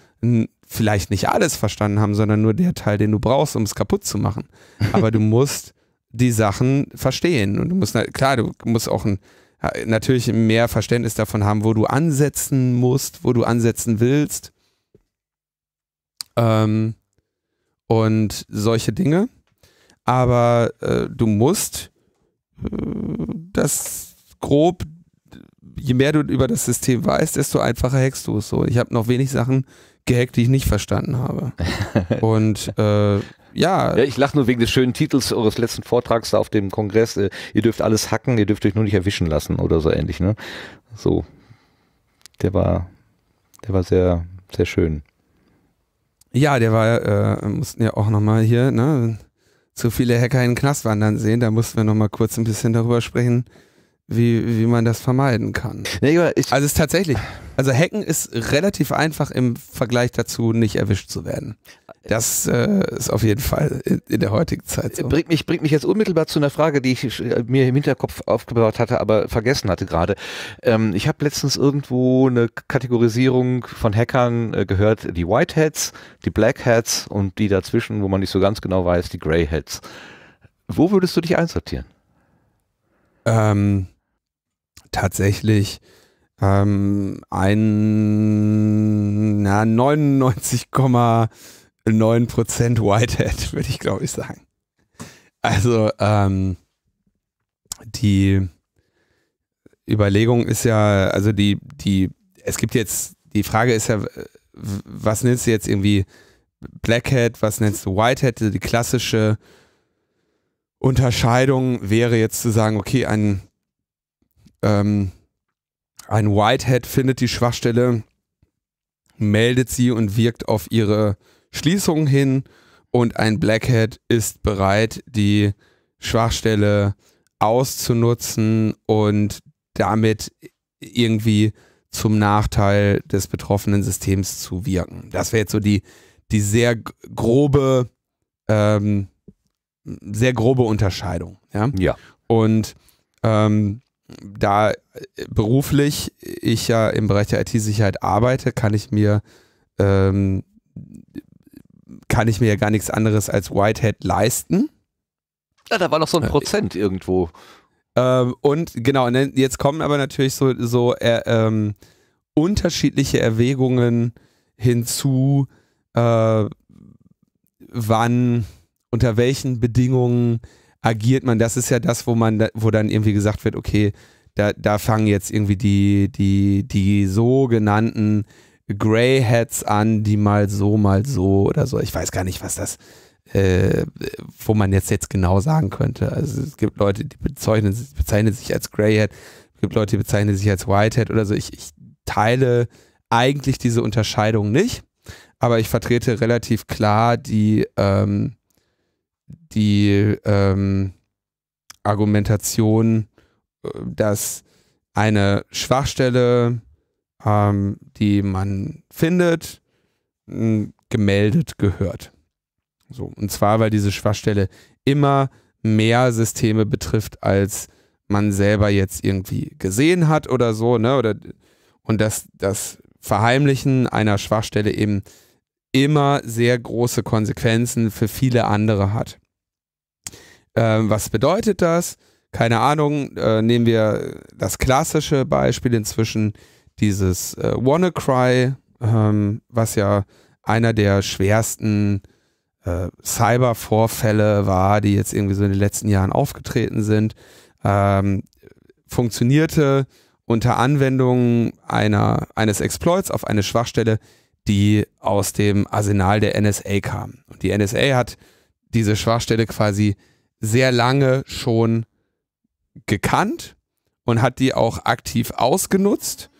vielleicht nicht alles verstanden haben, sondern nur der Teil, den du brauchst, um es kaputt zu machen. Aber du [laughs] musst die Sachen verstehen. Und du musst, klar, du musst auch ein, natürlich mehr Verständnis davon haben, wo du ansetzen musst, wo du ansetzen willst. Ähm, und solche Dinge. Aber äh, du musst das grob, je mehr du über das System weißt, desto einfacher hackst du es so. Ich habe noch wenig Sachen gehackt, die ich nicht verstanden habe. [laughs] Und äh, ja. ja. Ich lache nur wegen des schönen Titels eures letzten Vortrags da auf dem Kongress. Äh, ihr dürft alles hacken, ihr dürft euch nur nicht erwischen lassen oder so ähnlich. Ne? So. Der war, der war sehr, sehr schön. Ja, der war, äh, mussten ja auch nochmal hier, ne? zu viele Hacker in den Knast wandern sehen. Da mussten wir nochmal kurz ein bisschen darüber sprechen, wie, wie man das vermeiden kann. Nee, also es ist tatsächlich, also Hacken ist relativ einfach im Vergleich dazu, nicht erwischt zu werden. Das äh, ist auf jeden Fall in, in der heutigen Zeit so. Bringt mich, bringt mich jetzt unmittelbar zu einer Frage, die ich äh, mir im Hinterkopf aufgebaut hatte, aber vergessen hatte gerade. Ähm, ich habe letztens irgendwo eine Kategorisierung von Hackern äh, gehört, die White Hats, die Black Hats und die dazwischen, wo man nicht so ganz genau weiß, die Grey Hats. Wo würdest du dich einsortieren? Ähm, tatsächlich ähm, ein na, 99, 9% Whitehead, [laughs] würde ich glaube ich sagen. Also ähm, die Überlegung ist ja, also die, die, es gibt jetzt, die Frage ist ja, was nennst du jetzt irgendwie Blackhead, was nennst du Whitehead? Die klassische Unterscheidung wäre jetzt zu sagen, okay, ein, ähm, ein Whitehead findet die Schwachstelle, meldet sie und wirkt auf ihre Schließung hin und ein Blackhead ist bereit, die Schwachstelle auszunutzen und damit irgendwie zum Nachteil des betroffenen Systems zu wirken. Das wäre jetzt so die, die sehr grobe, ähm, sehr grobe Unterscheidung. Ja. ja. Und ähm, da beruflich ich ja im Bereich der IT-Sicherheit arbeite, kann ich mir ähm, kann ich mir ja gar nichts anderes als Whitehead leisten. Ja, da war noch so ein äh, Prozent äh, irgendwo. Ähm, und genau, und jetzt kommen aber natürlich so, so äh, ähm, unterschiedliche Erwägungen hinzu, äh, wann, unter welchen Bedingungen agiert man. Das ist ja das, wo man, da, wo dann irgendwie gesagt wird, okay, da, da fangen jetzt irgendwie die, die, die sogenannten Grey Hats an, die mal so, mal so oder so. Ich weiß gar nicht, was das, äh, wo man jetzt, jetzt genau sagen könnte. Also es gibt Leute, die bezeichnen, bezeichnen sich als Grey Hat, es gibt Leute, die bezeichnen sich als White Hat oder so. Ich, ich teile eigentlich diese Unterscheidung nicht, aber ich vertrete relativ klar die, ähm, die ähm, Argumentation, äh, dass eine Schwachstelle ähm, die man findet, gemeldet gehört. So, und zwar, weil diese Schwachstelle immer mehr Systeme betrifft, als man selber jetzt irgendwie gesehen hat oder so, ne? Oder, und das, das Verheimlichen einer Schwachstelle eben immer sehr große Konsequenzen für viele andere hat. Ähm, was bedeutet das? Keine Ahnung, äh, nehmen wir das klassische Beispiel inzwischen dieses äh, WannaCry, ähm, was ja einer der schwersten äh, Cyber-Vorfälle war, die jetzt irgendwie so in den letzten Jahren aufgetreten sind, ähm, funktionierte unter Anwendung einer, eines Exploits auf eine Schwachstelle, die aus dem Arsenal der NSA kam. Und die NSA hat diese Schwachstelle quasi sehr lange schon gekannt und hat die auch aktiv ausgenutzt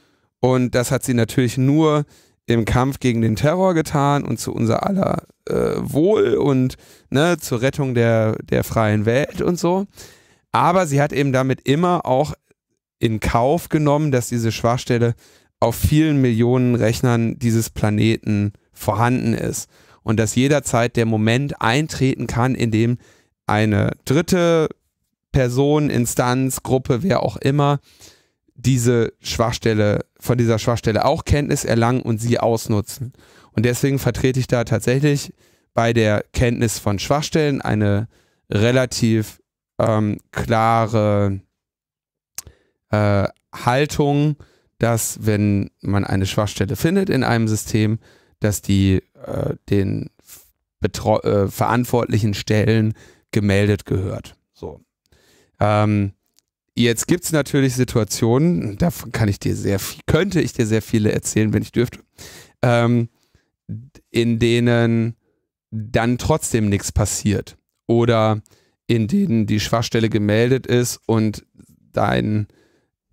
und das hat sie natürlich nur im Kampf gegen den Terror getan und zu unser aller äh, Wohl und ne, zur Rettung der, der freien Welt und so. Aber sie hat eben damit immer auch in Kauf genommen, dass diese Schwachstelle auf vielen Millionen Rechnern dieses Planeten vorhanden ist und dass jederzeit der Moment eintreten kann, in dem eine dritte Person, Instanz, Gruppe, wer auch immer, diese Schwachstelle, von dieser Schwachstelle auch Kenntnis erlangen und sie ausnutzen. Und deswegen vertrete ich da tatsächlich bei der Kenntnis von Schwachstellen eine relativ ähm, klare äh, Haltung, dass wenn man eine Schwachstelle findet in einem System, dass die äh, den Betro äh, verantwortlichen Stellen gemeldet gehört. So. Ähm, Jetzt gibt es natürlich Situationen, davon kann ich dir sehr viel, könnte ich dir sehr viele erzählen, wenn ich dürfte, ähm, in denen dann trotzdem nichts passiert. Oder in denen die Schwachstelle gemeldet ist und dein,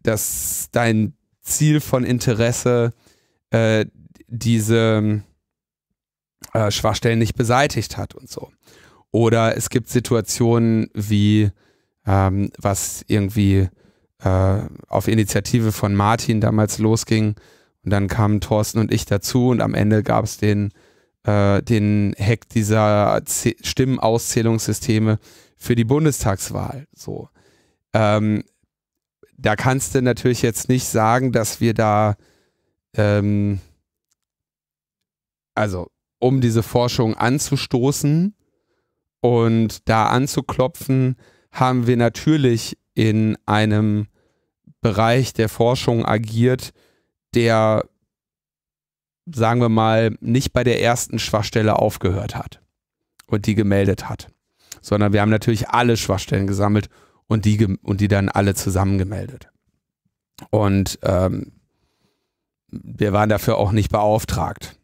das, dein Ziel von Interesse äh, diese äh, Schwachstellen nicht beseitigt hat und so. Oder es gibt Situationen wie ähm, was irgendwie äh, auf Initiative von Martin damals losging. Und dann kamen Thorsten und ich dazu und am Ende gab es den, äh, den Hack dieser Z Stimmenauszählungssysteme für die Bundestagswahl. So. Ähm, da kannst du natürlich jetzt nicht sagen, dass wir da, ähm, also um diese Forschung anzustoßen und da anzuklopfen, haben wir natürlich in einem Bereich der Forschung agiert, der, sagen wir mal, nicht bei der ersten Schwachstelle aufgehört hat und die gemeldet hat, sondern wir haben natürlich alle Schwachstellen gesammelt und die, und die dann alle zusammengemeldet. Und ähm, wir waren dafür auch nicht beauftragt.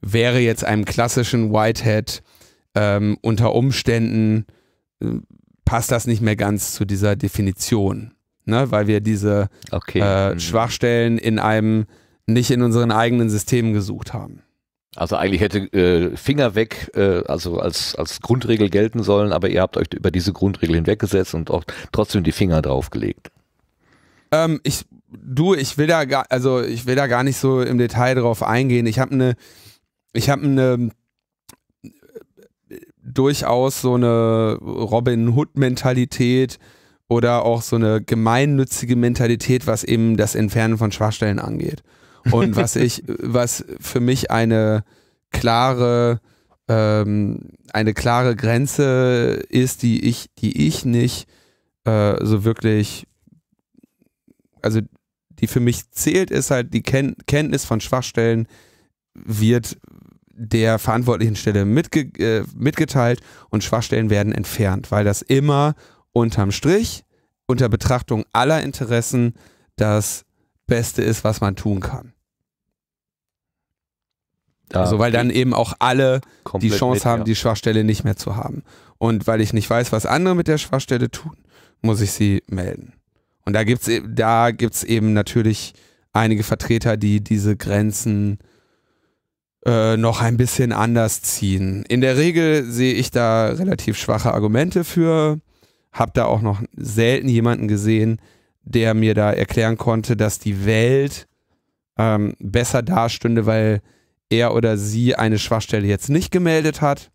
Wäre jetzt einem klassischen Whitehead ähm, unter Umständen äh, passt das nicht mehr ganz zu dieser Definition, ne? weil wir diese okay. äh, mhm. Schwachstellen in einem, nicht in unseren eigenen Systemen gesucht haben. Also eigentlich hätte äh, Finger weg, äh, also als, als Grundregel gelten sollen, aber ihr habt euch über diese Grundregel hinweggesetzt und auch trotzdem die Finger draufgelegt. Ähm, ich, du, ich will da gar, also ich will da gar nicht so im Detail drauf eingehen. Ich habe eine, ich habe eine durchaus so eine Robin Hood-Mentalität oder auch so eine gemeinnützige Mentalität, was eben das Entfernen von Schwachstellen angeht. Und was [laughs] ich, was für mich eine klare, ähm, eine klare Grenze ist, die ich, die ich nicht äh, so wirklich, also die für mich zählt, ist halt die Ken Kenntnis von Schwachstellen wird der verantwortlichen Stelle mitge äh, mitgeteilt und Schwachstellen werden entfernt, weil das immer unterm Strich, unter Betrachtung aller Interessen, das Beste ist, was man tun kann. Da also weil dann eben auch alle die Chance mit, haben, ja. die Schwachstelle nicht mehr zu haben. Und weil ich nicht weiß, was andere mit der Schwachstelle tun, muss ich sie melden. Und da gibt es da gibt's eben natürlich einige Vertreter, die diese Grenzen äh, noch ein bisschen anders ziehen. In der Regel sehe ich da relativ schwache Argumente für, habe da auch noch selten jemanden gesehen, der mir da erklären konnte, dass die Welt ähm, besser dastünde, weil er oder sie eine Schwachstelle jetzt nicht gemeldet hat.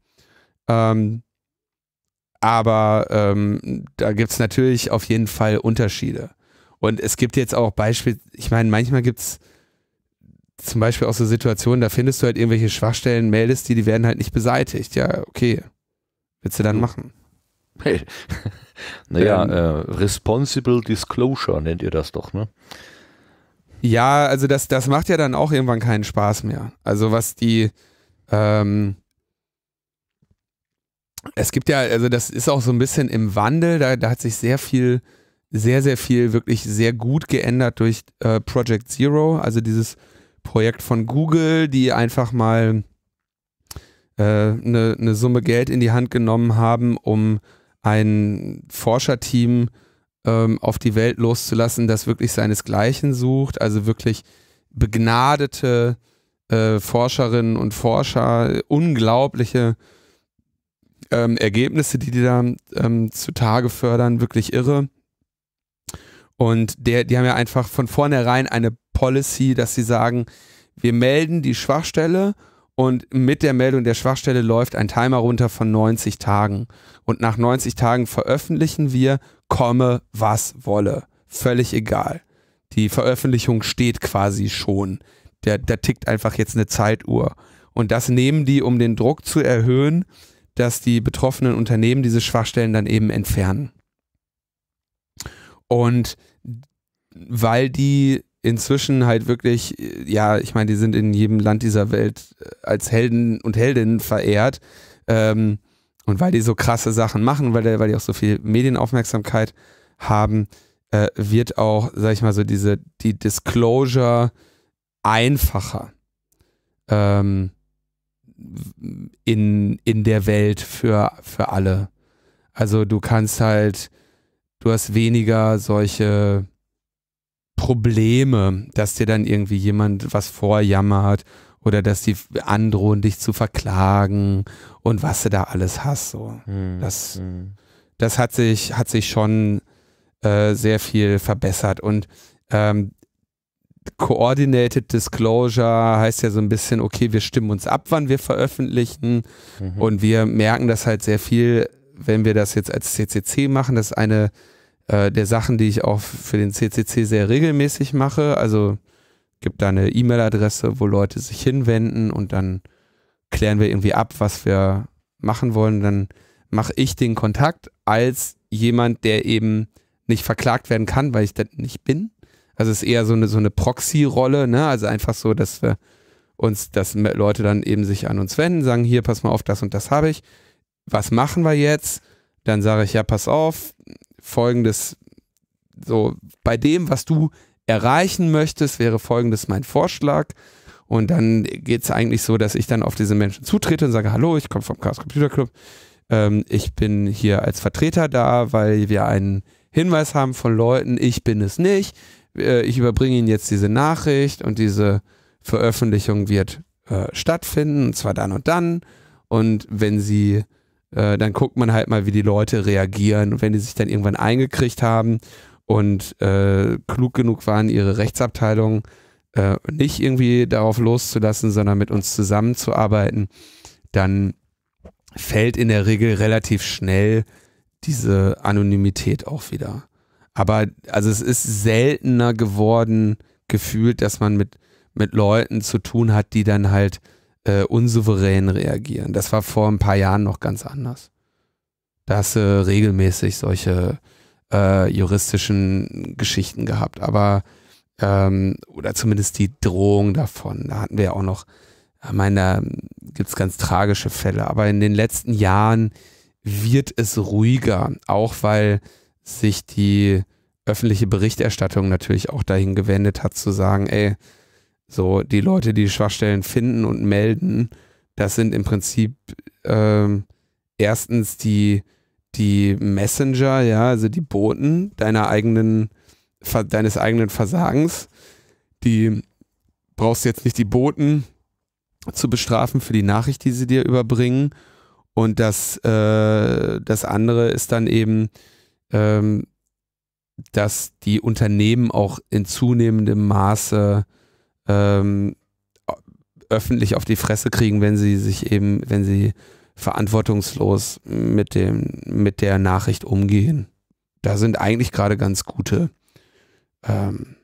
Ähm, aber ähm, da gibt es natürlich auf jeden Fall Unterschiede. Und es gibt jetzt auch Beispiele, ich meine, manchmal gibt es zum Beispiel auch so Situationen, da findest du halt irgendwelche Schwachstellen, meldest die, die werden halt nicht beseitigt. Ja, okay. Willst du dann hm. machen? Hey. [laughs] naja, ähm, äh, Responsible Disclosure nennt ihr das doch, ne? Ja, also das, das macht ja dann auch irgendwann keinen Spaß mehr. Also was die, ähm, es gibt ja, also das ist auch so ein bisschen im Wandel, da, da hat sich sehr viel, sehr, sehr viel wirklich sehr gut geändert durch äh, Project Zero, also dieses Projekt von Google, die einfach mal eine, äh, eine Summe Geld in die Hand genommen haben, um ein Forscherteam ähm, auf die Welt loszulassen, das wirklich seinesgleichen sucht, also wirklich begnadete äh, Forscherinnen und Forscher, unglaubliche ähm, Ergebnisse, die die da ähm, zutage fördern, wirklich irre. Und der, die haben ja einfach von vornherein eine Policy, dass sie sagen, wir melden die Schwachstelle und mit der Meldung der Schwachstelle läuft ein Timer runter von 90 Tagen. Und nach 90 Tagen veröffentlichen wir, komme was wolle. Völlig egal. Die Veröffentlichung steht quasi schon. Der, der tickt einfach jetzt eine Zeituhr. Und das nehmen die, um den Druck zu erhöhen, dass die betroffenen Unternehmen diese Schwachstellen dann eben entfernen. Und weil die inzwischen halt wirklich, ja, ich meine, die sind in jedem Land dieser Welt äh, als Helden und Heldinnen verehrt. Ähm, und weil die so krasse Sachen machen, weil, weil die auch so viel Medienaufmerksamkeit haben, äh, wird auch, sag ich mal, so diese, die Disclosure einfacher ähm, in, in der Welt für, für alle. Also du kannst halt, du hast weniger solche Probleme, dass dir dann irgendwie jemand was vorjammert oder dass die androhen, dich zu verklagen und was du da alles hast. So. Mhm. Das, hm. das hat sich, hat sich schon äh, sehr viel verbessert. Und ähm, Coordinated Disclosure heißt ja so ein bisschen, okay, wir stimmen uns ab, wann wir veröffentlichen. Mhm. Und wir merken das halt sehr viel, wenn wir das jetzt als CCC machen. Das ist eine äh, der Sachen, die ich auch für den CCC sehr regelmäßig mache. Also gibt da eine E-Mail-Adresse, wo Leute sich hinwenden und dann klären wir irgendwie ab, was wir machen wollen. Dann mache ich den Kontakt als jemand, der eben nicht verklagt werden kann, weil ich das nicht bin. Also es ist eher so eine, so eine Proxy-Rolle, ne? Also einfach so, dass wir uns, dass Leute dann eben sich an uns wenden, sagen, hier, pass mal auf, das und das habe ich. Was machen wir jetzt? Dann sage ich, ja, pass auf, folgendes, so bei dem, was du erreichen möchtest, wäre folgendes mein Vorschlag. Und dann geht es eigentlich so, dass ich dann auf diese Menschen zutrete und sage, hallo, ich komme vom Chaos Computer Club. Ähm, ich bin hier als Vertreter da, weil wir einen Hinweis haben von Leuten, ich bin es nicht. Äh, ich überbringe Ihnen jetzt diese Nachricht und diese Veröffentlichung wird äh, stattfinden, und zwar dann und dann. Und wenn Sie äh, dann guckt man halt mal, wie die Leute reagieren. Und wenn die sich dann irgendwann eingekriegt haben und äh, klug genug waren, ihre Rechtsabteilung äh, nicht irgendwie darauf loszulassen, sondern mit uns zusammenzuarbeiten, dann fällt in der Regel relativ schnell diese Anonymität auch wieder. Aber also es ist seltener geworden gefühlt, dass man mit, mit Leuten zu tun hat, die dann halt äh, unsouverän reagieren. Das war vor ein paar Jahren noch ganz anders. Da hast äh, du regelmäßig solche äh, juristischen Geschichten gehabt, aber ähm, oder zumindest die Drohung davon. Da hatten wir ja auch noch, äh, ich meine, da gibt es ganz tragische Fälle, aber in den letzten Jahren wird es ruhiger, auch weil sich die öffentliche Berichterstattung natürlich auch dahin gewendet hat, zu sagen, ey, so, die Leute, die Schwachstellen finden und melden, das sind im Prinzip ähm, erstens die, die Messenger, ja, also die Boten deiner eigenen, deines eigenen Versagens. Die brauchst jetzt nicht die Boten zu bestrafen für die Nachricht, die sie dir überbringen. Und das, äh, das andere ist dann eben, ähm, dass die Unternehmen auch in zunehmendem Maße ähm, öffentlich auf die Fresse kriegen, wenn sie sich eben, wenn sie verantwortungslos mit dem, mit der Nachricht umgehen. Da sind eigentlich gerade ganz gute, ähm,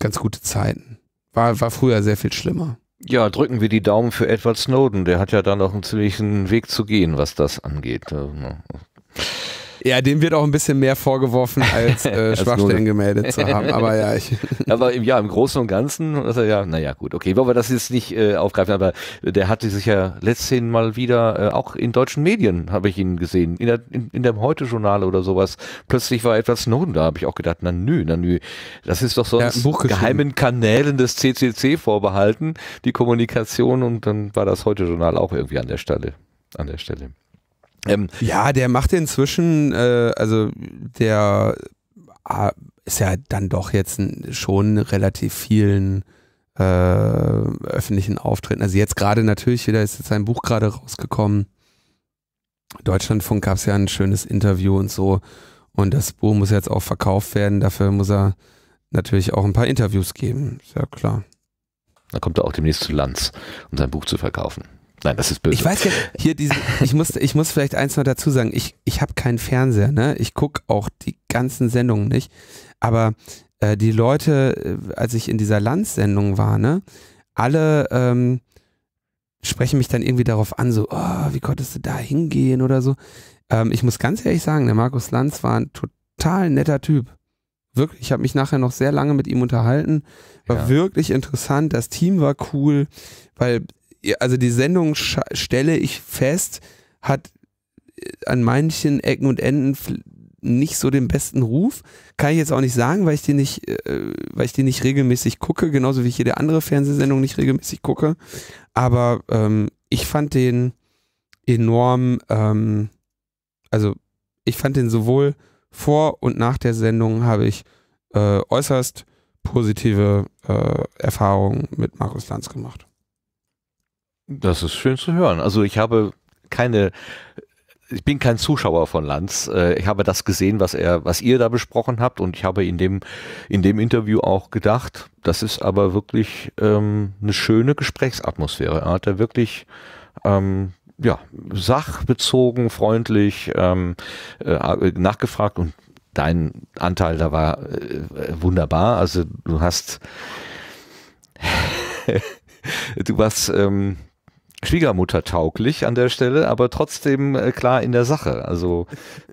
ganz gute Zeiten. War, war früher sehr viel schlimmer. Ja, drücken wir die Daumen für Edward Snowden. Der hat ja da noch einen ziemlichen Weg zu gehen, was das angeht. Äh, ja, dem wird auch ein bisschen mehr vorgeworfen, als äh, [laughs] Schwachstellen gemeldet zu haben. Aber ja, ich [laughs] aber im, ja, im Großen und Ganzen, also ja, naja, gut, okay. Wollen wir das jetzt nicht äh, aufgreifen, aber der hatte sich ja letztens mal wieder, äh, auch in deutschen Medien habe ich ihn gesehen, in, der, in, in dem Heute-Journal oder sowas. Plötzlich war etwas Snowden da, habe ich auch gedacht, na nö, na nö, Das ist doch sonst ja, geheimen Kanälen des CCC vorbehalten, die Kommunikation und dann war das Heute-Journal auch irgendwie an der Stelle. An der Stelle. Ähm, ja, der macht inzwischen, äh, also der ah, ist ja dann doch jetzt schon relativ vielen äh, öffentlichen Auftritten. Also jetzt gerade natürlich wieder ist jetzt sein Buch gerade rausgekommen. Deutschlandfunk gab es ja ein schönes Interview und so. Und das Buch muss jetzt auch verkauft werden. Dafür muss er natürlich auch ein paar Interviews geben. Ist ja klar. Da kommt er auch demnächst zu Lanz, um sein Buch zu verkaufen. Nein, das ist böse. Ich weiß ja, hier diese, ich muss, ich muss vielleicht eins noch dazu sagen, ich, ich habe keinen Fernseher, ne? Ich gucke auch die ganzen Sendungen nicht. Aber äh, die Leute, äh, als ich in dieser Landsendung war, ne, alle ähm, sprechen mich dann irgendwie darauf an, so, oh, wie konntest du da hingehen oder so. Ähm, ich muss ganz ehrlich sagen, der Markus Lanz war ein total netter Typ. Wirklich, ich habe mich nachher noch sehr lange mit ihm unterhalten. War ja. wirklich interessant, das Team war cool, weil also die Sendung stelle ich fest, hat äh, an manchen Ecken und Enden nicht so den besten Ruf. Kann ich jetzt auch nicht sagen, weil ich die nicht, äh, weil ich die nicht regelmäßig gucke, genauso wie ich jede andere Fernsehsendung nicht regelmäßig gucke. Aber ähm, ich fand den enorm, ähm, also ich fand den sowohl vor und nach der Sendung habe ich äh, äußerst positive äh, Erfahrungen mit Markus Lanz gemacht. Das ist schön zu hören. Also ich habe keine ich bin kein Zuschauer von Lanz. Äh, ich habe das gesehen, was er, was ihr da besprochen habt, und ich habe in dem, in dem Interview auch gedacht, das ist aber wirklich ähm, eine schöne Gesprächsatmosphäre. Er hat da wirklich ähm, ja, sachbezogen, freundlich ähm, äh, nachgefragt und dein Anteil da war äh, wunderbar. Also du hast [laughs] du warst ähm, Schwiegermutter tauglich an der Stelle, aber trotzdem äh, klar in der Sache. Also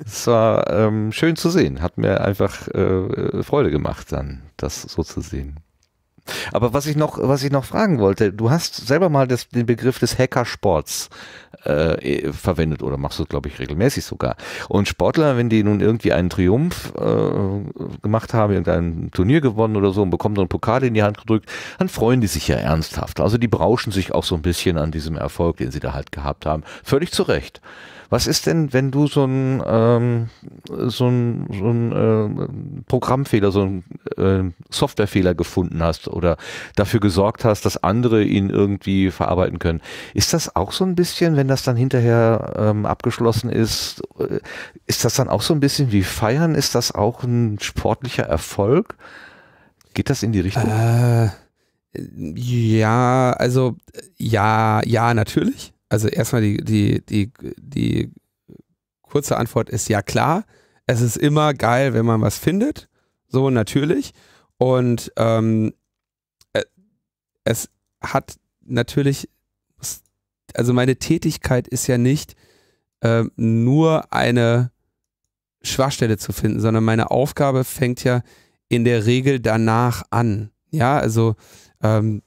es war ähm, schön zu sehen, hat mir einfach äh, äh Freude gemacht dann, das so zu sehen. Aber was ich noch, was ich noch fragen wollte, du hast selber mal das, den Begriff des Hackersports äh, eh, verwendet oder machst du, glaube ich, regelmäßig sogar. Und Sportler, wenn die nun irgendwie einen Triumph äh, gemacht haben, irgendein Turnier gewonnen oder so und bekommen dann Pokale in die Hand gedrückt, dann freuen die sich ja ernsthaft. Also die brauschen sich auch so ein bisschen an diesem Erfolg, den sie da halt gehabt haben. Völlig zu Recht. Was ist denn, wenn du so ein, ähm, so ein, so ein äh, Programmfehler, so ein äh, Softwarefehler gefunden hast oder dafür gesorgt hast, dass andere ihn irgendwie verarbeiten können? Ist das auch so ein bisschen, wenn das dann hinterher ähm, abgeschlossen ist, äh, ist das dann auch so ein bisschen wie Feiern? Ist das auch ein sportlicher Erfolg? Geht das in die Richtung? Äh, ja, also ja, ja, natürlich also erstmal die, die, die, die kurze Antwort ist ja klar. Es ist immer geil, wenn man was findet. So natürlich. Und ähm, äh, es hat natürlich, also meine Tätigkeit ist ja nicht äh, nur eine Schwachstelle zu finden, sondern meine Aufgabe fängt ja in der Regel danach an. Ja, also ähm,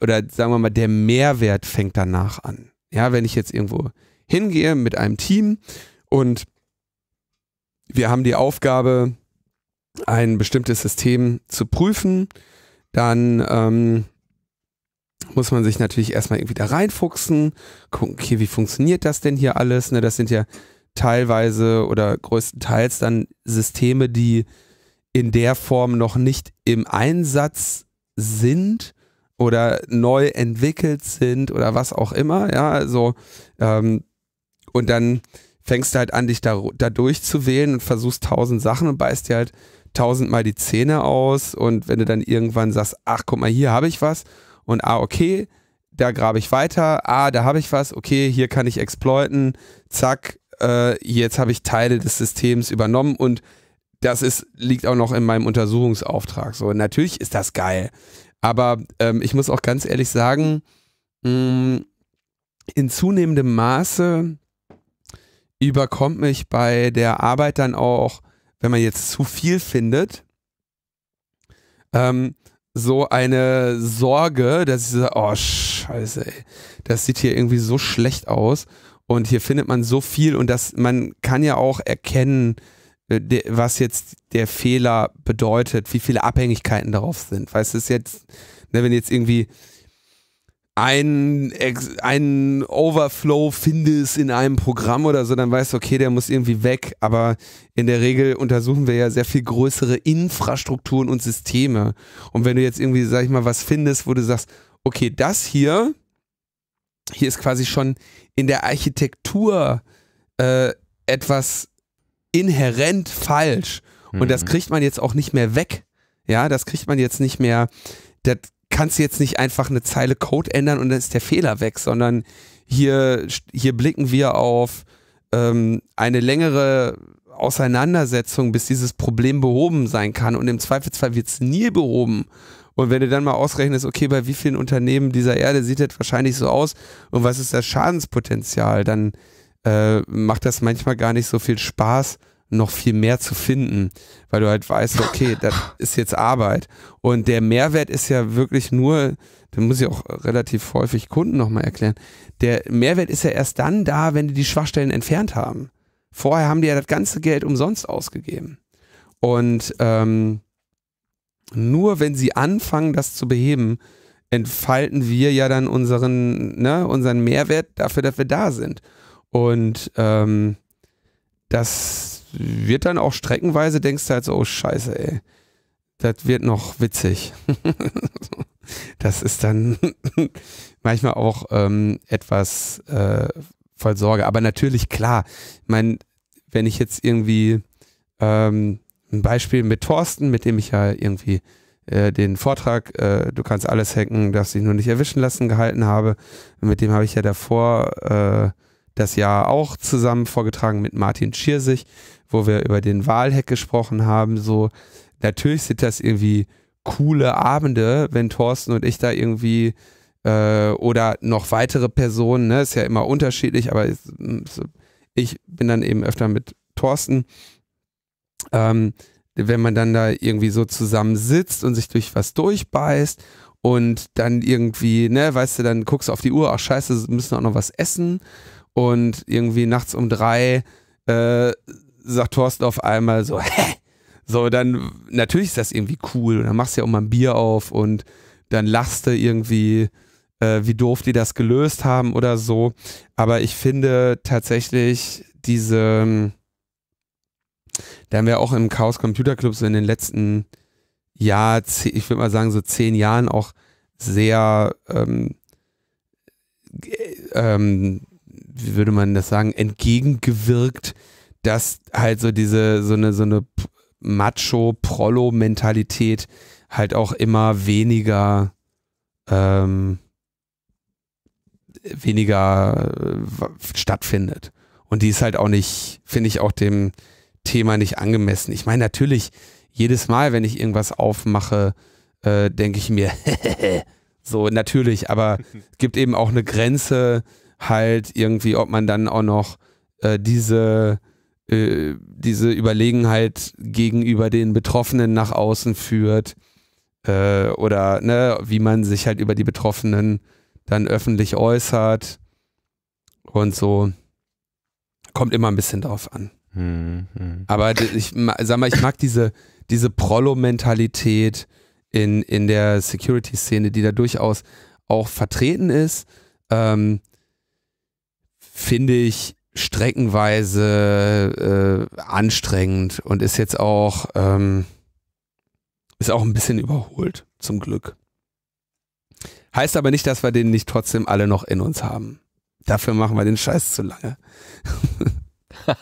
oder sagen wir mal, der Mehrwert fängt danach an. Ja, wenn ich jetzt irgendwo hingehe mit einem Team und wir haben die Aufgabe, ein bestimmtes System zu prüfen, dann ähm, muss man sich natürlich erstmal irgendwie da reinfuchsen, gucken, okay, wie funktioniert das denn hier alles? Ne, das sind ja teilweise oder größtenteils dann Systeme, die in der Form noch nicht im Einsatz sind oder neu entwickelt sind oder was auch immer, ja, also ähm, und dann fängst du halt an, dich da, da durchzuwählen und versuchst tausend Sachen und beißt dir halt tausendmal die Zähne aus und wenn du dann irgendwann sagst, ach guck mal, hier habe ich was und ah, okay, da grabe ich weiter, ah, da habe ich was, okay, hier kann ich exploiten, zack, äh, jetzt habe ich Teile des Systems übernommen und das ist, liegt auch noch in meinem Untersuchungsauftrag. So, natürlich ist das geil. Aber ähm, ich muss auch ganz ehrlich sagen, mh, hm, in zunehmendem Maße überkommt mich bei der Arbeit dann auch, wenn man jetzt zu viel findet, ähm, so eine Sorge, dass ich so, oh scheiße, ey, das sieht hier irgendwie so schlecht aus und hier findet man so viel und das, man kann ja auch erkennen, äh, was jetzt der Fehler bedeutet, wie viele Abhängigkeiten darauf sind. Weil es ist jetzt, ne, wenn jetzt irgendwie ein, ein Overflow findest in einem Programm oder so, dann weißt du, okay, der muss irgendwie weg. Aber in der Regel untersuchen wir ja sehr viel größere Infrastrukturen und Systeme. Und wenn du jetzt irgendwie, sag ich mal, was findest, wo du sagst, okay, das hier, hier ist quasi schon in der Architektur äh, etwas inhärent falsch. Und mhm. das kriegt man jetzt auch nicht mehr weg. Ja, das kriegt man jetzt nicht mehr. Das kannst du jetzt nicht einfach eine Zeile Code ändern und dann ist der Fehler weg, sondern hier, hier blicken wir auf ähm, eine längere Auseinandersetzung, bis dieses Problem behoben sein kann. Und im Zweifelsfall wird es nie behoben. Und wenn du dann mal ausrechnest, okay, bei wie vielen Unternehmen dieser Erde sieht das wahrscheinlich so aus und was ist das Schadenspotenzial, dann äh, macht das manchmal gar nicht so viel Spaß, noch viel mehr zu finden, weil du halt weißt, okay, [laughs] das ist jetzt Arbeit. Und der Mehrwert ist ja wirklich nur, da muss ich auch relativ häufig Kunden nochmal erklären, der Mehrwert ist ja erst dann da, wenn die die Schwachstellen entfernt haben. Vorher haben die ja das ganze Geld umsonst ausgegeben. Und ähm, nur wenn sie anfangen, das zu beheben, entfalten wir ja dann unseren, ne, unseren Mehrwert dafür, dass wir da sind. Und ähm, das wird dann auch streckenweise, denkst du halt so, oh scheiße, ey, das wird noch witzig. [laughs] das ist dann [laughs] manchmal auch ähm, etwas äh, voll Sorge. Aber natürlich, klar, ich meine, wenn ich jetzt irgendwie ähm, ein Beispiel mit Thorsten, mit dem ich ja irgendwie äh, den Vortrag äh, Du kannst alles hacken, darfst dich nur nicht erwischen lassen gehalten habe. Mit dem habe ich ja davor äh, das Jahr auch zusammen vorgetragen mit Martin Schirsig, wo wir über den Wahlheck gesprochen haben. So, natürlich sind das irgendwie coole Abende, wenn Thorsten und ich da irgendwie äh, oder noch weitere Personen, ne, ist ja immer unterschiedlich, aber ich, ich bin dann eben öfter mit Thorsten. Ähm, wenn man dann da irgendwie so zusammen sitzt und sich durch was durchbeißt und dann irgendwie, ne, weißt du, dann guckst du auf die Uhr, ach scheiße, müssen auch noch was essen und irgendwie nachts um drei äh, sagt Thorsten auf einmal so, [laughs] hä? So, dann natürlich ist das irgendwie cool. Und dann machst du ja auch mal ein Bier auf und dann lachst du irgendwie, äh, wie doof die das gelöst haben oder so. Aber ich finde tatsächlich diese, ähm, da haben wir auch im Chaos Computer Club so in den letzten Jahr, ich würde mal sagen so zehn Jahren auch sehr ähm, ähm, wie würde man das sagen, entgegengewirkt, dass halt so diese, so eine, so eine Macho-Prollo-Mentalität halt auch immer weniger, ähm, weniger äh, stattfindet. Und die ist halt auch nicht, finde ich auch dem Thema nicht angemessen. Ich meine, natürlich, jedes Mal, wenn ich irgendwas aufmache, äh, denke ich mir, [laughs] so natürlich, aber es gibt eben auch eine Grenze, halt irgendwie, ob man dann auch noch äh, diese, äh, diese Überlegenheit gegenüber den Betroffenen nach außen führt äh, oder ne, wie man sich halt über die Betroffenen dann öffentlich äußert und so. Kommt immer ein bisschen drauf an. Hm, hm. Aber ich sag mal, ich mag diese, diese Prollo-Mentalität in, in der Security-Szene, die da durchaus auch vertreten ist. Ähm, finde ich streckenweise äh, anstrengend und ist jetzt auch, ähm, ist auch ein bisschen überholt, zum Glück. Heißt aber nicht, dass wir den nicht trotzdem alle noch in uns haben. Dafür machen wir den Scheiß zu lange. [laughs]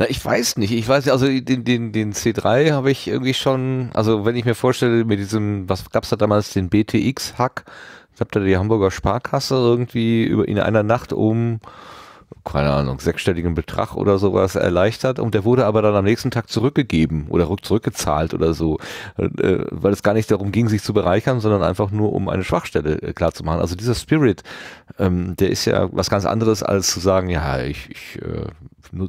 Na, ich weiß nicht. Ich weiß, also den, den, den C3 habe ich irgendwie schon, also wenn ich mir vorstelle, mit diesem, was gab es da damals, den BTX-Hack, ich habe da die Hamburger Sparkasse irgendwie über, in einer Nacht um, keine Ahnung, sechsstelligen Betrag oder sowas erleichtert und der wurde aber dann am nächsten Tag zurückgegeben oder zurückgezahlt oder so, äh, weil es gar nicht darum ging, sich zu bereichern, sondern einfach nur um eine Schwachstelle äh, klar zu machen. Also dieser Spirit, ähm, der ist ja was ganz anderes als zu sagen, ja, ich, ich äh,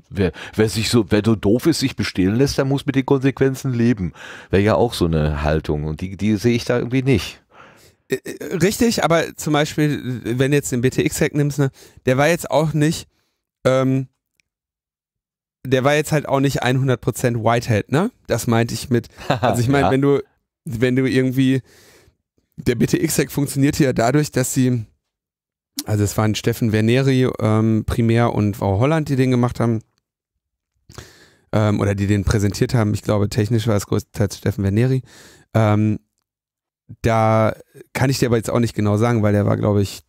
wer, wer sich so, wer so doof ist, sich bestehlen lässt, der muss mit den Konsequenzen leben. Wäre ja auch so eine Haltung und die, die sehe ich da irgendwie nicht. Äh, äh, richtig, aber zum Beispiel, wenn du jetzt den BTX-Hack nimmst, ne, der war jetzt auch nicht, ähm, der war jetzt halt auch nicht 100% Whitehead, ne? Das meinte ich mit. [laughs] Also ich meine, ja. wenn du, wenn du irgendwie, der BTX-Hack funktionierte ja dadurch, dass sie, also es waren Steffen Verneri ähm, primär und Frau Holland, die den gemacht haben, ähm, oder die den präsentiert haben. Ich glaube, technisch war es größtenteils Steffen Verneri. Ähm, da kann ich dir aber jetzt auch nicht genau sagen, weil der war, glaube ich,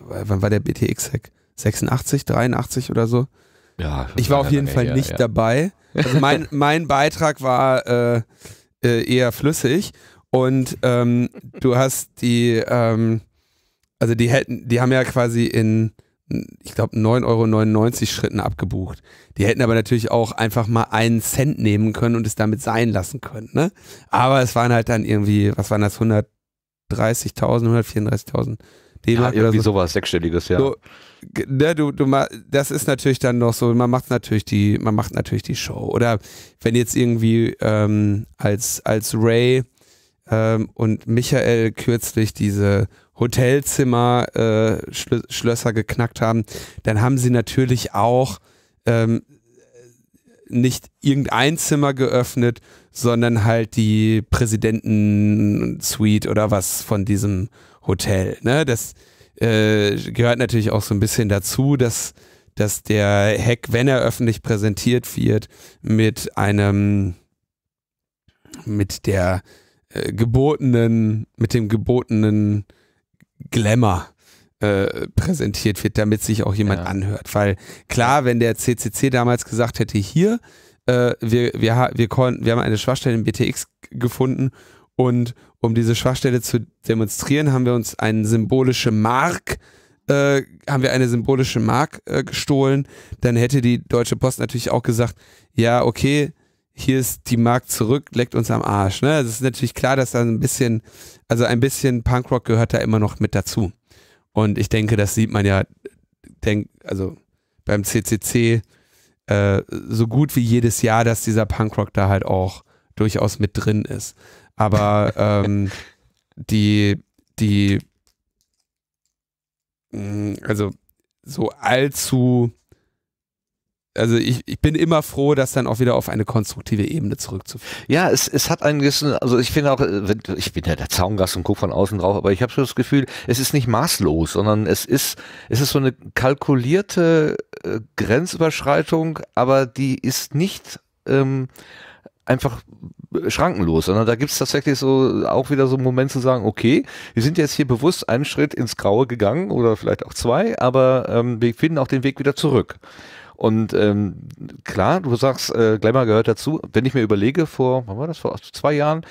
wann war der BTX-Hack? 86, 83 oder so? Ja. Ich war auf jeden Fall her, nicht ja. dabei. Also mein, [laughs] mein Beitrag war äh, äh, eher flüssig und ähm, du hast die, ähm, also die hätten, die haben ja quasi in ich glaube, 9,99 Euro Schritten abgebucht. Die hätten aber natürlich auch einfach mal einen Cent nehmen können und es damit sein lassen können. Ne? Aber es waren halt dann irgendwie, was waren das, 130.000, 134.000 d ja, irgendwie so. sowas, sechsstelliges, ja. So, ne, du, du, das ist natürlich dann noch so, man macht natürlich die, man macht natürlich die Show. Oder wenn jetzt irgendwie ähm, als, als Ray ähm, und Michael kürzlich diese Hotelzimmer, äh, Schlösser geknackt haben, dann haben sie natürlich auch ähm, nicht irgendein Zimmer geöffnet, sondern halt die Präsidenten-Suite oder was von diesem Hotel. Ne? Das äh, gehört natürlich auch so ein bisschen dazu, dass, dass der Hack, wenn er öffentlich präsentiert wird, mit einem, mit der äh, gebotenen, mit dem gebotenen Glamour äh, präsentiert wird, damit sich auch jemand ja. anhört. Weil klar, wenn der CCC damals gesagt hätte, hier, äh, wir, wir, wir, konnten, wir haben eine Schwachstelle im BTX gefunden und um diese Schwachstelle zu demonstrieren, haben wir uns eine symbolische Mark äh, haben wir eine symbolische Mark äh, gestohlen, dann hätte die Deutsche Post natürlich auch gesagt, ja, okay, hier ist die Markt zurück, leckt uns am Arsch. Ne? Also es ist natürlich klar, dass da ein bisschen, also ein bisschen Punkrock gehört da immer noch mit dazu. Und ich denke, das sieht man ja, denk, also beim CCC äh, so gut wie jedes Jahr, dass dieser Punkrock da halt auch durchaus mit drin ist. Aber [laughs] ähm, die, die, mm, also so allzu also ich, ich bin immer froh, das dann auch wieder auf eine konstruktive Ebene zurückzuführen. Ja, es, es hat ein gewissen, also ich finde auch, äh, ich bin ja der Zaungast und gucke von außen drauf, aber ich habe so das Gefühl, es ist nicht maßlos, sondern es ist, es ist so eine kalkulierte äh, Grenzüberschreitung, aber die ist nicht ähm, einfach schrankenlos, sondern da gibt es tatsächlich so auch wieder so einen Moment zu sagen, okay, wir sind jetzt hier bewusst einen Schritt ins Graue gegangen oder vielleicht auch zwei, aber ähm, wir finden auch den Weg wieder zurück. Und ähm, klar, du sagst, äh, Glamour gehört dazu. Wenn ich mir überlege, vor, wann war das, vor zwei Jahren,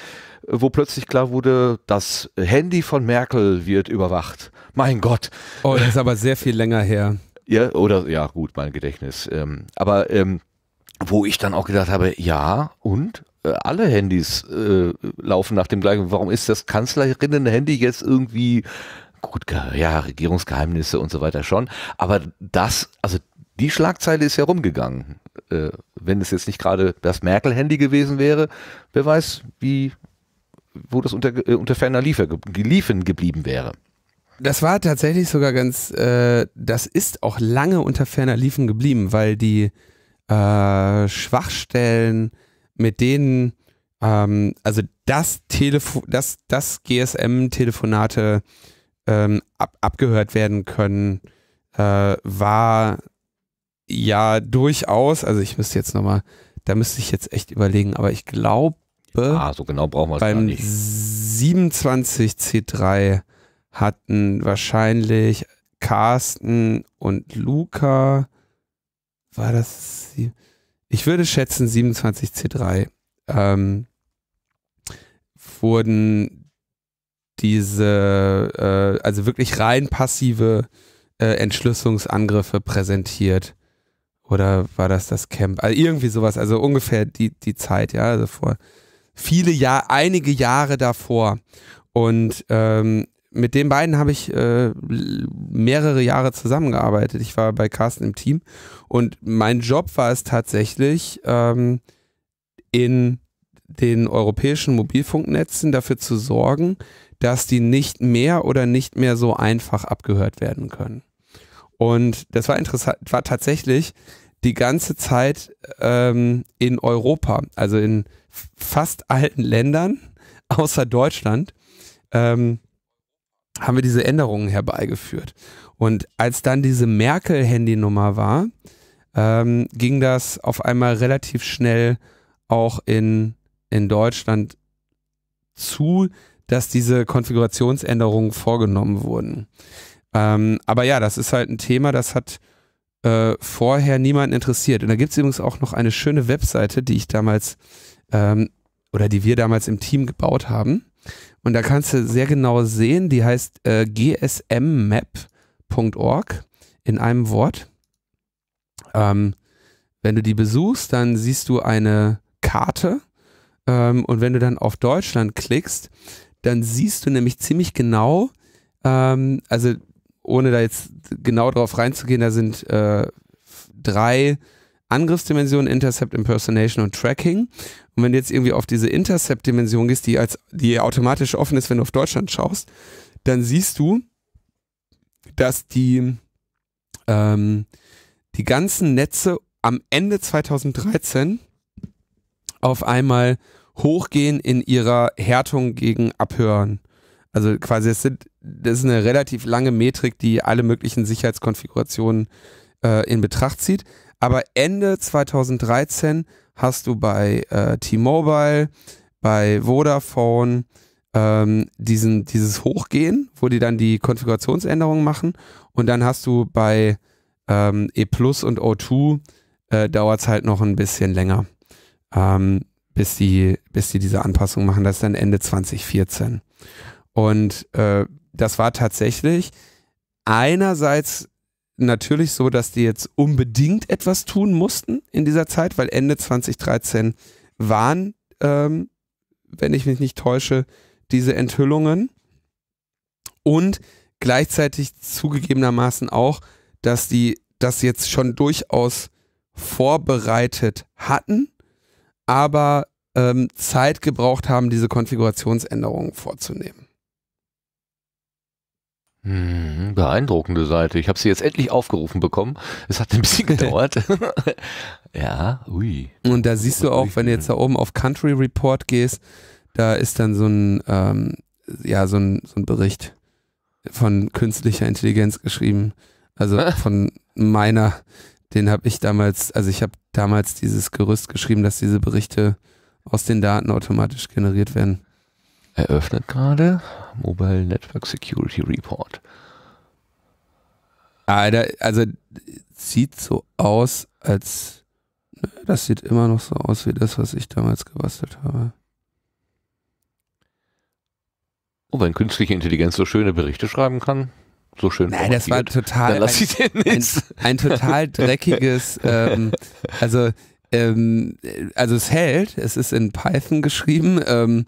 äh, wo plötzlich klar wurde, das Handy von Merkel wird überwacht. Mein Gott. Oh, das ist aber sehr viel länger her. Ja, oder ja, gut, mein Gedächtnis. Ähm, aber ähm, wo ich dann auch gedacht habe, ja, und? Äh, alle Handys äh, laufen nach dem gleichen. Warum ist das Kanzlerinnen-Handy jetzt irgendwie gut? Ja, Regierungsgeheimnisse und so weiter schon. Aber das, also die Schlagzeile ist herumgegangen. Äh, wenn es jetzt nicht gerade das Merkel-Handy gewesen wäre, wer weiß, wie, wo das unter, äh, unter ferner Liefer, Liefen geblieben wäre. Das war tatsächlich sogar ganz, äh, das ist auch lange unter ferner Liefen geblieben, weil die äh, Schwachstellen, mit denen, ähm, also das Telefon, das, das GSM-Telefonate ähm, ab abgehört werden können, äh, war ja, durchaus. Also ich müsste jetzt nochmal, da müsste ich jetzt echt überlegen, aber ich glaube, ah, so genau brauchen wir beim 27C3 hatten wahrscheinlich Carsten und Luca, war das, ich würde schätzen 27C3, ähm, wurden diese, äh, also wirklich rein passive äh, Entschlüsselungsangriffe präsentiert oder war das das Camp? Also irgendwie sowas, also ungefähr die, die Zeit, ja, also vor viele Jahre, einige Jahre davor. Und ähm, mit den beiden habe ich äh, mehrere Jahre zusammengearbeitet. Ich war bei Carsten im Team und mein Job war es tatsächlich, ähm, in den europäischen Mobilfunknetzen dafür zu sorgen, dass die nicht mehr oder nicht mehr so einfach abgehört werden können. Und das war interessant, war tatsächlich die ganze Zeit ähm, in Europa, also in fast allen Ländern [laughs] außer Deutschland, ähm, haben wir diese Änderungen herbeigeführt. Und als dann diese Merkel-Handynummer war, ähm, ging das auf einmal relativ schnell auch in, in Deutschland zu, dass diese Konfigurationsänderungen vorgenommen wurden. Ähm, aber ja, das ist halt ein Thema, das hat äh, vorher niemanden interessiert. Und da gibt es übrigens auch noch eine schöne Webseite, die ich damals ähm, oder die wir damals im Team gebaut haben. Und da kannst du sehr genau sehen, die heißt äh, gsmmap.org in einem Wort. Ähm, wenn du die besuchst, dann siehst du eine Karte. Ähm, und wenn du dann auf Deutschland klickst, dann siehst du nämlich ziemlich genau, ähm, also ohne da jetzt genau drauf reinzugehen, da sind äh, drei Angriffsdimensionen, Intercept, Impersonation und Tracking. Und wenn du jetzt irgendwie auf diese Intercept-Dimension gehst, die als, die automatisch offen ist, wenn du auf Deutschland schaust, dann siehst du, dass die, ähm, die ganzen Netze am Ende 2013 auf einmal hochgehen in ihrer Härtung gegen Abhören also quasi, es sind, das ist eine relativ lange Metrik, die alle möglichen Sicherheitskonfigurationen äh, in Betracht zieht. Aber Ende 2013 hast du bei äh, T-Mobile, bei Vodafone ähm, diesen, dieses Hochgehen, wo die dann die Konfigurationsänderungen machen. Und dann hast du bei ähm, E Plus und O2 äh, dauert es halt noch ein bisschen länger, ähm, bis, die, bis die diese Anpassung machen. Das ist dann Ende 2014. Und äh, das war tatsächlich einerseits natürlich so, dass die jetzt unbedingt etwas tun mussten in dieser Zeit, weil Ende 2013 waren, ähm, wenn ich mich nicht täusche, diese Enthüllungen. Und gleichzeitig zugegebenermaßen auch, dass die das jetzt schon durchaus vorbereitet hatten, aber ähm, Zeit gebraucht haben, diese Konfigurationsänderungen vorzunehmen. Mhm, beeindruckende Seite. Ich habe sie jetzt endlich aufgerufen bekommen. Es hat ein bisschen [laughs] gedauert. [laughs] ja, ui. Und da siehst du auch, wenn du jetzt da oben auf Country Report gehst, da ist dann so ein, ähm, ja, so ein, so ein Bericht von künstlicher Intelligenz geschrieben. Also [laughs] von meiner, den habe ich damals, also ich habe damals dieses Gerüst geschrieben, dass diese Berichte aus den Daten automatisch generiert werden. Eröffnet gerade. Mobile Network Security Report. Alter, ah, also sieht so aus, als ne, das sieht immer noch so aus wie das, was ich damals gebastelt habe. Oh, wenn künstliche Intelligenz so schöne Berichte schreiben kann, so schön. Nein, das war total ein, ein, ein, total [laughs] dreckiges, ähm, also ähm, also es hält, es ist in Python geschrieben, ähm,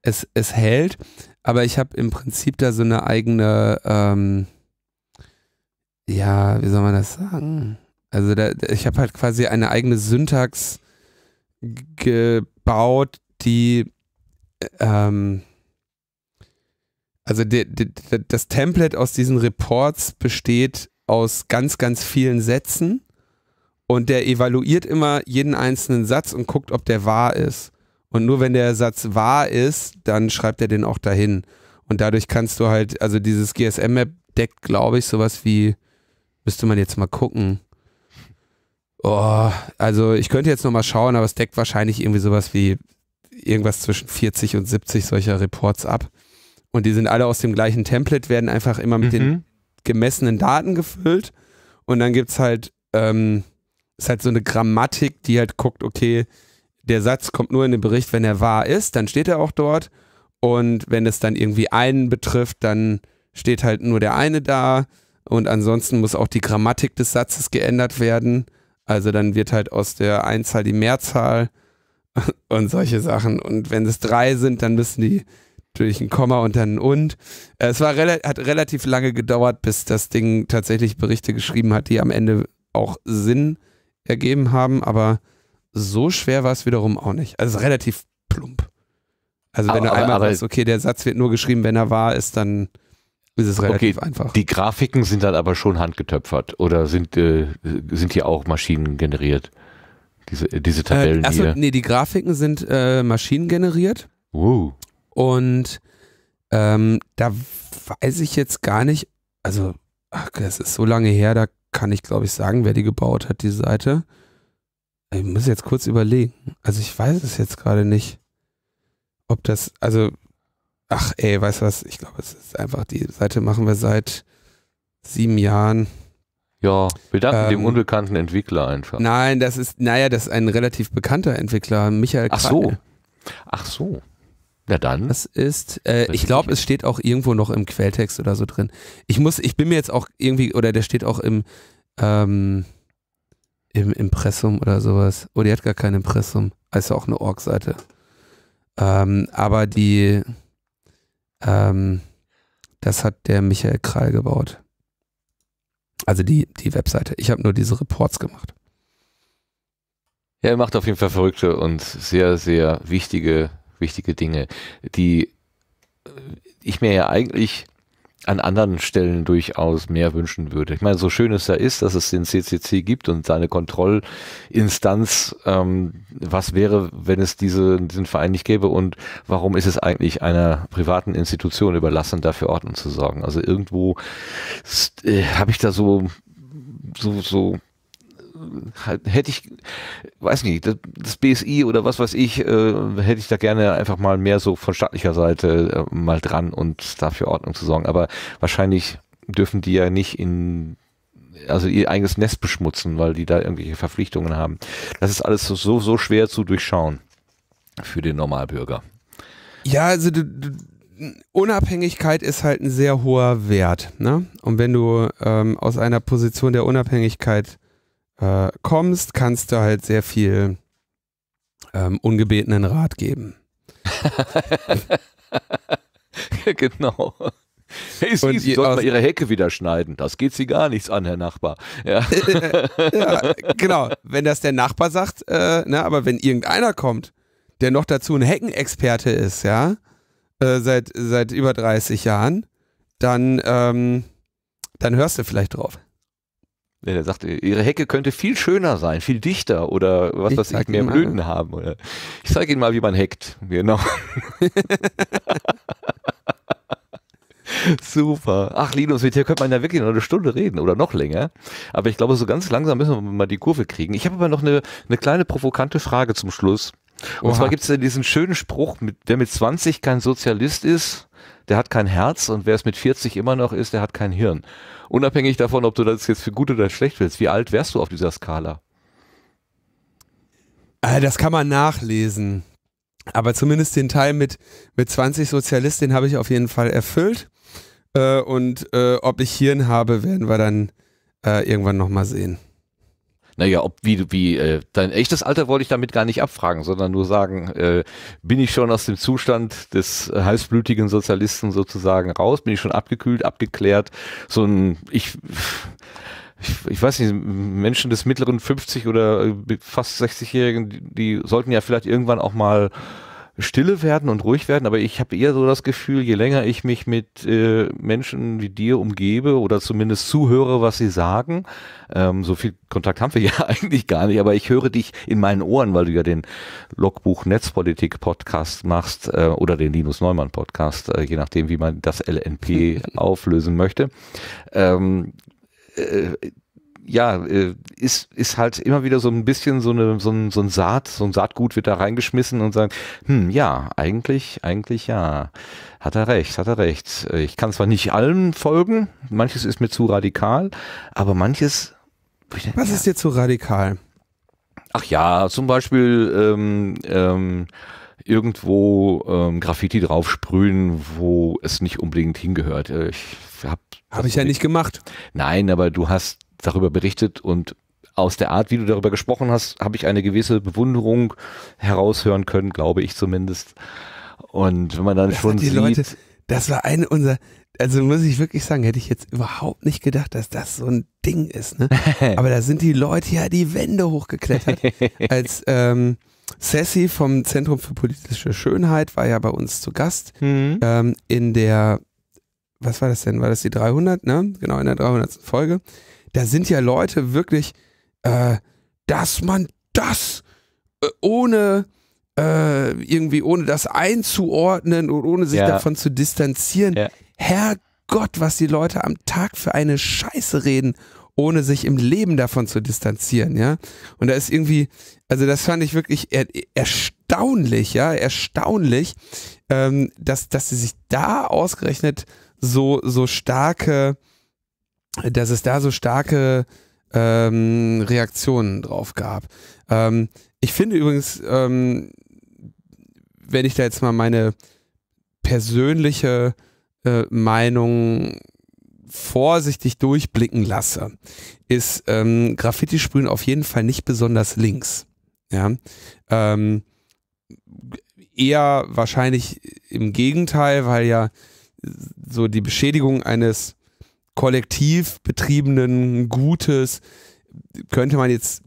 es, es hält, aber ich habe im Prinzip da so eine eigene, ähm, ja, wie soll man das sagen? Also da, ich habe halt quasi eine eigene Syntax gebaut, die äh, ähm, also die, die, das Template aus diesen Reports besteht aus ganz, ganz vielen Sätzen und der evaluiert immer jeden einzelnen Satz und guckt, ob der wahr ist. Und nur wenn der Satz wahr ist, dann schreibt er den auch dahin. Und dadurch kannst du halt, also dieses GSM-Map deckt, glaube ich, sowas wie, müsste man jetzt mal gucken. Oh, also ich könnte jetzt nochmal schauen, aber es deckt wahrscheinlich irgendwie sowas wie irgendwas zwischen 40 und 70 solcher Reports ab. Und die sind alle aus dem gleichen Template, werden einfach immer mit mhm. den gemessenen Daten gefüllt. Und dann gibt es halt, ähm, ist halt so eine Grammatik, die halt guckt, okay, der Satz kommt nur in den Bericht, wenn er wahr ist, dann steht er auch dort. Und wenn es dann irgendwie einen betrifft, dann steht halt nur der eine da. Und ansonsten muss auch die Grammatik des Satzes geändert werden. Also dann wird halt aus der Einzahl die Mehrzahl [laughs] und solche Sachen. Und wenn es drei sind, dann müssen die natürlich ein Komma und dann ein und. Äh, es war hat relativ lange gedauert, bis das Ding tatsächlich Berichte geschrieben hat, die am Ende auch Sinn ergeben haben. Aber so schwer war es wiederum auch nicht. Also relativ plump. Also wenn aber, du einmal aber, weißt, okay, der Satz wird nur geschrieben, wenn er wahr ist, dann ist es relativ okay, einfach. Die Grafiken sind dann aber schon handgetöpfert oder sind, äh, sind hier auch Maschinen generiert? Diese, äh, diese äh, Tabellen äh, achso, hier. Nee, die Grafiken sind äh, Maschinen generiert. Wow. Und ähm, da weiß ich jetzt gar nicht, also ach, das ist so lange her, da kann ich glaube ich sagen, wer die gebaut hat, die Seite. Ich muss jetzt kurz überlegen. Also ich weiß es jetzt gerade nicht, ob das, also, ach ey, weißt du was, ich glaube, es ist einfach, die Seite machen wir seit sieben Jahren. Ja, wir danken ähm, dem unbekannten Entwickler einfach. Nein, das ist, naja, das ist ein relativ bekannter Entwickler, Michael Ach so. Ach so. Na dann. Das ist, äh, ich glaube, es steht auch irgendwo noch im Quelltext oder so drin. Ich muss, ich bin mir jetzt auch irgendwie, oder der steht auch im, ähm, im Impressum oder sowas. Oh, die hat gar kein Impressum. Also auch eine Org-Seite. Ähm, aber die, ähm, das hat der Michael Krall gebaut. Also die, die Webseite. Ich habe nur diese Reports gemacht. Ja, er macht auf jeden Fall verrückte und sehr, sehr wichtige, wichtige Dinge, die ich mir ja eigentlich an anderen Stellen durchaus mehr wünschen würde. Ich meine, so schön es ja ist, dass es den CCC gibt und seine Kontrollinstanz, ähm, was wäre, wenn es diese, diesen Verein nicht gäbe und warum ist es eigentlich einer privaten Institution überlassen, dafür Ordnung zu sorgen? Also irgendwo äh, habe ich da so, so, so Halt hätte ich, weiß nicht, das, BSI oder was weiß ich, äh, hätte ich da gerne einfach mal mehr so von staatlicher Seite äh, mal dran und dafür Ordnung zu sorgen. Aber wahrscheinlich dürfen die ja nicht in also ihr eigenes Nest beschmutzen, weil die da irgendwelche Verpflichtungen haben. Das ist alles so, so schwer zu durchschauen für den Normalbürger. Ja, also du, du, Unabhängigkeit ist halt ein sehr hoher Wert. Ne? Und wenn du ähm, aus einer Position der Unabhängigkeit äh, kommst, kannst du halt sehr viel ähm, ungebetenen Rat geben. [laughs] genau. Hey, Sie, Sie sollten mal Ihre Hecke wieder schneiden. Das geht Sie gar nichts an, Herr Nachbar. Ja, äh, äh, äh, ja genau. Wenn das der Nachbar sagt, äh, na, ne, aber wenn irgendeiner kommt, der noch dazu ein Heckenexperte ist, ja, äh, seit, seit über 30 Jahren, dann, ähm, dann hörst du vielleicht drauf. Er sagt, ihre Hecke könnte viel schöner sein, viel dichter oder was weiß ich, mehr Blüten mal. haben. Oder ich zeige Ihnen mal, wie man hackt. Genau. [laughs] Super. Ach, Linus, mit dir könnte man ja wirklich noch eine Stunde reden oder noch länger. Aber ich glaube, so ganz langsam müssen wir mal die Kurve kriegen. Ich habe aber noch eine, eine kleine provokante Frage zum Schluss. Und zwar gibt es ja diesen schönen Spruch, mit, wer mit 20 kein Sozialist ist, der hat kein Herz und wer es mit 40 immer noch ist, der hat kein Hirn. Unabhängig davon, ob du das jetzt für gut oder schlecht willst, wie alt wärst du auf dieser Skala? Äh, das kann man nachlesen. Aber zumindest den Teil mit, mit 20 Sozialist, den habe ich auf jeden Fall erfüllt. Äh, und äh, ob ich Hirn habe, werden wir dann irgendwann nochmal sehen. Naja, ob wie, wie äh, dein echtes Alter wollte ich damit gar nicht abfragen, sondern nur sagen, äh, bin ich schon aus dem Zustand des heißblütigen Sozialisten sozusagen raus, bin ich schon abgekühlt, abgeklärt, so ein, ich, ich, ich weiß nicht, Menschen des mittleren 50 oder äh, fast 60-Jährigen, die, die sollten ja vielleicht irgendwann auch mal stille werden und ruhig werden, aber ich habe eher so das Gefühl, je länger ich mich mit äh, Menschen wie dir umgebe oder zumindest zuhöre, was sie sagen, ähm, so viel Kontakt haben wir [laughs] ja eigentlich gar nicht, aber ich höre dich in meinen Ohren, weil du ja den Logbuch Netzpolitik Podcast machst äh, oder den Linus Neumann Podcast, äh, je nachdem, wie man das LNP [laughs] auflösen möchte. Ähm, äh, ja, äh, ist, ist halt immer wieder so ein bisschen so, eine, so, ein, so ein Saat, so ein Saatgut wird da reingeschmissen und sagt, hm, ja, eigentlich, eigentlich ja. Hat er recht, hat er recht. Äh, ich kann zwar nicht allem folgen, manches ist mir zu radikal, aber manches. Was ja. ist dir zu radikal? Ach ja, zum Beispiel ähm, ähm, irgendwo ähm, Graffiti draufsprühen, wo es nicht unbedingt hingehört. Äh, ich habe habe ich ja nicht gemacht. Nein, aber du hast darüber berichtet und aus der Art, wie du darüber gesprochen hast, habe ich eine gewisse Bewunderung heraushören können, glaube ich zumindest. Und wenn man dann das schon sieht, Leute, das war eine unserer, also muss ich wirklich sagen, hätte ich jetzt überhaupt nicht gedacht, dass das so ein Ding ist. Ne? [laughs] Aber da sind die Leute ja die Wände hochgeklettert. [laughs] Als ähm, Sassy vom Zentrum für politische Schönheit war ja bei uns zu Gast mhm. ähm, in der, was war das denn? War das die 300? Ne? Genau, in der 300. Folge da sind ja Leute wirklich, äh, dass man das äh, ohne äh, irgendwie, ohne das einzuordnen und ohne sich ja. davon zu distanzieren. Ja. Herrgott, was die Leute am Tag für eine Scheiße reden, ohne sich im Leben davon zu distanzieren, ja. Und da ist irgendwie, also das fand ich wirklich er, erstaunlich, ja, erstaunlich, ähm, dass, dass sie sich da ausgerechnet so, so starke dass es da so starke ähm, Reaktionen drauf gab. Ähm, ich finde übrigens, ähm, wenn ich da jetzt mal meine persönliche äh, Meinung vorsichtig durchblicken lasse, ist ähm, Graffiti sprühen auf jeden Fall nicht besonders links. Ja. Ähm, eher wahrscheinlich im Gegenteil, weil ja so die Beschädigung eines kollektiv betriebenen Gutes könnte man jetzt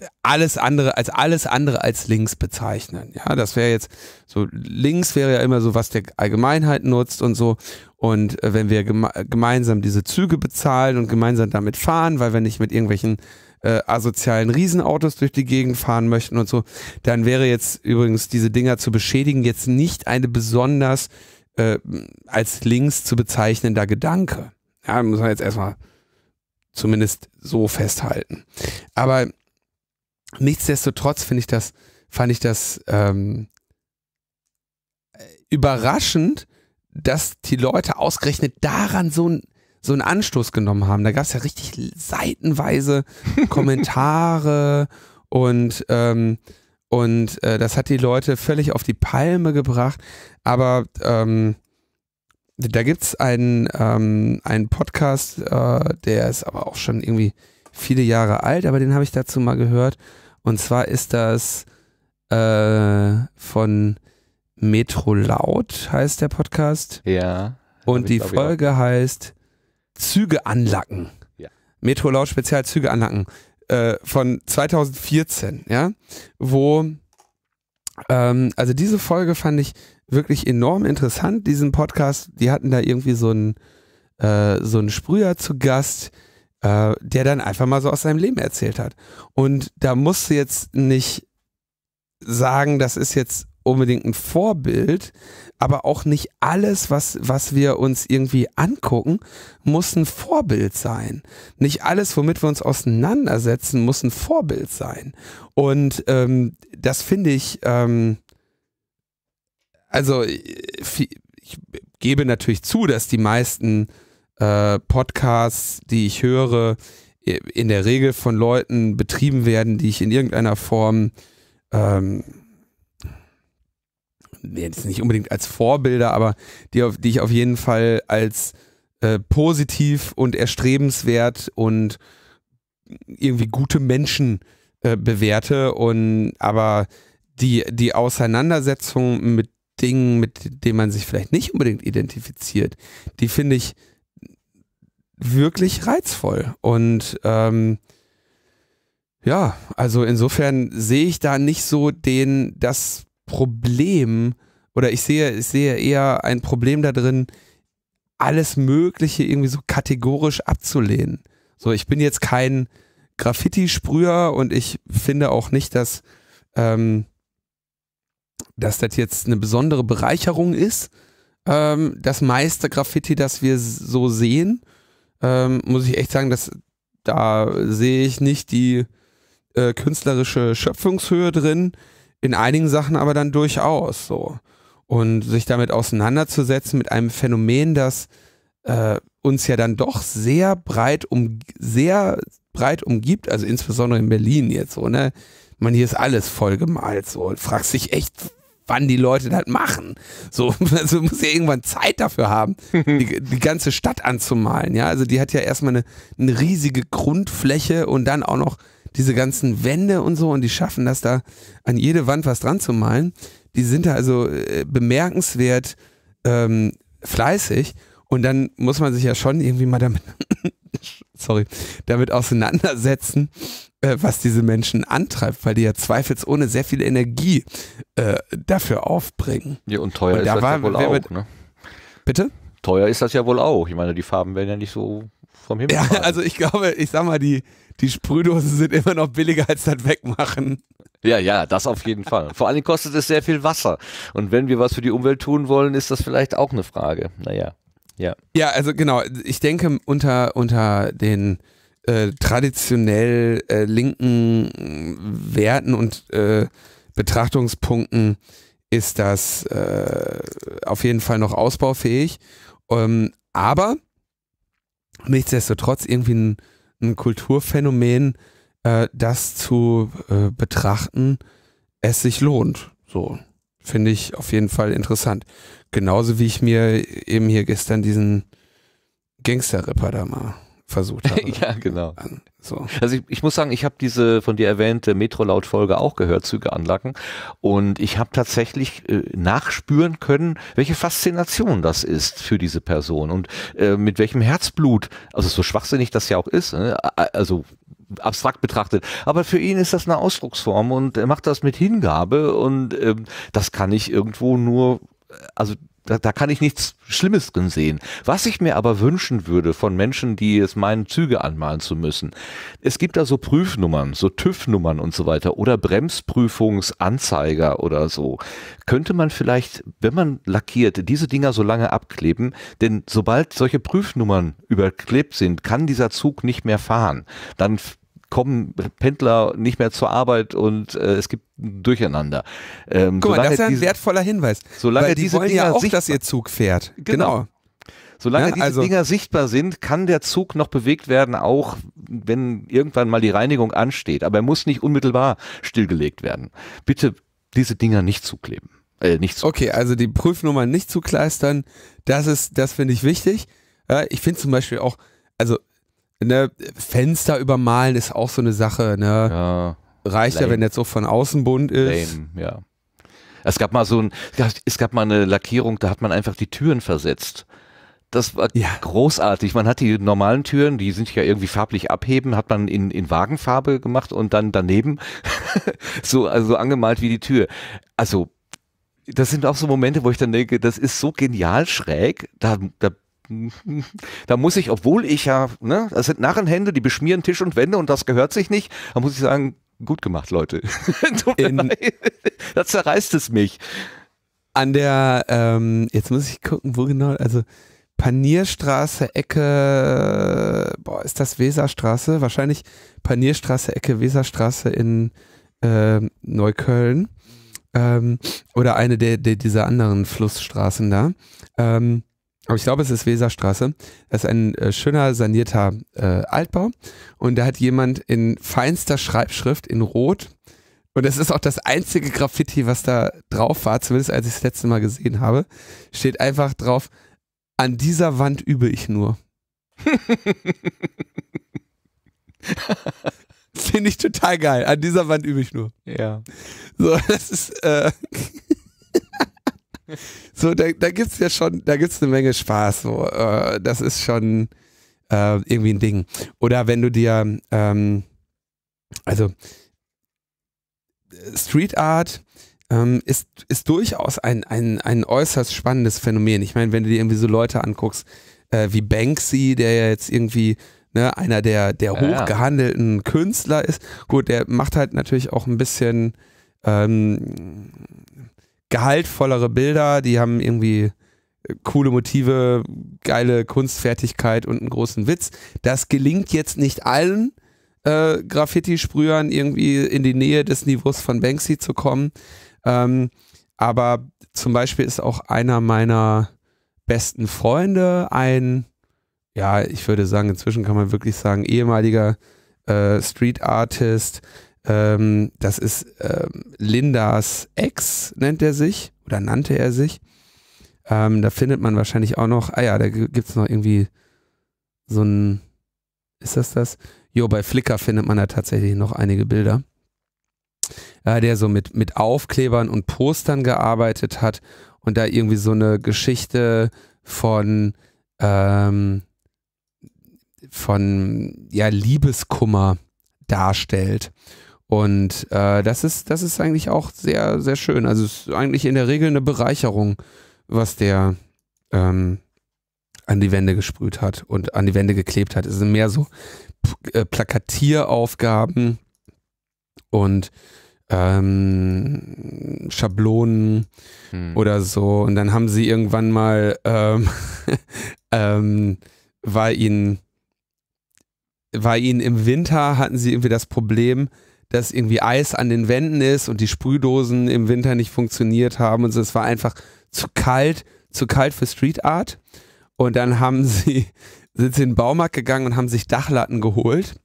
äh, alles andere als alles andere als links bezeichnen. Ja, das wäre jetzt so links wäre ja immer so was der Allgemeinheit nutzt und so und äh, wenn wir geme gemeinsam diese Züge bezahlen und gemeinsam damit fahren, weil wir nicht mit irgendwelchen äh, asozialen Riesenautos durch die Gegend fahren möchten und so, dann wäre jetzt übrigens diese Dinger zu beschädigen jetzt nicht eine besonders äh, als links zu bezeichnender Gedanke. Ja, muss man jetzt erstmal zumindest so festhalten. Aber nichtsdestotrotz finde ich das, fand ich das ähm, äh, überraschend, dass die Leute ausgerechnet daran so ein so einen Anstoß genommen haben. Da gab es ja richtig seitenweise [laughs] Kommentare und ähm, und äh, das hat die Leute völlig auf die Palme gebracht. Aber ähm, da gibt es einen, ähm, einen Podcast, äh, der ist aber auch schon irgendwie viele Jahre alt, aber den habe ich dazu mal gehört. Und zwar ist das äh, von Metro Laut, heißt der Podcast. Ja. Und die Folge heißt Züge anlacken. Ja. Metro Laut Spezial Züge anlacken. Äh, von 2014, ja, wo, ähm, also diese Folge fand ich wirklich enorm interessant, diesen Podcast. Die hatten da irgendwie so einen, äh, so einen Sprüher zu Gast, äh, der dann einfach mal so aus seinem Leben erzählt hat. Und da musst du jetzt nicht sagen, das ist jetzt unbedingt ein Vorbild, aber auch nicht alles, was, was wir uns irgendwie angucken, muss ein Vorbild sein. Nicht alles, womit wir uns auseinandersetzen, muss ein Vorbild sein. Und ähm, das finde ich, ähm, also äh, ich gebe natürlich zu, dass die meisten äh, Podcasts, die ich höre, in der Regel von Leuten betrieben werden, die ich in irgendeiner Form ähm, jetzt nicht unbedingt als Vorbilder, aber die, auf, die ich auf jeden Fall als äh, positiv und erstrebenswert und irgendwie gute Menschen äh, bewerte und aber die, die Auseinandersetzung mit Dingen, mit denen man sich vielleicht nicht unbedingt identifiziert, die finde ich wirklich reizvoll. Und ähm, ja, also insofern sehe ich da nicht so den, das Problem oder ich sehe, ich sehe eher ein Problem da drin, alles Mögliche irgendwie so kategorisch abzulehnen. So, ich bin jetzt kein Graffiti-Sprüher und ich finde auch nicht, dass, ähm, dass das jetzt eine besondere Bereicherung ist. Ähm, das meiste Graffiti, das wir so sehen, ähm, muss ich echt sagen, dass da sehe ich nicht die äh, künstlerische Schöpfungshöhe drin in einigen Sachen aber dann durchaus so. Und sich damit auseinanderzusetzen mit einem Phänomen, das äh, uns ja dann doch sehr breit um sehr breit umgibt, also insbesondere in Berlin jetzt so, ne? Man, hier ist alles vollgemalt so und fragst dich echt, wann die Leute das machen. So, [laughs] also muss ja irgendwann Zeit dafür haben, [laughs] die, die, ganze Stadt anzumalen, ja? Also die hat ja erstmal eine, eine riesige Grundfläche und dann auch noch diese ganzen Wände und so und die schaffen das da an jede Wand was dran zu malen. Die sind da also äh, bemerkenswert ähm, fleißig und dann muss man sich ja schon irgendwie mal damit, [coughs] sorry, damit auseinandersetzen, äh, was diese Menschen antreibt, weil die ja zweifelsohne sehr viel Energie äh, dafür aufbringen. Ja, und teuer und ist da das war, ja wohl auch, mit, ne? Bitte? Teuer ist das ja wohl auch. Ich meine, die Farben werden ja nicht so vom Himmel. Ja, fallen. also ich glaube, ich sag mal, die, die Sprühdosen sind immer noch billiger als das Wegmachen. Ja, ja, das auf jeden Fall. Vor allem kostet es sehr viel Wasser. Und wenn wir was für die Umwelt tun wollen, ist das vielleicht auch eine Frage. Naja, ja. Ja, also genau. Ich denke, unter, unter den äh, traditionell äh, linken Werten und äh, Betrachtungspunkten ist das äh, auf jeden Fall noch ausbaufähig. Ähm, aber nichtsdestotrotz irgendwie ein, ein Kulturphänomen, äh, das zu äh, betrachten, es sich lohnt. So finde ich auf jeden Fall interessant. Genauso wie ich mir eben hier gestern diesen Gangster-Ripper da mal versucht [laughs] habe. ja, genau. An, so. Also ich, ich muss sagen, ich habe diese von dir erwähnte Metrolaut-Folge auch gehört, Züge anlacken. Und ich habe tatsächlich äh, nachspüren können, welche Faszination das ist für diese Person und äh, mit welchem Herzblut, also so schwachsinnig das ja auch ist, ne? also abstrakt betrachtet. Aber für ihn ist das eine Ausdrucksform und er macht das mit Hingabe und ähm, das kann ich irgendwo nur, äh, also da, da kann ich nichts Schlimmes drin sehen. Was ich mir aber wünschen würde von Menschen, die es meinen, Züge anmalen zu müssen. Es gibt da so Prüfnummern, so TÜV-Nummern und so weiter oder Bremsprüfungsanzeiger oder so. Könnte man vielleicht, wenn man lackiert, diese Dinger so lange abkleben, denn sobald solche Prüfnummern überklebt sind, kann dieser Zug nicht mehr fahren. Dann kommen Pendler nicht mehr zur Arbeit und äh, es gibt Durcheinander. Ähm, Guck mal, das ist ja ein diese, wertvoller Hinweis. Solange weil die diese wollen Dinger ja auch, dass ihr Zug fährt. Genau. genau. Solange ja, ne, diese also, Dinger sichtbar sind, kann der Zug noch bewegt werden, auch wenn irgendwann mal die Reinigung ansteht. Aber er muss nicht unmittelbar stillgelegt werden. Bitte diese Dinger nicht zukleben. Äh, nicht zukleben. Okay, also die Prüfnummern nicht zukleistern, das ist, das finde ich wichtig. Äh, ich finde zum Beispiel auch, also ne, Fenster übermalen ist auch so eine Sache, ne? Ja. Reicht Lame. ja, wenn jetzt so von außen bunt ist. Lame, ja. Es gab mal so ein, es gab mal eine Lackierung, da hat man einfach die Türen versetzt. Das war ja. großartig. Man hat die normalen Türen, die sind ja irgendwie farblich abheben, hat man in, in Wagenfarbe gemacht und dann daneben [laughs] so also angemalt wie die Tür. Also das sind auch so Momente, wo ich dann denke, das ist so genial schräg, da, da [laughs] da muss ich, obwohl ich ja, ne, das sind Narrenhände, die beschmieren Tisch und Wände und das gehört sich nicht, da muss ich sagen, gut gemacht, Leute. [laughs] da zerreißt es mich. An der, ähm, jetzt muss ich gucken, wo genau, also Panierstraße, Ecke, boah, ist das Weserstraße? Wahrscheinlich Panierstraße, Ecke, Weserstraße in äh, Neukölln. Ähm, oder eine der, der, dieser anderen Flussstraßen da. Ähm, aber ich glaube, es ist Weserstraße. Das ist ein äh, schöner sanierter äh, Altbau. Und da hat jemand in feinster Schreibschrift in Rot. Und das ist auch das einzige Graffiti, was da drauf war, zumindest als ich das letzte Mal gesehen habe. Steht einfach drauf: An dieser Wand übe ich nur. [laughs] Finde ich total geil. An dieser Wand übe ich nur. Ja. So, [laughs] das ist. Äh [laughs] so, da, da gibt es ja schon, da gibt es eine Menge Spaß. So. Äh, das ist schon äh, irgendwie ein Ding. Oder wenn du dir, ähm, also Street Art ähm, ist, ist durchaus ein, ein, ein äußerst spannendes Phänomen. Ich meine, wenn du dir irgendwie so Leute anguckst, äh, wie Banksy, der ja jetzt irgendwie ne, einer der, der hochgehandelten ja. Künstler ist. Gut, der macht halt natürlich auch ein bisschen ähm, gehaltvollere Bilder, die haben irgendwie äh, coole Motive, geile Kunstfertigkeit und einen großen Witz. Das gelingt jetzt nicht allen äh, Graffiti-Sprühern irgendwie in die Nähe des Niveaus von Banksy zu kommen. Ähm, aber zum Beispiel ist auch einer meiner besten Freunde ein, ja, ich würde sagen, inzwischen kann man wirklich sagen, ehemaliger äh, Street Artist, ähm, das ist ähm, Lindas Ex, nennt er sich oder nannte er sich. Ähm, da findet man wahrscheinlich auch noch, ah ja, da gibt es noch irgendwie so ein, ist das das? Jo, bei Flickr findet man da tatsächlich noch einige Bilder. Äh, der so mit, mit Aufklebern und Postern gearbeitet hat und da irgendwie so eine Geschichte von, ähm, von ja, Liebeskummer darstellt. Und äh, das ist, das ist eigentlich auch sehr, sehr schön. Also es ist eigentlich in der Regel eine Bereicherung, was der ähm, an die Wände gesprüht hat und an die Wände geklebt hat. Es sind mehr so äh, Plakatieraufgaben und ähm, Schablonen hm. oder so. Und dann haben sie irgendwann mal, ähm, [laughs] ähm, war ihnen, war ihnen im Winter, hatten sie irgendwie das Problem, dass irgendwie Eis an den Wänden ist und die Sprühdosen im Winter nicht funktioniert haben und so. Es war einfach zu kalt, zu kalt für Street Art. Und dann haben [laughs] sie, sind sie in den Baumarkt gegangen und haben sich Dachlatten geholt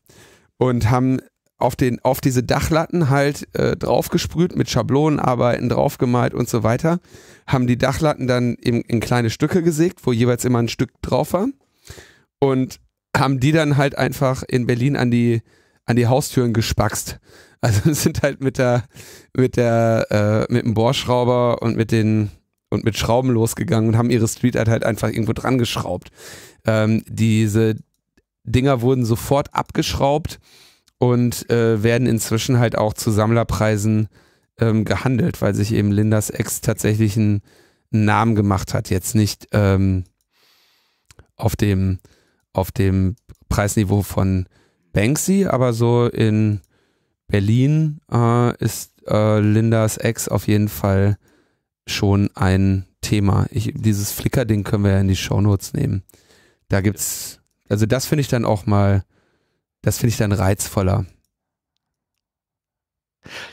und haben auf, den, auf diese Dachlatten halt äh, draufgesprüht, mit Schablonenarbeiten draufgemalt und so weiter. Haben die Dachlatten dann in, in kleine Stücke gesägt, wo jeweils immer ein Stück drauf war. Und haben die dann halt einfach in Berlin an die an die Haustüren gespackst. [laughs] Also sind halt mit der, mit der, äh, mit dem Bohrschrauber und mit den und mit Schrauben losgegangen und haben ihre Street Art halt einfach irgendwo dran geschraubt. Ähm, diese Dinger wurden sofort abgeschraubt und äh, werden inzwischen halt auch zu Sammlerpreisen ähm, gehandelt, weil sich eben Lindas Ex tatsächlich einen Namen gemacht hat. Jetzt nicht ähm, auf dem auf dem Preisniveau von Banksy, aber so in Berlin äh, ist äh, Lindas Ex auf jeden Fall schon ein Thema. Ich, dieses Flickr-Ding können wir ja in die Shownotes nehmen. Da gibt's, also das finde ich dann auch mal, das finde ich dann reizvoller.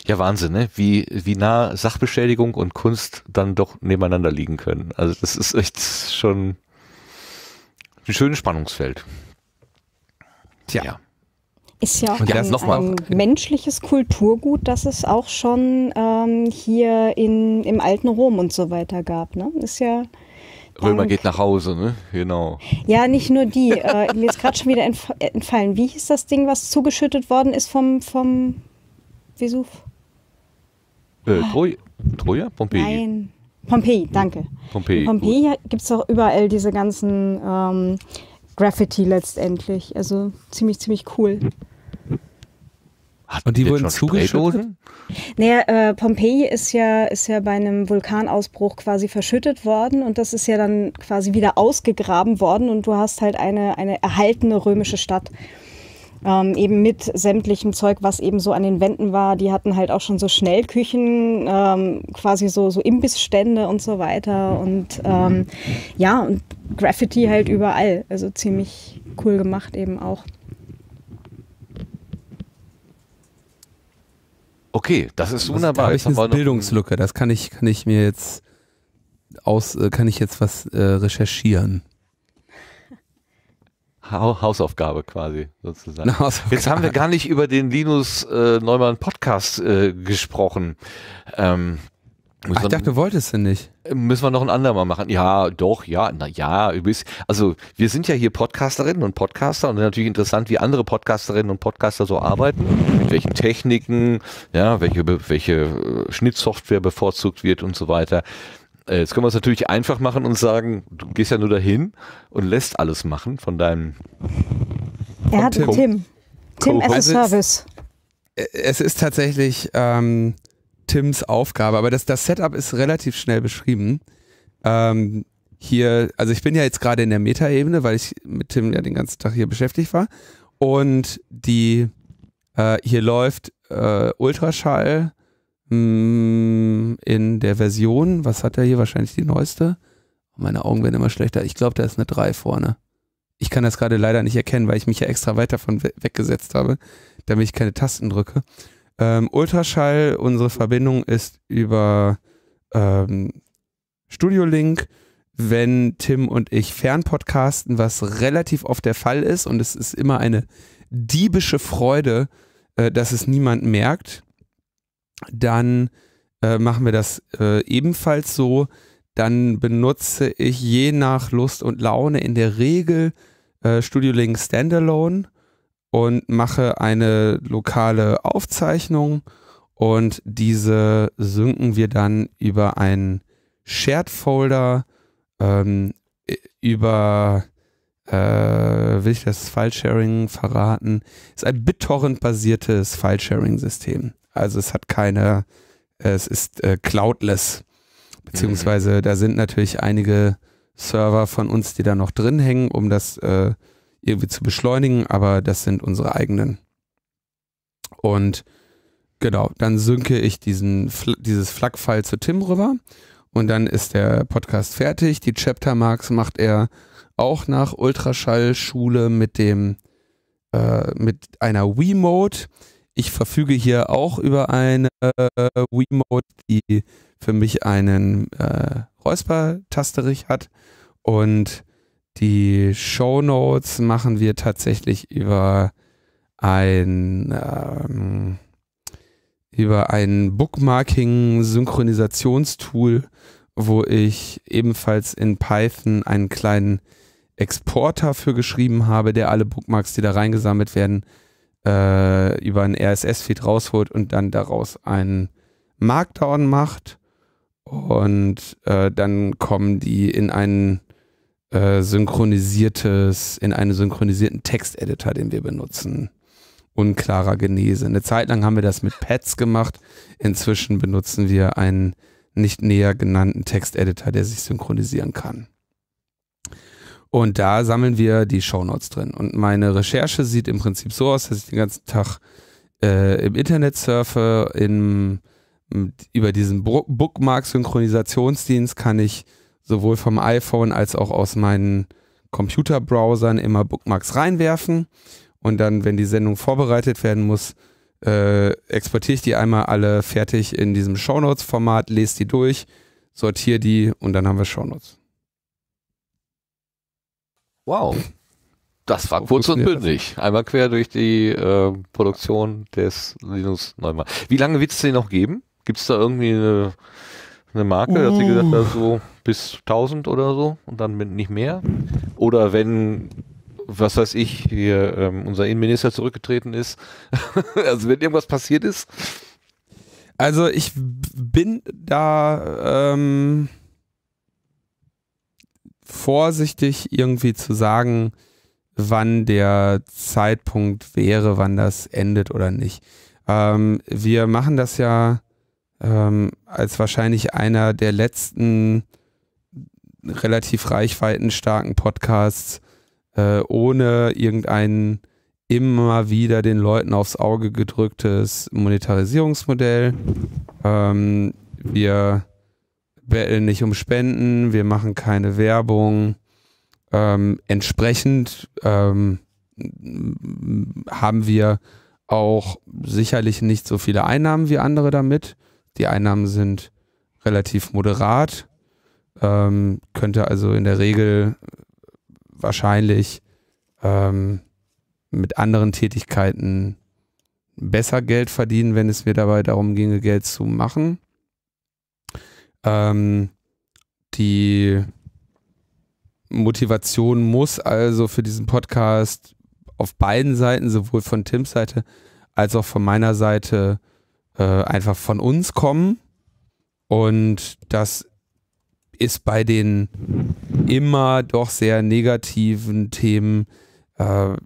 Ja, Wahnsinn, ne? wie, wie nah Sachbeschädigung und Kunst dann doch nebeneinander liegen können. Also das ist echt schon ein schönes Spannungsfeld. Tja. Ja. Ist ja auch ein, ein, menschliches Kulturgut, das es auch schon ähm, hier in, im alten Rom und so weiter gab. Ne? Ist ja Römer Dank. geht nach Hause, ne? Genau. Ja, nicht nur die. Äh, [laughs] mir ist gerade schon wieder äh, entfallen. Wie hieß das Ding, was zugeschüttet worden ist vom, vom Vesuv? Äh, Troja? Troja? Pompeji? Nein. Pompeji, danke. Pompeji. In Pompeji gibt es doch überall diese ganzen ähm, Graffiti letztendlich. Also ziemlich, ziemlich cool. Hat und die wurden zugeschoben? Naja, äh, Pompeji ist ja, ist ja bei einem Vulkanausbruch quasi verschüttet worden und das ist ja dann quasi wieder ausgegraben worden und du hast halt eine, eine erhaltene römische Stadt ähm, eben mit sämtlichem Zeug, was eben so an den Wänden war. Die hatten halt auch schon so Schnellküchen, ähm, quasi so, so Imbissstände und so weiter. Und ähm, ja, und Graffiti halt überall. Also ziemlich cool gemacht eben auch. Okay, das ist wunderbar. Das, da ich eine Bildungslücke. Das kann ich, kann ich mir jetzt aus, äh, kann ich jetzt was äh, recherchieren. Hausaufgabe quasi sozusagen. [laughs] Hausaufgabe. Jetzt haben wir gar nicht über den Linus äh, Neumann Podcast äh, gesprochen. Ähm, Ach, ich dachte, du wolltest du nicht. Müssen wir noch ein andermal machen? Ja, doch, ja, na ja, also wir sind ja hier Podcasterinnen und Podcaster und natürlich interessant, wie andere Podcasterinnen und Podcaster so arbeiten, mit welchen Techniken, ja, welche, welche äh, Schnittsoftware bevorzugt wird und so weiter. Äh, jetzt können wir es natürlich einfach machen und sagen, du gehst ja nur dahin und lässt alles machen von deinem. Er hat Tim. Tim, Tim as a Service. Es ist tatsächlich ähm, Tims Aufgabe, aber das, das Setup ist relativ schnell beschrieben. Ähm, hier, also ich bin ja jetzt gerade in der Metaebene, weil ich mit Tim ja den ganzen Tag hier beschäftigt war. Und die äh, hier läuft äh, Ultraschall Mm, in der Version, was hat er hier wahrscheinlich die neueste? Meine Augen werden immer schlechter. Ich glaube, da ist eine 3 vorne. Ich kann das gerade leider nicht erkennen, weil ich mich ja extra weit davon we weggesetzt habe, damit ich keine Tasten drücke. Ähm, Ultraschall, unsere Verbindung ist über ähm, Studio Link. Wenn Tim und ich fernpodcasten, was relativ oft der Fall ist, und es ist immer eine diebische Freude, äh, dass es niemand merkt, dann äh, machen wir das äh, ebenfalls so. Dann benutze ich je nach Lust und Laune in der Regel äh, Studio Link Standalone und mache eine lokale Aufzeichnung und diese synken wir dann über einen Shared Folder, ähm, über äh, will ich das File-Sharing verraten? Ist ein BitTorrent-basiertes File-Sharing-System. Also es hat keine, äh, es ist äh, cloudless. Beziehungsweise mhm. da sind natürlich einige Server von uns, die da noch drin hängen, um das äh, irgendwie zu beschleunigen, aber das sind unsere eigenen. Und genau, dann synke ich diesen, dieses Flag-File zu Tim rüber und dann ist der Podcast fertig. Die Chaptermarks macht er auch nach Ultraschallschule mit dem äh, mit einer Wiimote. mode ich verfüge hier auch über eine äh, Wiimote, die für mich einen äh, Räusper-Tasterich hat. Und die Show Notes machen wir tatsächlich über ein ähm, über ein Bookmarking-Synchronisationstool, wo ich ebenfalls in Python einen kleinen Exporter für geschrieben habe, der alle Bookmarks, die da reingesammelt werden, äh, über einen RSS-Feed rausholt und dann daraus einen Markdown macht. Und äh, dann kommen die in einen äh, synchronisiertes, in einen synchronisierten Texteditor, den wir benutzen. Unklarer Genese. Eine Zeit lang haben wir das mit Pads gemacht. Inzwischen benutzen wir einen nicht näher genannten Texteditor, der sich synchronisieren kann. Und da sammeln wir die Shownotes drin. Und meine Recherche sieht im Prinzip so aus, dass ich den ganzen Tag äh, im Internet surfe, in, über diesen Bookmark-Synchronisationsdienst kann ich sowohl vom iPhone als auch aus meinen Computerbrowsern immer Bookmarks reinwerfen. Und dann, wenn die Sendung vorbereitet werden muss, äh, exportiere ich die einmal alle fertig in diesem Shownotes-Format, lese die durch, sortiere die und dann haben wir Shownotes. Wow. Das war kurz und bündig. Einmal quer durch die äh, Produktion des Linus Neumann. Wie lange wird es den noch geben? Gibt es da irgendwie eine, eine Marke, uh. dass sie gesagt hat, uh. so bis 1000 oder so und dann nicht mehr? Oder wenn, was weiß ich, hier ähm, unser Innenminister zurückgetreten ist, [laughs] also wenn irgendwas passiert ist? Also ich bin da. Ähm vorsichtig irgendwie zu sagen, wann der Zeitpunkt wäre, wann das endet oder nicht. Ähm, wir machen das ja ähm, als wahrscheinlich einer der letzten relativ reichweitenstarken Podcasts, äh, ohne irgendein immer wieder den Leuten aufs Auge gedrücktes Monetarisierungsmodell. Ähm, wir betteln nicht um Spenden, wir machen keine Werbung. Ähm, entsprechend ähm, haben wir auch sicherlich nicht so viele Einnahmen wie andere damit. Die Einnahmen sind relativ moderat. Ähm, könnte also in der Regel wahrscheinlich ähm, mit anderen Tätigkeiten besser Geld verdienen, wenn es mir dabei darum ginge, Geld zu machen. Ähm, die Motivation muss also für diesen Podcast auf beiden Seiten, sowohl von Tims Seite als auch von meiner Seite, äh, einfach von uns kommen. Und das ist bei den immer doch sehr negativen Themen äh,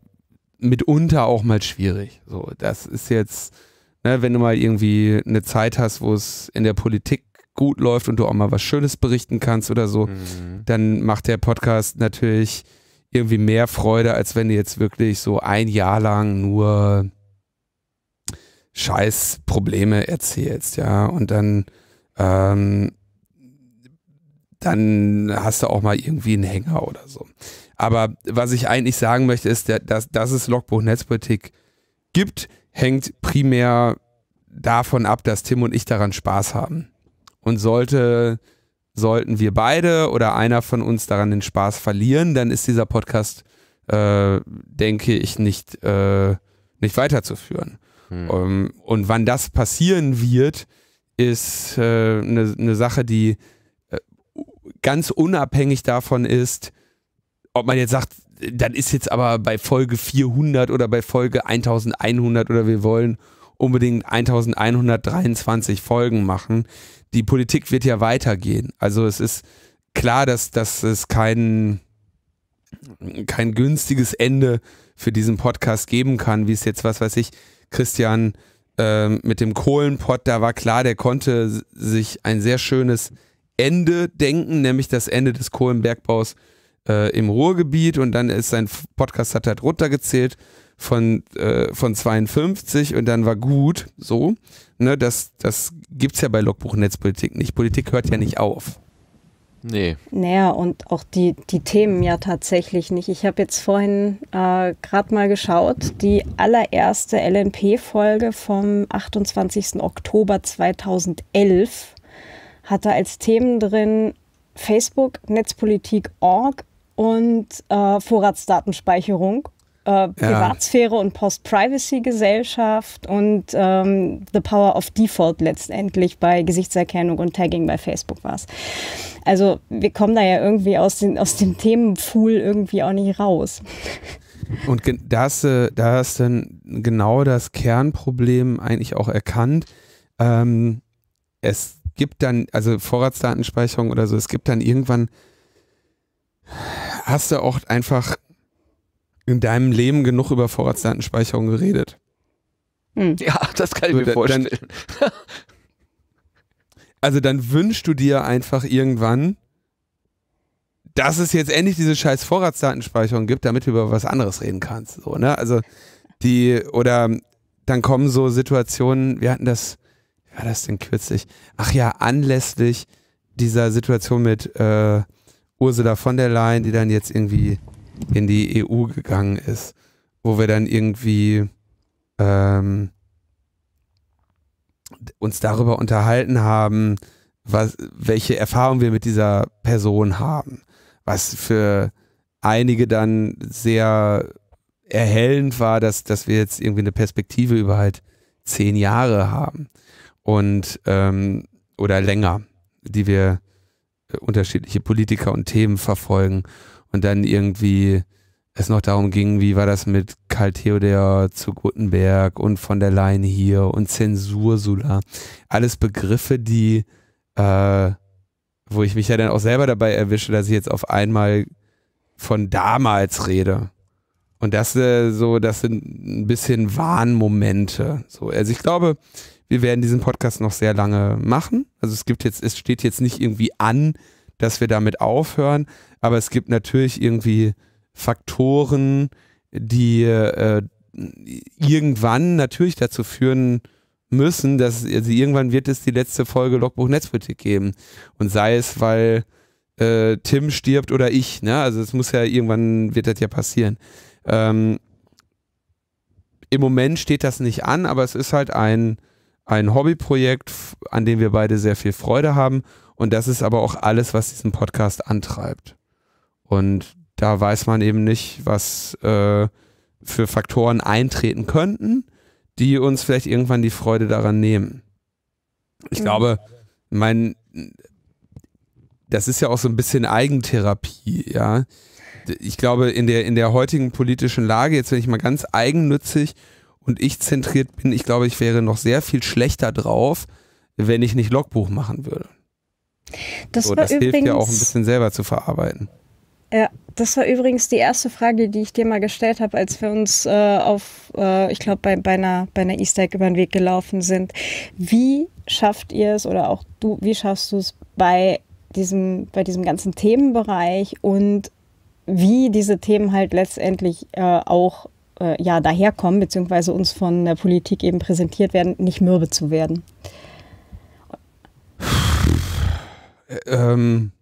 mitunter auch mal schwierig. So, das ist jetzt, ne, wenn du mal irgendwie eine Zeit hast, wo es in der Politik gut läuft und du auch mal was Schönes berichten kannst oder so, mhm. dann macht der Podcast natürlich irgendwie mehr Freude, als wenn du jetzt wirklich so ein Jahr lang nur scheiß Probleme erzählst, ja. Und dann, ähm, dann hast du auch mal irgendwie einen Hänger oder so. Aber was ich eigentlich sagen möchte, ist, dass, dass es Logbuch Netzpolitik gibt, hängt primär davon ab, dass Tim und ich daran Spaß haben. Und sollte, sollten wir beide oder einer von uns daran den Spaß verlieren, dann ist dieser Podcast, äh, denke ich, nicht, äh, nicht weiterzuführen. Hm. Um, ähm, und wann das passieren wird, ist eine äh, ne, ne Sache, die äh, ganz unabhängig davon ist, ob man jetzt sagt, dann ist jetzt aber bei Folge 400 oder bei Folge 1100 oder wir wollen unbedingt 1123 Folgen machen die Politik wird ja weitergehen. Also es ist klar, dass, dass es kein, kein günstiges Ende für diesen Podcast geben kann, wie es jetzt, was weiß ich, Christian äh, mit dem Kohlenpott, da war klar, der konnte sich ein sehr schönes Ende denken, nämlich das Ende des Kohlenbergbaus äh, im Ruhrgebiet und dann ist sein Podcast hat halt runtergezählt von, äh, von 52 und dann war gut, so, ne, das, das gibt es ja bei Logbuch Netzpolitik nicht. Politik hört ja nicht auf. Nee. Naja, und auch die, die Themen ja tatsächlich nicht. Ich habe jetzt vorhin äh, gerade mal geschaut, die allererste LNP-Folge vom 28. Oktober 2011 hatte als Themen drin Facebook, Netzpolitik.org und äh, Vorratsdatenspeicherung äh, Privatsphäre ja. und Post-Privacy-Gesellschaft und ähm, The Power of Default letztendlich bei Gesichtserkennung und Tagging bei Facebook war es. Also wir kommen da ja irgendwie aus, den, aus dem Themenpool irgendwie auch nicht raus. Und da hast, du, da hast du genau das Kernproblem eigentlich auch erkannt. Ähm, es gibt dann, also Vorratsdatenspeicherung oder so, es gibt dann irgendwann, hast du auch einfach in deinem Leben genug über Vorratsdatenspeicherung geredet. Hm. Ja, das kann ich so, mir vorstellen. Dann, [laughs] also dann wünschst du dir einfach irgendwann, dass es jetzt endlich diese scheiß Vorratsdatenspeicherung gibt, damit du über was anderes reden kannst. So, ne? Also die, oder dann kommen so Situationen, wir hatten das, wie war das denn kürzlich? Ach ja, anlässlich dieser Situation mit äh, Ursula von der Leyen, die dann jetzt irgendwie in die EU gegangen ist, wo wir dann irgendwie ähm, uns darüber unterhalten haben, was, welche Erfahrungen wir mit dieser Person haben, was für einige dann sehr erhellend war, dass, dass wir jetzt irgendwie eine Perspektive über halt zehn Jahre haben und ähm, oder länger, die wir äh, unterschiedliche Politiker und Themen verfolgen und dann irgendwie es noch darum ging, wie war das mit Karl Theodor zu Gutenberg und von der Leyen hier und Zensur Sula. Alles Begriffe, die, äh, wo ich mich ja dann auch selber dabei erwische, dass ich jetzt auf einmal von damals rede. Und das äh, so, das sind ein bisschen Wahnmomente. So, also ich glaube, wir werden diesen Podcast noch sehr lange machen. Also es gibt jetzt, es steht jetzt nicht irgendwie an, dass wir damit aufhören, aber es gibt natürlich irgendwie Faktoren, die äh, irgendwann natürlich dazu führen müssen, dass also irgendwann wird es die letzte Folge Logbuch Netzpolitik geben. Und sei es, weil äh, Tim stirbt oder ich, ne? Also es muss ja irgendwann wird das ja passieren. Ähm, Im Moment steht das nicht an, aber es ist halt ein, ein Hobbyprojekt, an dem wir beide sehr viel Freude haben. Und das ist aber auch alles, was diesen Podcast antreibt. Und da weiß man eben nicht, was äh, für Faktoren eintreten könnten, die uns vielleicht irgendwann die Freude daran nehmen. Ich mhm. glaube, mein, das ist ja auch so ein bisschen Eigentherapie, ja. Ich glaube, in der, in der heutigen politischen Lage, jetzt wenn ich mal ganz eigennützig und ich zentriert bin, ich glaube, ich wäre noch sehr viel schlechter drauf, wenn ich nicht Logbuch machen würde. Das, so, das hilft ja auch ein bisschen selber zu verarbeiten. Ja, das war übrigens die erste Frage, die ich dir mal gestellt habe, als wir uns äh, auf, äh, ich glaube, bei, bei, einer, bei einer Easter Egg über den Weg gelaufen sind. Wie schafft ihr es oder auch du, wie schaffst du es bei diesem, bei diesem ganzen Themenbereich und wie diese Themen halt letztendlich äh, auch äh, ja, daherkommen, beziehungsweise uns von der Politik eben präsentiert werden, nicht mürbe zu werden? Äh, ähm,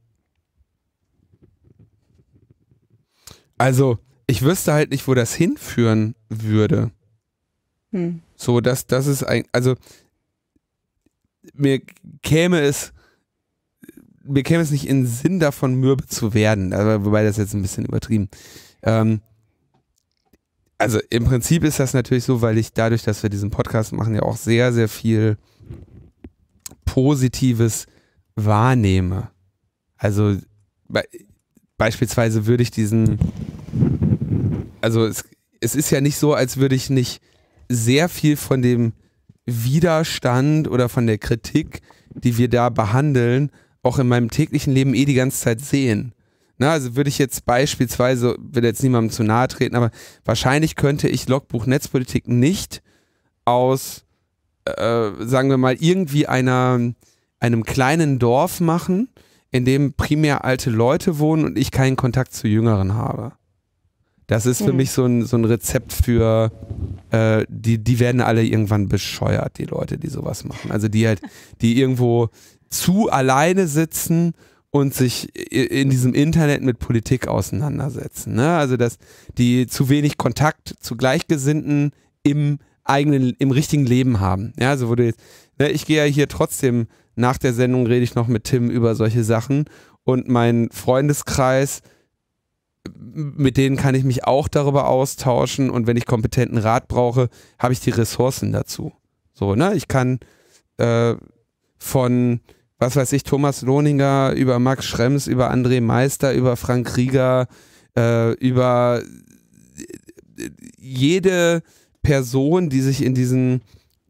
Also, ich wüsste halt nicht, wo das hinführen würde. Hm. So, dass das ist ein, also mir käme es, mir käme es nicht in den Sinn, davon mürbe zu werden, also, wobei das jetzt ein bisschen übertrieben. Ähm, also im Prinzip ist das natürlich so, weil ich dadurch, dass wir diesen Podcast machen, ja auch sehr, sehr viel Positives wahrnehme. Also beispielsweise würde ich diesen, also es, es ist ja nicht so, als würde ich nicht sehr viel von dem Widerstand oder von der Kritik, die wir da behandeln, auch in meinem täglichen Leben eh die ganze Zeit sehen. Na, also würde ich jetzt beispielsweise, will jetzt niemandem zu nahe treten, aber wahrscheinlich könnte ich Logbuch Netzpolitik nicht aus, äh, sagen wir mal, irgendwie einer, einem kleinen Dorf machen, in dem primär alte Leute wohnen und ich keinen Kontakt zu Jüngeren habe. Das ist für mhm. mich so ein, so ein Rezept für, äh, die, die werden alle irgendwann bescheuert, die Leute, die sowas machen. Also die halt, die irgendwo zu alleine sitzen und sich in diesem Internet mit Politik auseinandersetzen. Ne? Also dass die zu wenig Kontakt zu Gleichgesinnten im eigenen, im richtigen Leben haben. Ja, also wo du jetzt, ne, ich gehe ja hier trotzdem nach der Sendung rede ich noch mit Tim über solche Sachen. Und mein Freundeskreis, mit denen kann ich mich auch darüber austauschen. Und wenn ich kompetenten Rat brauche, habe ich die Ressourcen dazu. So, ne? Ich kann äh, von, was weiß ich, Thomas Lohninger über Max Schrems, über André Meister, über Frank Rieger, äh, über jede Person, die sich in diesen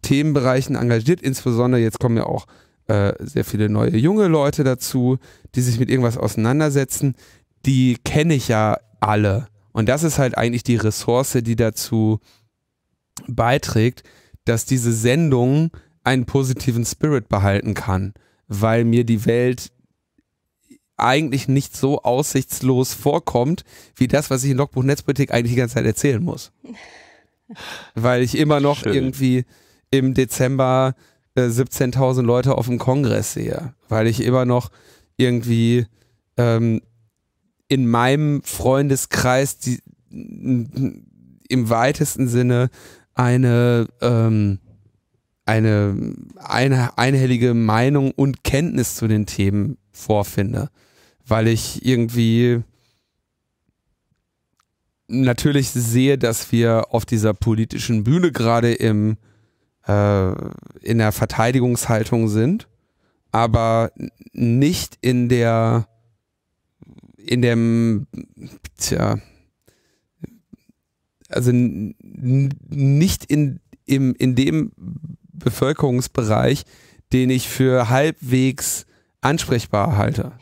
Themenbereichen engagiert, insbesondere jetzt kommen ja auch äh, sehr viele neue junge Leute dazu, die sich mit irgendwas auseinandersetzen. Die kenne ich ja alle. Und das ist halt eigentlich die Ressource, die dazu beiträgt, dass diese Sendung einen positiven Spirit behalten kann, weil mir die Welt eigentlich nicht so aussichtslos vorkommt, wie das, was ich in Logbuch Netzpolitik eigentlich die ganze Zeit erzählen muss. [laughs] Weil ich immer noch Schön. irgendwie im Dezember 17.000 äh, Leute auf dem Kongress sehe, weil ich immer noch irgendwie ähm, in meinem Freundeskreis die, im weitesten Sinne eine, ähm, eine, eine einhellige Meinung und Kenntnis zu den Themen vorfinde, weil ich irgendwie natürlich sehe, dass wir auf dieser politischen Bühne gerade im äh, in der Verteidigungshaltung sind, aber nicht in der, in dem, tja, also nicht in, im, in dem Bevölkerungsbereich, den ich für halbwegs ansprechbar halte.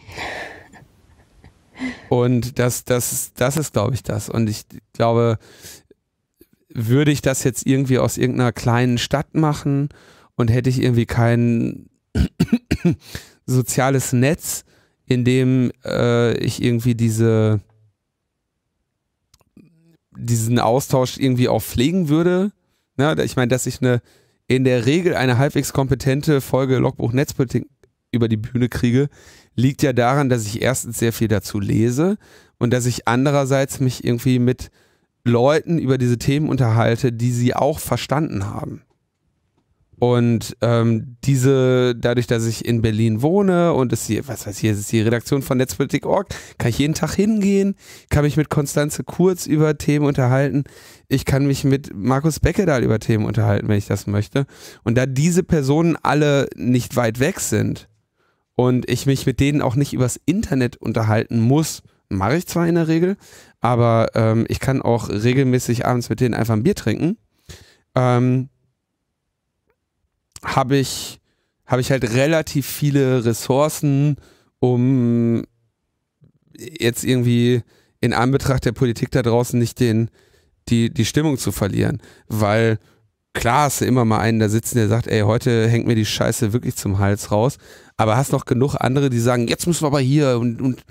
Und das, das, das ist, glaube ich, das. Und ich glaube, würde ich das jetzt irgendwie aus irgendeiner kleinen Stadt machen und hätte ich irgendwie kein [coughs] soziales Netz, in dem äh, ich irgendwie diese diesen Austausch irgendwie auch pflegen würde. Ja, ich meine, dass ich eine in der Regel eine halbwegs kompetente Folge Logbuch Netzpolitik über die Bühne kriege, liegt ja daran, dass ich erstens sehr viel dazu lese und dass ich andererseits mich irgendwie mit Leuten über diese Themen unterhalte, die sie auch verstanden haben. Und ähm, diese, dadurch, dass ich in Berlin wohne und es hier, was weiß ich, es ist die Redaktion von Netzpolitik.org, kann ich jeden Tag hingehen, kann mich mit Konstanze Kurz über Themen unterhalten. Ich kann mich mit Markus Beckedahl über Themen unterhalten, wenn ich das möchte. Und da diese Personen alle nicht weit weg sind und ich mich mit denen auch nicht übers Internet unterhalten muss, mache ich zwar in der Regel, aber ähm, ich kann auch regelmäßig abends mit denen einfach ein Bier trinken. Ähm, habe ich, hab ich halt relativ viele Ressourcen, um jetzt irgendwie in Anbetracht der Politik da draußen nicht den, die, die Stimmung zu verlieren. Weil klar hast du immer mal einen da sitzen, der sagt, ey, heute hängt mir die Scheiße wirklich zum Hals raus. Aber hast noch genug andere, die sagen, jetzt müssen wir aber hier und, und,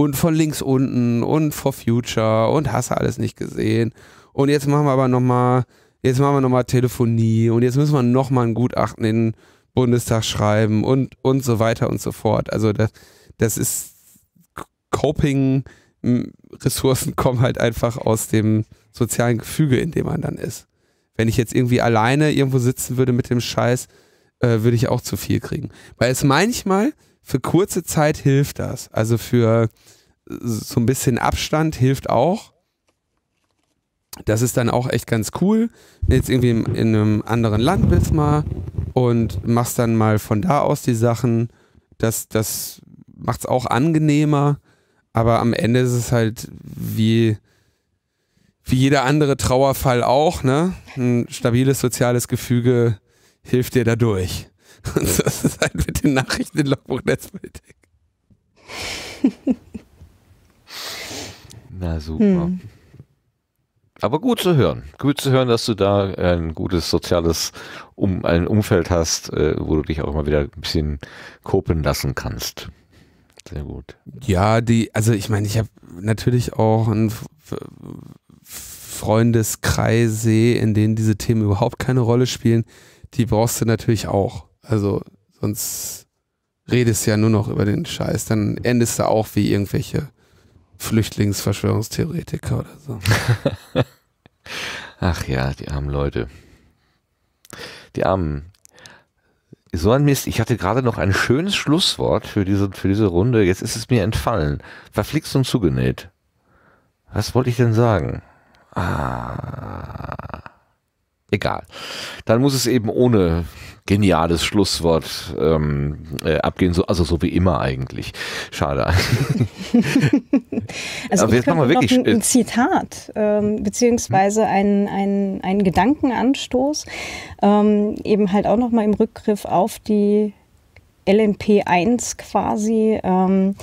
und von links unten und For Future und hast du alles nicht gesehen. Und jetzt machen wir aber nochmal, jetzt machen wir nochmal Telefonie und jetzt müssen wir nochmal ein Gutachten in den Bundestag schreiben und, und so weiter und so fort. Also das, das ist Coping, Ressourcen [laughs] kommen halt einfach aus dem sozialen Gefüge, in dem man dann ist. Wenn ich jetzt irgendwie alleine irgendwo sitzen würde mit dem Scheiß, äh, würde ich auch zu viel kriegen. Weil es manchmal, für kurze Zeit hilft das. Also für so ein bisschen Abstand hilft auch. Das ist dann auch echt ganz cool, wenn jetzt irgendwie in, in einem anderen Land bist mal und machst dann mal von da aus die Sachen. Das, das macht es auch angenehmer, aber am Ende ist es halt wie, wie jeder andere Trauerfall auch, ne? Ein stabiles soziales Gefüge hilft dir dadurch. Und [laughs] das ist halt mit den Nachrichten in Logbuch Netzpolitik. Na super. Hm. Aber gut zu hören. Gut zu hören, dass du da ein gutes soziales um ein Umfeld hast, äh, wo du dich auch mal wieder ein bisschen kopen lassen kannst. Sehr gut. Ja, die, also ich meine, ich habe natürlich auch einen Freundeskreis, in denen diese Themen überhaupt keine Rolle spielen. Die brauchst du natürlich auch. Also sonst redest du ja nur noch über den Scheiß, dann endest du auch wie irgendwelche Flüchtlingsverschwörungstheoretiker oder so. [laughs] Ach ja, die armen Leute. Die armen. So ein Mist, ich hatte gerade noch ein schönes Schlusswort für diese, für diese Runde. Jetzt ist es mir entfallen. Verflixt und zugenäht. Was wollte ich denn sagen? Ah egal. Dann muss es eben ohne geniales Schlusswort ähm, äh, abgehen, so, also so wie immer eigentlich. Schade. [laughs] also Aber ich jetzt könnte wir wirklich noch ein, ein Zitat ähm, beziehungsweise hm? einen ein Gedankenanstoß ähm, eben halt auch nochmal im Rückgriff auf die LMP1 quasi. Ähm,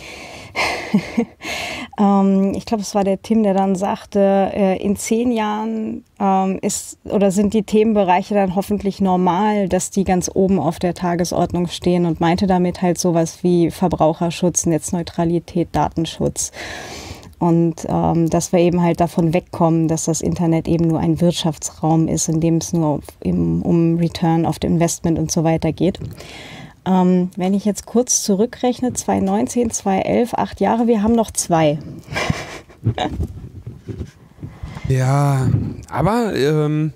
[laughs] ähm, ich glaube, es war der Tim, der dann sagte, äh, in zehn Jahren ähm, ist oder sind die Themenbereiche dann hoffentlich normal, dass die ganz oben auf der Tagesordnung stehen und meinte damit halt sowas wie Verbraucherschutz, Netzneutralität, Datenschutz. Und ähm, dass wir eben halt davon wegkommen, dass das Internet eben nur ein Wirtschaftsraum ist, in dem es nur um, um Return auf Investment und so weiter geht. Ähm, wenn ich jetzt kurz zurückrechne, 2019, 2011, acht Jahre, wir haben noch zwei. [laughs] ja, aber ähm,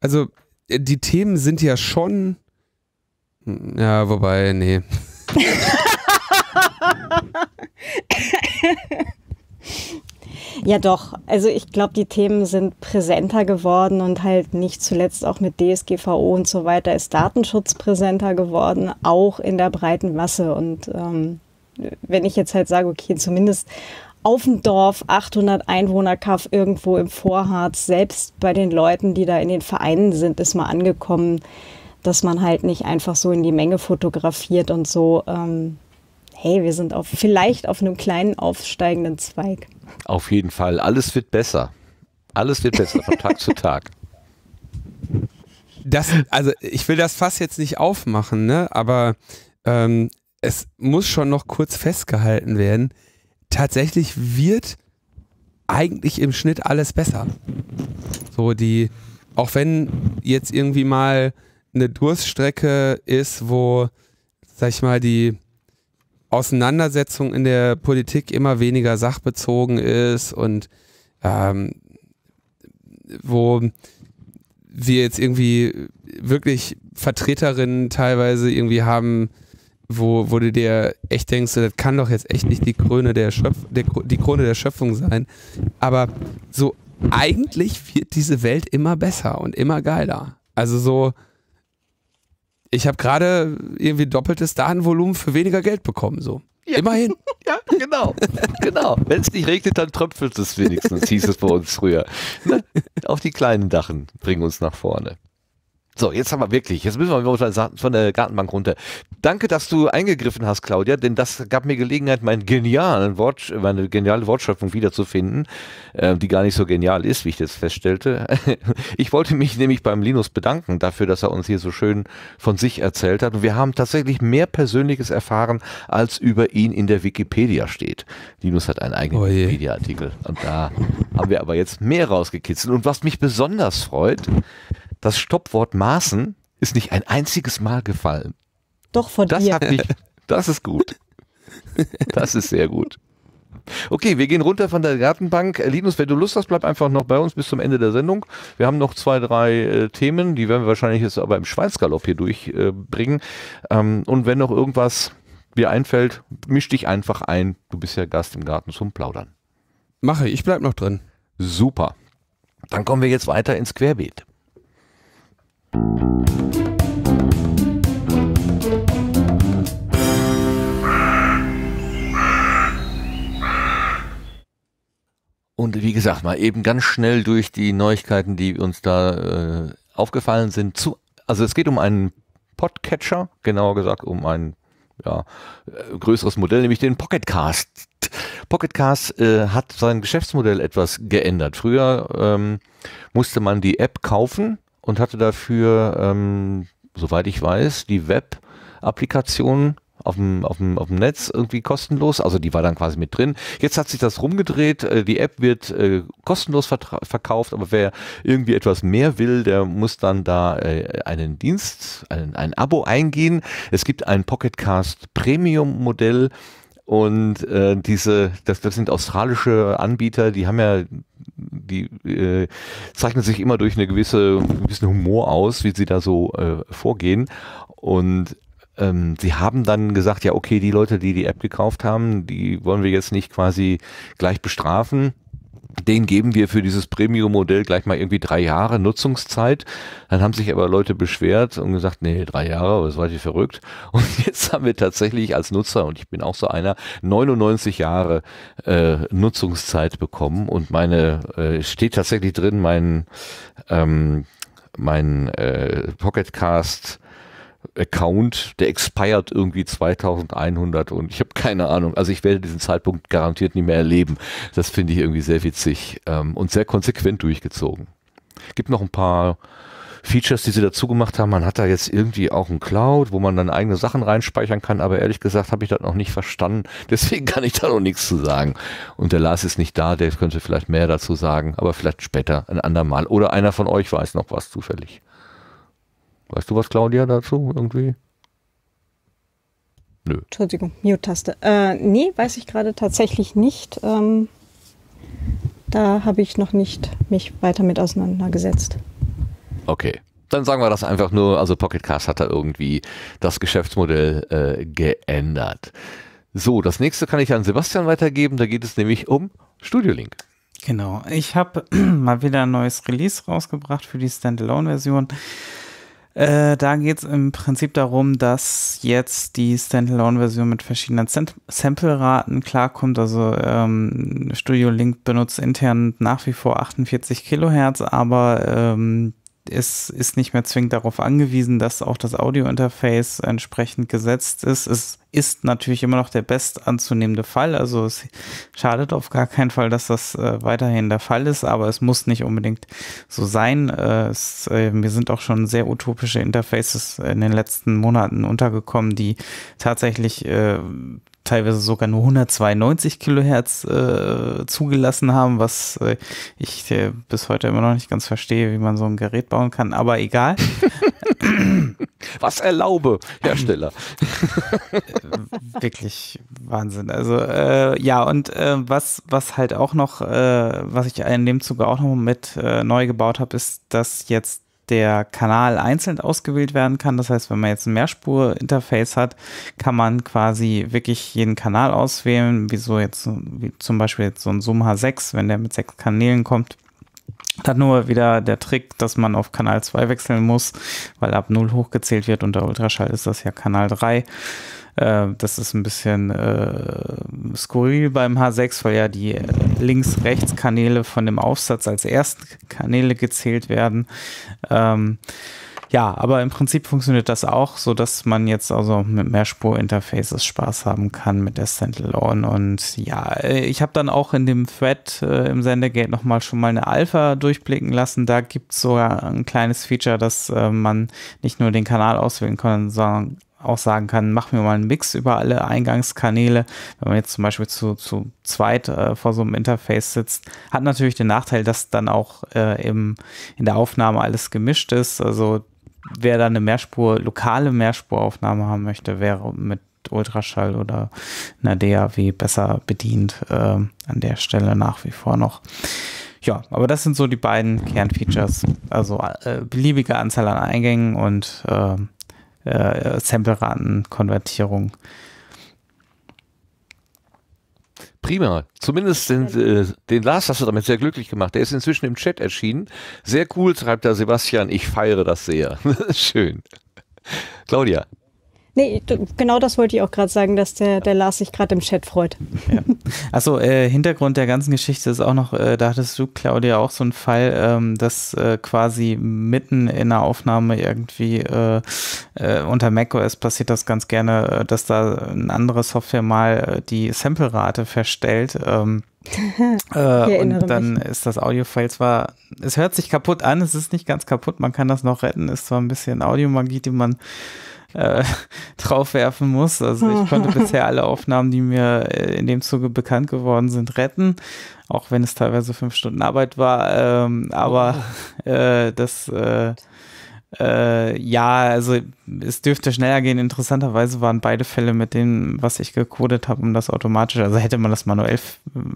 also die Themen sind ja schon. Ja, wobei, nee. [laughs] Ja, doch. Also ich glaube, die Themen sind präsenter geworden und halt nicht zuletzt auch mit DSGVO und so weiter ist Datenschutz präsenter geworden, auch in der breiten Masse. Und ähm, wenn ich jetzt halt sage, okay, zumindest auf dem Dorf, 800 Einwohner, Kaff irgendwo im Vorharz, selbst bei den Leuten, die da in den Vereinen sind, ist mal angekommen, dass man halt nicht einfach so in die Menge fotografiert und so. Ähm, hey, wir sind auf, vielleicht auf einem kleinen aufsteigenden Zweig. Auf jeden Fall. Alles wird besser. Alles wird besser von Tag zu Tag. Das, also ich will das Fass jetzt nicht aufmachen, ne? aber ähm, es muss schon noch kurz festgehalten werden. Tatsächlich wird eigentlich im Schnitt alles besser. So die, auch wenn jetzt irgendwie mal eine Durststrecke ist, wo, sag ich mal, die Auseinandersetzung in der Politik immer weniger sachbezogen ist und ähm, wo wir jetzt irgendwie wirklich Vertreterinnen teilweise irgendwie haben, wo, wo du dir echt denkst, das kann doch jetzt echt nicht die Krone der, Schöpf der, die Krone der Schöpfung sein. Aber so eigentlich wird diese Welt immer besser und immer geiler. Also so, ich habe gerade irgendwie doppeltes Datenvolumen für weniger Geld bekommen, so. Ja. Immerhin. [laughs] Ja, genau. genau. Wenn es nicht regnet, dann tröpfelt es wenigstens, hieß es bei uns früher. Ne? Auch die kleinen Dachen bringen uns nach vorne. So, jetzt haben wir wirklich, jetzt müssen wir von der Gartenbank runter. Danke, dass du eingegriffen hast, Claudia, denn das gab mir Gelegenheit, meinen genialen Wort, meine geniale Wortschöpfung wiederzufinden, äh, die gar nicht so genial ist, wie ich das feststellte. [laughs] Ich wollte mich nämlich beim Linus bedanken dafür, dass er uns hier so schön von sich erzählt hat. Und wir haben tatsächlich mehr Persönliches erfahren, als über ihn in der Wikipedia steht. Linus hat einen eigenen oh Wikipedia-Artikel und da haben wir aber jetzt mehr rausgekitzelt. Und was mich besonders freut, das Stoppwort maßen ist nicht ein einziges Mal gefallen. Doch von das dir. Ich, das ist gut. Das ist sehr gut. Okay, wir gehen runter von der Gartenbank. Linus, wenn du Lust hast, bleib einfach noch bei uns bis zum Ende der Sendung. Wir haben noch zwei, drei äh, Themen, die werden wir wahrscheinlich jetzt aber im Schweinsgalopp hier durchbringen. Äh, ähm, und wenn noch irgendwas dir einfällt, misch dich einfach ein. Du bist ja Gast im Garten zum Plaudern. Mache, ich bleib noch drin. Super. Dann kommen wir jetzt weiter ins Querbeet. Und wie gesagt, mal eben ganz schnell durch die Neuigkeiten, die uns da äh, aufgefallen sind. Zu, also es geht um einen Podcatcher, genauer gesagt um ein ja, äh, größeres Modell, nämlich den Pocketcast. Pocketcast äh, hat sein Geschäftsmodell etwas geändert. Früher ähm, musste man die App kaufen und hatte dafür, ähm, soweit ich weiß, die Web-Applikation auf dem, auf, dem, auf dem Netz irgendwie kostenlos. Also die war dann quasi mit drin. Jetzt hat sich das rumgedreht. Äh, die App wird äh, kostenlos verkauft, aber wer irgendwie etwas mehr will, der muss dann da äh, einen Dienst, ein, ein Abo eingehen. Es gibt ein Pocketcast Premium Modell und äh, diese, das, das sind australische Anbieter, die haben ja, die äh, zeichnen sich immer durch eine gewisse, einen gewissen Humor aus, wie sie da so äh, vorgehen. Und ähm, sie haben dann gesagt, ja okay, die Leute, die die App gekauft haben, die wollen wir jetzt nicht quasi gleich bestrafen, den geben wir für dieses Premium-Modell gleich mal irgendwie drei Jahre Nutzungszeit. Dann haben sich aber Leute beschwert und gesagt, nee, drei Jahre, das war ich verrückt? [laughs] Und jetzt haben wir tatsächlich als Nutzer, und ich bin auch so einer, 99 Jahre äh, Nutzungszeit bekommen. Und meine, äh, steht tatsächlich drin, mein, ähm, mein äh, Pocketcast Account, der expired irgendwie 2100 und ich habe keine Ahnung. Also ich werde diesen Zeitpunkt garantiert nicht mehr erleben. Das finde ich irgendwie sehr witzig ähm, und sehr konsequent durchgezogen. Gibt noch ein paar Features, die sie dazu gemacht haben. Man hat da jetzt irgendwie auch ein Cloud, wo man dann eigene Sachen reinspeichern kann, aber ehrlich gesagt habe ich das noch nicht verstanden. [laughs] Deswegen kann ich da noch nichts zu sagen. Und der Lars ist nicht da, der könnte vielleicht mehr dazu sagen, aber vielleicht später, ein andermal. Oder einer von euch weiß noch was zufällig. Weißt du was, Claudia, dazu irgendwie? Nö. Entschuldigung, Mute-Taste. Äh, nee, weiß ich gerade tatsächlich nicht. Ähm, da habe ich noch nicht mich weiter mit auseinandergesetzt. Okay. Dann sagen wir das einfach nur, also Cast hat da irgendwie das Geschäftsmodell äh, geändert. So, das nächste kann ich an Sebastian weitergeben, da geht es nämlich um Studio Link. Genau, ich habe [clears throat] mal wieder ein neues Release rausgebracht für die Standalone-Version. Äh, da geht es im Prinzip darum, dass jetzt die Standalone-Version mit verschiedenen Sample-Raten klarkommt. Also ähm, Studio Link benutzt intern nach wie vor 48 Kilohertz, aber ähm, es ist nicht mehr zwingend darauf angewiesen, dass auch das Audiointerface entsprechend gesetzt ist. Es ist natürlich immer noch der best anzunehmende Fall. Also es schadet auf gar keinen Fall, dass das äh, weiterhin der Fall ist, aber es muss nicht unbedingt so sein. Äh, es, äh, mir sind auch schon sehr utopische Interfaces in den letzten Monaten untergekommen, die tatsächlich äh, teilweise sogar nur 192 Kilohertz äh, zugelassen haben, was äh, ich äh, bis heute immer noch nicht ganz verstehe, wie man so ein Gerät bauen kann, aber egal. [laughs] was erlaube Hersteller. [laughs] Wirklich Wahnsinn. Also äh, ja, und äh, was, was halt auch noch, äh, was ich in dem Zuge auch noch mit neu gebaut habe, ist, dass jetzt der Kanal einzeln ausgewählt werden kann. Das heißt, wenn man jetzt ein Mehrspur-Interface hat, kann man quasi wirklich jeden Kanal auswählen, wie so jetzt, wie zum Beispiel jetzt so ein Zoom H6, wenn der mit sechs Kanälen kommt, hat nur wieder der Trick, dass man auf Kanal 2 wechseln muss, weil ab 0 hochgezählt wird. Unter Ultraschall ist das ja Kanal 3. Äh, das ist ein bisschen äh, skurril beim H6, weil ja die äh, Links-Rechts-Kanäle von dem Aufsatz als ersten Kanäle gezählt werden. Ähm, ja, aber im Prinzip funktioniert das auch, so dass man jetzt also mit Mehrspur-Interfaces Spaß haben kann mit der Standalone. Und ja, äh, ich habe dann auch in dem Thread äh, im Sendegate nochmal schon mal eine Alpha durchblicken lassen. Da gibt es sogar ein kleines Feature, dass äh, man nicht nur den Kanal auswählen kann, sondern auch sagen kann, machen wir mal einen Mix über alle Eingangskanäle. Wenn man jetzt zum Beispiel zu, zu zweit äh, vor so einem Interface sitzt, hat natürlich den Nachteil, dass dann auch äh, im, in der Aufnahme alles gemischt ist. Also wer da eine Mehrspur, lokale Mehrspuraufnahme haben möchte, wäre mit Ultraschall oder einer DAW besser bedient äh, an der Stelle nach wie vor noch. Ja, aber das sind so die beiden Kernfeatures. Also äh, beliebige Anzahl an Eingängen und äh, äh, Sample-Raten-Konvertierung. Prima. Zumindest den, äh, den Lars hast du damit sehr glücklich gemacht. Der ist inzwischen im Chat erschienen. Sehr cool, schreibt der Sebastian. Ich feiere das sehr. [laughs] Schön. Claudia. Nee, genau das wollte ich auch gerade sagen, dass der, der Lars sich gerade im Chat freut. Ja. Achso, äh, Hintergrund der ganzen Geschichte ist auch noch, äh, da hattest du, Claudia, auch so einen Fall, ähm, dass äh, quasi mitten in der Aufnahme irgendwie äh, äh, unter macOS passiert das ganz gerne, äh, dass da eine andere Software mal die Samplerate verstellt. Ähm, [laughs] äh, und dann mich. ist das audio Audiofile zwar, es hört sich kaputt an, es ist nicht ganz kaputt, man kann das noch retten, ist zwar ein bisschen Audiomagie, die man äh, [laughs] draufwerfen muss. Also ich konnte hm. bisher alle Aufnahmen, die mir äh, in dem Zuge bekannt geworden sind, retten, auch wenn es teilweise fünf Stunden Arbeit war. Ähm, aber oh. äh, das äh, äh, ja, also es dürfte schneller gehen. Interessanterweise waren beide Fälle mit dem, was ich gecodet habe, um das automatisch. Also hätte man das manuell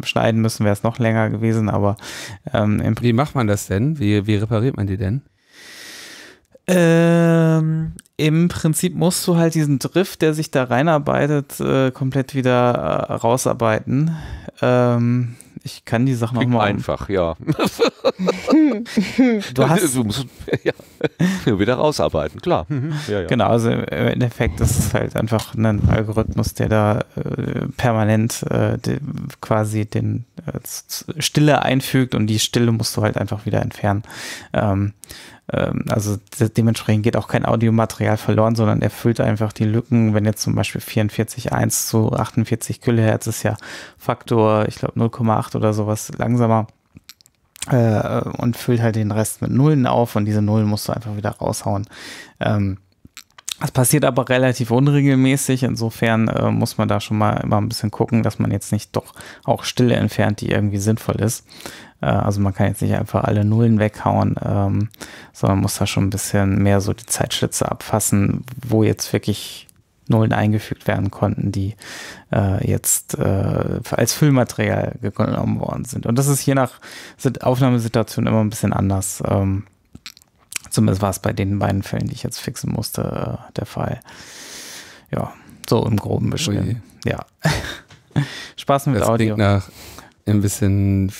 schneiden müssen, wäre es noch länger gewesen. Aber ähm, wie macht man das denn? Wie, wie repariert man die denn? Ähm, im Prinzip musst du halt diesen Drift, der sich da reinarbeitet, äh, komplett wieder äh, rausarbeiten. Ähm, ich kann die Sachen nochmal. Einfach, ja. [laughs] du hast. Du musst ja, wieder rausarbeiten, klar. Mhm. Ja, ja. Genau, also im Endeffekt ist es halt einfach ein Algorithmus, der da äh, permanent äh, de, quasi den äh, Stille einfügt und die Stille musst du halt einfach wieder entfernen. Ähm, ähm, also dementsprechend geht auch kein Audiomaterial verloren, sondern erfüllt einfach die Lücken. Wenn jetzt zum Beispiel 44,1 zu 48 Kilohertz ist ja Faktor, ich glaube 0,8 oder sowas langsamer äh, und füllt halt den Rest mit Nullen auf und diese Nullen musst du einfach wieder raushauen. Ähm, das passiert aber relativ unregelmäßig, insofern äh, muss man da schon mal immer ein bisschen gucken, dass man jetzt nicht doch auch Stille entfernt, die irgendwie sinnvoll ist. Äh, also man kann jetzt nicht einfach alle Nullen weghauen, ähm, sondern muss da schon ein bisschen mehr so die Zeitschlitze abfassen, wo jetzt wirklich Nullen eingefügt werden konnten, die äh, jetzt äh, als Füllmaterial genommen worden sind. Und das ist je nach Aufnahmesituation immer ein bisschen anders. Ähm, zumindest war es bei den beiden Fällen, die ich jetzt fixen musste, äh, der Fall. Ja, so im Groben beschrieben. Ja. [laughs] Spaß mit das Audio. Klingt nach ein bisschen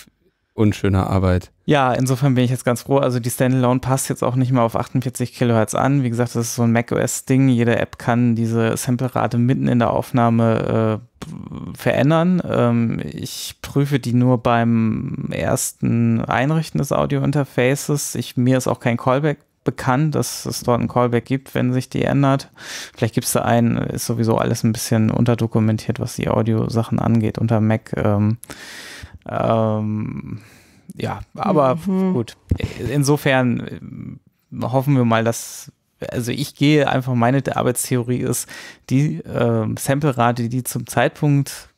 unschöner Arbeit. Ja, insofern bin ich jetzt ganz froh. Also die Standalone passt jetzt auch nicht mal auf 48 Kilohertz an. Wie gesagt, das ist so ein macOS-Ding. Jede App kann diese Samplerate mitten in der Aufnahme äh, verändern. Ähm, ich prüfe die nur beim ersten Einrichten des Audio-Interfaces. Mir ist auch kein Callback bekannt, dass es dort ein Callback gibt, wenn sich die ändert. Vielleicht gibt es da einen, ist sowieso alles ein bisschen unterdokumentiert, was die Audio-Sachen angeht unter Mac. Ähm, ähm, ja, aber mhm. gut. Insofern ähm, hoffen wir mal, dass also ich gehe einfach, meine Arbeitstheorie ist, die äh, Samplerate, die zum Zeitpunkt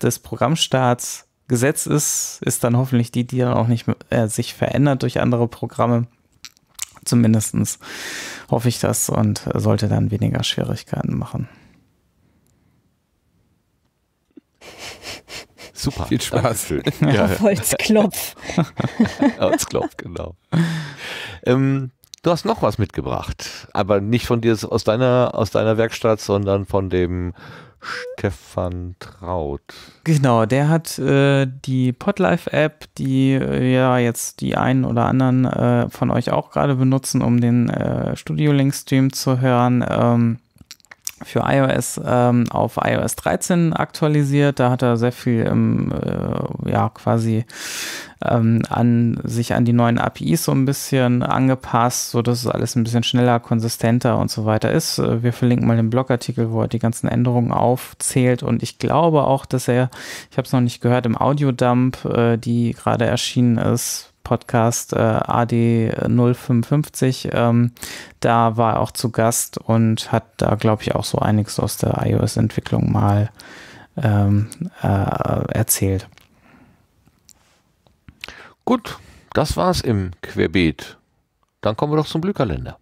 des Programmstarts gesetzt ist, ist dann hoffentlich die, die dann auch nicht äh, sich verändert durch andere Programme. Zumindest hoffe ich das und sollte dann weniger Schwierigkeiten machen. Super. Viel Spaß. [laughs] Ja. Auf Holzklopf. [laughs] Holzklopf, genau. Ähm, du hast noch was mitgebracht, aber nicht von dir aus deiner, aus deiner Werkstatt, sondern von dem Stefan Traut. Genau, der hat äh, die Podlife-App, die äh, ja jetzt die einen oder anderen äh, von euch auch gerade benutzen, um den äh, Studio-Link-Stream zu hören. Ähm, für iOS ähm, auf iOS 13 aktualisiert. Da hat er sehr viel ähm, äh, ja quasi ähm, an sich an die neuen APIs so ein bisschen angepasst, so dass es alles ein bisschen schneller, konsistenter und so weiter ist. Äh, wir verlinken mal den Blogartikel, wo er die ganzen Änderungen aufzählt und ich glaube auch, dass er, ich habe es noch nicht gehört, im Audiodump, äh, die gerade erschienen ist, Podcast äh, AD 055. Ähm, da war er auch zu Gast und hat da, glaube ich, auch so einiges aus der iOS-Entwicklung mal ähm, äh, erzählt. Gut, das war's im Querbeet. Dann kommen wir doch zum Glückkalender.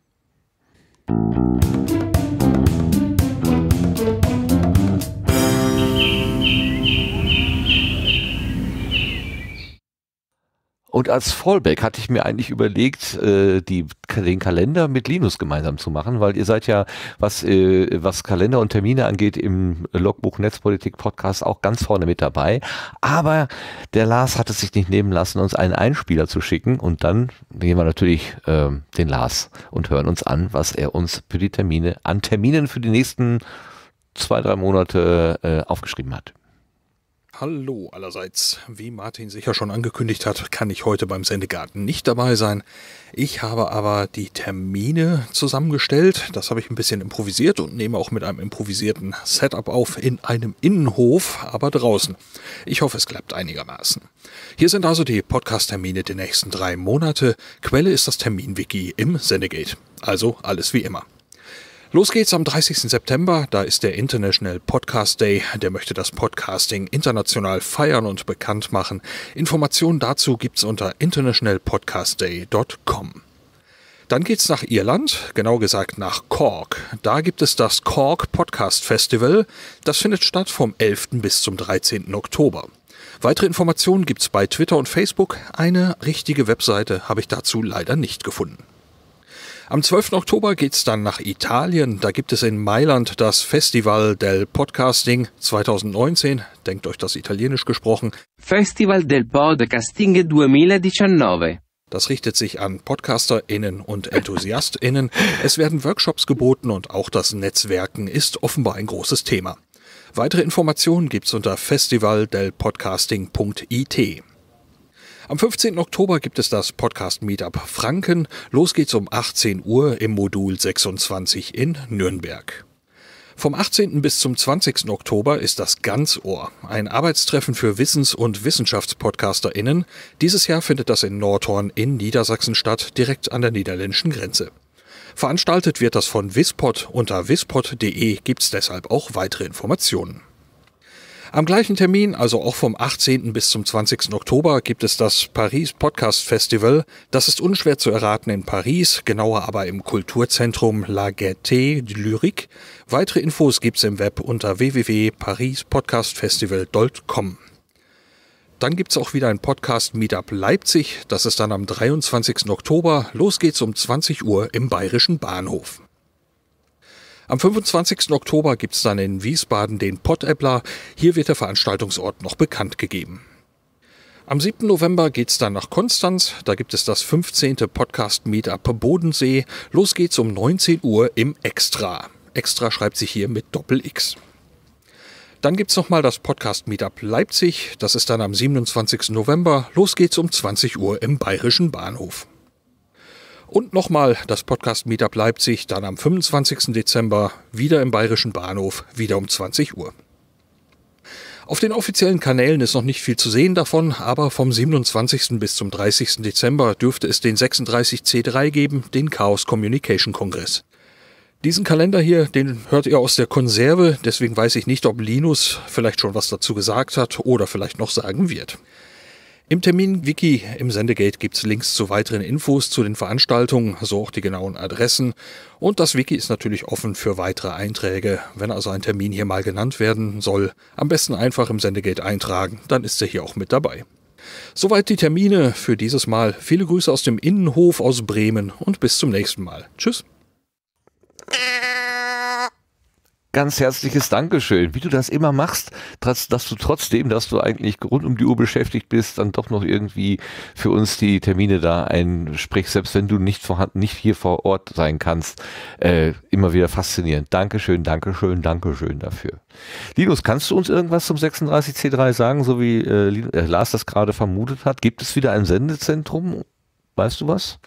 Und als Fallback hatte ich mir eigentlich überlegt, äh, die, den Kalender mit Linus gemeinsam zu machen, weil ihr seid ja, was, äh, was Kalender und Termine angeht, im Logbuch Netzpolitik Podcast auch ganz vorne mit dabei. Aber der Lars hat es sich nicht nehmen lassen, uns einen Einspieler zu schicken. Und dann nehmen wir natürlich äh, den Lars und hören uns an, was er uns für die Termine, an Terminen für die nächsten zwei, drei Monate äh, aufgeschrieben hat. Hallo allerseits. Wie Martin sicher schon angekündigt hat, kann ich heute beim Sendegarten nicht dabei sein. Ich habe aber die Termine zusammengestellt. Das habe ich ein bisschen improvisiert und nehme auch mit einem improvisierten Setup auf in einem Innenhof, aber draußen. Ich hoffe, es klappt einigermaßen. Hier sind also die Podcast-Termine der nächsten drei Monate. Quelle ist das Termin-Wiki im Sendegate. Also alles wie immer. Los geht's am 30. September, da ist der International Podcast Day, der möchte das Podcasting international feiern und bekannt machen. Informationen dazu gibt's unter internationalpodcastday.com. Dann geht's nach Irland, genau gesagt nach Cork. Da gibt es das Cork Podcast Festival. Das findet statt vom 11. bis zum 13. Oktober. Weitere Informationen gibt's bei Twitter und Facebook. Eine richtige Webseite habe ich dazu leider nicht gefunden. Am 12. Oktober geht's dann nach Italien. Da gibt es in Mailand das Festival del Podcasting 2019. Denkt euch das italienisch gesprochen. Festival del Podcasting 2019. Das richtet sich an PodcasterInnen und EnthusiastInnen. Es werden Workshops geboten und auch das Netzwerken ist offenbar ein großes Thema. Weitere Informationen gibt's unter festivaldelpodcasting.it. Am 15. Oktober gibt es das Podcast Meetup Franken. Los geht's um 18 Uhr im Modul 26 in Nürnberg. Vom 18. bis zum 20. Oktober ist das Ganzohr, ein Arbeitstreffen für Wissens- und WissenschaftspodcasterInnen. Dieses Jahr findet das in Nordhorn in Niedersachsen statt, direkt an der niederländischen Grenze. Veranstaltet wird das von Wispod. Unter wispod.de gibt's deshalb auch weitere Informationen. Am gleichen Termin, also auch vom 18. bis zum 20. Oktober, gibt es das Paris Podcast Festival. Das ist unschwer zu erraten in Paris, genauer aber im Kulturzentrum La Gaieté de Lyrique. Weitere Infos gibt's im Web unter www.parispodcastfestival.com. Dann gibt's auch wieder ein Podcast Meetup Leipzig. Das ist dann am 23. Oktober. Los geht's um 20 Uhr im Bayerischen Bahnhof. Am 25. Oktober gibt es dann in Wiesbaden den Pottäppler. Hier wird der Veranstaltungsort noch bekannt gegeben. Am 7. November geht's dann nach Konstanz. Da gibt es das 15. Podcast Meetup Bodensee. Los geht's um 19 Uhr im Extra. Extra schreibt sich hier mit Doppel X. Dann gibt's nochmal das Podcast Meetup Leipzig. Das ist dann am 27. November. Los geht's um 20 Uhr im Bayerischen Bahnhof. Und nochmal das Podcast Meetup Leipzig, dann am 25. Dezember wieder im Bayerischen Bahnhof, wieder um 20 Uhr. Auf den offiziellen Kanälen ist noch nicht viel zu sehen davon, aber vom 27. bis zum 30. Dezember dürfte es den 36C3 geben, den Chaos Communication Kongress. Diesen Kalender hier, den hört ihr aus der Konserve, deswegen weiß ich nicht, ob Linus vielleicht schon was dazu gesagt hat oder vielleicht noch sagen wird. Im Termin-Wiki im Sendegate gibt es Links zu weiteren Infos zu den Veranstaltungen, so auch die genauen Adressen. Und das Wiki ist natürlich offen für weitere Einträge. Wenn also ein Termin hier mal genannt werden soll, am besten einfach im Sendegate eintragen, dann ist er hier auch mit dabei. Soweit die Termine für dieses Mal. Viele Grüße aus dem Innenhof aus Bremen und bis zum nächsten Mal. Tschüss ganz herzliches Dankeschön, wie du das immer machst, dass, dass, du trotzdem, dass du eigentlich rund um die Uhr beschäftigt bist, dann doch noch irgendwie für uns die Termine da einsprichst, selbst wenn du nicht vorhanden, nicht hier vor Ort sein kannst. Äh, immer wieder faszinierend. Dankeschön, Dankeschön, Dankeschön dafür. Linus, kannst du uns irgendwas zum 36C3 sagen, so wie äh, äh, Lars das gerade vermutet hat? Gibt es wieder ein Sendezentrum? Weißt du was?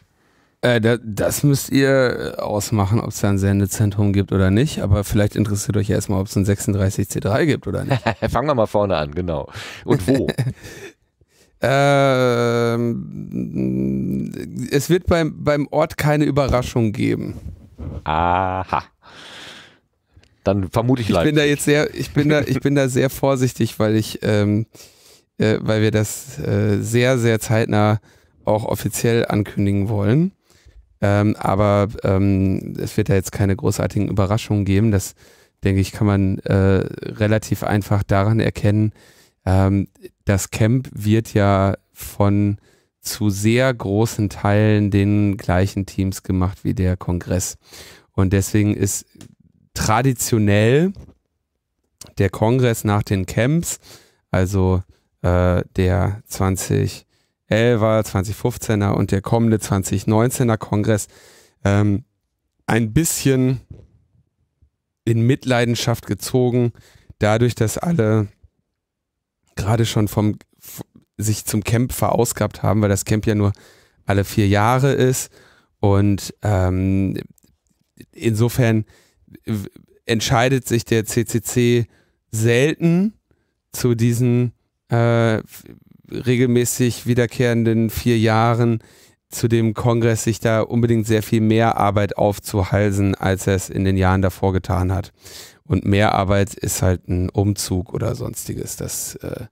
Äh, da, das müsst ihr äh, ausmachen, ob es da ein Sendezentrum gibt oder nicht. Aber vielleicht interessiert euch ja erstmal, ob es ein 36C3 gibt oder nicht. [laughs] Fangen wir mal vorne an, genau. Und wo? [laughs] ähm, es wird beim, beim Ort keine Überraschung geben. Aha. Dann vermute ich leider. Ich bin da jetzt sehr, ich bin da, ich bin da sehr vorsichtig, weil ich, ähm, äh, weil wir das äh, sehr, sehr zeitnah auch offiziell ankündigen wollen. Ähm, aber ähm, es wird ja jetzt keine großartigen Überraschungen geben. Das, denke ich, kann man äh, relativ einfach daran erkennen. Ähm, das Camp wird ja von zu sehr großen Teilen den gleichen Teams gemacht wie der Kongress. Und deswegen ist traditionell der Kongress nach den Camps, also äh, der 20 2011er, 2015er und der kommende 2019er Kongress ähm, ein bisschen in Mitleidenschaft gezogen, dadurch, dass alle gerade schon vom sich zum Camp verausgabt haben, weil das Camp ja nur alle vier Jahre ist. Und ähm, insofern entscheidet sich der CCC selten zu diesen äh, regelmäßig wiederkehrenden vier Jahren zu dem Kongress sich da unbedingt sehr viel mehr Arbeit aufzuhalsen, als er es in den Jahren davor getan hat. Und mehr Arbeit ist halt ein Umzug oder sonstiges. Das äh,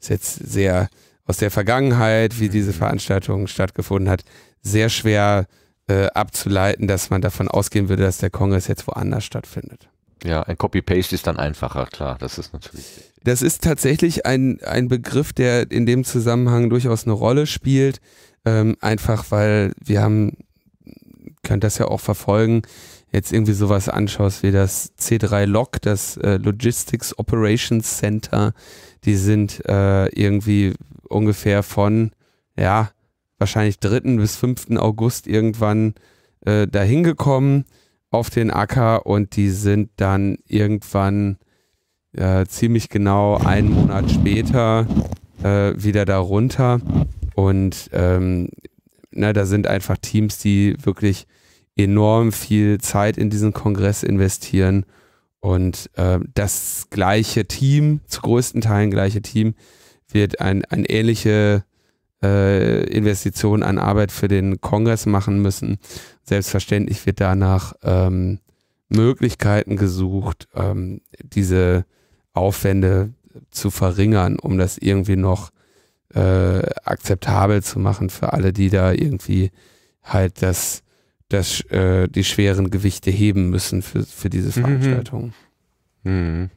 ist jetzt sehr aus der Vergangenheit, wie diese mhm. Veranstaltung stattgefunden hat, sehr schwer äh, abzuleiten, dass man davon ausgehen würde, dass der Kongress jetzt woanders stattfindet. Ja, ein Copy-Paste ist dann einfacher, klar, das ist natürlich. Das ist tatsächlich ein, ein Begriff, der in dem Zusammenhang durchaus eine Rolle spielt, ähm, einfach weil wir haben, könnt das ja auch verfolgen, jetzt irgendwie sowas anschaust wie das C3-Log, das äh, Logistics Operations Center, die sind äh, irgendwie ungefähr von, ja, wahrscheinlich 3. bis 5. August irgendwann äh, dahin gekommen auf den Acker und die sind dann irgendwann äh, ziemlich genau einen Monat später äh, wieder darunter. Und ähm, na, ne, da sind einfach Teams, die wirklich enorm viel Zeit in diesen Kongress investieren. Und äh, das gleiche Team, zu größten Teilen gleiche Team, wird ein, ein ähnliche äh, Investitionen an Arbeit für den Kongress machen müssen. Selbstverständlich wird danach ähm, Möglichkeiten gesucht, ähm, diese Aufwände zu verringern, um das irgendwie noch äh, akzeptabel zu machen für alle, die da irgendwie halt das, das äh, die schweren Gewichte heben müssen für, für diese mhm. Veranstaltung. Mhm. Mhm.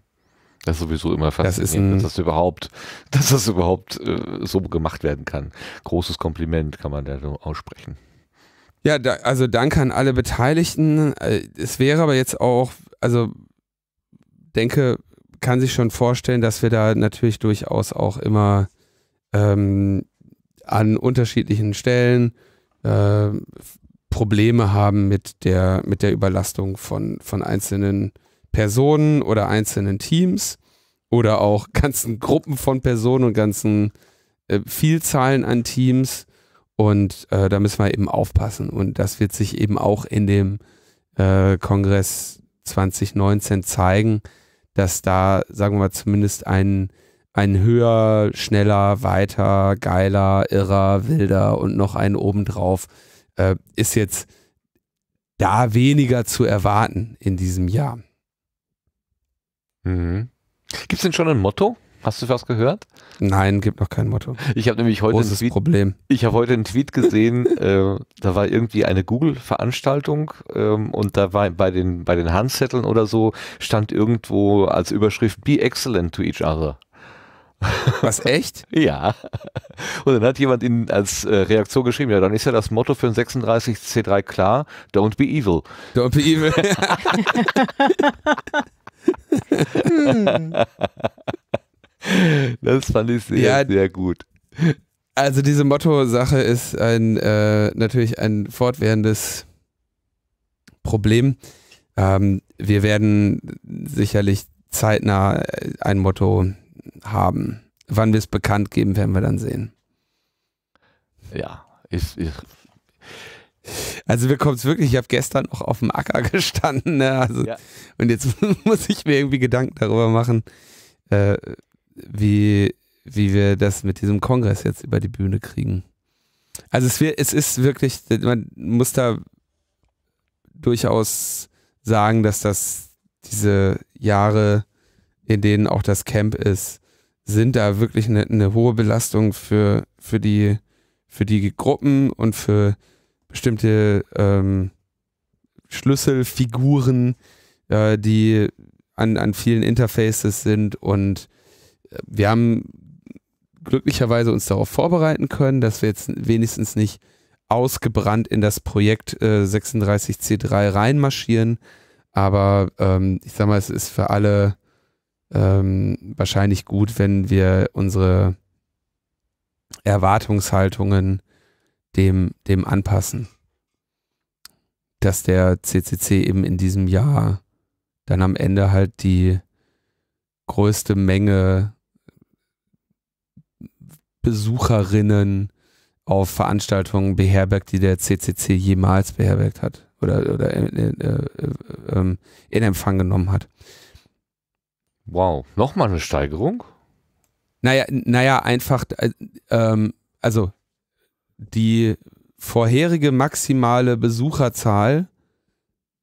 Das ist sowieso immer faszinierend, das dass das überhaupt, [laughs] dass das überhaupt äh, so gemacht werden kann. Großes Kompliment kann man da so aussprechen. Ja, da, also danke an alle Beteiligten. Äh, es wäre aber jetzt auch, also denke, kann sich schon vorstellen, dass wir da natürlich durchaus auch immer ähm, an unterschiedlichen Stellen äh, Probleme haben mit der, mit der Überlastung von, von einzelnen Personen oder einzelnen Teams oder auch [laughs] ganzen Gruppen von Personen und ganzen äh, Vielzahlen an Teams. Und äh, da müssen wir eben aufpassen. Und das wird sich eben auch in dem äh, Kongress 2019 zeigen, dass da, sagen wir zumindest ein, ein höher, schneller, weiter, geiler, irrer, wilder und noch einen obendrauf äh, ist jetzt da weniger zu erwarten in diesem Jahr. Mhm. Gibt es denn schon ein Motto? Hast du was gehört? Nein, gibt noch kein Motto. Ich habe nämlich heute Großes Tweet, Problem. Ich habe heute einen Tweet gesehen. [laughs] äh, da war irgendwie eine Google-Veranstaltung ähm, und da war bei den bei den Handzetteln oder so stand irgendwo als Überschrift "Be excellent to each other". [laughs] Was echt? ja. Und dann hat jemand ihn als äh, Reaktion geschrieben, ja, dann ist ja das Motto für ein 36C3 klar, don't be evil. Don't be evil. [laughs] Hm. das fand ich sehr, ja, sehr gut. Also diese Motto-Sache ist ein äh, natürlich ein fortwährendes Problem. Ähm, wir werden sicherlich zeitnah äh, ein Motto haben. Wann wir es bekannt geben, werden wir dann sehen. Ja, ich, ich also mir kommt es wirklich, ich habe gestern noch auf dem Acker [laughs] gestanden. Ne? Also, ja. Und jetzt [laughs] muss ich mir irgendwie Gedanken darüber machen, äh, wie, wie wir das mit diesem Kongress jetzt über die Bühne kriegen. Also es, es ist wirklich, man muss da durchaus sagen, dass das diese Jahre, in denen auch das Camp ist, sind da wirklich eine, eine hohe Belastung für, für, die, für die Gruppen und für die bestimmte ähm, Schlüsselfiguren, äh, die an, an vielen Interfaces sind und äh, wir haben glücklicherweise uns darauf vorbereiten können, dass wir jetzt wenigstens nicht ausgebrannt in das Projekt äh, 36C3 reinmarschieren. Aber ähm, ich sag mal, es ist für alle ähm, wahrscheinlich gut, wenn wir unsere Erwartungshaltungen dem, dem anpassen. Dass der CCC eben in diesem Jahr dann am Ende halt die größte Menge Besucherinnen auf Veranstaltungen beherbergt, die der CCC jemals beherbergt hat oder, oder in, in, äh, äh, ähm, in Empfang genommen hat. Wow, nochmal eine Steigerung? Naja, naja einfach, äh, ähm, also die vorherige maximale Besucherzahl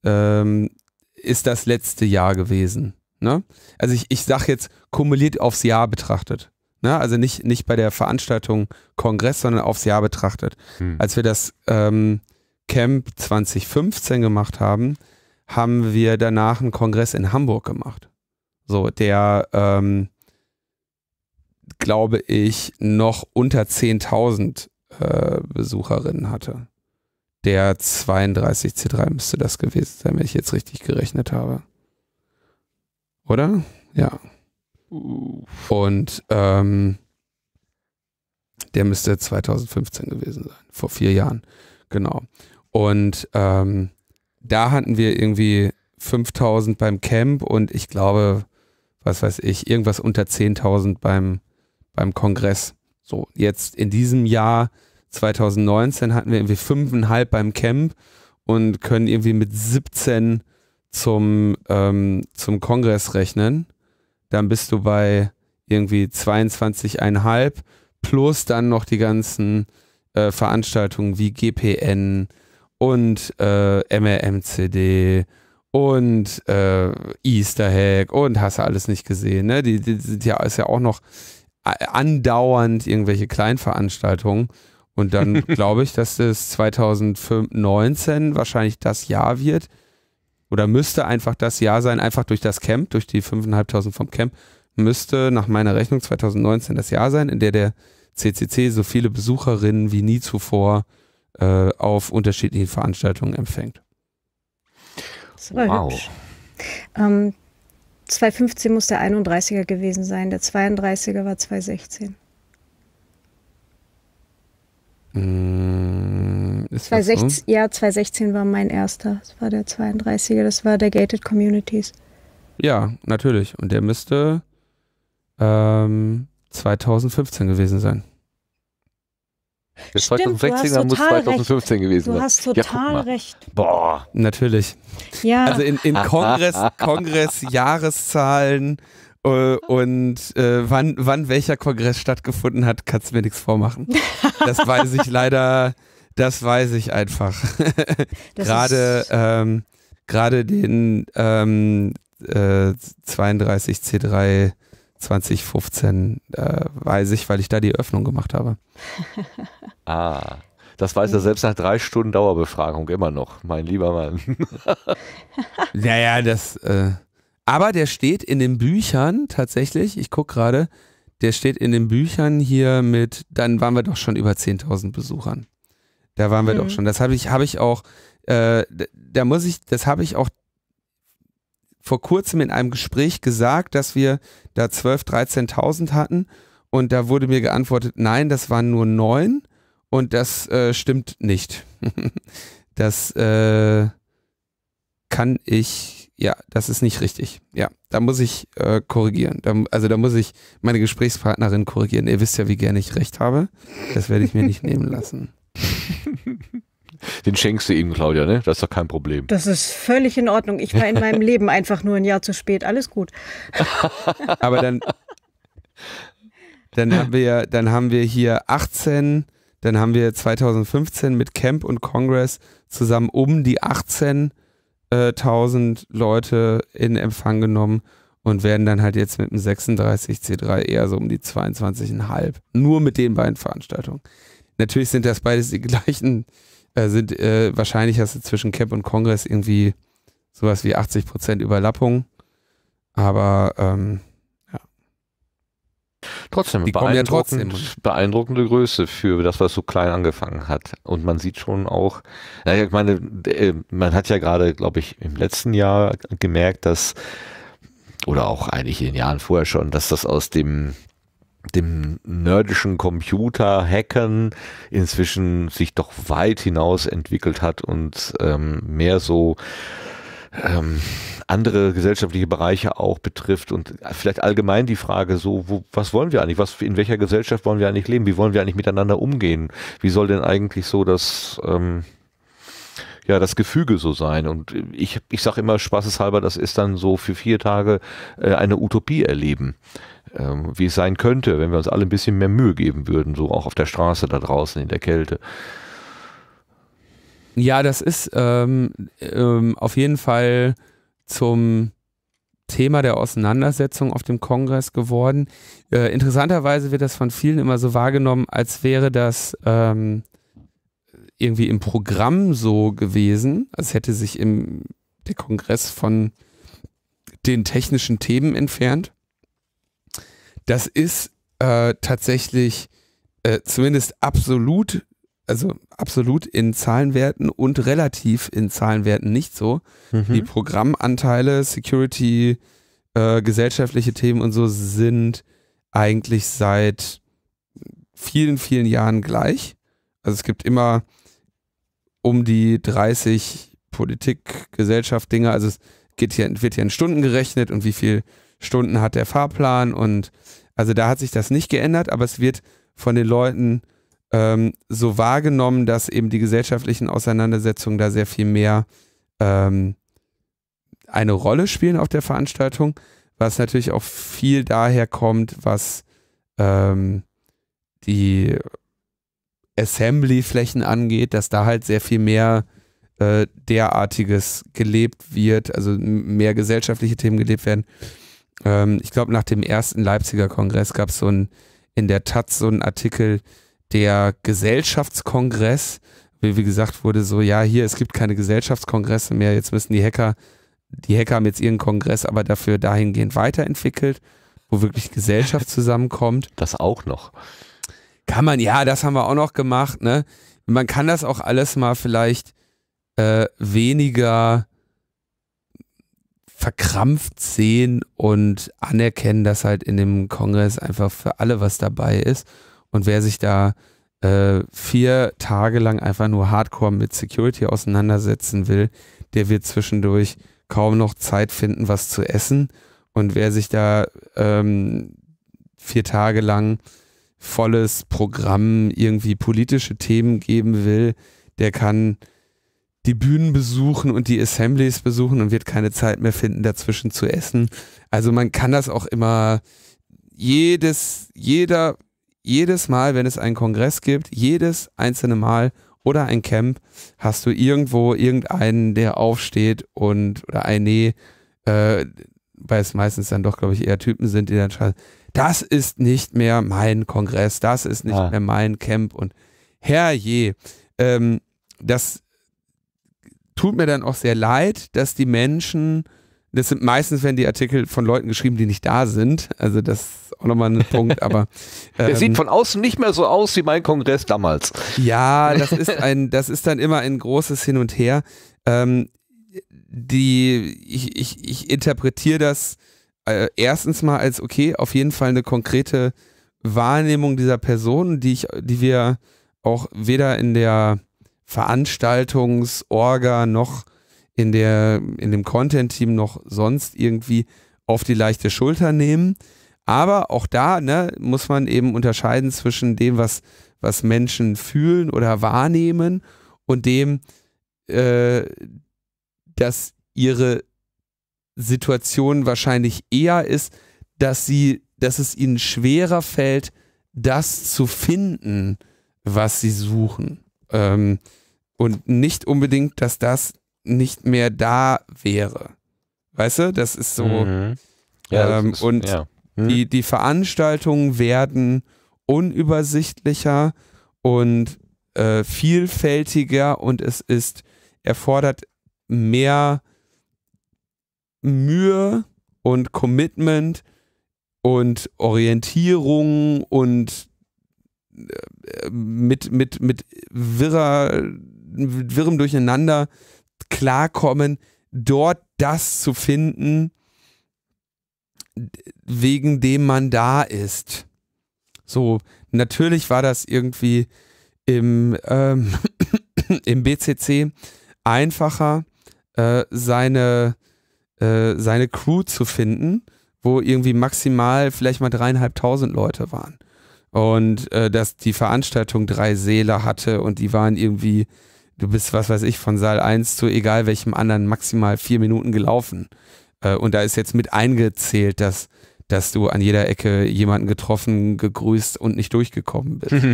ähm, ist das letzte Jahr gewesen. Ne? Also ich, ich sage jetzt kumuliert aufs Jahr betrachtet. Ne? Also nicht, nicht bei der Veranstaltung Kongress, sondern aufs Jahr betrachtet. Hm. Als wir das ähm, Camp 2015 gemacht haben, haben wir danach einen Kongress in Hamburg gemacht. So, der, ähm, glaube ich, noch unter 10.000 äh, Besucherinnen hatte. Der 32C3 müsste das gewesen sein, wenn ich jetzt richtig gerechnet habe. Oder? Ja. Und ähm, der müsste 2015 gewesen sein, vor vier Jahren. Genau. Und ähm, da hatten wir irgendwie 5000 beim Camp und ich glaube, was weiß ich, irgendwas unter 10.000 beim, beim Kongress. So, jetzt in diesem Jahr 2019 hatten wir irgendwie fünfeinhalb beim Camp und können irgendwie mit 17 zum, ähm, zum Kongress rechnen. Dann bist du bei irgendwie 22,5 plus dann noch die ganzen äh, Veranstaltungen wie GPN und äh, MRMCD und äh, Easter Hack und hast du alles nicht gesehen. Ne? Die, die, die, die ist ja auch noch äh, andauernd irgendwelche Kleinveranstaltungen. Und dann [laughs] glaube ich, dass das 2019 wahrscheinlich das Jahr wird oder müsste einfach das Jahr sein, einfach durch das Camp, durch die 5.500 vom Camp, müsste nach meiner Rechnung 2019 das Jahr sein, in der der CCC so viele Besucherinnen wie nie zuvor äh, auf unterschiedlichen Veranstaltungen empfängt. wow. Ähm, 2015 muss der 31er gewesen sein, der 32er war 2016. Mm, hm, ist 2016 so? Ja, 2016 war mein erster. Das war der 32er, das war der Gated Communities. Ja, natürlich. Und der müsste ähm, 2015 gewesen sein. Bis 2016, dann muss 2015 recht. gewesen sein. Du hast total ja, recht. Boah. Natürlich. Ja. Also in, in Kongress, [laughs] Kongress, Jahreszahlen äh, und äh, wann, wann welcher Kongress stattgefunden hat, kannst du mir nichts vormachen. Das [laughs] weiß ich leider, das weiß ich einfach. [laughs] gerade, ähm, gerade den ähm, äh, 32 C3 2015 äh, weiß ich, weil ich da die Öffnung gemacht habe. [laughs] ah, das weiß er selbst nach drei Stunden Dauerbefragung immer noch, mein lieber Mann. naja, [laughs] das. Äh, aber der steht in den Büchern tatsächlich, ich gucke gerade, der steht in den Büchern hier mit, dann waren wir doch schon über 10.000 Besuchern. Da waren wir mhm. doch schon. Das habe ich, habe ich auch, äh, da muss ich, das habe ich auch vor kurzem in einem Gespräch gesagt, dass wir da 12, 13.000 hatten und da wurde mir geantwortet, nein, das waren nur neun und das äh, stimmt nicht. [laughs] das äh, kann ich, ja, das ist nicht richtig. Ja, da muss ich äh, korrigieren. Da, also da muss ich meine Gesprächspartnerin korrigieren. Ihr wisst ja, wie gerne ich recht habe. Das werde ich mir nicht nehmen lassen. [laughs] Den schenkst du ihm, Claudia, ne? Das ist doch kein Problem. Das ist völlig in Ordnung. Ich war in meinem [laughs] Leben einfach nur ein Jahr zu spät. Alles gut. [laughs] Aber dann, dann haben wir, dann haben wir hier 18, dann haben wir 2015 mit Camp und Congress zusammen um die 18.000 äh, Leute in Empfang genommen und werden dann halt jetzt mit dem 36 C3 eher so um die 22,5. Nur mit den beiden Veranstaltungen. Natürlich sind das beides die gleichen äh, sind äh, wahrscheinlich hast du zwischen Cap und Kongress irgendwie sowas wie 80 Prozent Überlappung. Aber ähm, ja. Trotzdem, die kommen ja trotzdem. beeindruckende Größe für das, was so klein angefangen hat. Und man sieht schon auch, naja, ich meine, äh, man hat ja gerade, glaube ich, im letzten Jahr gemerkt, dass, oder auch eigentlich in den Jahren vorher schon, dass das aus dem dem nerdischen Computer hacken inzwischen sich doch weit hinaus entwickelt hat und ähm, mehr so ähm, andere gesellschaftliche Bereiche auch betrifft und vielleicht allgemein die Frage so, wo, was wollen wir eigentlich, was, in welcher Gesellschaft wollen wir eigentlich leben, wie wollen wir eigentlich miteinander umgehen, wie soll denn eigentlich so das, ähm, ja, das Gefüge so sein und ich, ich sage immer spaßeshalber, das ist dann so für vier Tage äh, eine Utopie erleben ähm, wie es sein könnte, wenn wir uns alle ein bisschen mehr Mühe geben würden, so auch auf der Straße da draußen in der Kälte. Ja, das ist ähm, ähm, auf jeden Fall zum Thema der Auseinandersetzung auf dem Kongress geworden. Äh, interessanterweise wird das von vielen immer so wahrgenommen, als wäre das ähm, irgendwie im Programm so gewesen, als hätte sich im, der Kongress von den technischen Themen entfernt. Das ist äh, tatsächlich äh, zumindest absolut, also absolut in Zahlenwerten und relativ in Zahlenwerten nicht so. Mhm. Die Programmanteile, Security, äh, gesellschaftliche Themen und so sind eigentlich seit vielen, vielen Jahren gleich. Also es gibt immer um die 30 Politik, Gesellschaft, Dinge. Also es geht hier, wird hier in Stunden gerechnet und wie viele Stunden hat der Fahrplan und also da hat sich das nicht geändert, aber es wird von den Leuten ähm, so wahrgenommen, dass eben die gesellschaftlichen Auseinandersetzungen da sehr viel mehr ähm, eine Rolle spielen auf der Veranstaltung, was natürlich auch viel daher kommt, was ähm, die Assembly-Flächen angeht, dass da halt sehr viel mehr äh, derartiges gelebt wird, also mehr gesellschaftliche Themen gelebt werden ähm, ich glaube, nach dem ersten Leipziger Kongress gab es so ein, in der Taz so einen Artikel, der Gesellschaftskongress, wie, wie gesagt wurde, so, ja, hier, es gibt keine Gesellschaftskongresse mehr, jetzt müssen die Hacker, die Hacker haben jetzt ihren Kongress aber dafür dahingehend weiterentwickelt, wo wirklich Gesellschaft [laughs] zusammenkommt. Das auch noch. Kann man, ja, das haben wir auch noch gemacht, ne? Man kann das auch alles mal vielleicht äh, weniger verkrampft sehen und anerkennen, dass halt in dem Kongress einfach für alle was dabei ist. Und wer sich da äh, vier Tage lang einfach nur hardcore mit Security auseinandersetzen will, der wird zwischendurch kaum noch Zeit finden, was zu essen. Und wer sich da ähm, vier Tage lang volles Programm irgendwie politische Themen geben will, der kann die Bühnen besuchen und die Assemblies besuchen und wird keine Zeit mehr finden, dazwischen zu essen. Also man kann das auch immer jedes, jeder, jedes Mal, wenn es einen Kongress gibt, jedes einzelne Mal oder ein Camp, hast du irgendwo irgendeinen, der aufsteht und oder eine, äh, weil es meistens dann doch, glaube ich, eher Typen sind, die dann schreiben, das ist nicht mehr mein Kongress, das ist nicht ah. mehr mein Camp und herrje, ähm, das tut mir dann auch sehr leid, dass die Menschen, das sind meistens wenn die Artikel von Leuten geschrieben, die nicht da sind. Also das ist auch nochmal ein [laughs] Punkt, aber. Ähm, Der sieht von außen nicht mehr so aus wie mein Kongress damals. Ja, [laughs] das ist ein, das ist dann immer ein großes Hin und Her. Ähm, die, ich, ich, ich interpretiere das äh, erstens mal als, okay, auf jeden Fall eine konkrete Wahrnehmung dieser Person, die ich, die wir auch weder in der Veranstaltungsorga noch in, der, in dem Content-Team noch sonst irgendwie auf die leichte Schulter nehmen. Aber auch da ne, muss man eben unterscheiden zwischen dem, was, was Menschen fühlen oder wahrnehmen und dem, äh, dass ihre Situation wahrscheinlich eher ist, dass sie, dass es ihnen schwerer fällt, das zu finden, was sie suchen. Ähm, und nicht unbedingt, dass das nicht mehr da wäre. Weißt du, das ist so. Mhm. Ja, ähm, das ist, und ja. mhm. die, die Veranstaltungen werden unübersichtlicher und äh, vielfältiger und es ist, erfordert mehr Mühe und Commitment und Orientierung und mit, mit, mit wirrer, mit wirrem Durcheinander klarkommen, dort das zu finden, wegen dem man da ist. So, natürlich war das irgendwie im, ähm, [coughs] im BCC einfacher, äh, seine, äh, seine Crew zu finden, wo irgendwie maximal vielleicht mal dreieinhalbtausend Leute waren und äh, dass die Veranstaltung drei Säle hatte und die waren irgendwie, du bist, was weiß ich, von Saal 1 zu egal welchem anderen maximal vier Minuten gelaufen. Äh, und da ist jetzt mit eingezählt, dass, dass du an jeder Ecke jemanden getroffen, gegrüßt und nicht durchgekommen bist.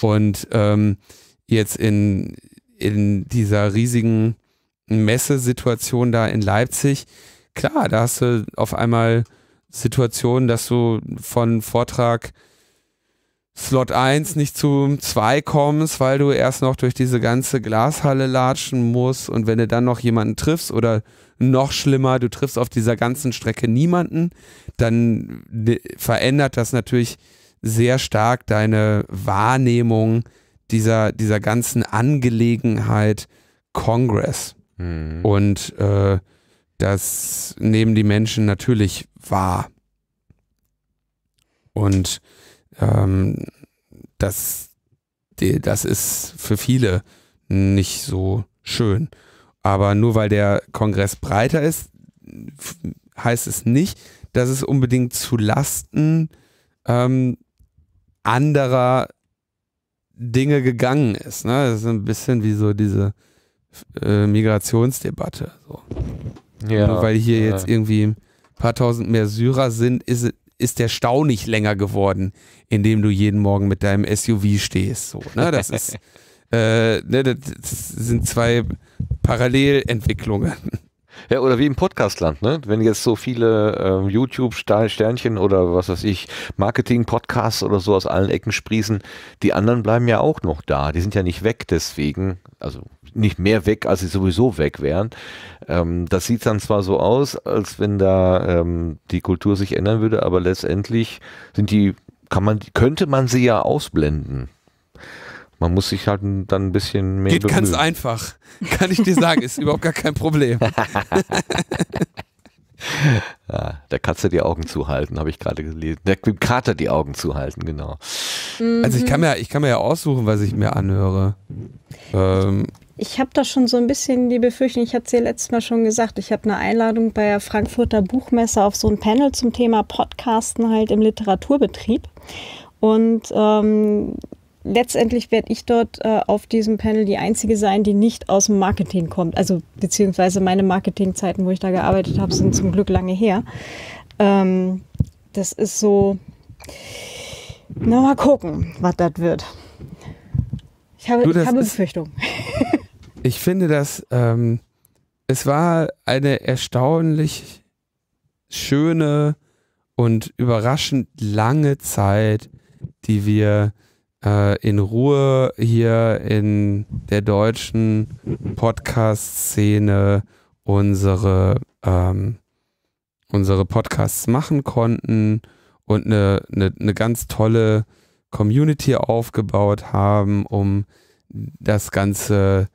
[laughs] und ähm, jetzt in, in dieser riesigen Messesituation da in Leipzig, klar, da hast du auf einmal Situationen, dass du von Vortrag Slot 1 nicht zum 2 kommst, weil du erst noch durch diese ganze Glashalle latschen musst und wenn du dann noch jemanden triffst oder noch schlimmer, du triffst auf dieser ganzen Strecke niemanden, dann ne, verändert das natürlich sehr stark deine Wahrnehmung dieser, dieser ganzen Angelegenheit Congress. Mhm. Und äh, das nehmen die Menschen natürlich wahr. Und ähm, das, das ist für viele nicht so schön. Aber nur weil der Kongress breiter ist, heißt es nicht, dass es unbedingt zu Lasten ähm, anderer Dinge gegangen ist. Ne? Das ist ein bisschen wie so diese äh, Migrationsdebatte. So. Ja, Nur weil hier ja. jetzt irgendwie ein paar tausend mehr Syrer sind, ist es ist der Stau nicht länger geworden, indem du jeden Morgen mit deinem SUV stehst. So, ne? Das ist, [laughs] äh, ne, das sind zwei Parallelentwicklungen. Ja, oder wie im Podcastland, ne? Wenn jetzt so viele äh, YouTube-Sternchen oder was weiß ich, Marketing-Podcasts oder so aus allen Ecken sprießen, die anderen bleiben ja auch noch da. Die sind ja nicht weg, deswegen, also nicht mehr weg, als sie sowieso weg wären. Ähm, das sieht dann zwar so aus, als wenn da ähm, die Kultur sich ändern würde, aber letztendlich sind die, kann man, könnte man sie ja ausblenden. Man muss sich halt dann ein bisschen mehr. Geht bemühen. ganz einfach. Kann ich dir sagen, ist überhaupt gar kein Problem. [laughs] [laughs] ja, der Katze die Augen zuhalten, habe ich gerade gelesen. Der Kater die Augen zuhalten, genau. Also ich kann mhm. mir, ich kann mir ja aussuchen, was ich mir anhöre. Ähm, ich habe da schon so ein bisschen die Befürchtung, ich hatte es dir letztes Mal schon gesagt, ich habe eine Einladung bei der Frankfurter Buchmesse auf so ein Panel zum Thema Podcasten halt im Literaturbetrieb. Und ähm, letztendlich werde ich dort äh, auf diesem Panel die einzige sein, die nicht aus dem Marketing kommt. Also beziehungsweise meine Marketingzeiten, wo ich da gearbeitet habe, sind zum Glück lange her. Ähm, das ist so, na mal gucken, was das wird. Ich habe, du, ich habe Befürchtungen. [laughs] ich finde, dass ähm, es war eine erstaunlich schöne und überraschend lange Zeit, die wir äh, in Ruhe hier in der deutschen Podcast-Szene unsere, ähm, unsere Podcasts machen konnten und eine, eine, eine ganz tolle Community aufgebaut haben, um das ganze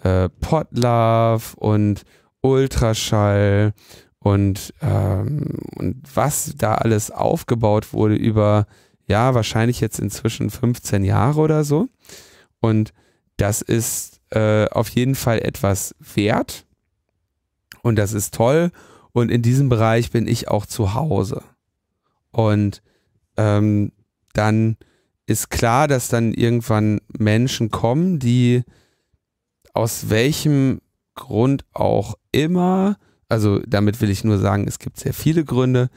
äh, Podlove und Ultraschall und, ähm, und was da alles aufgebaut wurde über, ja, wahrscheinlich jetzt inzwischen 15 Jahre oder so. Und das ist äh, auf jeden Fall etwas wert und das ist toll. Und in diesem Bereich bin ich auch zu Hause. Und ähm, dann ist klar, dass dann irgendwann Menschen kommen, die aus welchem Grund auch immer, also damit will ich nur sagen, es gibt sehr viele Gründe,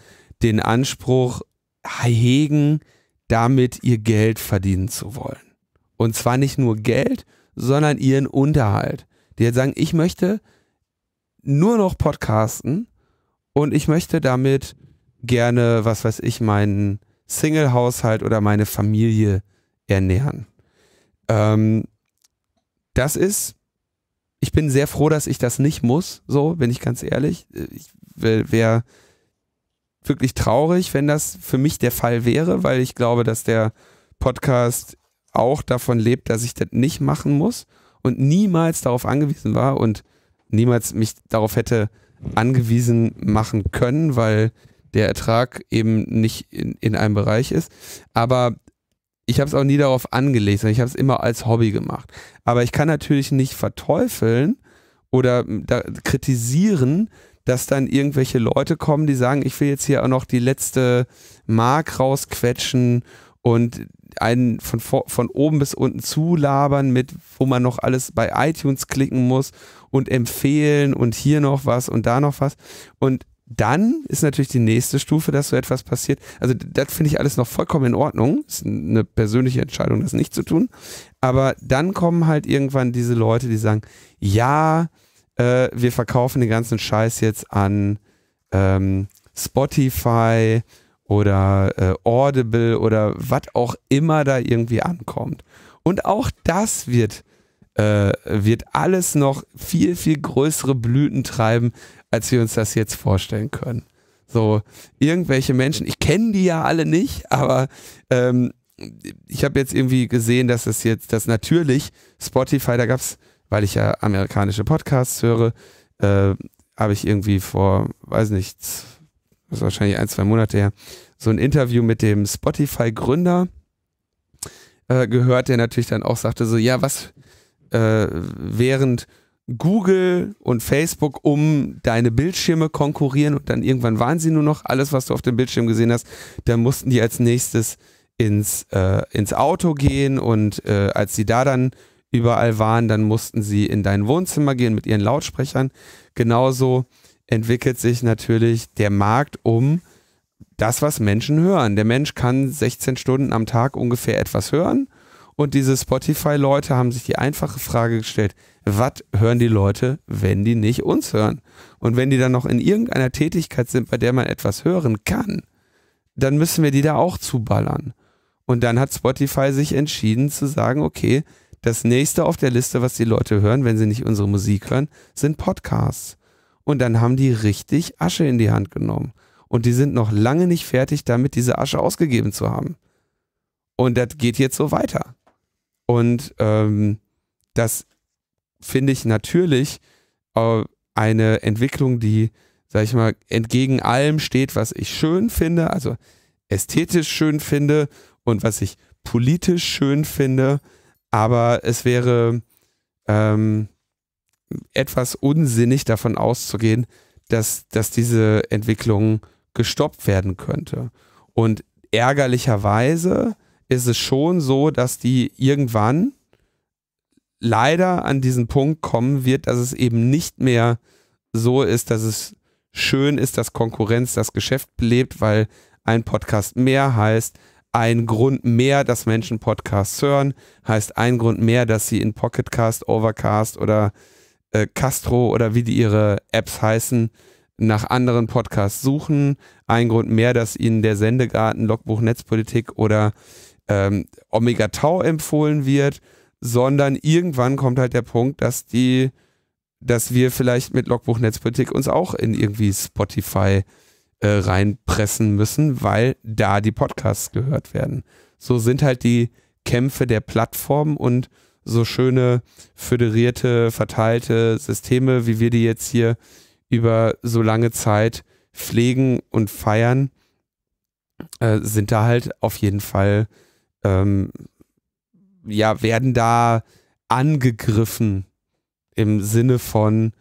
den Anspruch hegen, damit ihr Geld verdienen zu wollen. Und zwar nicht nur Geld, sondern ihren Unterhalt. Die jetzt sagen, ich möchte nur noch podcasten und ich möchte damit gerne, was weiß ich, meinen Single-Haushalt oder meine Familie ernähren. Ähm, das ist, ich bin sehr froh, dass ich das nicht muss, so, bin ich ganz ehrlich. Ich wäre wirklich traurig, wenn das für mich der Fall wäre, weil ich glaube, dass der Podcast auch davon lebt, dass ich das nicht machen muss und niemals darauf angewiesen war und niemals mich darauf hätte angewiesen machen können, weil der Ertrag eben nicht in, in einem Bereich ist. Aber ich habe es auch nie darauf angelegt, sondern ich habe es immer als Hobby gemacht. Aber ich kann natürlich nicht verteufeln oder hm, da kritisieren, dass dann irgendwelche Leute kommen, die sagen, ich will jetzt hier auch noch die letzte Mark rausquetschen und einen von, von oben bis unten zulabern mit, wo man noch alles bei iTunes klicken muss und empfehlen und hier noch was und da noch was. Und dann ist natürlich die nächste Stufe, dass so etwas passiert. Also das finde ich alles noch vollkommen in Ordnung. Ist eine persönliche Entscheidung, das nicht zu tun. Aber dann kommen halt irgendwann diese Leute, die sagen, ja, äh, wir verkaufen den ganzen Scheiß jetzt an ähm, Spotify oder äh, Audible oder was auch immer da irgendwie ankommt. Und auch das wird äh, wird alles noch viel, viel größere Blüten treiben, als wir uns das jetzt vorstellen können. So, irgendwelche Menschen, ich kenne die ja alle nicht, aber ähm, ich habe jetzt irgendwie gesehen, dass es jetzt, dass natürlich Spotify, da gab es, weil ich ja amerikanische Podcasts höre, äh, habe ich irgendwie vor, weiß nicht, das ist wahrscheinlich ein, zwei Monate her, so ein Interview mit dem Spotify-Gründer äh, gehört, der natürlich dann auch sagte, so, ja, was äh, während Google und Facebook um deine Bildschirme konkurrieren und dann irgendwann waren sie nur noch alles, was du auf dem Bildschirm gesehen hast. Dann mussten die als nächstes ins, äh, ins Auto gehen und äh, als sie da dann überall waren, dann mussten sie in dein Wohnzimmer gehen mit ihren Lautsprechern. Genauso entwickelt sich natürlich der Markt um das, was Menschen hören. Der Mensch kann 16 Stunden am Tag ungefähr etwas hören und diese Spotify-Leute haben sich die einfache Frage gestellt, was hören die Leute, wenn die nicht uns hören? Und wenn die dann noch in irgendeiner Tätigkeit sind, bei der man etwas hören kann, dann müssen wir die da auch zuballern. Und dann hat Spotify sich entschieden zu sagen, okay, das nächste auf der Liste, was die Leute hören, wenn sie nicht unsere Musik hören, sind Podcasts. Und dann haben die richtig Asche in die Hand genommen. Und die sind noch lange nicht fertig damit, diese Asche ausgegeben zu haben. Und das geht jetzt so weiter. Und ähm, das finde ich natürlich äh, eine Entwicklung, die, sag ich mal, entgegen allem steht, was ich schön finde, also ästhetisch schön finde und was ich politisch schön finde. Aber es wäre ähm, etwas unsinnig davon auszugehen, dass, dass diese Entwicklung gestoppt werden könnte. Und ärgerlicherweise ist es schon so, dass die irgendwann leider an diesen Punkt kommen wird, dass es eben nicht mehr so ist, dass es schön ist, dass Konkurrenz das Geschäft belebt, weil ein Podcast mehr heißt, ein Grund mehr, dass Menschen Podcasts hören, heißt ein Grund mehr, dass sie in Pocketcast, Overcast oder äh, Castro oder wie die ihre Apps heißen, nach anderen Podcasts suchen. Ein Grund mehr, dass ihnen der Sendegarten Logbuch Netzpolitik oder ähm, Omega Tau empfohlen wird sondern irgendwann kommt halt der Punkt, dass die, dass wir vielleicht mit Logbuch Netzpolitik uns auch in irgendwie Spotify äh, reinpressen müssen, weil da die Podcasts gehört werden. So sind halt die Kämpfe der Plattformen und so schöne föderierte, verteilte Systeme, wie wir die jetzt hier über so lange Zeit pflegen und feiern, äh, sind da halt auf jeden Fall ähm, ja, werden da angegriffen im Sinne von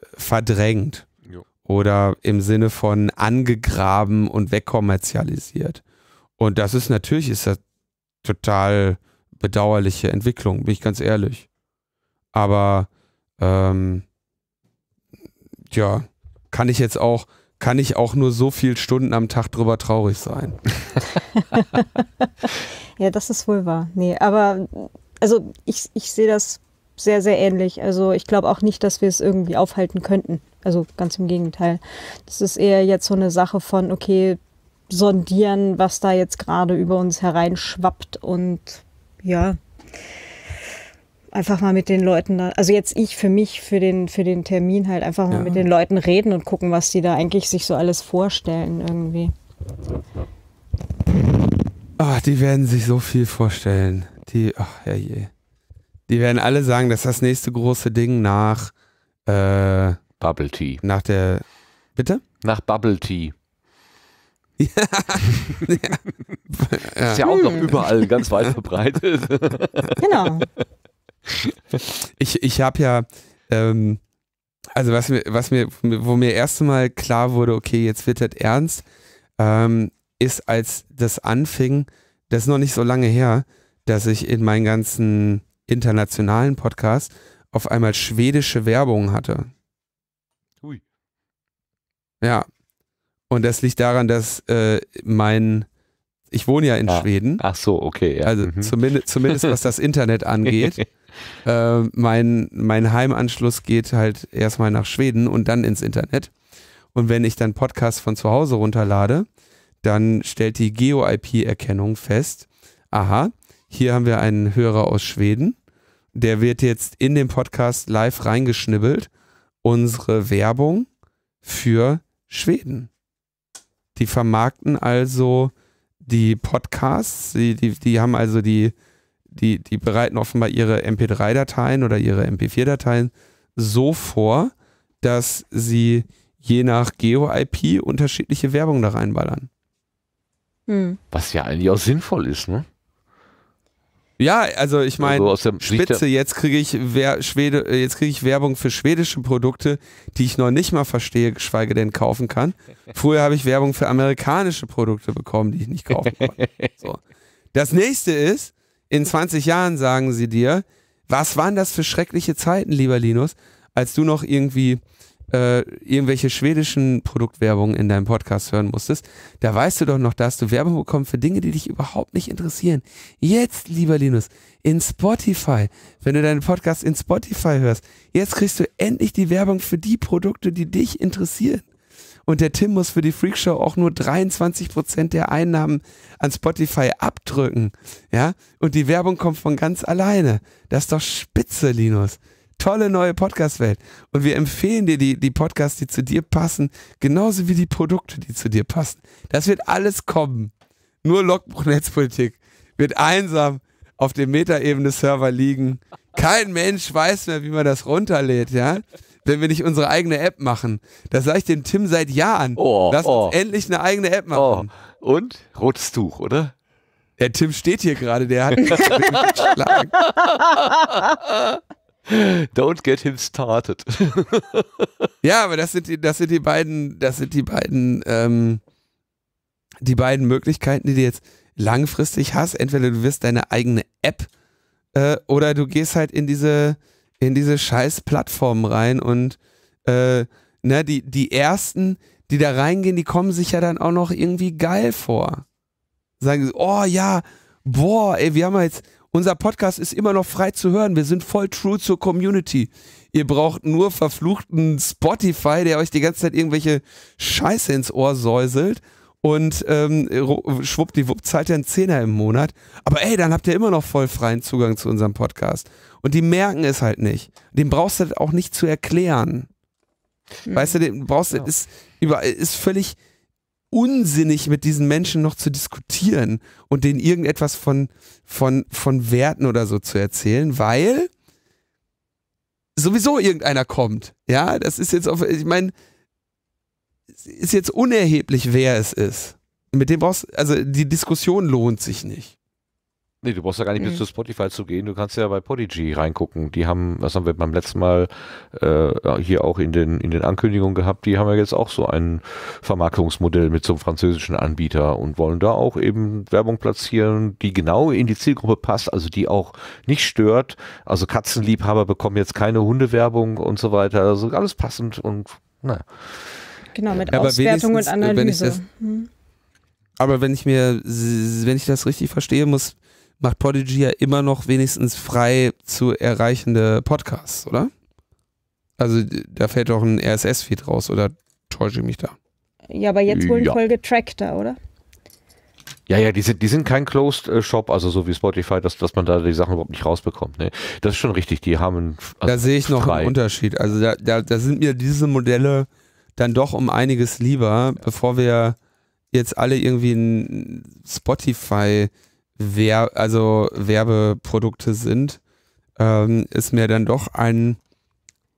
äh, verdrängt jo. oder im Sinne von angegraben und wegkommerzialisiert. Und das ist natürlich ist das total bedauerliche Entwicklung, bin ich ganz ehrlich. Aber ähm, ja, kann ich jetzt auch, kann ich auch nur so viele Stunden am Tag drüber traurig sein. [laughs] ja, das ist wohl wahr. Nee, aber also ich, ich sehe das sehr, sehr ähnlich. Also ich glaube auch nicht, dass wir es irgendwie aufhalten könnten. Also ganz im Gegenteil. Das ist eher jetzt so eine Sache von, okay, sondieren, was da jetzt gerade über uns hereinschwappt und ja einfach mal mit den Leuten, da, also jetzt ich für mich, für den, für den Termin halt einfach mal ja. mit den Leuten reden und gucken, was die da eigentlich sich so alles vorstellen irgendwie. Ach, die werden sich so viel vorstellen. Die, ach herrje. Die werden alle sagen, dass das nächste große Ding nach äh, Bubble Tea. Nach der. Bitte? Nach Bubble Tea. Ja. [laughs] ja. Ist ja auch noch hm. überall ganz weit verbreitet. Genau. [laughs] ich ich habe ja, ähm, also was mir, was mir, wo mir erst mal klar wurde, okay, jetzt wird das ernst, ähm, ist, als das anfing, das ist noch nicht so lange her, dass ich in meinen ganzen internationalen Podcasts auf einmal schwedische Werbung hatte. Hui. Ja. Und das liegt daran, dass äh, mein, ich wohne ja in ja. Ah. Schweden. Ach so, okay. Ja. Also mhm. zumindest, zumindest was das Internet [laughs] angeht. Äh, mein, mein Heimanschluss geht halt erstmal nach Schweden und dann ins Internet. Und wenn ich dann Podcasts von zu Hause runterlade, dann stellt die Geo-IP-Erkennung fest, aha, hier haben wir einen Hörer aus Schweden, der wird jetzt in den Podcast live reingeschnibbelt, unsere Werbung für Schweden. Die vermarkten also die Podcasts, die, die, die haben also die die, die bereiten offenbar ihre MP3-Dateien oder ihre MP4-Dateien so vor, dass sie je nach Geo-IP unterschiedliche Werbung da reinballern. Hm. Was ja eigentlich auch sinnvoll ist, ne? Ja, also ich meine, also Spitze, jetzt kriege ich, krieg ich Werbung für schwedische Produkte, die ich noch nicht mal verstehe, geschweige denn kaufen kann. Früher habe ich Werbung für amerikanische Produkte bekommen, die ich nicht kaufen konnte. [laughs] So. Das nächste ist, in 20 Jahren sagen sie dir, was waren das für schreckliche Zeiten, lieber Linus, als du noch irgendwie äh, irgendwelche schwedischen Produktwerbungen in deinem Podcast hören musstest. Da weißt du doch noch, dass du Werbung bekommst für Dinge, die dich überhaupt nicht interessieren. Jetzt, lieber Linus, in Spotify, wenn du deinen Podcast in Spotify hörst, jetzt kriegst du endlich die Werbung für die Produkte, die dich interessieren. Und der Tim muss für die Freakshow auch nur 23 Prozent der Einnahmen an Spotify abdrücken. Ja, und die Werbung kommt von ganz alleine. Das ist doch spitze, Linus. Tolle neue Podcast-Welt. Und wir empfehlen dir die, die Podcasts, die zu dir passen, genauso wie die Produkte, die zu dir passen. Das wird alles kommen. Nur Logbuch Netzpolitik wird einsam auf dem Metaebene-Server liegen. Kein Mensch weiß mehr, wie man das runterlädt, ja wenn wir nicht unsere eigene App machen. Das sage ich dem Tim seit Jahren. Oh, Lass oh. uns endlich eine eigene App oh. machen. Oh. Und? Rotes Tuch, oder? Der Tim steht hier gerade, der hat mich geschlagen. Don't get him started. ja, aber das sind die, das sind die beiden, das sind die beiden, ähm, die beiden Möglichkeiten, die du jetzt langfristig hast. Entweder du wirst deine eigene App äh, oder du gehst halt in diese in diese scheiß Plattform rein und äh, ne, die, die ersten, die da reingehen, die kommen sich ja dann auch noch irgendwie geil vor. Sagen, sie, oh ja, boah, ey, wir haben jetzt, unser Podcast ist immer noch frei zu hören. Wir sind voll true zur Community. Ihr braucht nur verfluchten Spotify, der euch die ganze Zeit irgendwelche Scheiße ins Ohr säuselt und ähm, schwuppdiwupp zahlt ihr einen Zehner im Monat. Aber ey, dann habt ihr immer noch voll freien Zugang zu unserem Podcast. Und die merken es halt nicht. Dem brauchst du halt auch nicht zu erklären. Mhm. Weißt du, den brauchst du, ja. ist, ist völlig unsinnig, mit diesen Menschen noch zu diskutieren und denen irgendetwas von, von, von Werten oder so zu erzählen, weil sowieso irgendeiner kommt. Ja, das ist jetzt auf, ich meine, ist jetzt unerheblich, wer es ist. Mit dem brauchst, also die Diskussion lohnt sich nicht. Nee, du brauchst ja gar nicht mhm. bis zu Spotify zu gehen. Du kannst ja bei Podigy reingucken. Die haben, was haben wir beim letzten Mal äh, hier auch in den, in den Ankündigungen gehabt, die haben ja jetzt auch so ein Vermarktungsmodell mit so einem französischen Anbieter und wollen da auch eben Werbung platzieren, die genau in die Zielgruppe passt, also die auch nicht stört. Also Katzenliebhaber bekommen jetzt keine Hundewerbung und so weiter. Also alles passend und naja. Genau, mit ja, Auswertung und äh, Analyse. Mhm. Aber wenn ich mir, wenn ich das richtig verstehe, muss macht Prodigy ja immer noch wenigstens frei zu erreichende Podcasts, oder? Also da fällt doch ein RSS-Feed raus, oder täusche ich mich da? Ja, aber jetzt wohl ja. voll getrackter, oder? Ja, ja, die sind, die sind kein Closed äh, Shop, also so wie Spotify, dass, dass man da die Sachen überhaupt nicht rausbekommt. Ne? Das ist schon richtig, die haben. Einen, also da sehe ich noch frei. einen Unterschied. Also da, da, da sind mir diese Modelle dann doch um einiges lieber, ja. bevor wir jetzt alle irgendwie ein Spotify Wer, also Werbeprodukte sind, ähm, ist mir dann doch ein,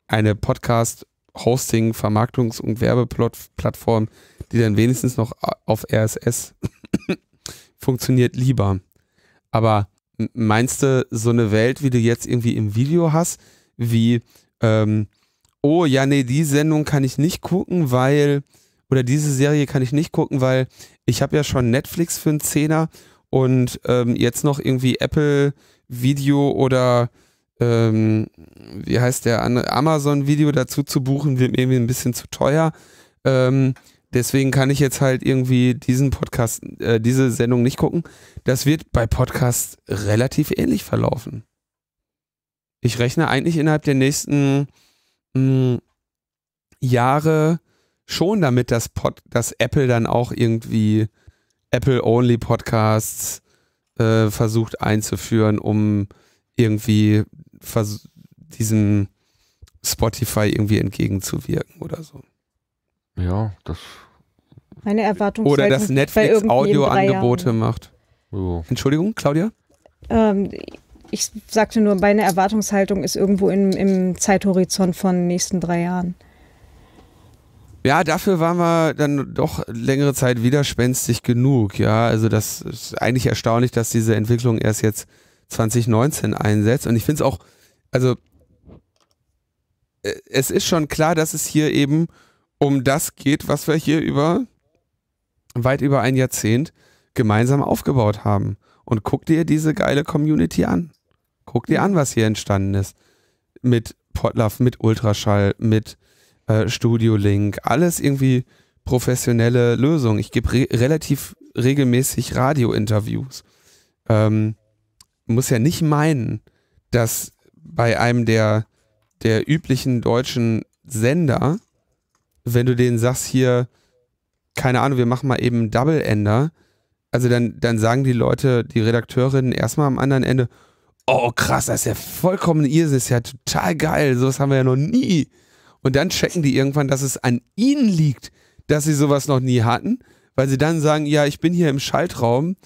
eine Podcast- Hosting, Vermarktungs- und Werbeplattform, die dann wenigstens noch auf RSS [coughs] funktioniert, lieber. Aber meinst du, so eine Welt, wie du jetzt irgendwie im Video hast, wie, ähm, oh ja, nee, die Sendung kann ich nicht gucken, weil, oder diese Serie kann ich nicht gucken, weil ich habe ja schon Netflix für einen Zehner und ähm, jetzt noch irgendwie Apple Video oder ähm, wie heißt der andere Amazon Video dazu zu buchen, wird mir irgendwie ein bisschen zu teuer. Ähm, deswegen kann ich jetzt halt irgendwie diesen Podcast, äh, diese Sendung nicht gucken. Das wird bei Podcasts relativ ähnlich verlaufen. Ich rechne eigentlich innerhalb der nächsten mh, hm, Jahre schon damit, dass, Pod, dass Apple dann auch irgendwie Apple-Only-Podcasts äh, versucht einzuführen, um irgendwie diesem Spotify irgendwie entgegenzuwirken oder so. Ja, das. Meine Erwartung Oder dass Netflix Audio-Angebote macht. Oh. Entschuldigung, Claudia? Ähm, ich sagte nur, meine Erwartungshaltung ist irgendwo im, im Zeithorizont von nächsten drei Jahren. Ja, dafür waren wir dann doch längere Zeit widerspenstig genug. Ja, also das ist eigentlich erstaunlich, dass diese Entwicklung erst jetzt 2019 einsetzt. Und ich finde es auch, also äh, es ist schon klar, dass es hier eben um das geht, was wir hier über weit über ein Jahrzehnt gemeinsam aufgebaut haben. Und guck dir diese geile Community an. Guck dir an, was hier entstanden ist. Mit Potluff, mit Ultraschall, mit äh, Studio Link, alles irgendwie professionelle Lösungen. Ich gebe re relativ regelmäßig Radiointerviews. Ähm, muss ja nicht meinen, dass bei einem der, der üblichen deutschen Sender, wenn du denen sagst, hier, keine Ahnung, wir machen mal eben Double Ender, also dann, dann sagen die Leute, die Redakteurinnen erstmal am anderen Ende, oh krass, das ist ja vollkommen Irrsinn, ist ja total geil, sowas haben wir ja noch nie. Und dann checken die irgendwann, dass es an ihnen liegt, dass sie sowas noch nie hatten, weil sie dann sagen, ja, ich bin hier im Schaltraum.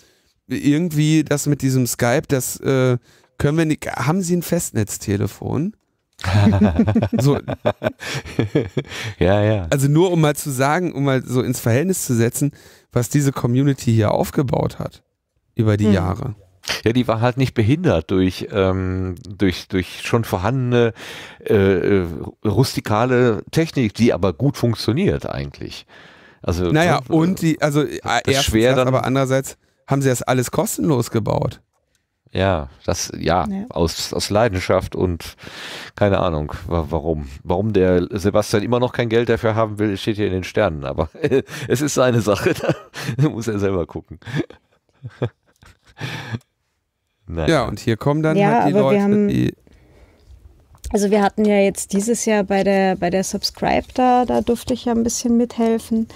Irgendwie das mit diesem Skype, das äh, können wir nicht. Haben Sie ein Festnetztelefon? [laughs] so. ja, ja. Also nur um mal zu sagen, um mal so ins Verhältnis zu setzen, was diese Community hier aufgebaut hat über die hm. Jahre. Ja, die war halt nicht behindert durch, ähm, durch, durch schon vorhandene äh, äh, rustikale Technik, die aber gut funktioniert eigentlich. Also, naja, ne, und die, also äh, erstens schwer dann, aber andererseits haben sie das alles kostenlos gebaut. Ja, das, ja, ja, Aus, aus Leidenschaft und keine Ahnung, warum. Warum der Sebastian immer noch kein Geld dafür haben will, steht hier in den Sternen, aber [laughs] es ist seine Sache, [laughs] da muss er selber gucken. [laughs] Nein. Ja, und hier kommen dann ja, halt die Leute, haben, die. Also wir hatten ja jetzt dieses Jahr bei der, bei der Subscribe, da, da durfte ich ja ein bisschen mithelfen.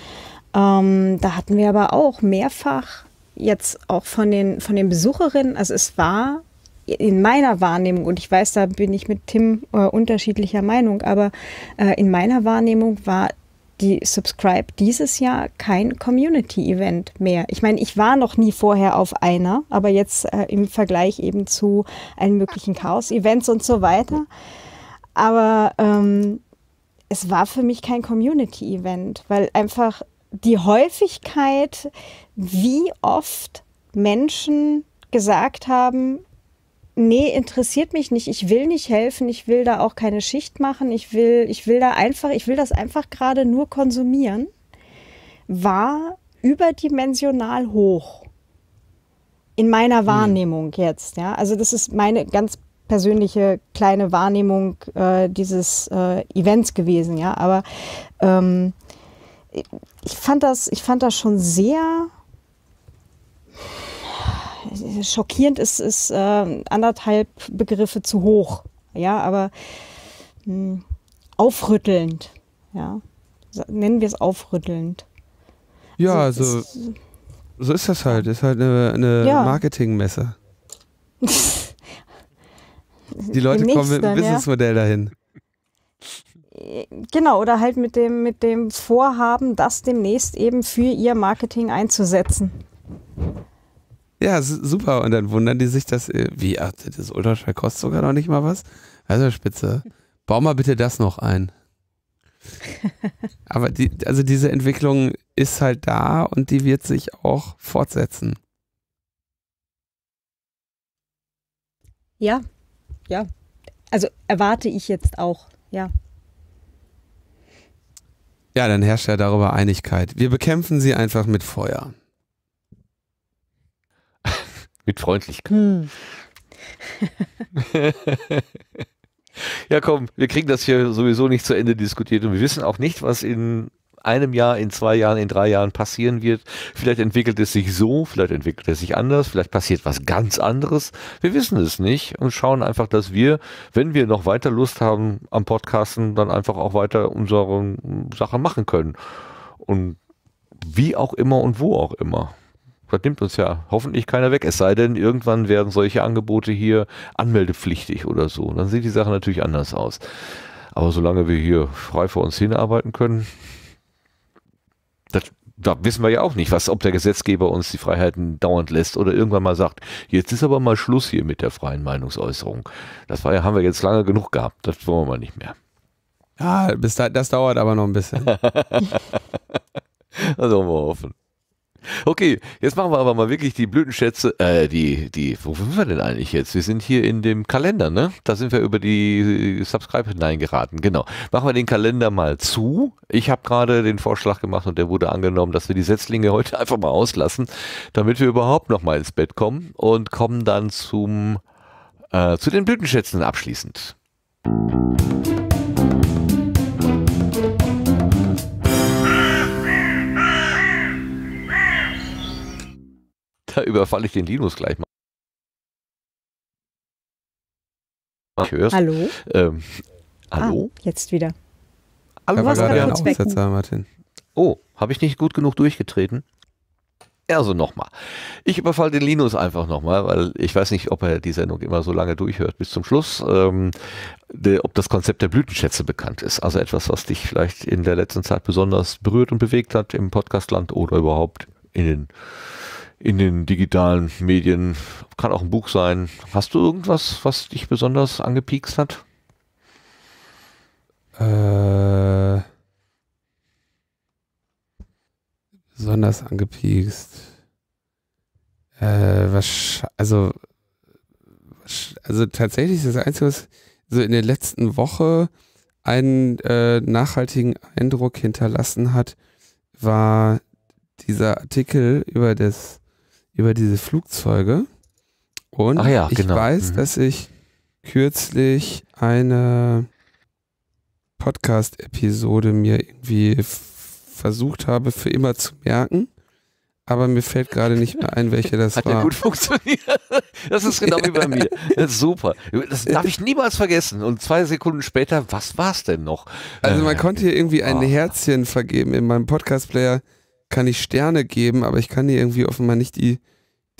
Ähm, da hatten wir aber auch mehrfach jetzt auch von den, von den Besucherinnen, also es war in meiner Wahrnehmung, und ich weiß, da bin ich mit Tim äh, unterschiedlicher Meinung, aber äh, in meiner Wahrnehmung war die Subscribe dieses Jahr kein Community-Event mehr. Ich meine, ich war noch nie vorher auf einer, aber jetzt äh, im Vergleich eben zu allen möglichen Chaos-Events und so weiter. Aber ähm, es war für mich kein Community-Event, weil einfach die Häufigkeit, wie oft Menschen gesagt haben, nee, interessiert mich nicht. Ich will nicht helfen. Ich will da auch keine Schicht machen. Ich will, ich will da einfach, ich will das einfach gerade nur konsumieren, war überdimensional hoch. In meiner hm. Wahrnehmung jetzt, ja. Also das ist meine ganz persönliche kleine Wahrnehmung äh, dieses äh, Events gewesen, ja. Aber ähm, ich fand das, ich fand das schon sehr schockierend ist, ist äh, anderthalb Begriffe zu hoch. Ja, aber mh, hm, aufrüttelnd. Ja, nennen wir es aufrüttelnd. Ja, also, also ist, so ist das halt. Ist halt eine, eine ja. Marketingmesse. [laughs] Die Leute Demnächst kommen mit einem Businessmodell ja. dahin. Genau, oder halt mit dem, mit dem Vorhaben, das demnächst eben für ihr Marketing einzusetzen. Ja, super. Und dann wundern die sich, dass, äh, wie, ach, das Ultraschall kostet sogar noch nicht mal was. Also spitze. Bau mal bitte das noch ein. [laughs] Aber die, also diese Entwicklung ist halt da und die wird sich auch fortsetzen. Ja, ja. Also erwarte ich jetzt auch, ja. Ja, dann herrscht ja darüber Einigkeit. Wir bekämpfen sie einfach mit Feuer. Mit Freundlichkeit. Hm. [laughs] ja, komm, wir kriegen das hier sowieso nicht zu Ende diskutiert und wir wissen auch nicht, was in einem Jahr, in zwei Jahren, in drei Jahren passieren wird. Vielleicht entwickelt es sich so, vielleicht entwickelt es sich anders, vielleicht passiert was ganz anderes. Wir wissen es nicht und schauen einfach, dass wir, wenn wir noch weiter Lust haben am Podcasten, dann einfach auch weiter unsere Sachen machen können. Und wie auch immer und wo auch immer. Das nimmt uns ja hoffentlich keiner weg. Es sei denn, irgendwann werden solche Angebote hier anmeldepflichtig oder so. Dann sieht die Sache natürlich anders aus. Aber solange wir hier frei vor uns hinarbeiten können, das, da wissen wir ja auch nicht, was, ob der Gesetzgeber uns die Freiheiten dauernd lässt oder irgendwann mal sagt, jetzt ist aber mal Schluss hier mit der freien Meinungsäußerung. Das war ja, haben wir jetzt lange genug gehabt. Das wollen wir mal nicht mehr. Ja, bis da, das dauert aber noch ein bisschen. also [laughs] wollen wir hoffen. Okay, jetzt machen wir aber mal wirklich die Blütenschätze. Äh, die, die, wo sind wir denn eigentlich jetzt? Wir sind hier in dem Kalender, ne? Da sind wir über die äh, Subscribe hineingeraten, genau. Machen wir den Kalender mal zu. Ich habe gerade den Vorschlag gemacht und der wurde angenommen, dass wir die Setzlinge heute [laughs] einfach mal auslassen, damit wir überhaupt noch mal ins Bett kommen und kommen dann zum, äh, zu den Blütenschätzen abschließend. Musik da überfalle ich den Linus gleich mal. Ich hör's. Hallo? Ähm, hallo? Ah, jetzt wieder. Hallo, was gerade einen Aussetzer, Martin. Oh, habe ich nicht gut genug durchgetreten? Also nochmal. Ich überfalle den Linus einfach nochmal, weil ich weiß nicht, ob er die Sendung immer so lange durchhört bis zum Schluss, ähm, de, ob das Konzept der Blütenschätze bekannt ist. Also etwas, was dich vielleicht in der letzten Zeit besonders berührt und bewegt hat im Podcastland oder überhaupt in den in den digitalen Medien. Kann auch ein Buch sein. Hast du irgendwas, was dich besonders angepiekst hat? Äh, besonders angepiekst. Äh, was, also, was, also tatsächlich das Einzige, was so in der letzten Woche einen äh, nachhaltigen Eindruck hinterlassen hat, war dieser Artikel über das über diese Flugzeuge. Und ja, ich genau. weiß, mhm. dass ich kürzlich eine Podcast-Episode mir irgendwie versucht habe, für immer zu merken. Aber mir fällt gerade nicht mehr ein, welche das Hat [laughs] war. Hat ja gut funktioniert. Das ist genau wie bei [laughs] mir. Das ist super. Das darf äh, ich niemals vergessen. Und zwei Sekunden später, was war es denn noch? Also man äh, konnte hier irgendwie ein ah. Herzchen vergeben in meinem Podcast-Player kann ich Sterne geben, aber ich kann hier irgendwie offenbar nicht die,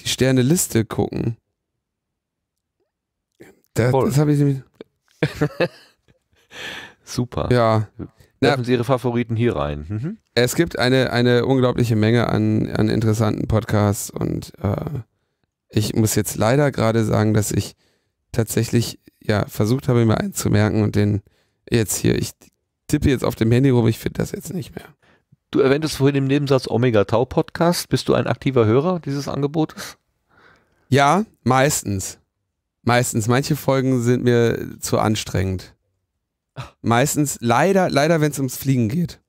die Sterneliste gucken. Das, das habe ich nämlich. [laughs] Super. Ja. Werfen Sie Ihre Favoriten hier rein. Mhm. Es gibt eine, eine unglaubliche Menge an, an interessanten Podcasts und äh, ich muss jetzt leider gerade sagen, dass ich tatsächlich ja versucht habe, mir einen zu merken und den jetzt hier, ich tippe jetzt auf dem Handy rum, ich finde das jetzt nicht mehr. Du erwähntest vorhin im Nebensatz Omega Tau Podcast. Bist du ein aktiver Hörer dieses Angebotes? Ja, meistens. Meistens. Manche Folgen sind mir zu anstrengend. Meistens, leider, leider, wenn es ums Fliegen geht.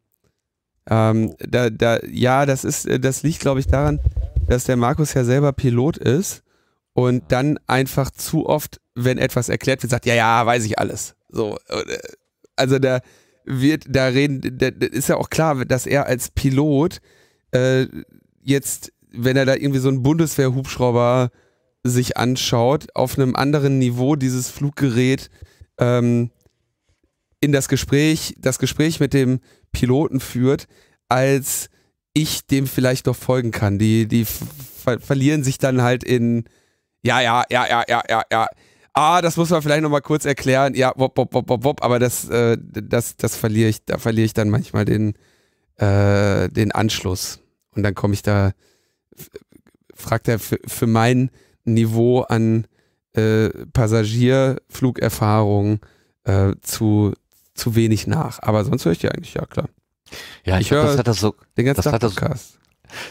Ähm, da, da, ja, das ist, äh, das liegt, glaube ich, daran, dass der Markus ja selber Pilot ist und dann einfach zu oft, wenn etwas erklärt wird, sagt, ja, ja, weiß ich alles. So, äh, also da, wird da reden, da, ist ja auch klar, dass er als Pilot äh, jetzt, wenn er da irgendwie so einen Bundeswehrhubschrauber sich anschaut, auf einem anderen Niveau dieses Fluggerät ähm, in das Gespräch, das Gespräch mit dem Piloten führt, als ich dem vielleicht noch folgen kann. Die, die ver verlieren sich dann halt in, ja, ja, ja, ja, ja, ja. Ah, das muss man vielleicht nochmal kurz erklären. Ja, wop, wop, wop, wop, wop, aber das, äh, das, das verliere ich, da verliere ich dann manchmal den, äh, den Anschluss. Und dann komme ich da, fragt er für, für mein Niveau an äh, Passagierflugerfahrung äh, zu, zu wenig nach. Aber sonst höre ich die eigentlich, ja klar. Ja, ich, ich höre das hat das so. Den ganzen das Tag Podcast.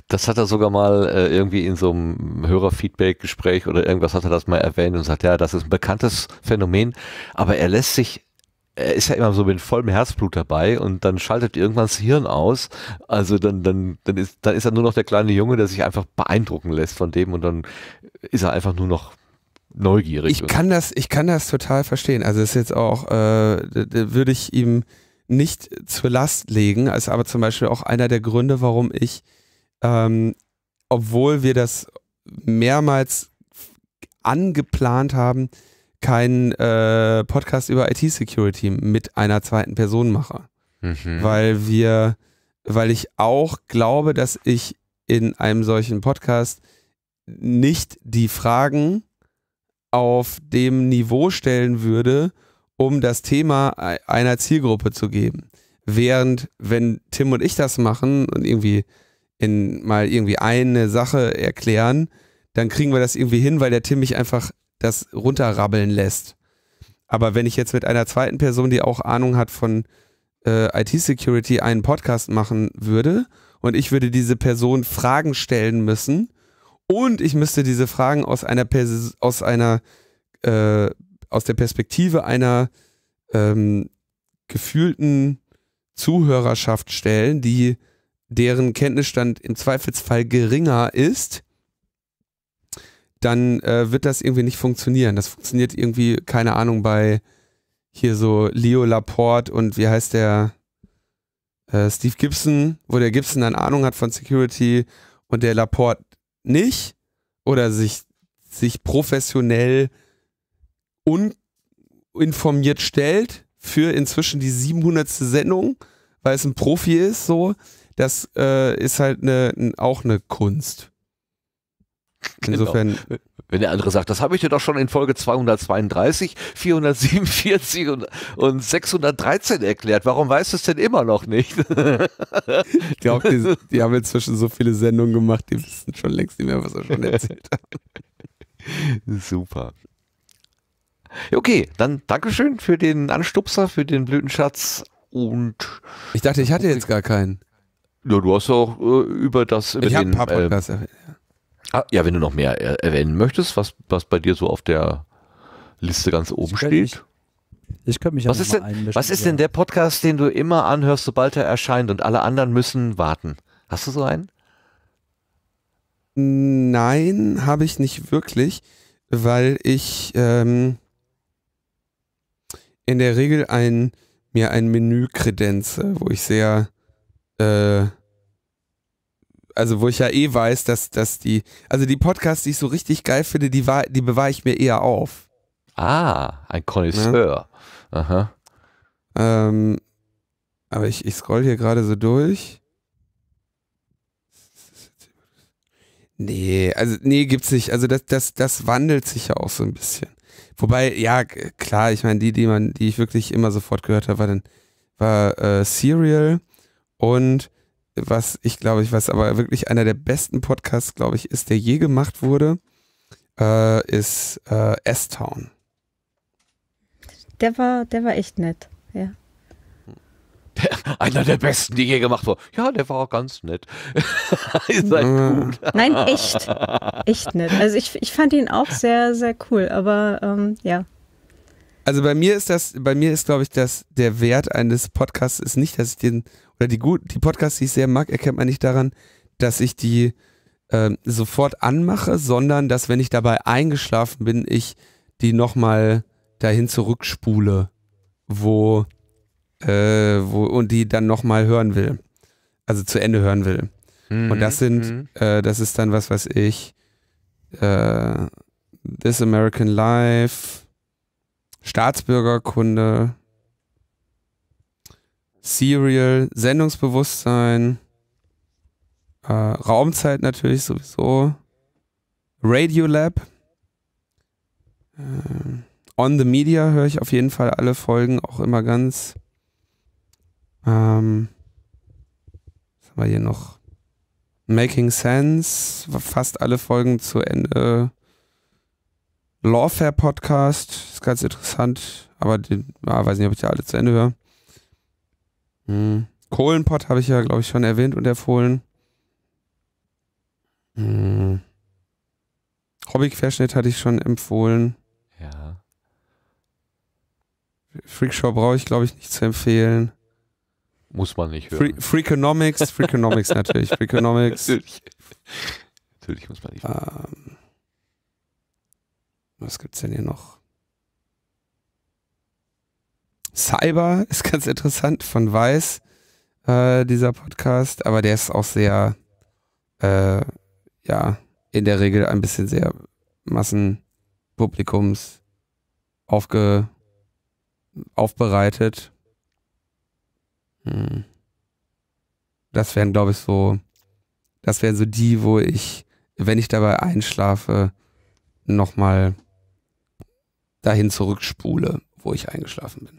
Das hat er sogar mal äh, irgendwie in so einem Hörerfeedback-Gespräch oder irgendwas hat er das mal erwähnt und sagt, ja, das ist ein bekanntes Phänomen, aber er lässt sich er ist ja immer so mit vollem Herzblut dabei und dann schaltet irgendwann das Hirn aus. Also dann, dann, dann ist, dann ist er nur noch der kleine Junge, der sich einfach beeindrucken lässt von dem und dann ist er einfach nur noch neugierig. Ich kann das, ich kann das total verstehen. Also ist jetzt auch, äh, würde ich ihm nicht zur Last legen, ist aber zum Beispiel auch einer der Gründe, warum ich ähm, obwohl wir das mehrmals angeplant haben, keinen äh, Podcast über IT-Security mit einer zweiten Person mache. Mhm. Weil wir, weil ich auch glaube, dass ich in einem solchen Podcast nicht die Fragen auf dem Niveau stellen würde, um das Thema e-, einer Zielgruppe zu geben. Während, wenn Tim und ich das machen und irgendwie in mal irgendwie eine Sache erklären, dann kriegen wir das irgendwie hin, weil der Tim mich einfach das runterrabbeln lässt. Aber wenn ich jetzt mit einer zweiten Person, die auch Ahnung hat von äh, IT-Security, einen Podcast machen würde und ich würde diese Person Fragen stellen müssen und ich müsste diese Fragen aus einer Pers aus einer äh, aus der Perspektive einer ähm, gefühlten Zuhörerschaft stellen, die deren Kenntnisstand im Zweifelsfall geringer ist, dann äh, wird das irgendwie nicht funktionieren. Das funktioniert irgendwie, keine Ahnung, bei hier so Leo Laporte und wie heißt der äh, Steve Gibson, wo der Gibson dann Ahnung hat von Security und der Laporte nicht oder sich, sich professionell uninformiert stellt für inzwischen die 700. Sendung, weil es ein Profi ist, so, das äh, ist halt eine, auch eine Kunst. Genau. Insofern. Genau. Wenn der andere sagt, das habe ich dir doch schon in Folge 232, 447 und, und 613 erklärt. Warum weißt du es denn immer noch nicht? ich glaube, die, die, haben inzwischen so viele Sendungen gemacht, die wissen schon längst nicht mehr, was er schon erzählt hat. Super. Okay, dann Dankeschön für den Anstupser, für den Blütenschatz und. Ich dachte, ich hatte jetzt gar keinen. Ja, du hast auch äh, über das. Über ich habe ein paar äh, Podcasts. Äh, ah, ja, wenn du noch mehr er erwähnen möchtest, was, was bei dir so auf der Liste ganz oben ich steht. Mich, ich könnte mich was ist, denn, was ist denn der Podcast, den du immer anhörst, sobald er erscheint und alle anderen müssen warten? Hast du so einen? Nein, habe ich nicht wirklich, weil ich ähm, in der Regel ein, mir ein Menü kredenze, wo ich sehr äh, also wo ich ja eh weiß, dass, dass die, also die Podcasts, die ich so richtig geil finde, die, die bewahre ich mir eher auf. Ah, ein Connoisseur. Ja? Ne? Aha. Ähm, aber ich, ich scroll hier gerade so durch. Nee, also nee, gibt's nicht. Also das, das, das wandelt sich ja auch so ein bisschen. Wobei, ja, klar, ich meine, die, die man, die ich wirklich immer sofort gehört habe, war dann war äh, Serial, und was ich glaube ich, was aber wirklich einer der besten Podcasts, glaube ich, ist, der je gemacht wurde, äh, ist äh, S-Town. Der war, der war echt nett, ja. Der, [laughs] einer der besten, die je gemacht wurden. Ja, der war auch ganz nett. [laughs] Ihr seid gut. Nein, echt. Echt nett. Also ich, ich fand ihn auch sehr, sehr cool, aber ähm, ja. Also bei mir ist das, bei mir ist, glaube ich, dass der Wert eines Podcasts ist nicht, dass ich den oder die die Podcasts, die ich sehr mag, erkennt man nicht daran, dass ich die äh, sofort anmache, sondern dass, wenn ich dabei eingeschlafen bin, ich die nochmal dahin zurückspule, wo, äh, wo und die dann nochmal hören will. Also zu Ende hören will. Mhm, und das sind, mhm. äh, das ist dann was, was ich äh, This American Life, Staatsbürgerkunde, Serial, Sendungsbewusstsein, äh, Raumzeit natürlich sowieso, Radiolab, äh, On the Media höre ich auf jeden Fall alle Folgen auch immer ganz. Ähm, was haben wir hier noch? Making Sense, fast alle Folgen zu Ende. Lawfare Podcast, ist ganz interessant, aber den, ah, weiß nicht, ob ich da alle zu Ende höre. Hm. Kohlenpott habe ich ja, glaube ich, schon erwähnt und empfohlen. Hm. Hobby-Querschnitt hatte ich schon empfohlen. Ja. Freakshow brauche ich, glaube ich, nicht zu empfehlen. Muss man nicht hören. Free Freakonomics, Freakonomics natürlich. [laughs] Freakonomics. Natürlich. Natürlich muss man nicht hören. Ähm, was es denn hier noch? Cyber [laughs] ist ganz interessant von Weiß, äh, dieser Podcast, aber der ist auch sehr, äh, ja, in der Regel ein bisschen sehr Massenpublikums aufge, aufbereitet. Hm. Das wären, glaube ich, so, das wären so die, wo ich, wenn ich dabei einschlafe, nochmal dahin zurückspule, wo ich eingeschlafen bin.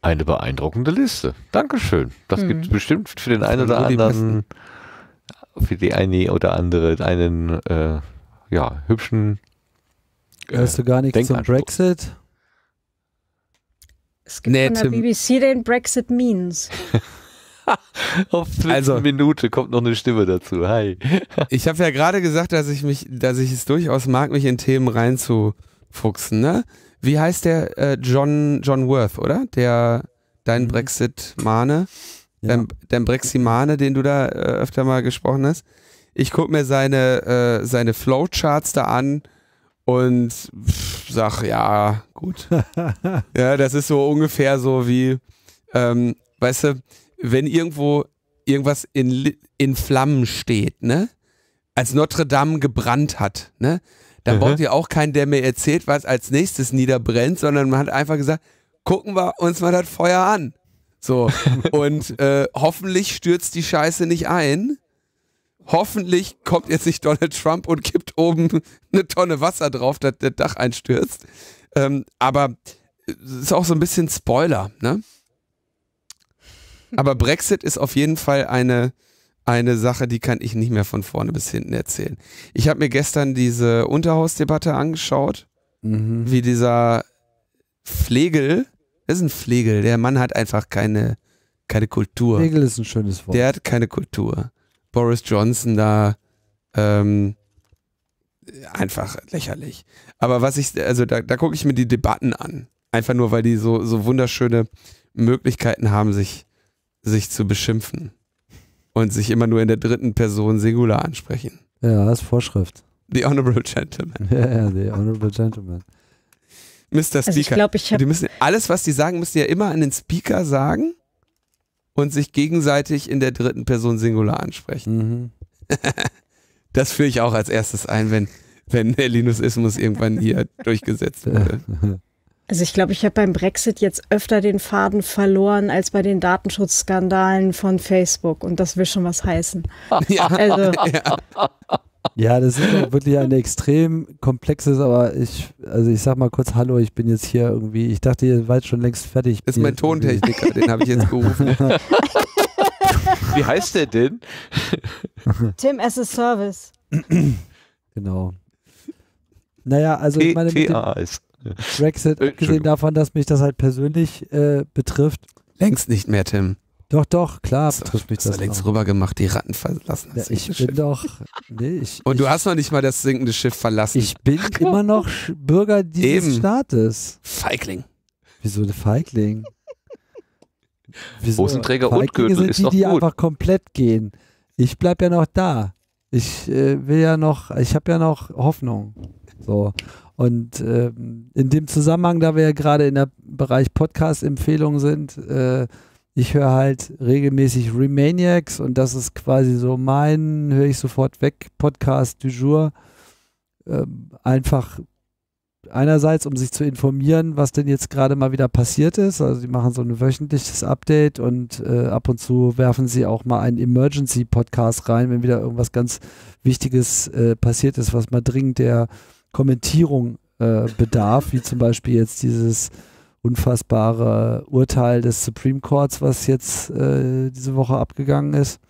Eine beeindruckende Liste. Dankeschön. Das hm. gibt bestimmt für den einen oder anderen, für die eine oder andere einen äh, ja, hübschen. Hörst du gar nichts zum Brexit? Es gibt nee, von der BBC den Brexit Means. [laughs] Auf also, Minute kommt noch eine Stimme dazu. Hi. [laughs] ich habe ja gerade gesagt, dass ich mich, dass ich es durchaus mag, mich in Themen reinzufuchsen, ne? Wie heißt der äh, John, John Worth, oder? Der dein mhm. Brexit-Mane, ja. dein, dein Brexit-Mane, den du da äh, öfter mal gesprochen hast. Ich gucke mir seine, äh, seine Flowcharts da an und sag, ja, gut. [laughs] ja, das ist so ungefähr so wie, ähm, weißt du, wenn irgendwo irgendwas in, in Flammen steht, ne? Als Notre Dame gebrannt hat, ne? Da mhm. braucht ihr auch keinen, der mir erzählt, was als nächstes niederbrennt, sondern man hat einfach gesagt, gucken wir uns mal das Feuer an. So. [laughs] Und äh, hoffentlich stürzt die Scheiße nicht ein. Hoffentlich kommt jetzt nicht Donald Trump und kippt oben [laughs] eine Tonne Wasser drauf, dass der Dach einstürzt. Ähm, aber es äh, ist auch so ein bisschen Spoiler, ne? [laughs] Aber Brexit ist auf jeden Fall eine eine Sache, die kann ich nicht mehr von vorne bis hinten erzählen. Ich habe mir gestern diese Unterhausdebatte angeschaut, mhm. wie dieser Flegel, das ist ein Flegel, der Mann hat einfach keine, keine Kultur. Flegel ist ein schönes Wort. Der hat keine Kultur. Boris Johnson da, ähm, einfach lächerlich. Aber was ich, also da, da gucke ich mir die Debatten an. Einfach nur, weil die so, so wunderschöne Möglichkeiten haben, sich, sich zu beschimpfen und sich immer nur in der dritten Person Singular ansprechen. Ja, das ist Vorschrift. The Honorable Gentleman. [laughs] Ja, ja, The Honorable Gentleman. Mr. Speaker. Also ich glaub, ich müssen, alles, was die sagen, müssen ja immer an den Speaker sagen und sich gegenseitig in der dritten Person Singular ansprechen. Mhm. [laughs] das führe ich auch als erstes ein, wenn, wenn der Linusismus irgendwann hier [laughs] durchgesetzt wurde. Also ich glaube, ich habe beim Brexit jetzt öfter den Faden verloren als bei den Datenschutzskandalen von Facebook und das will schon was heißen. [laughs] Ja, also. [laughs] ja. ja das ist wirklich ein extrem komplexes, aber ich, also ich sag mal kurz Hallo, ich bin jetzt hier irgendwie, ich dachte, ihr seid schon längst fertig. Das ist mein Tontechniker, den habe ich jetzt gerufen. [laughs] Wie heißt der denn? Tim as a Service. genau. Naja, also ich meine. T -T -A -S. Brexit, äh, abgesehen davon, dass mich das halt persönlich äh, betrifft. Längst nicht mehr, Tim. Doch, doch, klar das betrifft mich das. Hast längst rüber gemacht, die Ratten verlassen das ja, Ich bin Schiff. doch. Nee, ich, Und du hast noch nicht mal das sinkende Schiff verlassen. Ich bin immer noch Bürger dieses Eben. Staates. Feigling. Wieso eine Feigling? Hosenträger und Gürtel sind ist die, doch die gut. einfach komplett gehen. Ich bleib ja noch da. Ich äh, will ja noch, ich habe ja noch Hoffnung. So. Und ähm, in dem Zusammenhang, da wir ja gerade in der Bereich Podcast-Empfehlungen sind, äh, ich höre halt regelmäßig Remaniacs und das ist quasi so mein, höre ich sofort weg, Podcast du jour. Ähm, einfach einerseits, um sich zu informieren, was denn jetzt gerade mal wieder passiert ist. Also sie machen so ein wöchentliches Update und äh, ab und zu werfen sie auch mal einen Emergency-Podcast rein, wenn wieder irgendwas ganz Wichtiges äh, passiert ist, was mal dringend der Kommentierung äh, bedarf, wie zum Beispiel jetzt dieses unfassbare Urteil des Supreme Courts, was jetzt äh, diese Woche abgegangen ist.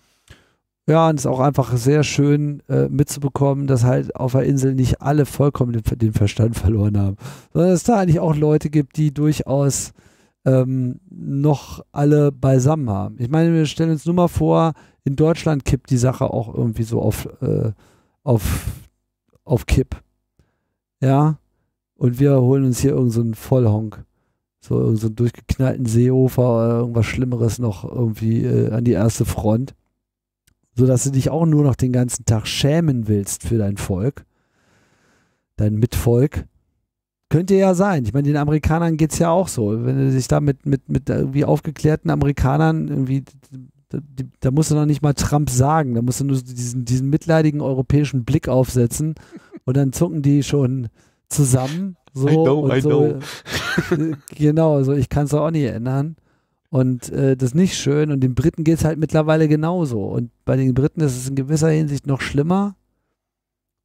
Ja, und es ist auch einfach sehr schön äh, mitzubekommen, dass halt auf der Insel nicht alle vollkommen den, den, Verstand verloren haben, sondern dass da eigentlich auch Leute gibt, die durchaus ähm, noch alle beisammen haben. Ich meine, wir stellen uns nur mal vor, in Deutschland kippt die Sache auch irgendwie so auf, äh, auf, auf Kipp ja, und wir holen uns hier irgendeinen so Vollhonk. So irgendeinen so durchgeknallten Seeufer oder äh, irgendwas Schlimmeres noch irgendwie äh, an die erste Front. Sodass du dich auch nur noch den ganzen Tag schämen willst für dein Volk, dein Mitvolk. Könnte ja sein. Ich meine, den Amerikanern geht es ja auch so. Wenn du dich da mit, mit, mit irgendwie aufgeklärten Amerikanern irgendwie, da, da musst du noch nicht mal Trump sagen. Da musst du nur diesen, diesen mitleidigen europäischen Blick aufsetzen und dann zucken die schon zusammen. So I know, I so, know. Äh, genau, so ich kann es auch nicht ändern. Und äh, das ist nicht schön. Und den Briten geht es halt mittlerweile genauso. Und bei den Briten ist es in gewisser Hinsicht noch schlimmer,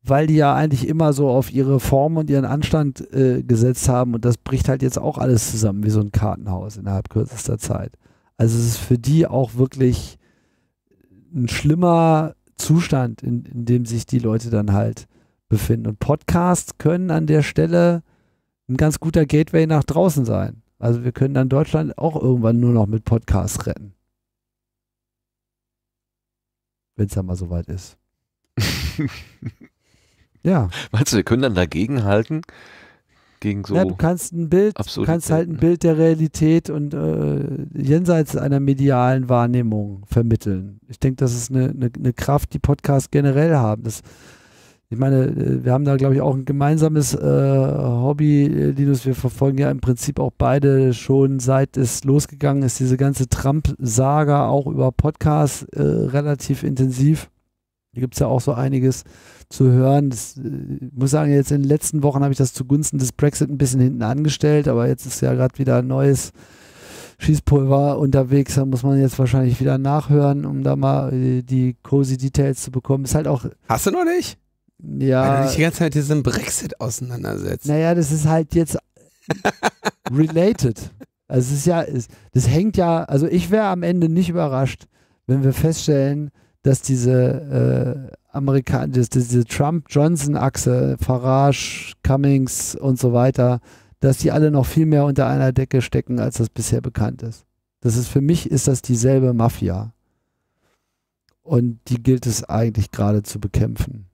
weil die ja eigentlich immer so auf ihre Form und ihren Anstand äh, gesetzt haben. Und das bricht halt jetzt auch alles zusammen, wie so ein Kartenhaus innerhalb kürzester Zeit. Also es ist für die auch wirklich ein schlimmer Zustand, in, in dem sich die Leute dann halt befinden. Und Podcasts können an der Stelle ein ganz guter Gateway nach draußen sein. Also wir können dann Deutschland auch irgendwann nur noch mit Podcasts retten. Wenn es dann mal soweit ist. [laughs] ja. Meinst du, wir können dann dagegenhalten? Gegen so ja, du kannst ein Bild, du kannst halt ein Bild der Realität und äh, jenseits einer medialen Wahrnehmung vermitteln. Ich denke, das ist eine, eine, eine Kraft, die Podcasts generell haben. Das, ich meine, äh, wir haben da, glaube ich, auch ein gemeinsames äh, Hobby, äh, Linus. Wir verfolgen ja im Prinzip auch beide schon seit es losgegangen ist, diese ganze Trump-Saga auch über Podcasts äh, relativ intensiv. Da gibt es ja auch so einiges zu hören. Das, ich äh, muss sagen, jetzt in den letzten Wochen habe ich das zugunsten des Brexit ein bisschen hinten angestellt, aber jetzt ist ja gerade wieder ein neues Schießpulver unterwegs. Da muss man jetzt wahrscheinlich wieder nachhören, um da mal die cozy Details zu bekommen. Ist halt auch. Hast du noch nicht? Ja. Weil sich die ganze Zeit diesen Brexit auseinandersetzt. Naja, das ist halt jetzt [laughs] related. Also es ist ja, es, das hängt ja, also ich wäre am Ende nicht überrascht, wenn wir feststellen, dass diese äh, Amerikan diese Trump-Johnson-Achse, Farage, Cummings und so weiter, dass die alle noch viel mehr unter einer Decke stecken, als das bisher bekannt ist. Das ist für mich ist das dieselbe Mafia. Und die gilt es eigentlich gerade zu bekämpfen.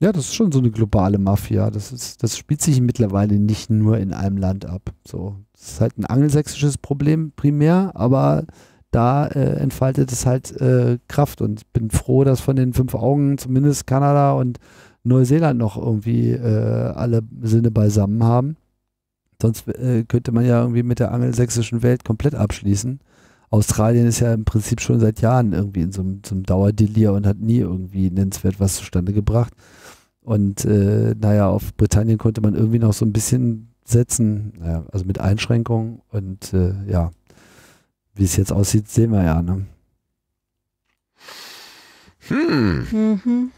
Ja, das ist schon so eine globale Mafia. Das, ist, das spielt sich mittlerweile nicht nur in einem Land ab. So, das ist halt ein angelsächsisches Problem primär, aber da äh, entfaltet es halt äh, Kraft. Und ich bin froh, dass von den fünf Augen zumindest Kanada und Neuseeland noch irgendwie äh, alle Sinne beisammen haben. Sonst äh, könnte man ja irgendwie mit der angelsächsischen Welt komplett abschließen. Australien ist ja im Prinzip schon seit Jahren irgendwie in so einem, so einem Dauerdelir und hat nie irgendwie nennenswert was zustande gebracht. Und äh, naja, auf Britannien konnte man irgendwie noch so ein bisschen setzen, ja, also mit Einschränkungen. Und äh, ja, wie es jetzt aussieht, sehen wir ja. Ne? Hm. Mhm.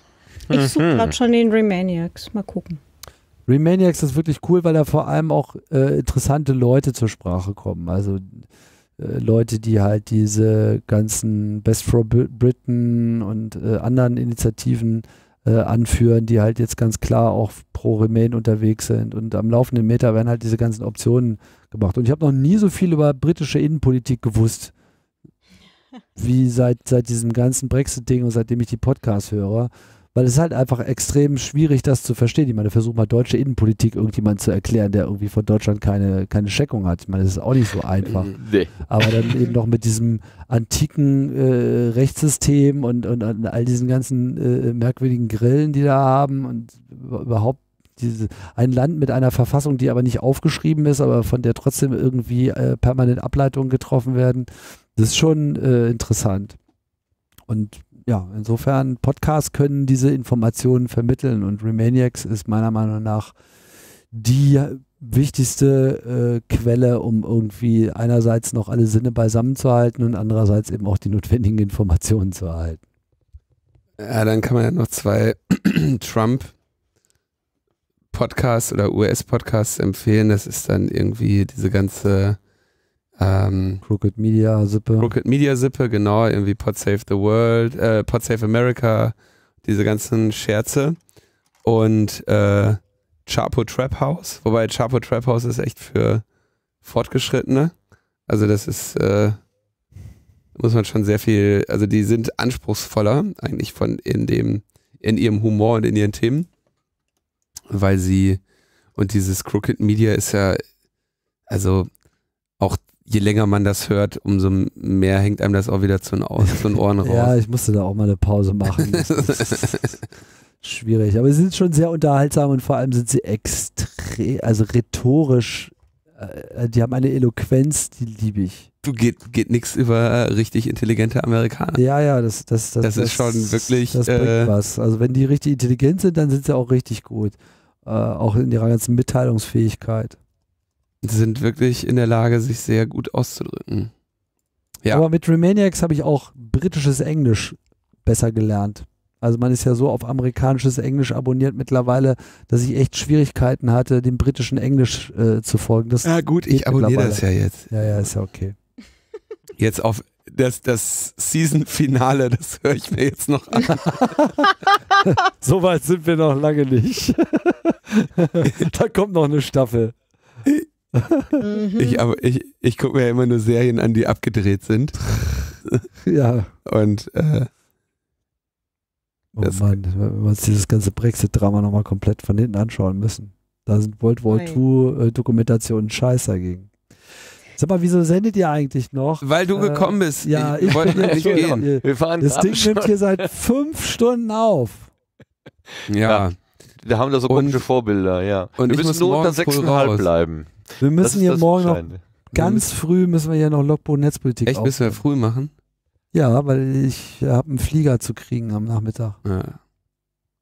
Ich suche mhm. gerade schon den Remaniacs. Mal gucken. Remaniacs ist wirklich cool, weil da vor allem auch äh, interessante Leute zur Sprache kommen. Also äh, Leute, die halt diese ganzen Best for Britain und äh, anderen Initiativen äh, äh, anführen, die halt jetzt ganz klar auch pro Remain unterwegs sind. Und am laufenden Meter werden halt diese ganzen Optionen gemacht. Und ich habe noch nie so viel über britische Innenpolitik gewusst, [laughs] wie seit, seit diesem ganzen Brexit-Ding und seitdem ich die Podcasts höre weil es ist halt einfach extrem schwierig, das zu verstehen. Ich meine, versuch mal deutsche Innenpolitik irgendjemand zu erklären, der irgendwie von Deutschland keine, keine Scheckung hat. Ich meine, das ist auch nicht so einfach. Äh, nee. Aber dann eben noch mit diesem antiken äh, Rechtssystem und, und, und, all diesen ganzen äh, merkwürdigen Grillen, die da haben und überhaupt diese, ein Land mit einer Verfassung, die aber nicht aufgeschrieben ist, aber von der trotzdem irgendwie äh, permanent Ableitungen getroffen werden. Das ist schon äh, interessant. Und ja, insofern, Podcasts können diese Informationen vermitteln und Remaniacs ist meiner Meinung nach die wichtigste äh, Quelle, um irgendwie einerseits noch alle Sinne beisammen zu halten und andererseits eben auch die notwendigen Informationen zu erhalten. Ja, dann kann man ja noch zwei [clears throat] Trump Podcasts oder US-Podcasts empfehlen. Das ist dann irgendwie diese ganze ähm, Crooked Media Sippe. Crooked Media Sippe, genau, irgendwie Pod Save the World, äh, Pod Save America, diese ganzen Scherze. Und äh, Chapo Trap House, wobei Chapo Trap House ist echt für Fortgeschrittene. Also das ist, äh, muss man schon sehr viel, also die sind anspruchsvoller eigentlich von in dem, in ihrem Humor und in ihren Themen. Weil sie, und dieses Crooked Media ist ja, also auch je länger man das hört, umso mehr hängt einem das auch wieder zu den, zu den Ohren [laughs] raus. ja, ich musste da auch mal eine Pause machen. [laughs] schwierig, aber sie sind schon sehr unterhaltsam und vor allem sind sie extrem, also rhetorisch, äh, äh, die haben eine Eloquenz, die liebe ich. Du geht, geht nichts über richtig intelligente Amerikaner. Ja, ja, das, das, das, das, das schon wirklich. Das bringt äh, was. Also wenn die richtig intelligent sind, dann sind sie auch richtig gut. Äh, auch in ihrer ganzen Mitteilungsfähigkeit sind wirklich in der Lage, sich sehr gut auszudrücken. Ja. Aber mit Remaniacs habe ich auch britisches Englisch besser gelernt. Also man ist ja so auf amerikanisches Englisch abonniert mittlerweile, dass ich echt Schwierigkeiten hatte, dem britischen Englisch äh, zu folgen. Das ja gut, ich abonniere das ja jetzt. Ja, ja, ist ja okay. [laughs] Jetzt auf das, das Season-Finale, das höre ich mir jetzt noch an. [laughs] so weit sind wir noch lange nicht. [laughs] da kommt noch eine Staffel. Mhm. Ich, aber ich, ich gucke mir ja immer nur Serien an, die abgedreht sind. [laughs] ja. Und äh, Oh Mann, wenn wir uns dieses ganze Brexit-Drama nochmal komplett von hinten anschauen müssen. Da sind World War II-Dokumentationen scheiße dagegen. Sag mal, wieso sendet ihr eigentlich noch? Weil du äh, gekommen bist. Ja, ich, wollte ja, nicht gehen. Ihr, wir fahren das Ding schon. nimmt hier seit fünf Stunden auf. Ja. ja. Wir haben da so komische Vorbilder, ja. Und wir müssen nur unter sechseinhalb bleiben. Wir müssen hier morgen noch ganz früh müssen wir ja noch Logbuch Netzpolitik machen. Echt, aufnehmen. müssen wir früh machen? Ja, weil ich habe einen Flieger zu kriegen am Nachmittag. Ja.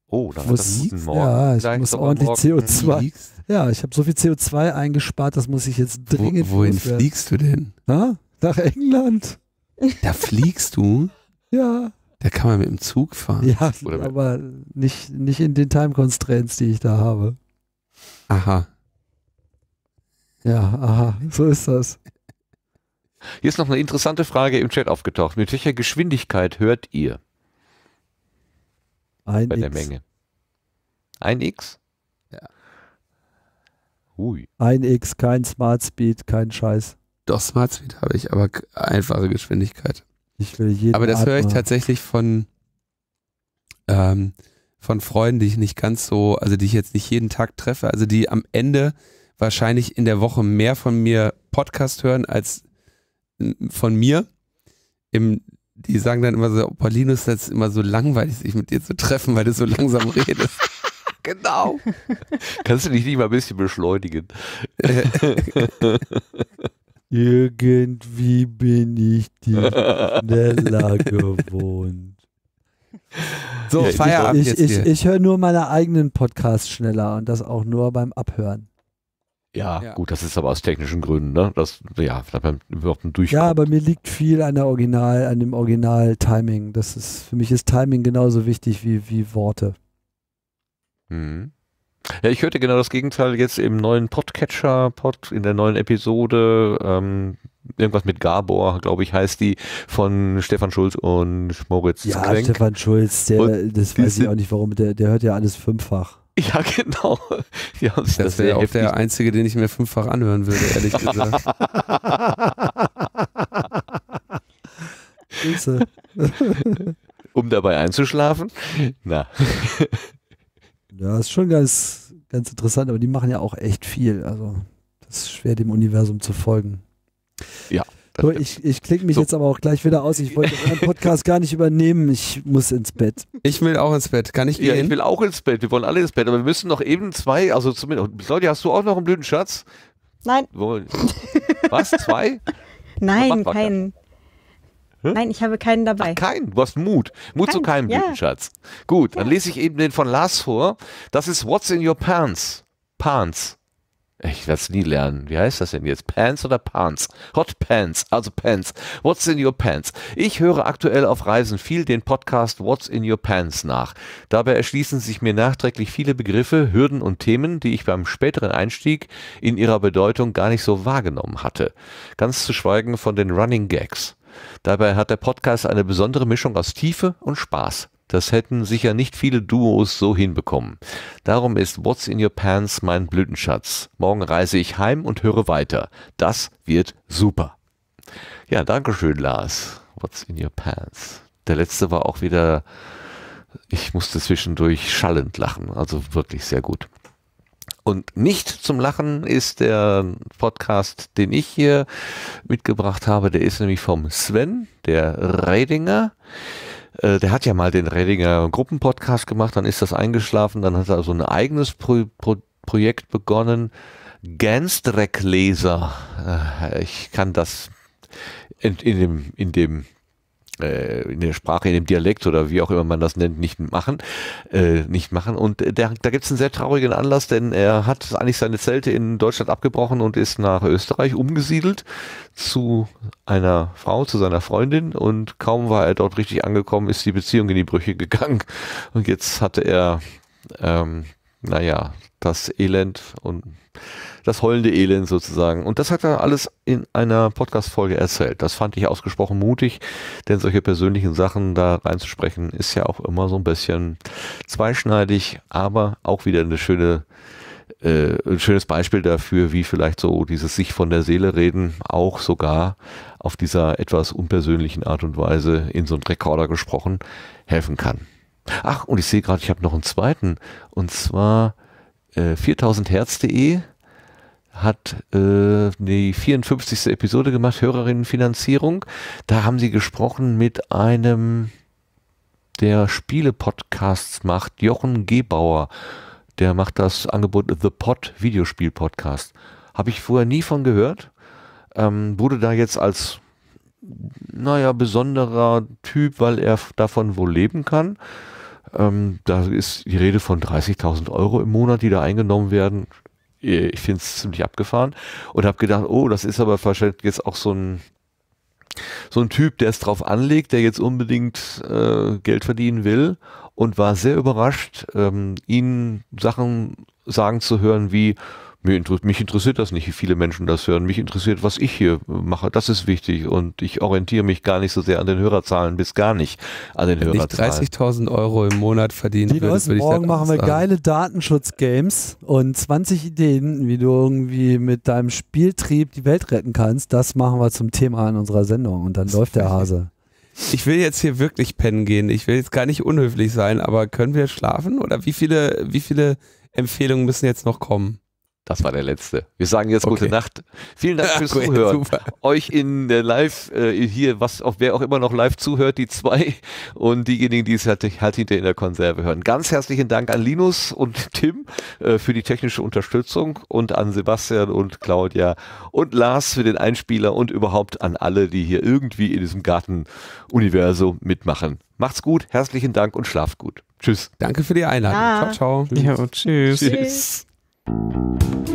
Oh, da muss, ich Morgen. Ja, ich muss ordentlich CO2. Fliegst? Ja, ich habe so viel CO2 eingespart, das muss ich jetzt dringend. Wo, wohin fliegst du denn? Na? Nach England. [laughs] Da fliegst du? ja. Da kann man mit dem Zug fahren. Ja, aber nicht, nicht in den Time Constraints, die ich da habe. Aha. Ja, aha, so ist das. Hier ist noch eine interessante Frage im Chat aufgetaucht. Mit welcher Geschwindigkeit hört ihr? Ein Bei X. der Menge. Ein X? Ja. Hui. Ein X, kein Smart Speed, kein Scheiß. Doch, Smart Speed habe ich, aber einfache Geschwindigkeit. Ich will jeden Aber das Atmen. höre ich tatsächlich von, ähm, von Freunden, die ich nicht ganz so, also die ich jetzt nicht jeden Tag treffe, also die am Ende wahrscheinlich in der Woche mehr von mir Podcast hören als von mir. Im, die sagen dann immer so, oh, Linus, das ist immer so langweilig, sich mit dir zu treffen, weil du so langsam redest. [laughs] genau. Kannst du dich nicht mal ein bisschen beschleunigen? [laughs] Irgendwie bin ich dir schneller gewohnt. So, ja, Feierabend. Ich, ich, ich höre nur meine eigenen Podcasts schneller und das auch nur beim Abhören. Ja, gut, das ist aber aus technischen Gründen, ne? Das, ja, beim ein Ja, aber mir liegt viel an der Original, an dem Original-Timing. Das ist, für mich ist Timing genauso wichtig wie, wie Worte. Mhm. Ja, ich hörte genau das Gegenteil jetzt im neuen Podcatcher, Pod, in der neuen Episode, ähm, irgendwas mit Gabor, glaube ich, heißt die, von Stefan Schulz und Moritz Ja, Krenk. Stefan Schulz, der, das weiß ich auch nicht warum, der, der hört ja alles fünffach. [laughs] Ja, genau. Die haben sich das, das wäre auch der einzige, den ich mir fünffach anhören würde, ehrlich gesagt. [laughs] [laughs] um dabei einzuschlafen? Na. Ja, ist schon ganz, ganz interessant, aber die machen ja auch echt viel. Also, das ist schwer, dem Universum zu folgen. Ja. So, ich, ich klicke mich so. jetzt aber auch gleich wieder aus. Ich wollte den Podcast gar nicht übernehmen. Ich muss ins Bett. Ich will auch ins Bett. Kann ich gehen? Ja, ich will auch ins Bett. Wir wollen alle ins Bett. Aber wir müssen noch eben zwei, also zumindest. Oh, Claudia, hast du auch noch einen blöden Schatz? Nein. Was? Zwei? Nein, keinen. Hm? Nein, ich habe keinen dabei. Ach, keinen? Du hast Mut. Mut Kein, zu keinem ja. Schatz. Gut, ja. dann lese ich eben den von Lars vor. Das ist What's in your pants? Pants. Ich werde es nie lernen. Wie heißt das denn jetzt? Pants oder Pants? Hot Pants, also Pants. What's in your Pants? Ich höre aktuell auf Reisen viel den Podcast What's in your Pants nach. Dabei erschließen sich mir nachträglich viele Begriffe, Hürden und Themen, die ich beim späteren Einstieg in ihrer Bedeutung gar nicht so wahrgenommen hatte. Ganz zu schweigen von den Running Gags. Dabei hat der Podcast eine besondere Mischung aus Tiefe und Spaß. Das hätten sicher nicht viele Duos so hinbekommen. Darum ist What's in Your Pants mein Blütenschatz. Morgen reise ich heim und höre weiter. Das wird super. Ja, danke schön, Lars. What's in Your Pants. Der letzte war auch wieder, ich musste zwischendurch schallend lachen. Also wirklich sehr gut. Und nicht zum Lachen ist der Podcast, den ich hier mitgebracht habe. Der ist nämlich vom Sven, der Reidinger. Äh, der hat ja mal den Redinger Gruppenpodcast gemacht, dann ist das eingeschlafen, dann hat er so ein eigenes Pro Pro Projekt begonnen. Gänstreckleser. Äh, ich kann das in, in, dem, in dem äh, in der Sprache, in dem Dialekt oder wie auch immer man das nennt, nicht machen, äh, nicht machen. Und äh, der, da gibt es einen sehr traurigen Anlass, denn er hat eigentlich seine Zelte in Deutschland abgebrochen und ist nach Österreich umgesiedelt zu einer Frau, zu seiner Freundin. Und kaum war er dort richtig angekommen, ist die Beziehung in die Brüche gegangen. Und jetzt hatte er, ähm, naja, das Elend und das heulende Elend sozusagen. Und das hat er alles in einer Podcast-Folge erzählt. Das fand ich ausgesprochen mutig, denn solche persönlichen Sachen da reinzusprechen, ist ja auch immer so ein bisschen zweischneidig, aber auch wieder eine schöne äh, ein schönes Beispiel dafür, wie vielleicht so dieses sich von der Seele reden auch sogar auf dieser etwas unpersönlichen Art und Weise in so einem Rekorder gesprochen helfen kann. Ach, und ich sehe gerade, ich habe noch einen zweiten. Und zwar äh, 4000herz.de hat äh, die 54. Episode gemacht, Hörerinnenfinanzierung. Da haben sie gesprochen mit einem, der Spiele-Podcasts macht, Jochen Gebauer. Der macht das Angebot The Pod Videospiel-Podcast. Habe ich vorher nie von gehört. Ähm, wurde da jetzt als, naja, besonderer Typ, weil er davon wohl leben kann. Ähm, da ist die Rede von 30.000 Euro im Monat, die da eingenommen werden. Äh, ich finde es ziemlich abgefahren und habe gedacht, oh, das ist aber wahrscheinlich jetzt auch so ein so ein Typ, der es drauf anlegt, der jetzt unbedingt äh, Geld verdienen will und war sehr überrascht, ähm, ihn Sachen sagen zu hören wie, mich interessiert das nicht, wie viele Menschen das hören. Mich interessiert, was ich hier mache. Das ist wichtig. Und ich orientiere mich gar nicht so sehr an den Hörerzahlen, bis gar nicht an den Wenn Hörerzahlen. Wenn 30.000 Euro im Monat verdienen Dinos, würde, würde morgen machen wir geile Datenschutz-Games und 20 Ideen, wie du irgendwie mit deinem Spieltrieb die Welt retten kannst. Das machen wir zum Thema in unserer Sendung. Und dann das läuft der Hase. Ich will jetzt hier wirklich pennen gehen. Ich will jetzt gar nicht unhöflich sein, aber können wir schlafen? Oder wie viele, wie viele Empfehlungen müssen jetzt noch kommen? Das war der letzte. Wir sagen jetzt okay. gute Nacht. Vielen Dank [laughs] fürs Zuhören. Euch in der Live äh, hier, was auch wer auch immer noch live zuhört, die zwei und diejenigen, die es halt, halt hinter in der Konserve hören. Ganz herzlichen Dank an Linus und Tim äh, für die technische Unterstützung und an Sebastian und Claudia und Lars für den Einspieler und überhaupt an alle, die hier irgendwie in diesem Gartenuniversum mitmachen. Macht's gut, herzlichen Dank und schlaft gut. Tschüss. Danke für die Einladung. Ja. Ciao, ciao. Tschüss. tschüss. tschüss. Thank you.